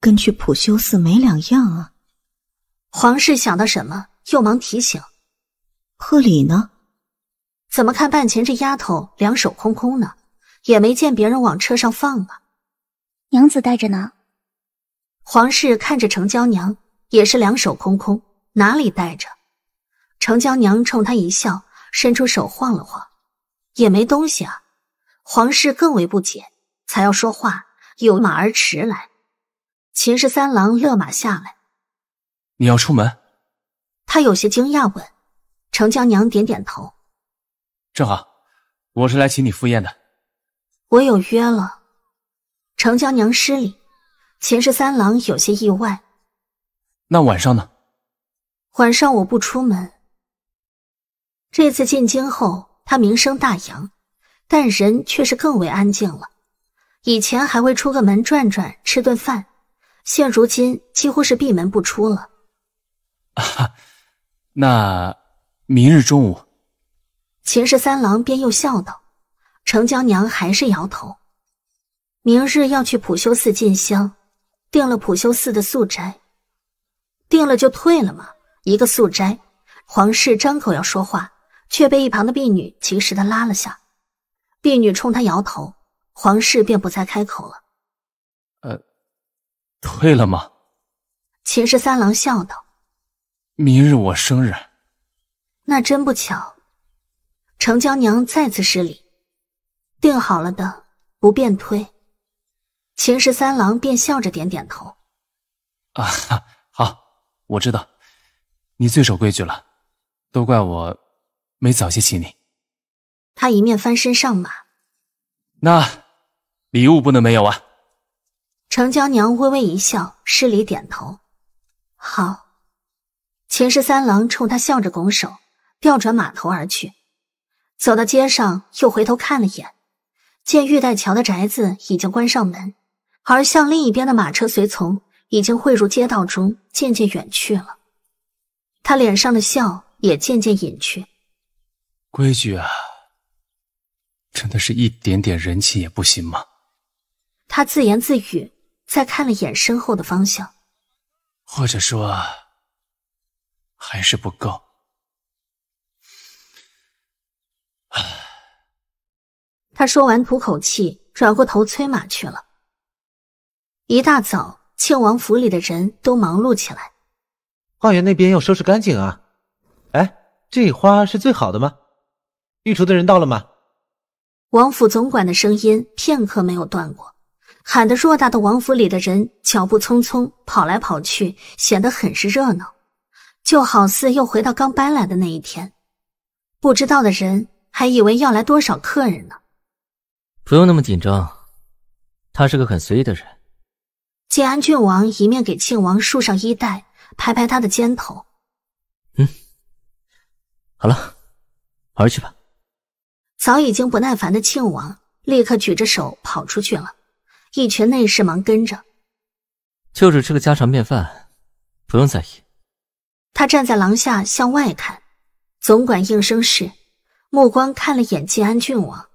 跟去普修寺没两样啊。皇室想到什么，又忙提醒：“贺礼呢？怎么看半前这丫头两手空空呢？也没见别人往车上放啊。”娘子带着呢。皇室看着程娇娘，也是两手空空，哪里带着？程娇娘冲他一笑，伸出手晃了晃，也没东西啊。皇室更为不解，才要说话，有马儿驰来，秦氏三郎勒马下来，你要出门？他有些惊讶问。程娇娘点点头，正好，我是来请你赴宴的。我有约了。程娇娘失礼，秦氏三郎有些意外。那晚上呢？晚上我不出门。这次进京后，他名声大扬，但人却是更为安静了。以前还会出个门转转，吃顿饭，现如今几乎是闭门不出了。啊，那明日中午，秦氏三郎便又笑道。程娇娘还是摇头。明日要去普修寺进香，定了普修寺的宿斋，定了就退了嘛，一个宿斋，皇室张口要说话，却被一旁的婢女及时的拉了下。婢女冲他摇头，皇室便不再开口了。呃，退了吗？秦氏三郎笑道：“明日我生日。”那真不巧。程娇娘再次失礼，定好了的不便退。秦氏三郎便笑着点点头。啊，好，我知道，你最守规矩了，都怪我没早些请你。他一面翻身上马，那礼物不能没有啊。程娇娘微微一笑，施礼点头。好。秦氏三郎冲她笑着拱手，调转马头而去。走到街上，又回头看了眼，见玉带桥的宅子已经关上门。而向另一边的马车随从已经汇入街道中，渐渐远去了。他脸上的笑也渐渐隐去。规矩啊，真的是一点点人情也不行吗？他自言自语，再看了眼身后的方向，或者说，还是不够。他说完吐口气，转过头催马去了。一大早，庆王府里的人都忙碌起来。花园那边要收拾干净啊！哎，这花是最好的吗？御厨的人到了吗？王府总管的声音片刻没有断过，喊得偌大的王府里的人脚步匆匆，跑来跑去，显得很是热闹，就好似又回到刚搬来的那一天。不知道的人还以为要来多少客人呢。不用那么紧张，他是个很随意的人。晋安郡王一面给庆王束上衣带，拍拍他的肩头：“嗯，好了，玩去吧。”早已经不耐烦的庆王立刻举着手跑出去了，一群内侍忙跟着。就是吃个家常便饭，不用在意。他站在廊下向外看，总管应声时，目光看了眼晋安郡王，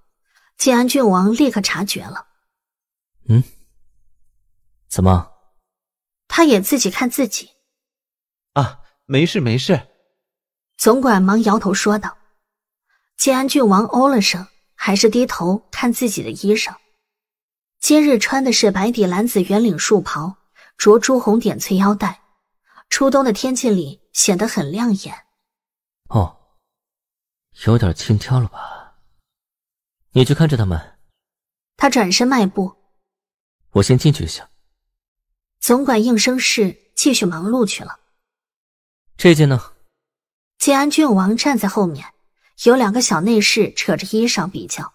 晋安郡王立刻察觉了：“嗯。”怎么？他也自己看自己。啊，没事没事。总管忙摇头说道。建安郡王哦了声，还是低头看自己的衣裳。今日穿的是白底蓝紫圆领束袍，着朱红点翠腰带，初冬的天气里显得很亮眼。哦，有点轻佻了吧？你去看着他们。他转身迈步。我先进去一下。总管应声是继续忙碌去了。这件呢？建安郡王站在后面，有两个小内侍扯着衣裳比较，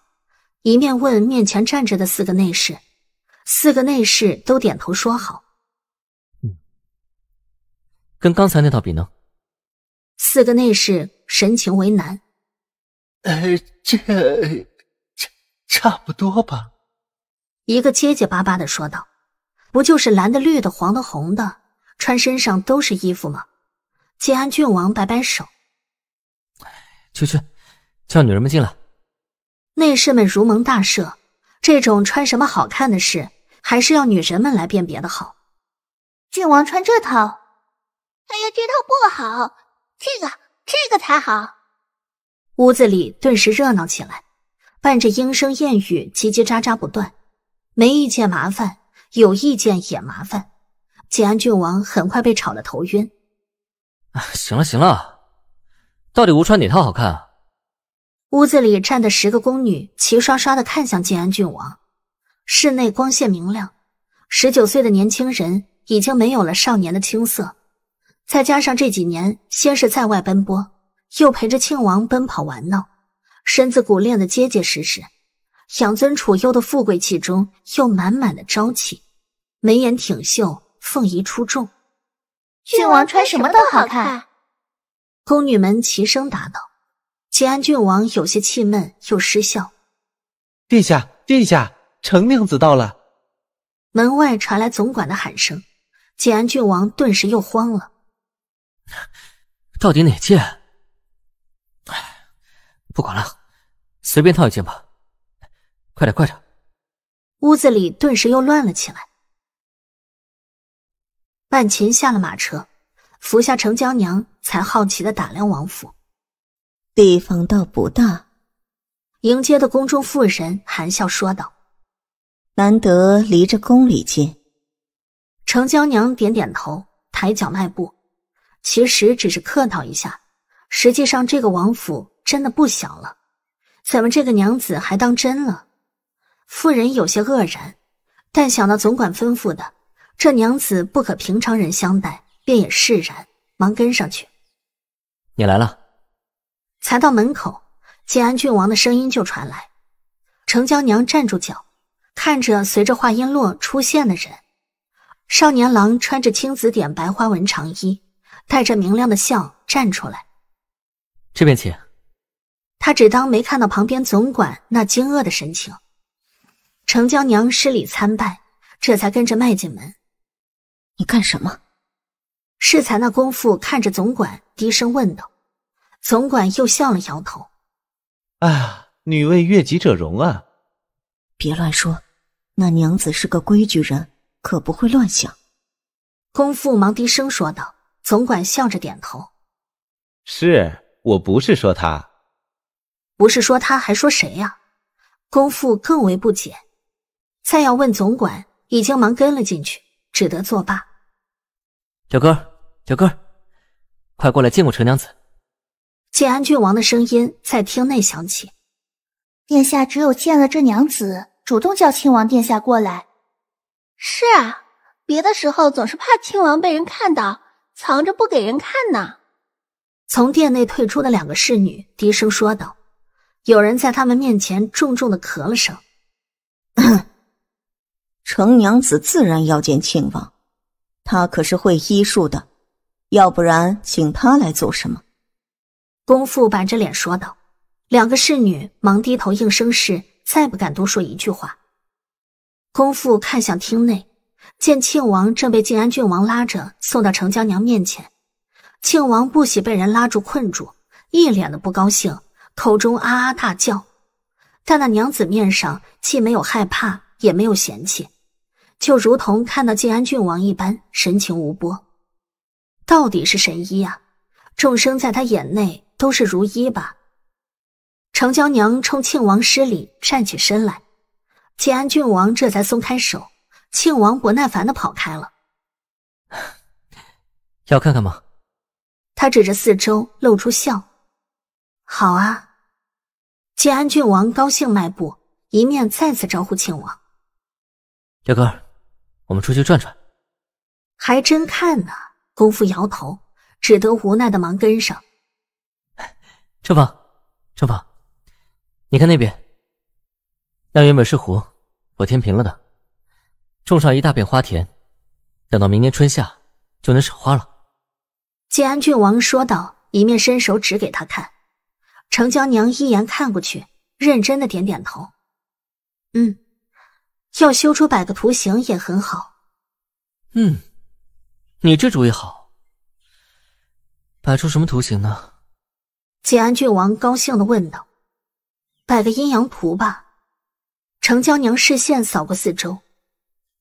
一面问面前站着的四个内侍，四个内侍都点头说好。嗯，跟刚才那套比呢？四个内侍神情为难。呃，这差差不多吧。一个结结巴巴的说道。不就是蓝的、绿的、黄的、红的，穿身上都是衣服吗？建安郡王摆摆手，去去，叫女人们进来。内侍们如蒙大赦，这种穿什么好看的事，还是要女人们来辨别的好。郡王穿这套，哎呀，这套不好，这个这个才好。屋子里顿时热闹起来，伴着莺声燕语，叽叽喳喳不断。没遇见，麻烦。有意见也麻烦，晋安郡王很快被吵得头晕。行了行了，到底吴川哪套好看？啊？屋子里站的十个宫女齐刷刷的看向晋安郡王。室内光线明亮，十九岁的年轻人已经没有了少年的青涩，再加上这几年先是在外奔波，又陪着庆王奔跑玩闹，身子骨练得结结实实，养尊处优的富贵气中又满满的朝气。眉眼挺秀，凤仪出众，郡王穿什么都好看。宫女们齐声答道：“晋安郡王有些气闷，又失笑。”“殿下，殿下，程娘子到了！”门外传来总管的喊声，晋安郡王顿时又慌了：“到底哪件？哎，不管了，随便套一件吧。快点，快点！”屋子里顿时又乱了起来。万琴下了马车，扶下程娇娘，才好奇的打量王府。地方倒不大。迎接的宫中妇人含笑说道：“难得离着宫里近。”程娇娘点点头，抬脚迈步。其实只是客套一下，实际上这个王府真的不小了。怎么这个娘子还当真了？妇人有些愕然，但想到总管吩咐的。这娘子不可平常人相待，便也释然，忙跟上去。你来了。才到门口，晋安郡王的声音就传来。程娇娘站住脚，看着随着话音落出现的人。少年郎穿着青紫点白花纹长衣，带着明亮的笑站出来。这边请。他只当没看到旁边总管那惊愕的神情。程娇娘施礼参拜，这才跟着迈进门。你干什么？适才那功夫看着总管，低声问道。总管又笑了，摇头。哎女为悦己者容啊！别乱说，那娘子是个规矩人，可不会乱想。功夫忙低声说道。总管笑着点头。是我，不是说他，不是说他，还说谁呀？功夫更为不解。再要问总管，已经忙跟了进去。只得作罢。表哥，表哥，快过来见过陈娘子。建安郡王的声音在厅内响起。殿下只有见了这娘子，主动叫亲王殿下过来。是啊，别的时候总是怕亲王被人看到，藏着不给人看呢。从殿内退出的两个侍女低声说道：“有人在他们面前重重的咳了声。”程娘子自然要见庆王，他可是会医术的，要不然请他来做什么？宫妇板着脸说道。两个侍女忙低头应声，是再不敢多说一句话。宫妇看向厅内，见庆王正被静安郡王拉着送到程家娘面前，庆王不喜被人拉住困住，一脸的不高兴，口中啊啊大叫。但那娘子面上既没有害怕，也没有嫌弃。就如同看到晋安郡王一般，神情无波。到底是神医啊！众生在他眼内都是如一吧？程娇娘冲庆王施礼，站起身来。晋安郡王这才松开手，庆王不耐烦的跑开了。要看看吗？他指着四周，露出笑。好啊！晋安郡王高兴迈步，一面再次招呼庆王。大哥。我们出去转转，还真看呢。功夫摇头，只得无奈的忙跟上。正方，正方，你看那边，那原本是湖，我填平了的，种上一大片花田，等到明年春夏就能赏花了。建安郡王说道，一面伸手指给他看。程娇娘一眼看过去，认真的点点头，嗯。要修出百个图形也很好。嗯，你这主意好。摆出什么图形呢？建安郡王高兴的问道：“摆个阴阳图吧。”程娇娘视线扫过四周。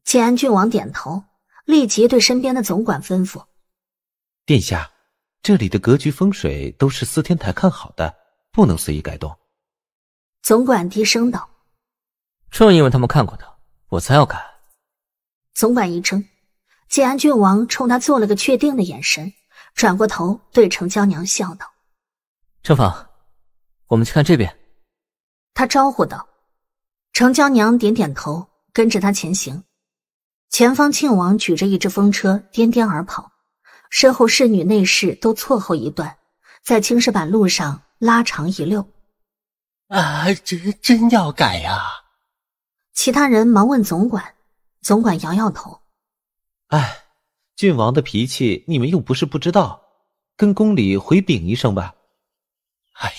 建安郡王点头，立即对身边的总管吩咐：“殿下，这里的格局风水都是司天台看好的，不能随意改动。”总管低声道：“正因为他们看过的。”我才要改。总管一怔，晋安郡王冲他做了个确定的眼神，转过头对程娇娘笑道：“程坊，我们去看这边。”他招呼道。程娇娘点点头，跟着他前行。前方庆王举着一只风车，颠颠而跑，身后侍女内侍都错后一段，在青石板路上拉长一溜。啊，真真要改呀！其他人忙问总管，总管摇摇头：“哎，郡王的脾气你们又不是不知道，跟宫里回禀一声吧。”“哎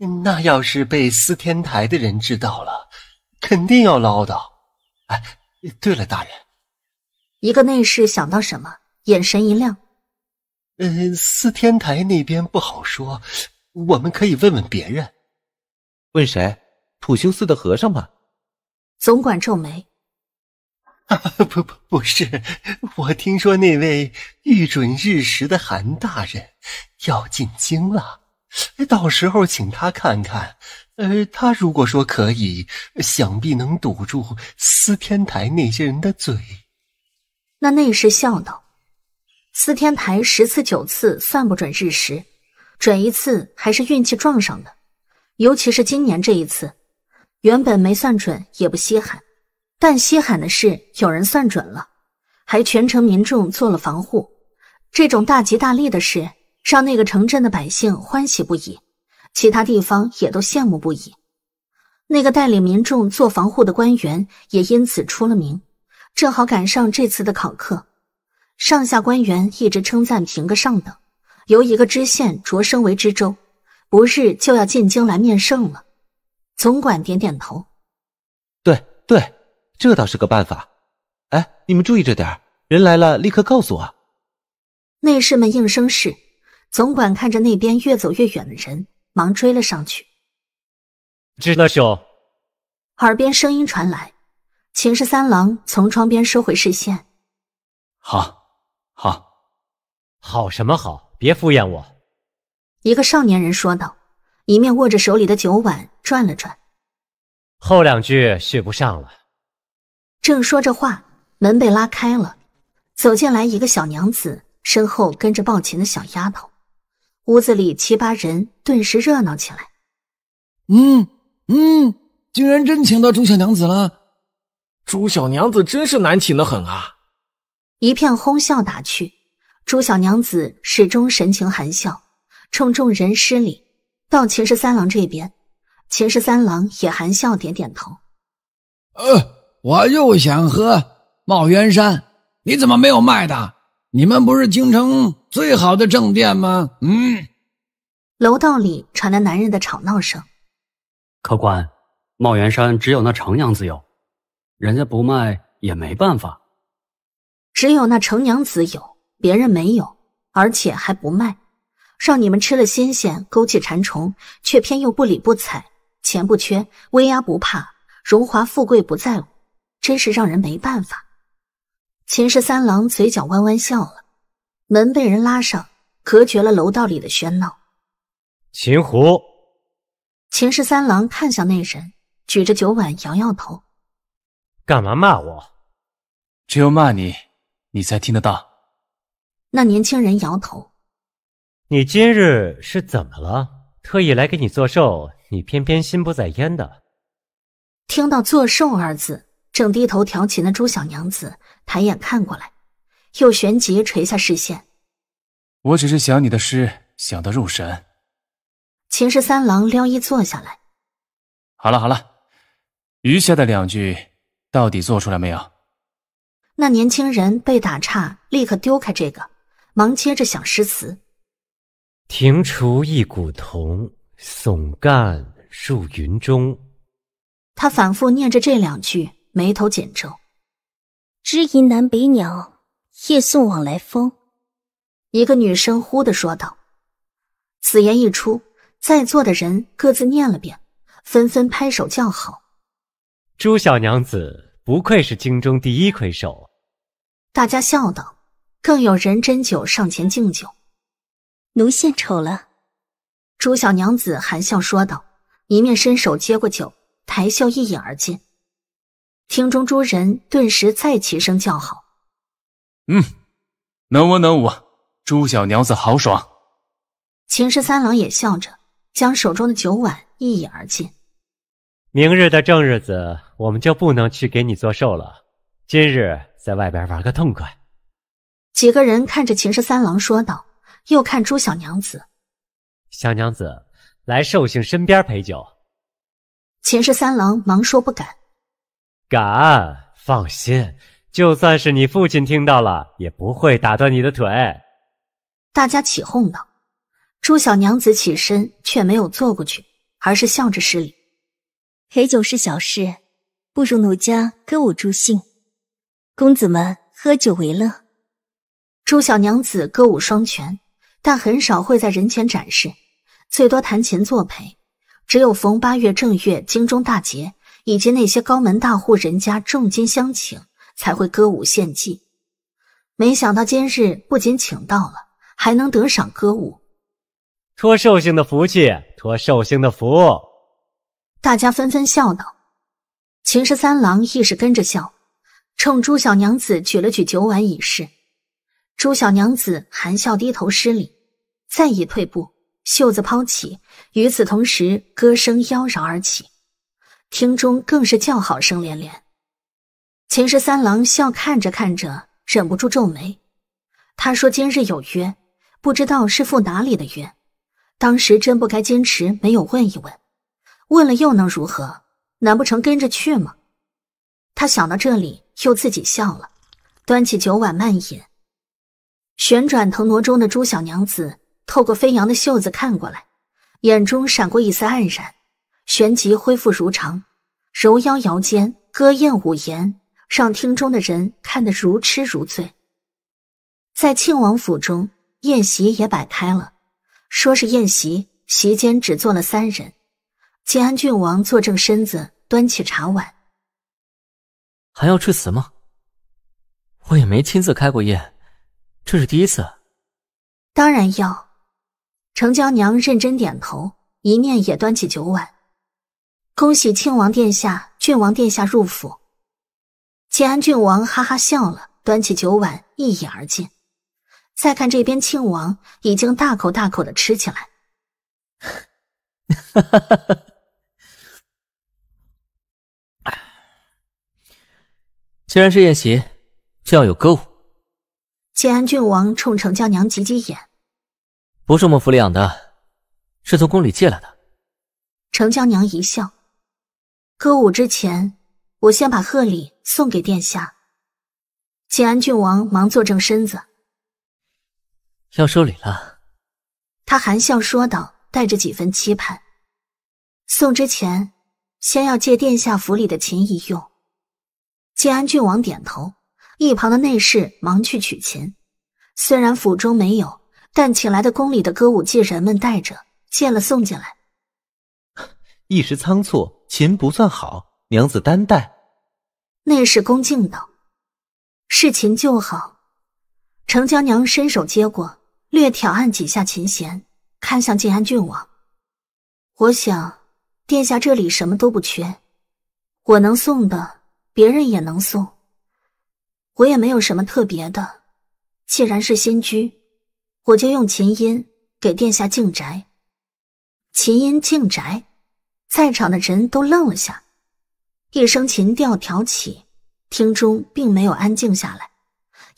呦，那要是被司天台的人知道了，肯定要唠叨。”“哎，对了，大人。”一个内侍想到什么，眼神一亮：“呃，司天台那边不好说，我们可以问问别人。”“问谁？普修寺的和尚吗？总管皱眉。啊 不不不是，我听说那位预准日食的韩大人要进京了，到时候请他看看，呃，他如果说可以，想必能堵住司天台那些人的嘴。那内侍笑道：“司天台十次九次算不准日食，准一次还是运气撞上的，尤其是今年这一次。”原本没算准，也不稀罕；但稀罕的是，有人算准了，还全城民众做了防护。这种大吉大利的事，让那个城镇的百姓欢喜不已，其他地方也都羡慕不已。那个带领民众做防护的官员也因此出了名，正好赶上这次的考课，上下官员一直称赞，评个上等，由一个知县擢升为知州，不日就要进京来面圣了。总管点点头，对对，这倒是个办法。哎，你们注意着点人来了立刻告诉我。内侍们应声是。总管看着那边越走越远的人，忙追了上去。知乐兄，耳边声音传来。秦氏三郎从窗边收回视线。好，好，好什么好？别敷衍我。一个少年人说道。一面握着手里的酒碗转了转，后两句续不上了。正说着话，门被拉开了，走进来一个小娘子，身后跟着抱琴的小丫头。屋子里七八人顿时热闹起来。嗯嗯，竟然真请到朱小娘子了，朱小娘子真是难请的很啊！一片哄笑打趣，朱小娘子始终神情含笑，冲众人施礼。到秦十三郎这边，秦十三郎也含笑点点头。呃，我又想喝茂圆山，你怎么没有卖的？你们不是京城最好的正店吗？嗯。楼道里传来男人的吵闹声。客官，茂圆山只有那程娘子有，人家不卖也没办法。只有那程娘子有，别人没有，而且还不卖。让你们吃了新鲜勾起馋虫，却偏又不理不睬，钱不缺，威压不怕，荣华富贵不在乎，真是让人没办法。秦氏三郎嘴角弯弯笑了，门被人拉上，隔绝了楼道里的喧闹。秦虎，秦氏三郎看向那人，举着酒碗摇摇头：“干嘛骂我？只有骂你，你才听得到。”那年轻人摇头。你今日是怎么了？特意来给你作寿，你偏偏心不在焉的。听到“作寿”二字，正低头调琴的朱小娘子抬眼看过来，又旋即垂下视线。我只是想你的诗，想得入神。秦氏三郎撩衣坐下来。好了好了，余下的两句到底做出来没有？那年轻人被打岔，立刻丢开这个，忙接着想诗词。庭除一古桐，耸干入云中。他反复念着这两句，眉头紧皱。知音南北鸟，夜送往来风。一个女生忽地说道：“此言一出，在座的人各自念了遍，纷纷拍手叫好。”朱小娘子不愧是京中第一魁首。大家笑道，更有人斟酒上前敬酒。奴献丑了，朱小娘子含笑说道，一面伸手接过酒，抬袖一饮而尽。厅中诸人顿时再齐声叫好。嗯，能文能武，朱小娘子豪爽。秦氏三郎也笑着将手中的酒碗一饮而尽。明日的正日子我们就不能去给你做寿了，今日在外边玩个痛快。几个人看着秦氏三郎说道。又看朱小娘子，小娘子来寿星身边陪酒。前世三郎忙说：“不敢，敢放心。就算是你父亲听到了，也不会打断你的腿。”大家起哄道：“朱小娘子起身，却没有坐过去，而是笑着施礼。陪酒是小事，不如奴家歌舞助兴。公子们喝酒为乐，朱小娘子歌舞双全。”但很少会在人前展示，最多弹琴作陪。只有逢八月正月京中大节，以及那些高门大户人家重金相请，才会歌舞献技。没想到今日不仅请到了，还能得赏歌舞。托寿星的福气，托寿星的福，大家纷纷笑道。秦十三郎亦是跟着笑，冲朱小娘子举了举酒碗，以示。朱小娘子含笑低头施礼，再一退步，袖子抛起。与此同时，歌声妖娆而起，厅中更是叫好声连连。秦氏三郎笑看着看着，忍不住皱眉。他说：“今日有约，不知道是赴哪里的约。当时真不该坚持，没有问一问。问了又能如何？难不成跟着去吗？”他想到这里，又自己笑了，端起酒碗慢饮。旋转腾挪中的朱小娘子透过飞扬的袖子看过来，眼中闪过一丝黯然，旋即恢复如常，柔腰摇肩，歌宴舞言，让厅中的人看得如痴如醉。在庆王府中，宴席也摆开了，说是宴席，席间只坐了三人。建安郡王坐正身子，端起茶碗，还要致辞吗？我也没亲自开过宴。这是第一次，当然要。程娇娘认真点头，一面也端起酒碗，恭喜庆王殿下、郡王殿下入府。建安郡王哈哈笑了，端起酒碗一饮而尽。再看这边，庆王已经大口大口的吃起来。哈哈哈！哈，既然是宴席，就要有歌舞。建安郡王冲程娇娘挤挤眼：“不是我们府里养的，是从宫里借来的。”程娇娘一笑：“歌舞之前，我先把贺礼送给殿下。”建安郡王忙坐正身子：“要收礼了。”他含笑说道，带着几分期盼：“送之前，先要借殿下府里的琴一用。”建安郡王点头。一旁的内侍忙去取琴，虽然府中没有，但请来的宫里的歌舞伎人们带着，见了送进来。一时仓促，琴不算好，娘子担待。内侍恭敬道：“是琴就好。”程江娘伸手接过，略挑按几下琴弦，看向晋安郡王：“我想，殿下这里什么都不缺，我能送的，别人也能送。”我也没有什么特别的，既然是新居，我就用琴音给殿下敬宅。琴音敬宅，在场的人都愣了下，一声琴调挑起，厅中并没有安静下来，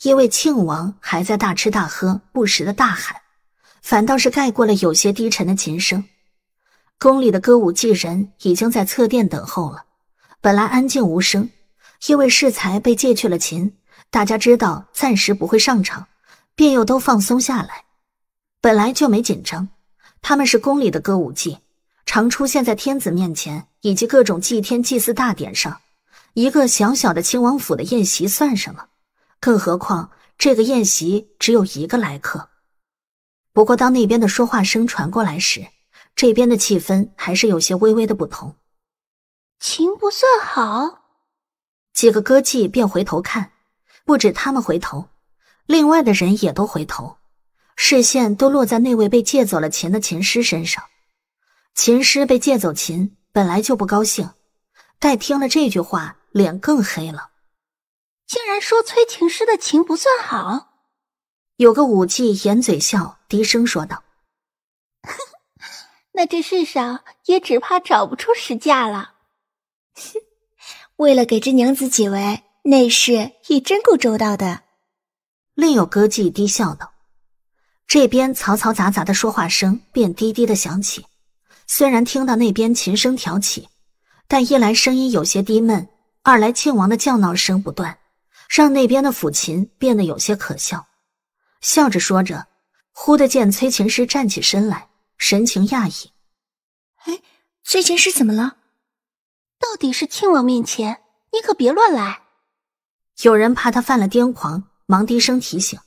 因为庆王还在大吃大喝，不时的大喊，反倒是盖过了有些低沉的琴声。宫里的歌舞伎人已经在侧殿等候了，本来安静无声，因为适才被借去了琴。大家知道暂时不会上场，便又都放松下来。本来就没紧张，他们是宫里的歌舞伎，常出现在天子面前以及各种祭天祭祀大典上。一个小小的亲王府的宴席算什么？更何况这个宴席只有一个来客。不过当那边的说话声传过来时，这边的气氛还是有些微微的不同。情不算好，几个歌妓便回头看。不止他们回头，另外的人也都回头，视线都落在那位被借走了琴的琴师身上。琴师被借走琴，本来就不高兴，待听了这句话，脸更黑了。竟然说崔琴师的琴不算好，有个舞伎掩嘴笑，低声说道：“那这世上也只怕找不出实架了。”为了给这娘子解围。那是也真够周到的。另有歌妓低笑道：“这边嘈嘈杂杂的说话声便低低的响起。虽然听到那边琴声挑起，但一来声音有些低闷，二来庆王的叫闹声不断，让那边的抚琴变得有些可笑。”笑着说着，忽的见崔琴师站起身来，神情讶异：“哎，崔琴师怎么了？到底是庆王面前，你可别乱来。”有人怕他犯了癫狂，忙低声提醒。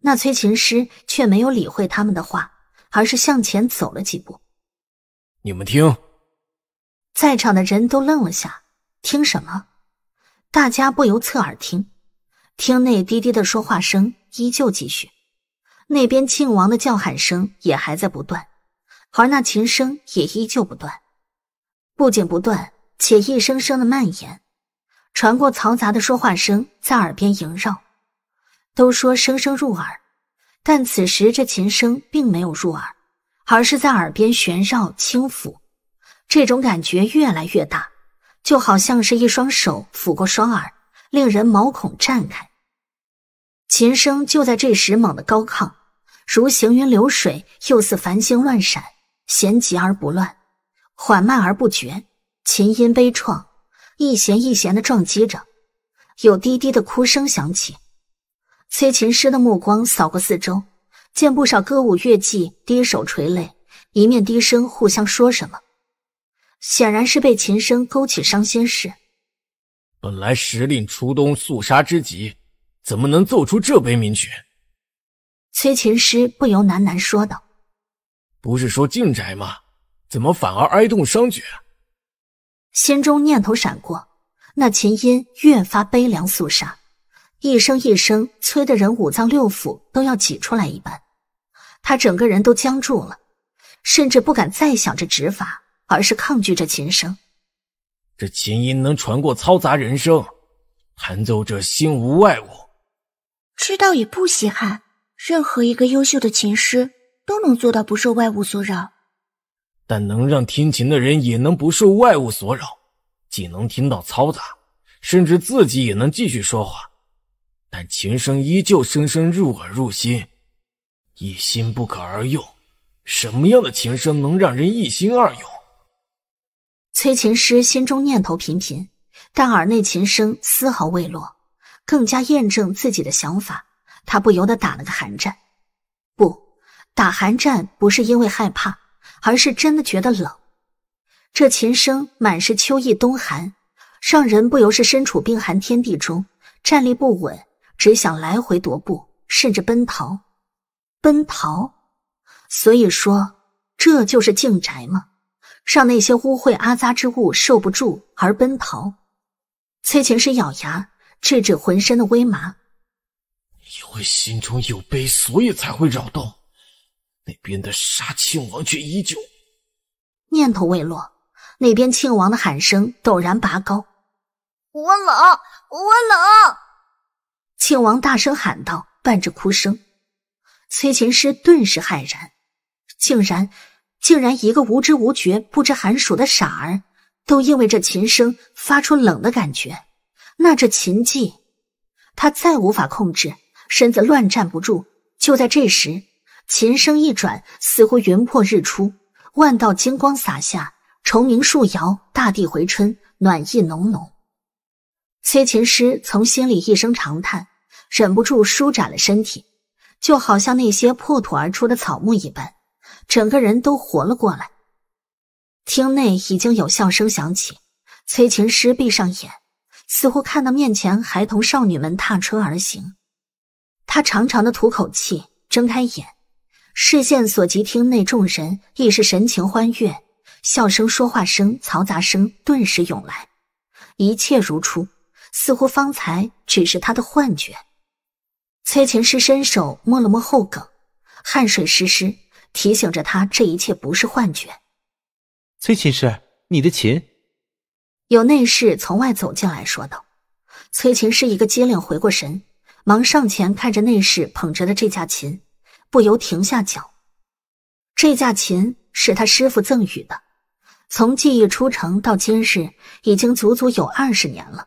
那催琴师却没有理会他们的话，而是向前走了几步。你们听！在场的人都愣了下，听什么？大家不由侧耳听。听那低低的说话声依旧继续，那边庆王的叫喊声也还在不断，而那琴声也依旧不断，不仅不断，且一声声的蔓延。传过嘈杂的说话声在耳边萦绕，都说声声入耳，但此时这琴声并没有入耳，而是在耳边旋绕轻抚。这种感觉越来越大，就好像是一双手抚过双耳，令人毛孔绽开。琴声就在这时猛地高亢，如行云流水，又似繁星乱闪，弦急而不乱，缓慢而不绝。琴音悲怆。一弦一弦的撞击着，有低低的哭声响起。崔琴师的目光扫过四周，见不少歌舞乐伎低手垂泪，一面低声互相说什么，显然是被琴声勾起伤心事。本来时令初冬肃杀之极，怎么能奏出这悲鸣曲？崔琴师不由喃喃说道：“不是说进宅吗？怎么反而哀动伤绝？”心中念头闪过，那琴音越发悲凉肃杀，一声一声催得人五脏六腑都要挤出来一般。他整个人都僵住了，甚至不敢再想着指法，而是抗拒着琴声。这琴音能传过嘈杂人声，弹奏者心无外物。知道也不稀罕，任何一个优秀的琴师都能做到不受外物所扰。但能让听琴的人也能不受外物所扰，既能听到嘈杂，甚至自己也能继续说话，但琴声依旧声声入耳入心，一心不可而用。什么样的琴声能让人一心二用？崔琴师心中念头频频，但耳内琴声丝毫未落，更加验证自己的想法。他不由得打了个寒战。不，打寒战不是因为害怕。而是真的觉得冷，这琴声满是秋意冬寒，让人不由是身处冰寒天地中，站立不稳，只想来回踱步，甚至奔逃，奔逃。所以说，这就是静宅吗？让那些污秽阿杂之物受不住而奔逃？崔琴师咬牙制止浑身的微麻，因为心中有悲，所以才会扰动。那边的杀亲王却依旧念头未落，那边亲王的喊声陡然拔高：“我冷，我冷！”庆王大声喊道，伴着哭声，催琴师顿时骇然，竟然竟然一个无知无觉、不知寒暑的傻儿，都因为这琴声发出冷的感觉，那这琴技，他再无法控制，身子乱站不住。就在这时。琴声一转，似乎云破日出，万道金光洒下，虫鸣树摇，大地回春，暖意浓浓。催琴师从心里一声长叹，忍不住舒展了身体，就好像那些破土而出的草木一般，整个人都活了过来。厅内已经有笑声响起，催琴师闭上眼，似乎看到面前孩童少女们踏车而行。他长长的吐口气，睁开眼。视线所及，厅内众人亦是神情欢悦，笑声、说话声、嘈杂声顿时涌来，一切如初，似乎方才只是他的幻觉。崔琴师伸手摸了摸后颈，汗水湿湿，提醒着他这一切不是幻觉。崔琴师，你的琴。有内侍从外走进来说道。崔琴师一个激灵回过神，忙上前看着内侍捧着的这架琴。不由停下脚，这架琴是他师傅赠予的，从记忆出城到今日，已经足足有二十年了，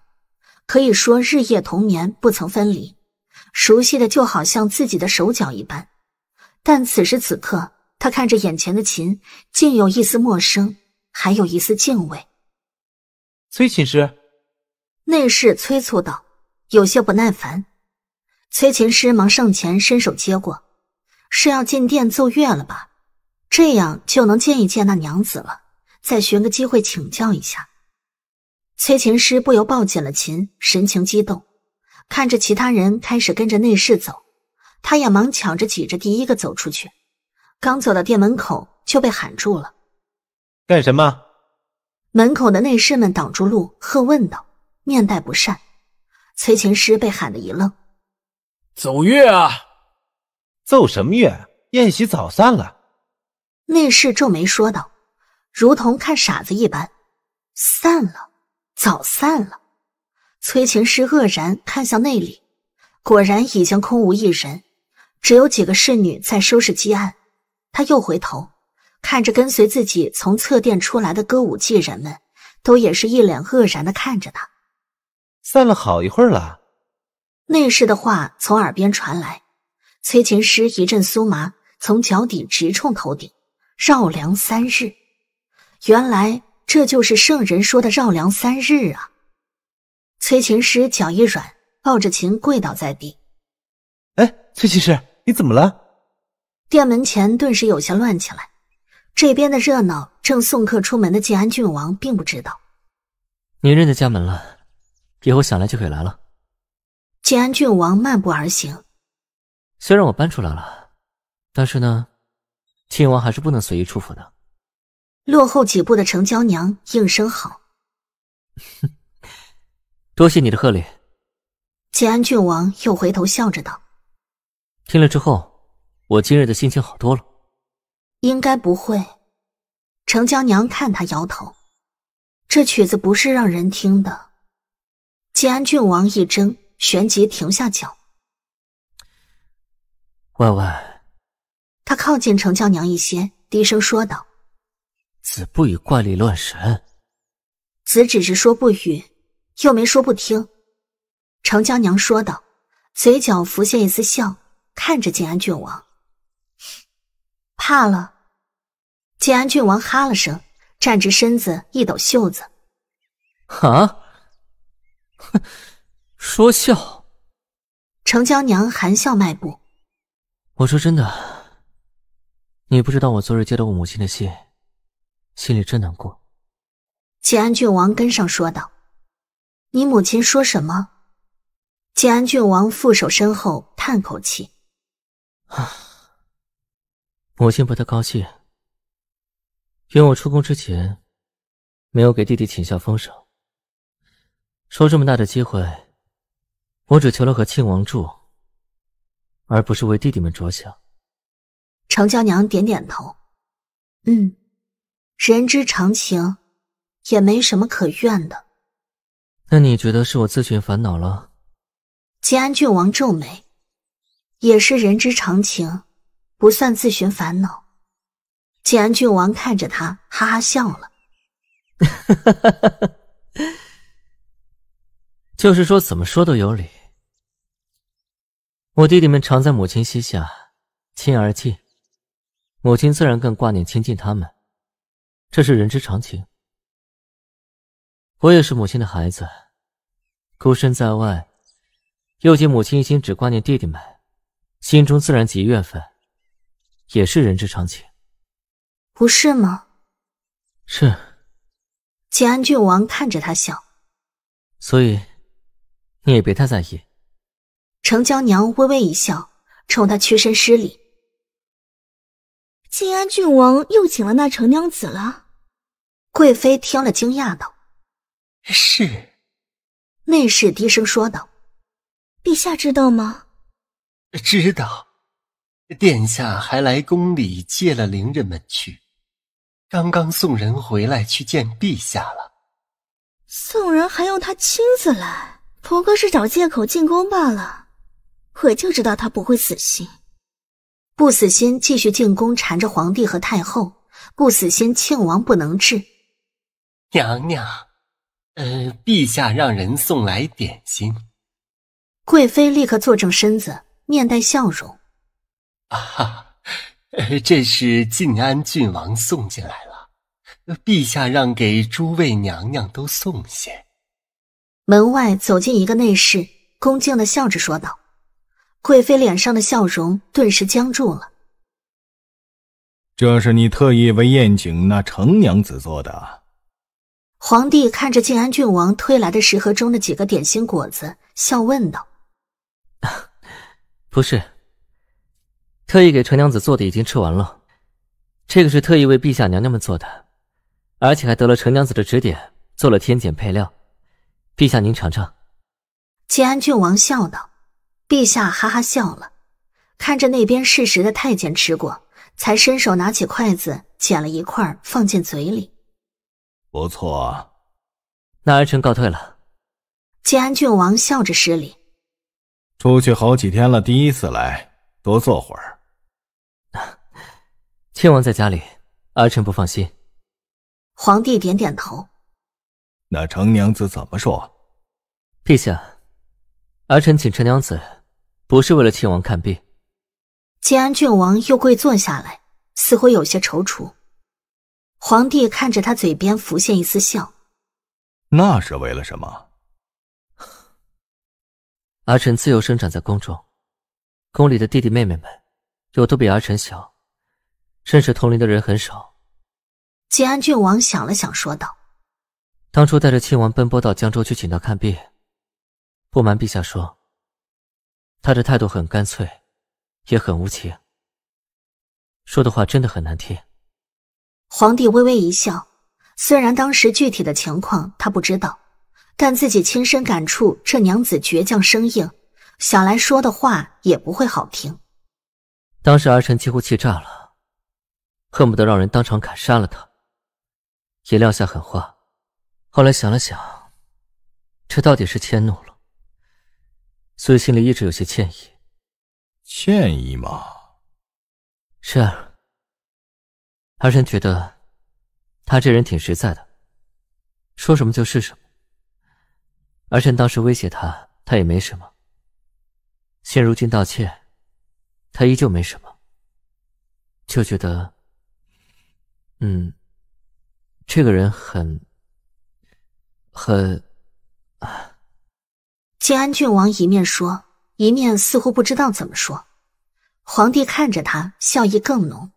可以说日夜同眠，不曾分离，熟悉的就好像自己的手脚一般。但此时此刻，他看着眼前的琴，竟有一丝陌生，还有一丝敬畏。催琴师内侍催促道，有些不耐烦。催琴师忙上前伸手接过。是要进殿奏乐了吧？这样就能见一见那娘子了，再寻个机会请教一下。崔琴师不由抱紧了琴，神情激动，看着其他人开始跟着内侍走，他也忙抢着挤着第一个走出去。刚走到店门口，就被喊住了：“干什么？”门口的内侍们挡住路，喝问道，面带不善。崔琴师被喊得一愣：“奏乐啊！”奏什么乐？宴席早散了。内侍皱眉说道，如同看傻子一般。散了，早散了。崔琴师愕然看向那里，果然已经空无一人，只有几个侍女在收拾祭案。他又回头看着跟随自己从侧殿出来的歌舞伎人们，都也是一脸愕然的看着他。散了好一会儿了。内侍的话从耳边传来。催琴师一阵酥麻，从脚底直冲头顶，绕梁三日。原来这就是圣人说的绕梁三日啊！催琴师脚一软，抱着琴跪倒在地。哎，崔琴师，你怎么了？店门前顿时有些乱起来。这边的热闹，正送客出门的晋安郡王并不知道。你认得家门了，以后想来就可以来了。晋安郡王漫步而行。虽然我搬出来了，但是呢，亲王还是不能随意出府的。落后几步的程娇娘应声好。多谢你的贺礼。建安郡王又回头笑着道：“听了之后，我今日的心情好多了。”应该不会。程娇娘看他摇头，这曲子不是让人听的。建安郡王一怔，旋即停下脚。喂喂，他靠近程娇娘一些，低声说道：“子不以怪力乱神。”子只是说不语，又没说不听。程娇娘说道，嘴角浮现一丝笑，看着晋安郡王，怕了。晋安郡王哈了声，站直身子，一抖袖子，哈，哼，说笑。程娇娘含笑迈步。我说真的，你不知道我昨日接到我母亲的信，心里真难过。晋安郡王跟上说道：“你母亲说什么？”晋安郡王负手身后，叹口气：“啊，母亲不太高兴，为我出宫之前没有给弟弟请下风声。说这么大的机会，我只求了和庆王住。”而不是为弟弟们着想。程娇娘点点头，嗯，人之常情，也没什么可怨的。那你觉得是我自寻烦恼了？晋安郡王皱眉，也是人之常情，不算自寻烦恼。晋安郡王看着他，哈哈笑了，哈哈哈哈哈，就是说，怎么说都有理。我弟弟们常在母亲膝下，亲而近，母亲自然更挂念亲近他们，这是人之常情。我也是母亲的孩子，孤身在外，又见母亲一心只挂念弟弟们，心中自然极怨愤，也是人之常情，不是吗？是。吉安郡王看着他笑，所以你也别太在意。程娇娘微微一笑，冲他屈身施礼。晋安郡王又请了那程娘子了。贵妃听了惊讶道：“是。”内侍低声说道：“陛下知道吗？”“知道。”“殿下还来宫里借了灵人们去，刚刚送人回来去见陛下了。”“送人还用他亲自来？不过是找借口进宫罢了。”我就知道他不会死心，不死心继续进宫缠着皇帝和太后，不死心庆王不能治。娘娘，呃，陛下让人送来点心。贵妃立刻坐正身子，面带笑容。啊，这是晋安郡王送进来了，陛下让给诸位娘娘都送些。门外走进一个内侍，恭敬的笑着说道。贵妃脸上的笑容顿时僵住了。这是你特意为宴请那程娘子做的。皇帝看着靖安郡王推来的食盒中的几个点心果子，笑问道：“ 不是特意给程娘子做的，已经吃完了。这个是特意为陛下娘娘们做的，而且还得了程娘子的指点，做了添减配料。陛下您尝尝。”靖安郡王笑道。陛下哈哈笑了，看着那边适时的太监吃过，才伸手拿起筷子，捡了一块放进嘴里。不错，那阿臣告退了。建安郡王笑着施礼。出去好几天了，第一次来，多坐会儿。亲王在家里，阿臣不放心。皇帝点点头。那程娘子怎么说？陛下。儿臣请陈娘子，不是为了庆王看病。建安郡王又跪坐下来，似乎有些踌躇。皇帝看着他，嘴边浮现一丝笑。那是为了什么？阿臣自幼生长在宫中，宫里的弟弟妹妹们，有的比儿臣小，认识同龄的人很少。建安郡王想了想，说道：“当初带着亲王奔波到江州去请他看病。”不瞒陛下说，他的态度很干脆，也很无情。说的话真的很难听。皇帝微微一笑，虽然当时具体的情况他不知道，但自己亲身感触，这娘子倔强生硬，想来说的话也不会好听。当时儿臣几乎气炸了，恨不得让人当场砍杀了他，也撂下狠话。后来想了想，这到底是迁怒了。所以心里一直有些歉意，歉意吗？是啊，儿臣觉得他这人挺实在的，说什么就是什么。儿臣当时威胁他，他也没什么；现如今道歉，他依旧没什么。就觉得，嗯，这个人很，很，啊。晋安郡王一面说，一面似乎不知道怎么说。皇帝看着他，笑意更浓，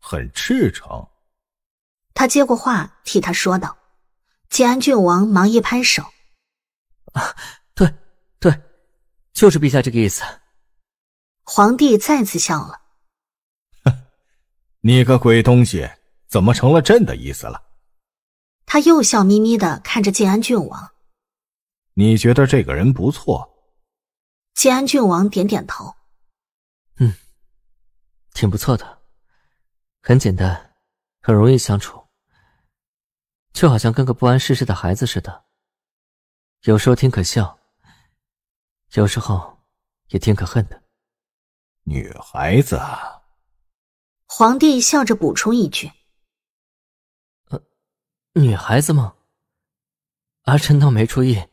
很赤诚。他接过话，替他说道。晋安郡王忙一拍手：“啊，对，对，就是陛下这个意思。”皇帝再次笑了：“哼，你个鬼东西，怎么成了朕的意思了？”他又笑眯眯的看着晋安郡王。你觉得这个人不错？建安郡王点点头，嗯，挺不错的，很简单，很容易相处，就好像跟个不谙世事的孩子似的，有时候挺可笑，有时候也挺可恨的。女孩子？皇帝笑着补充一句：“呃，女孩子吗？阿臣倒没注意。”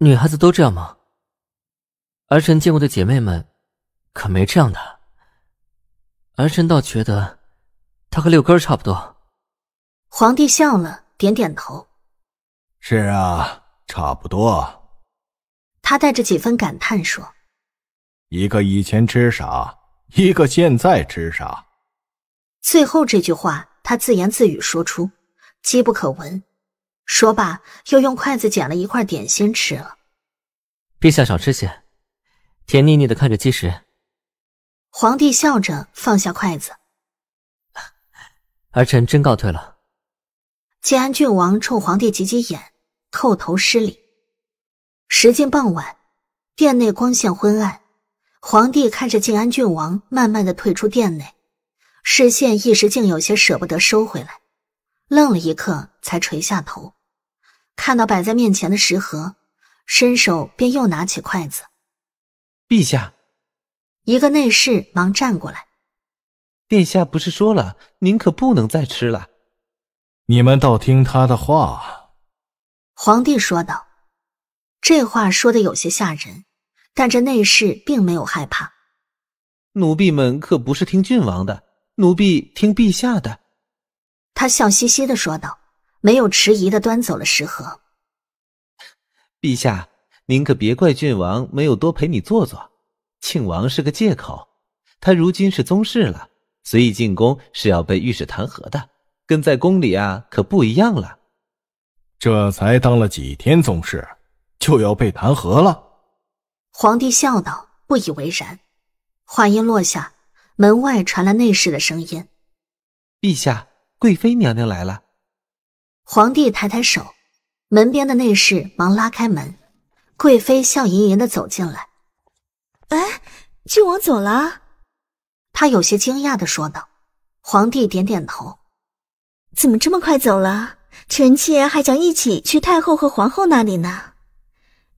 女孩子都这样吗？儿臣见过的姐妹们可没这样的。儿臣倒觉得她和六根儿差不多。皇帝笑了，点点头。是啊，差不多。他带着几分感叹说：“一个以前吃啥，一个现在吃啥。”最后这句话，他自言自语说出，机不可闻。说罢，又用筷子捡了一块点心吃了。陛下少吃些，甜腻腻的看着积食。皇帝笑着放下筷子，儿臣真告退了。建安郡王冲皇帝挤挤眼，叩头施礼。时近傍晚，殿内光线昏暗，皇帝看着建安郡王慢慢的退出殿内，视线一时竟有些舍不得收回来，愣了一刻，才垂下头。看到摆在面前的食盒，伸手便又拿起筷子。陛下，一个内侍忙站过来。殿下不是说了，您可不能再吃了。你们倒听他的话。”皇帝说道。这话说的有些吓人，但这内侍并没有害怕。奴婢们可不是听郡王的，奴婢听陛下的。”他笑嘻嘻的说道。没有迟疑的端走了食盒。陛下，您可别怪郡王没有多陪你坐坐。庆王是个借口，他如今是宗室了，随意进宫是要被御史弹劾的，跟在宫里啊可不一样了。这才当了几天宗室，就要被弹劾了？皇帝笑道，不以为然。话音落下，门外传来内侍的声音：“陛下，贵妃娘娘来了。”皇帝抬抬手，门边的内侍忙拉开门，贵妃笑吟吟地走进来。哎，郡王走了，她有些惊讶地说道。皇帝点点头，怎么这么快走了？臣妾还想一起去太后和皇后那里呢。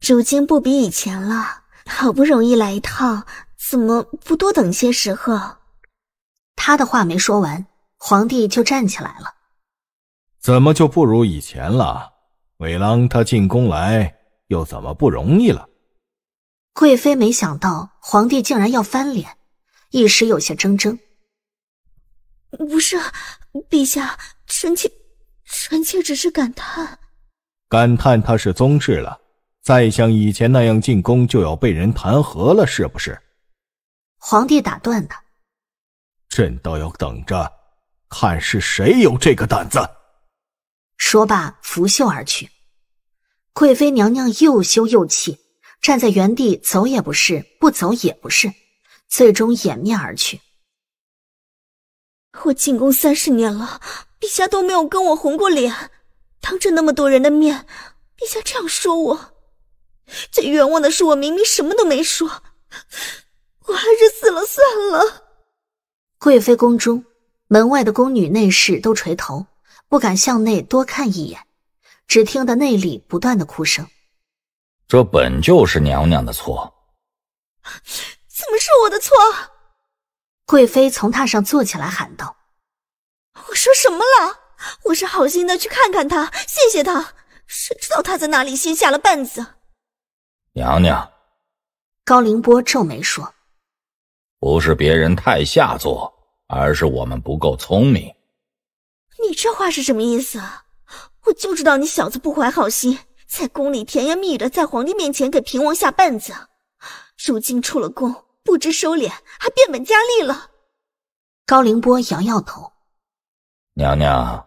如今不比以前了，好不容易来一趟，怎么不多等些时候？他的话没说完，皇帝就站起来了。怎么就不如以前了？韦郎他进宫来又怎么不容易了？贵妃没想到皇帝竟然要翻脸，一时有些怔怔。不是，陛下，臣妾，臣妾只是感叹，感叹他是宗室了，再像以前那样进宫就要被人弹劾了，是不是？皇帝打断他，朕倒要等着看是谁有这个胆子。说罢，拂袖而去。贵妃娘娘又羞又气，站在原地，走也不是，不走也不是，最终掩面而去。我进宫三十年了，陛下都没有跟我红过脸，当着那么多人的面，陛下这样说我，最冤枉的是我明明什么都没说，我还是死了算了。贵妃宫中，门外的宫女内侍都垂头。不敢向内多看一眼，只听得内里不断的哭声。这本就是娘娘的错。怎么是我的错？贵妃从榻上坐起来喊道：“我说什么了？我是好心的去看看她，谢谢她。谁知道她在哪里先下了绊子？”娘娘。高凌波皱眉说：“不是别人太下作，而是我们不够聪明。”你这话是什么意思啊？我就知道你小子不怀好心，在宫里甜言蜜语的，在皇帝面前给平王下绊子。如今出了宫，不知收敛，还变本加厉了。高凌波摇摇头：“娘娘，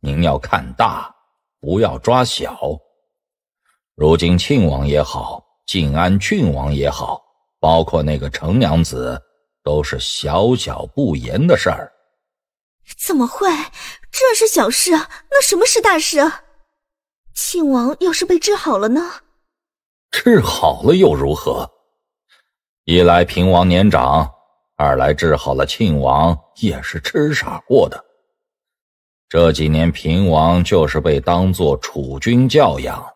您要看大，不要抓小。如今庆王也好，静安郡王也好，包括那个程娘子，都是小小不言的事儿。怎么会？”这是小事，那什么是大事？啊？庆王要是被治好了呢？治好了又如何？一来平王年长，二来治好了庆王也是痴傻过的。这几年平王就是被当做储君教养。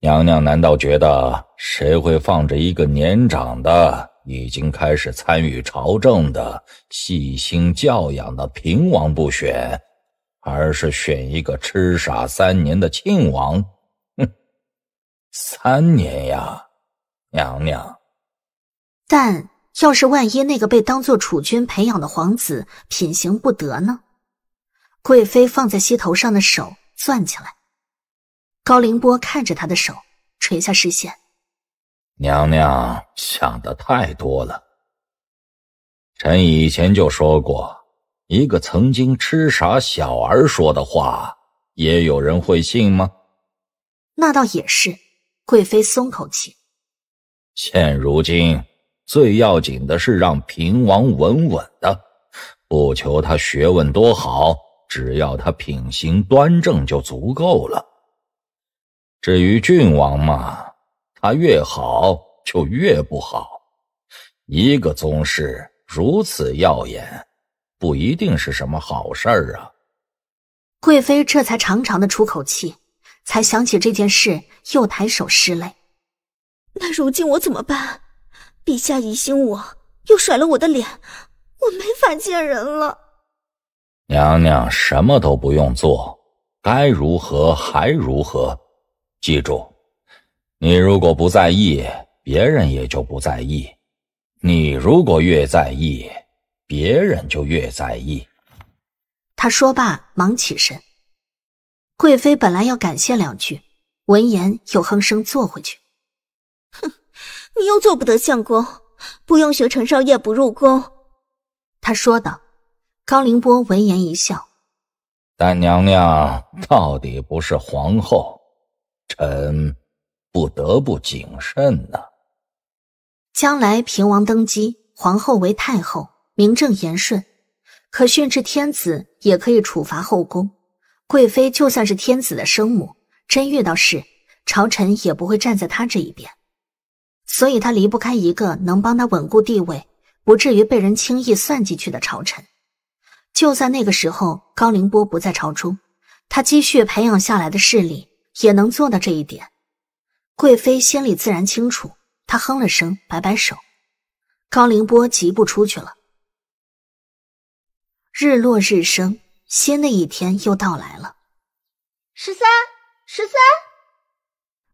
娘娘难道觉得谁会放着一个年长的、已经开始参与朝政的、细心教养的平王不选？而是选一个痴傻三年的庆王，哼！三年呀，娘娘。但要是万一那个被当做储君培养的皇子品行不得呢？贵妃放在膝头上的手攥起来，高凌波看着她的手，垂下视线。娘娘想的太多了。臣以前就说过。一个曾经痴傻小儿说的话，也有人会信吗？那倒也是。贵妃松口气。现如今最要紧的是让平王稳稳的，不求他学问多好，只要他品行端正就足够了。至于郡王嘛，他越好就越不好。一个宗室如此耀眼。不一定是什么好事儿啊！贵妃这才长长的出口气，才想起这件事，又抬手拭泪。那如今我怎么办？陛下疑心我，又甩了我的脸，我没法见人了。娘娘什么都不用做，该如何还如何。记住，你如果不在意，别人也就不在意；你如果越在意，别人就越在意。他说罢，忙起身。贵妃本来要感谢两句，闻言又哼声坐回去。哼，你又做不得相公，不用学陈少爷不入宫。他说道。高凌波闻言一笑。但娘娘到底不是皇后，臣不得不谨慎呢。将来平王登基，皇后为太后。名正言顺，可训斥天子，也可以处罚后宫。贵妃就算是天子的生母，真遇到事，朝臣也不会站在他这一边。所以，他离不开一个能帮他稳固地位，不至于被人轻易算计去的朝臣。就在那个时候，高凌波不在朝中，他积蓄培养下来的势力也能做到这一点。贵妃心里自然清楚，她哼了声，摆摆手，高凌波疾步出去了。日落日升，新的一天又到来了。十三，十三，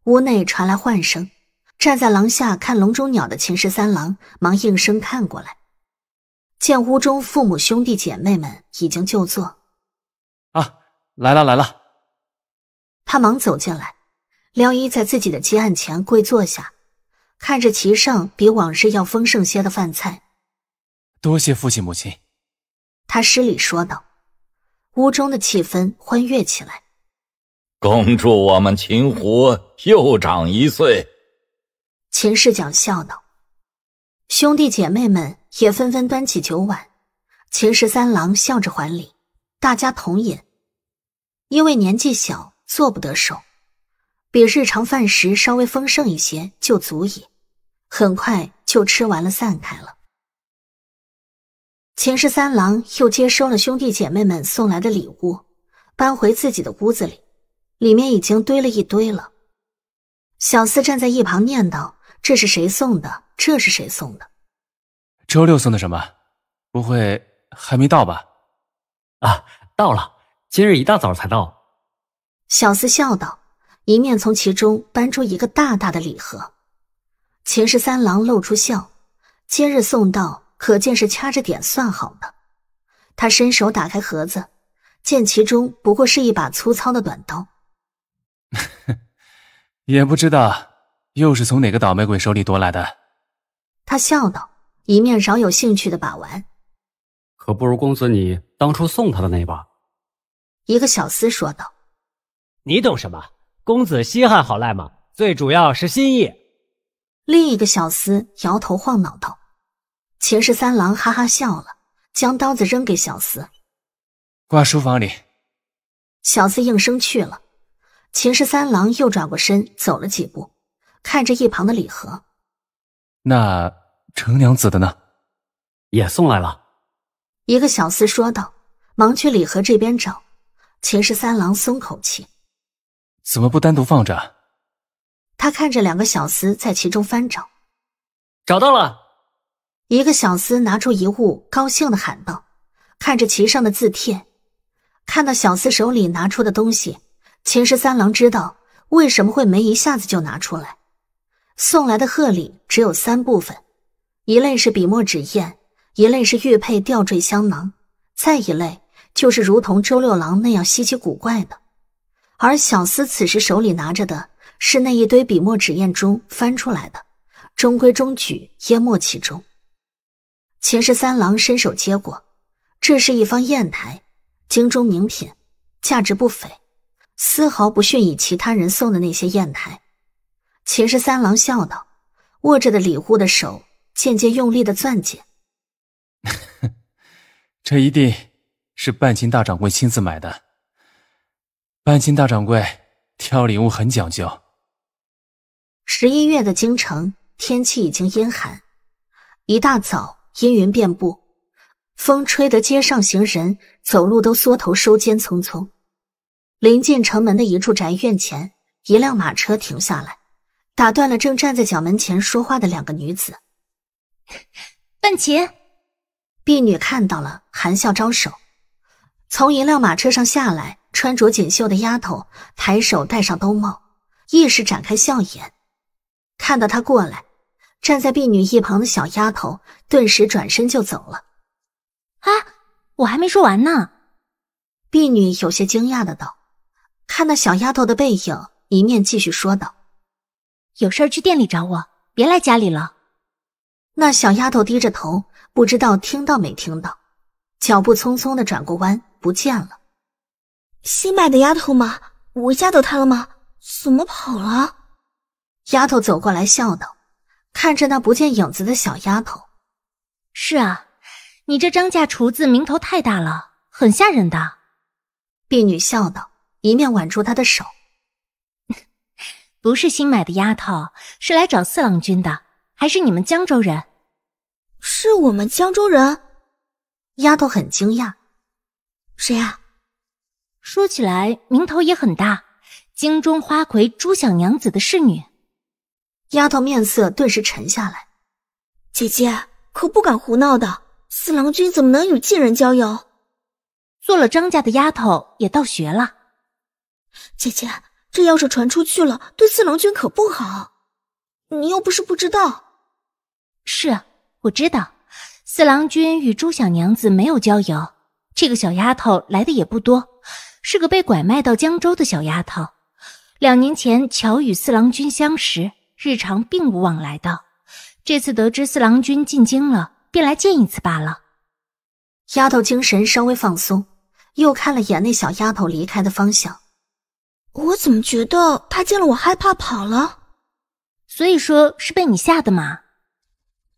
屋内传来唤声。站在廊下看笼中鸟的秦十三郎忙应声看过来，见屋中父母兄弟姐妹们已经就坐，啊，来了来了。他忙走进来，撩衣在自己的鸡案前跪坐下，看着席上比往日要丰盛些的饭菜，多谢父亲母亲。他失礼说道，屋中的气氛欢悦起来。恭祝我们秦湖又长一岁。秦世讲笑道，兄弟姐妹们也纷纷端起酒碗。秦十三郎笑着还礼，大家同饮。因为年纪小，做不得手，比日常饭食稍微丰盛一些就足矣。很快就吃完了，散开了。秦氏三郎又接收了兄弟姐妹们送来的礼物，搬回自己的屋子里，里面已经堆了一堆了。小四站在一旁念叨：“这是谁送的？这是谁送的？周六送的什么？不会还没到吧？”“啊，到了，今日一大早才到。”小四笑道，一面从其中搬出一个大大的礼盒。秦氏三郎露出笑，今日送到。可见是掐着点算好的。他伸手打开盒子，见其中不过是一把粗糙的短刀，也不知道又是从哪个倒霉鬼手里夺来的。他笑道，一面饶有兴趣的把玩。可不如公子你当初送他的那把。一个小厮说道：“你懂什么？公子稀罕好赖吗？最主要是心意。”另一个小厮摇头晃脑道。秦氏三郎哈哈笑了，将刀子扔给小厮，挂书房里。小厮应声去了。秦氏三郎又转过身走了几步，看着一旁的礼盒，那程娘子的呢？也送来了。一个小厮说道，忙去礼盒这边找。秦氏三郎松口气，怎么不单独放着？他看着两个小厮在其中翻找，找到了。一个小厮拿出一物，高兴地喊道：“看着旗上的字帖。”看到小厮手里拿出的东西，秦十三郎知道为什么会没一下子就拿出来。送来的贺礼只有三部分，一类是笔墨纸砚，一类是玉佩、吊坠、香囊，再一类就是如同周六郎那样稀奇古怪的。而小厮此时手里拿着的是那一堆笔墨纸砚中翻出来的，中规中矩，淹没其中。秦氏三郎伸手接过，这是一方砚台，京中名品，价值不菲，丝毫不逊于其他人送的那些砚台。秦氏三郎笑道，握着的礼物的手渐渐用力的攥紧。这一定是半斤大掌柜亲自买的。半斤大掌柜挑礼物很讲究。十一月的京城天气已经阴寒，一大早。阴云遍布，风吹得街上行人走路都缩头收肩，匆匆。临近城门的一处宅院前，一辆马车停下来，打断了正站在角门前说话的两个女子。半琴，婢女看到了，含笑招手。从一辆马车上下来，穿着锦绣的丫头，抬手戴上兜帽，亦是展开笑颜。看到她过来，站在婢女一旁的小丫头。顿时转身就走了。啊，我还没说完呢！婢女有些惊讶的道，看那小丫头的背影，一面继续说道：“有事儿去店里找我，别来家里了。”那小丫头低着头，不知道听到没听到，脚步匆匆的转过弯，不见了。新买的丫头吗？我吓到她了吗？怎么跑了？丫头走过来笑道，看着那不见影子的小丫头。是啊，你这张家厨子名头太大了，很吓人的。婢女笑道，一面挽住他的手。不是新买的丫头，是来找四郎君的，还是你们江州人？是我们江州人。丫头很惊讶。谁啊？说起来名头也很大，京中花魁朱小娘子的侍女。丫头面色顿时沉下来。姐姐。可不敢胡闹的，四郎君怎么能与贱人交游？做了张家的丫头也倒学了。姐姐，这要是传出去了，对四郎君可不好。你又不是不知道。是，我知道。四郎君与朱小娘子没有交游，这个小丫头来的也不多，是个被拐卖到江州的小丫头。两年前巧与四郎君相识，日常并无往来的。这次得知四郎君进京了，便来见一次罢了。丫头精神稍微放松，又看了眼那小丫头离开的方向。我怎么觉得她见了我害怕跑了？所以说是被你吓的嘛？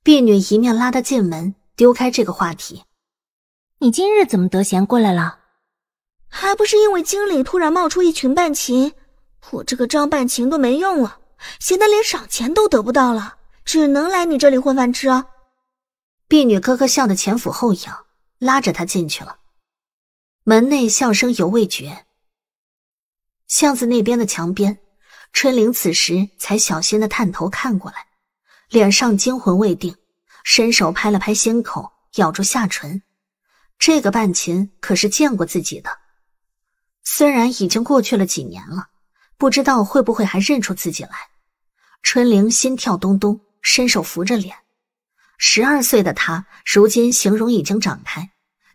婢女一面拉她进门，丢开这个话题。你今日怎么得闲过来了？还不是因为京里突然冒出一群半琴，我这个张半琴都没用了，闲得连赏钱都得不到了。只能来你这里混饭吃。啊。婢女咯咯笑得前俯后仰，拉着他进去了。门内笑声犹未绝。巷子那边的墙边，春玲此时才小心的探头看过来，脸上惊魂未定，伸手拍了拍心口，咬住下唇。这个半琴可是见过自己的，虽然已经过去了几年了，不知道会不会还认出自己来。春玲心跳咚咚。伸手扶着脸，十二岁的他如今形容已经长开，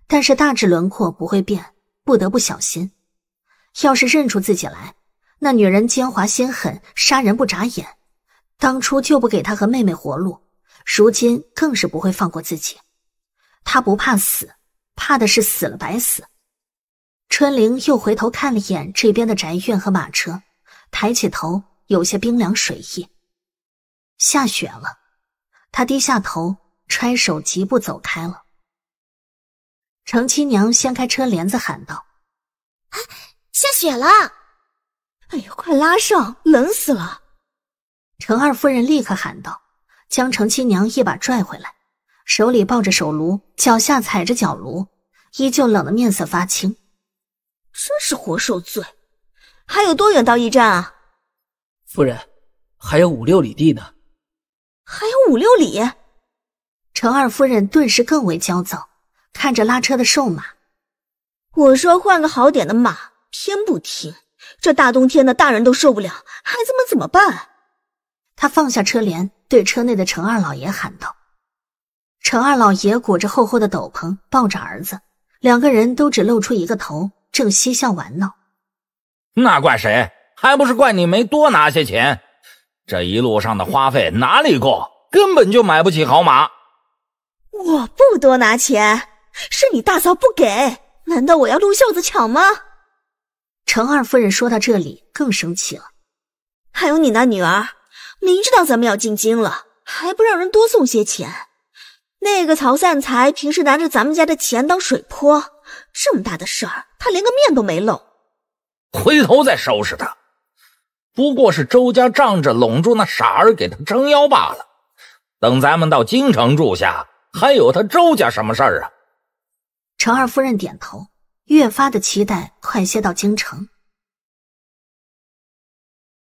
但是大致轮廓不会变，不得不小心。要是认出自己来，那女人奸猾心狠，杀人不眨眼。当初就不给他和妹妹活路，如今更是不会放过自己。他不怕死，怕的是死了白死。春玲又回头看了一眼这边的宅院和马车，抬起头，有些冰凉水意。下雪了，他低下头，揣手疾步走开了。程七娘掀开车帘子喊道：“哎，下雪了！哎呀，快拉上，冷死了！”程二夫人立刻喊道，将程七娘一把拽回来，手里抱着手炉，脚下踩着脚炉，依旧冷得面色发青。真是活受罪！还有多远到驿站啊？夫人，还有五六里地呢。还有五六里，程二夫人顿时更为焦躁，看着拉车的瘦马，我说换个好点的马，偏不听。这大冬天的，大人都受不了，孩子们怎么办？他放下车帘，对车内的程二老爷喊道：“程二老爷裹着厚厚的斗篷，抱着儿子，两个人都只露出一个头，正嬉笑玩闹。那怪谁？还不是怪你没多拿些钱。”这一路上的花费哪里够？根本就买不起好马。我不多拿钱，是你大嫂不给。难道我要露袖子抢吗？程二夫人说到这里更生气了。还有你那女儿，明知道咱们要进京了，还不让人多送些钱。那个曹善财平时拿着咱们家的钱当水泼，这么大的事儿，他连个面都没露。回头再收拾他。不过是周家仗着拢住那傻儿给他撑腰罢了。等咱们到京城住下，还有他周家什么事儿啊？程二夫人点头，越发的期待快些到京城。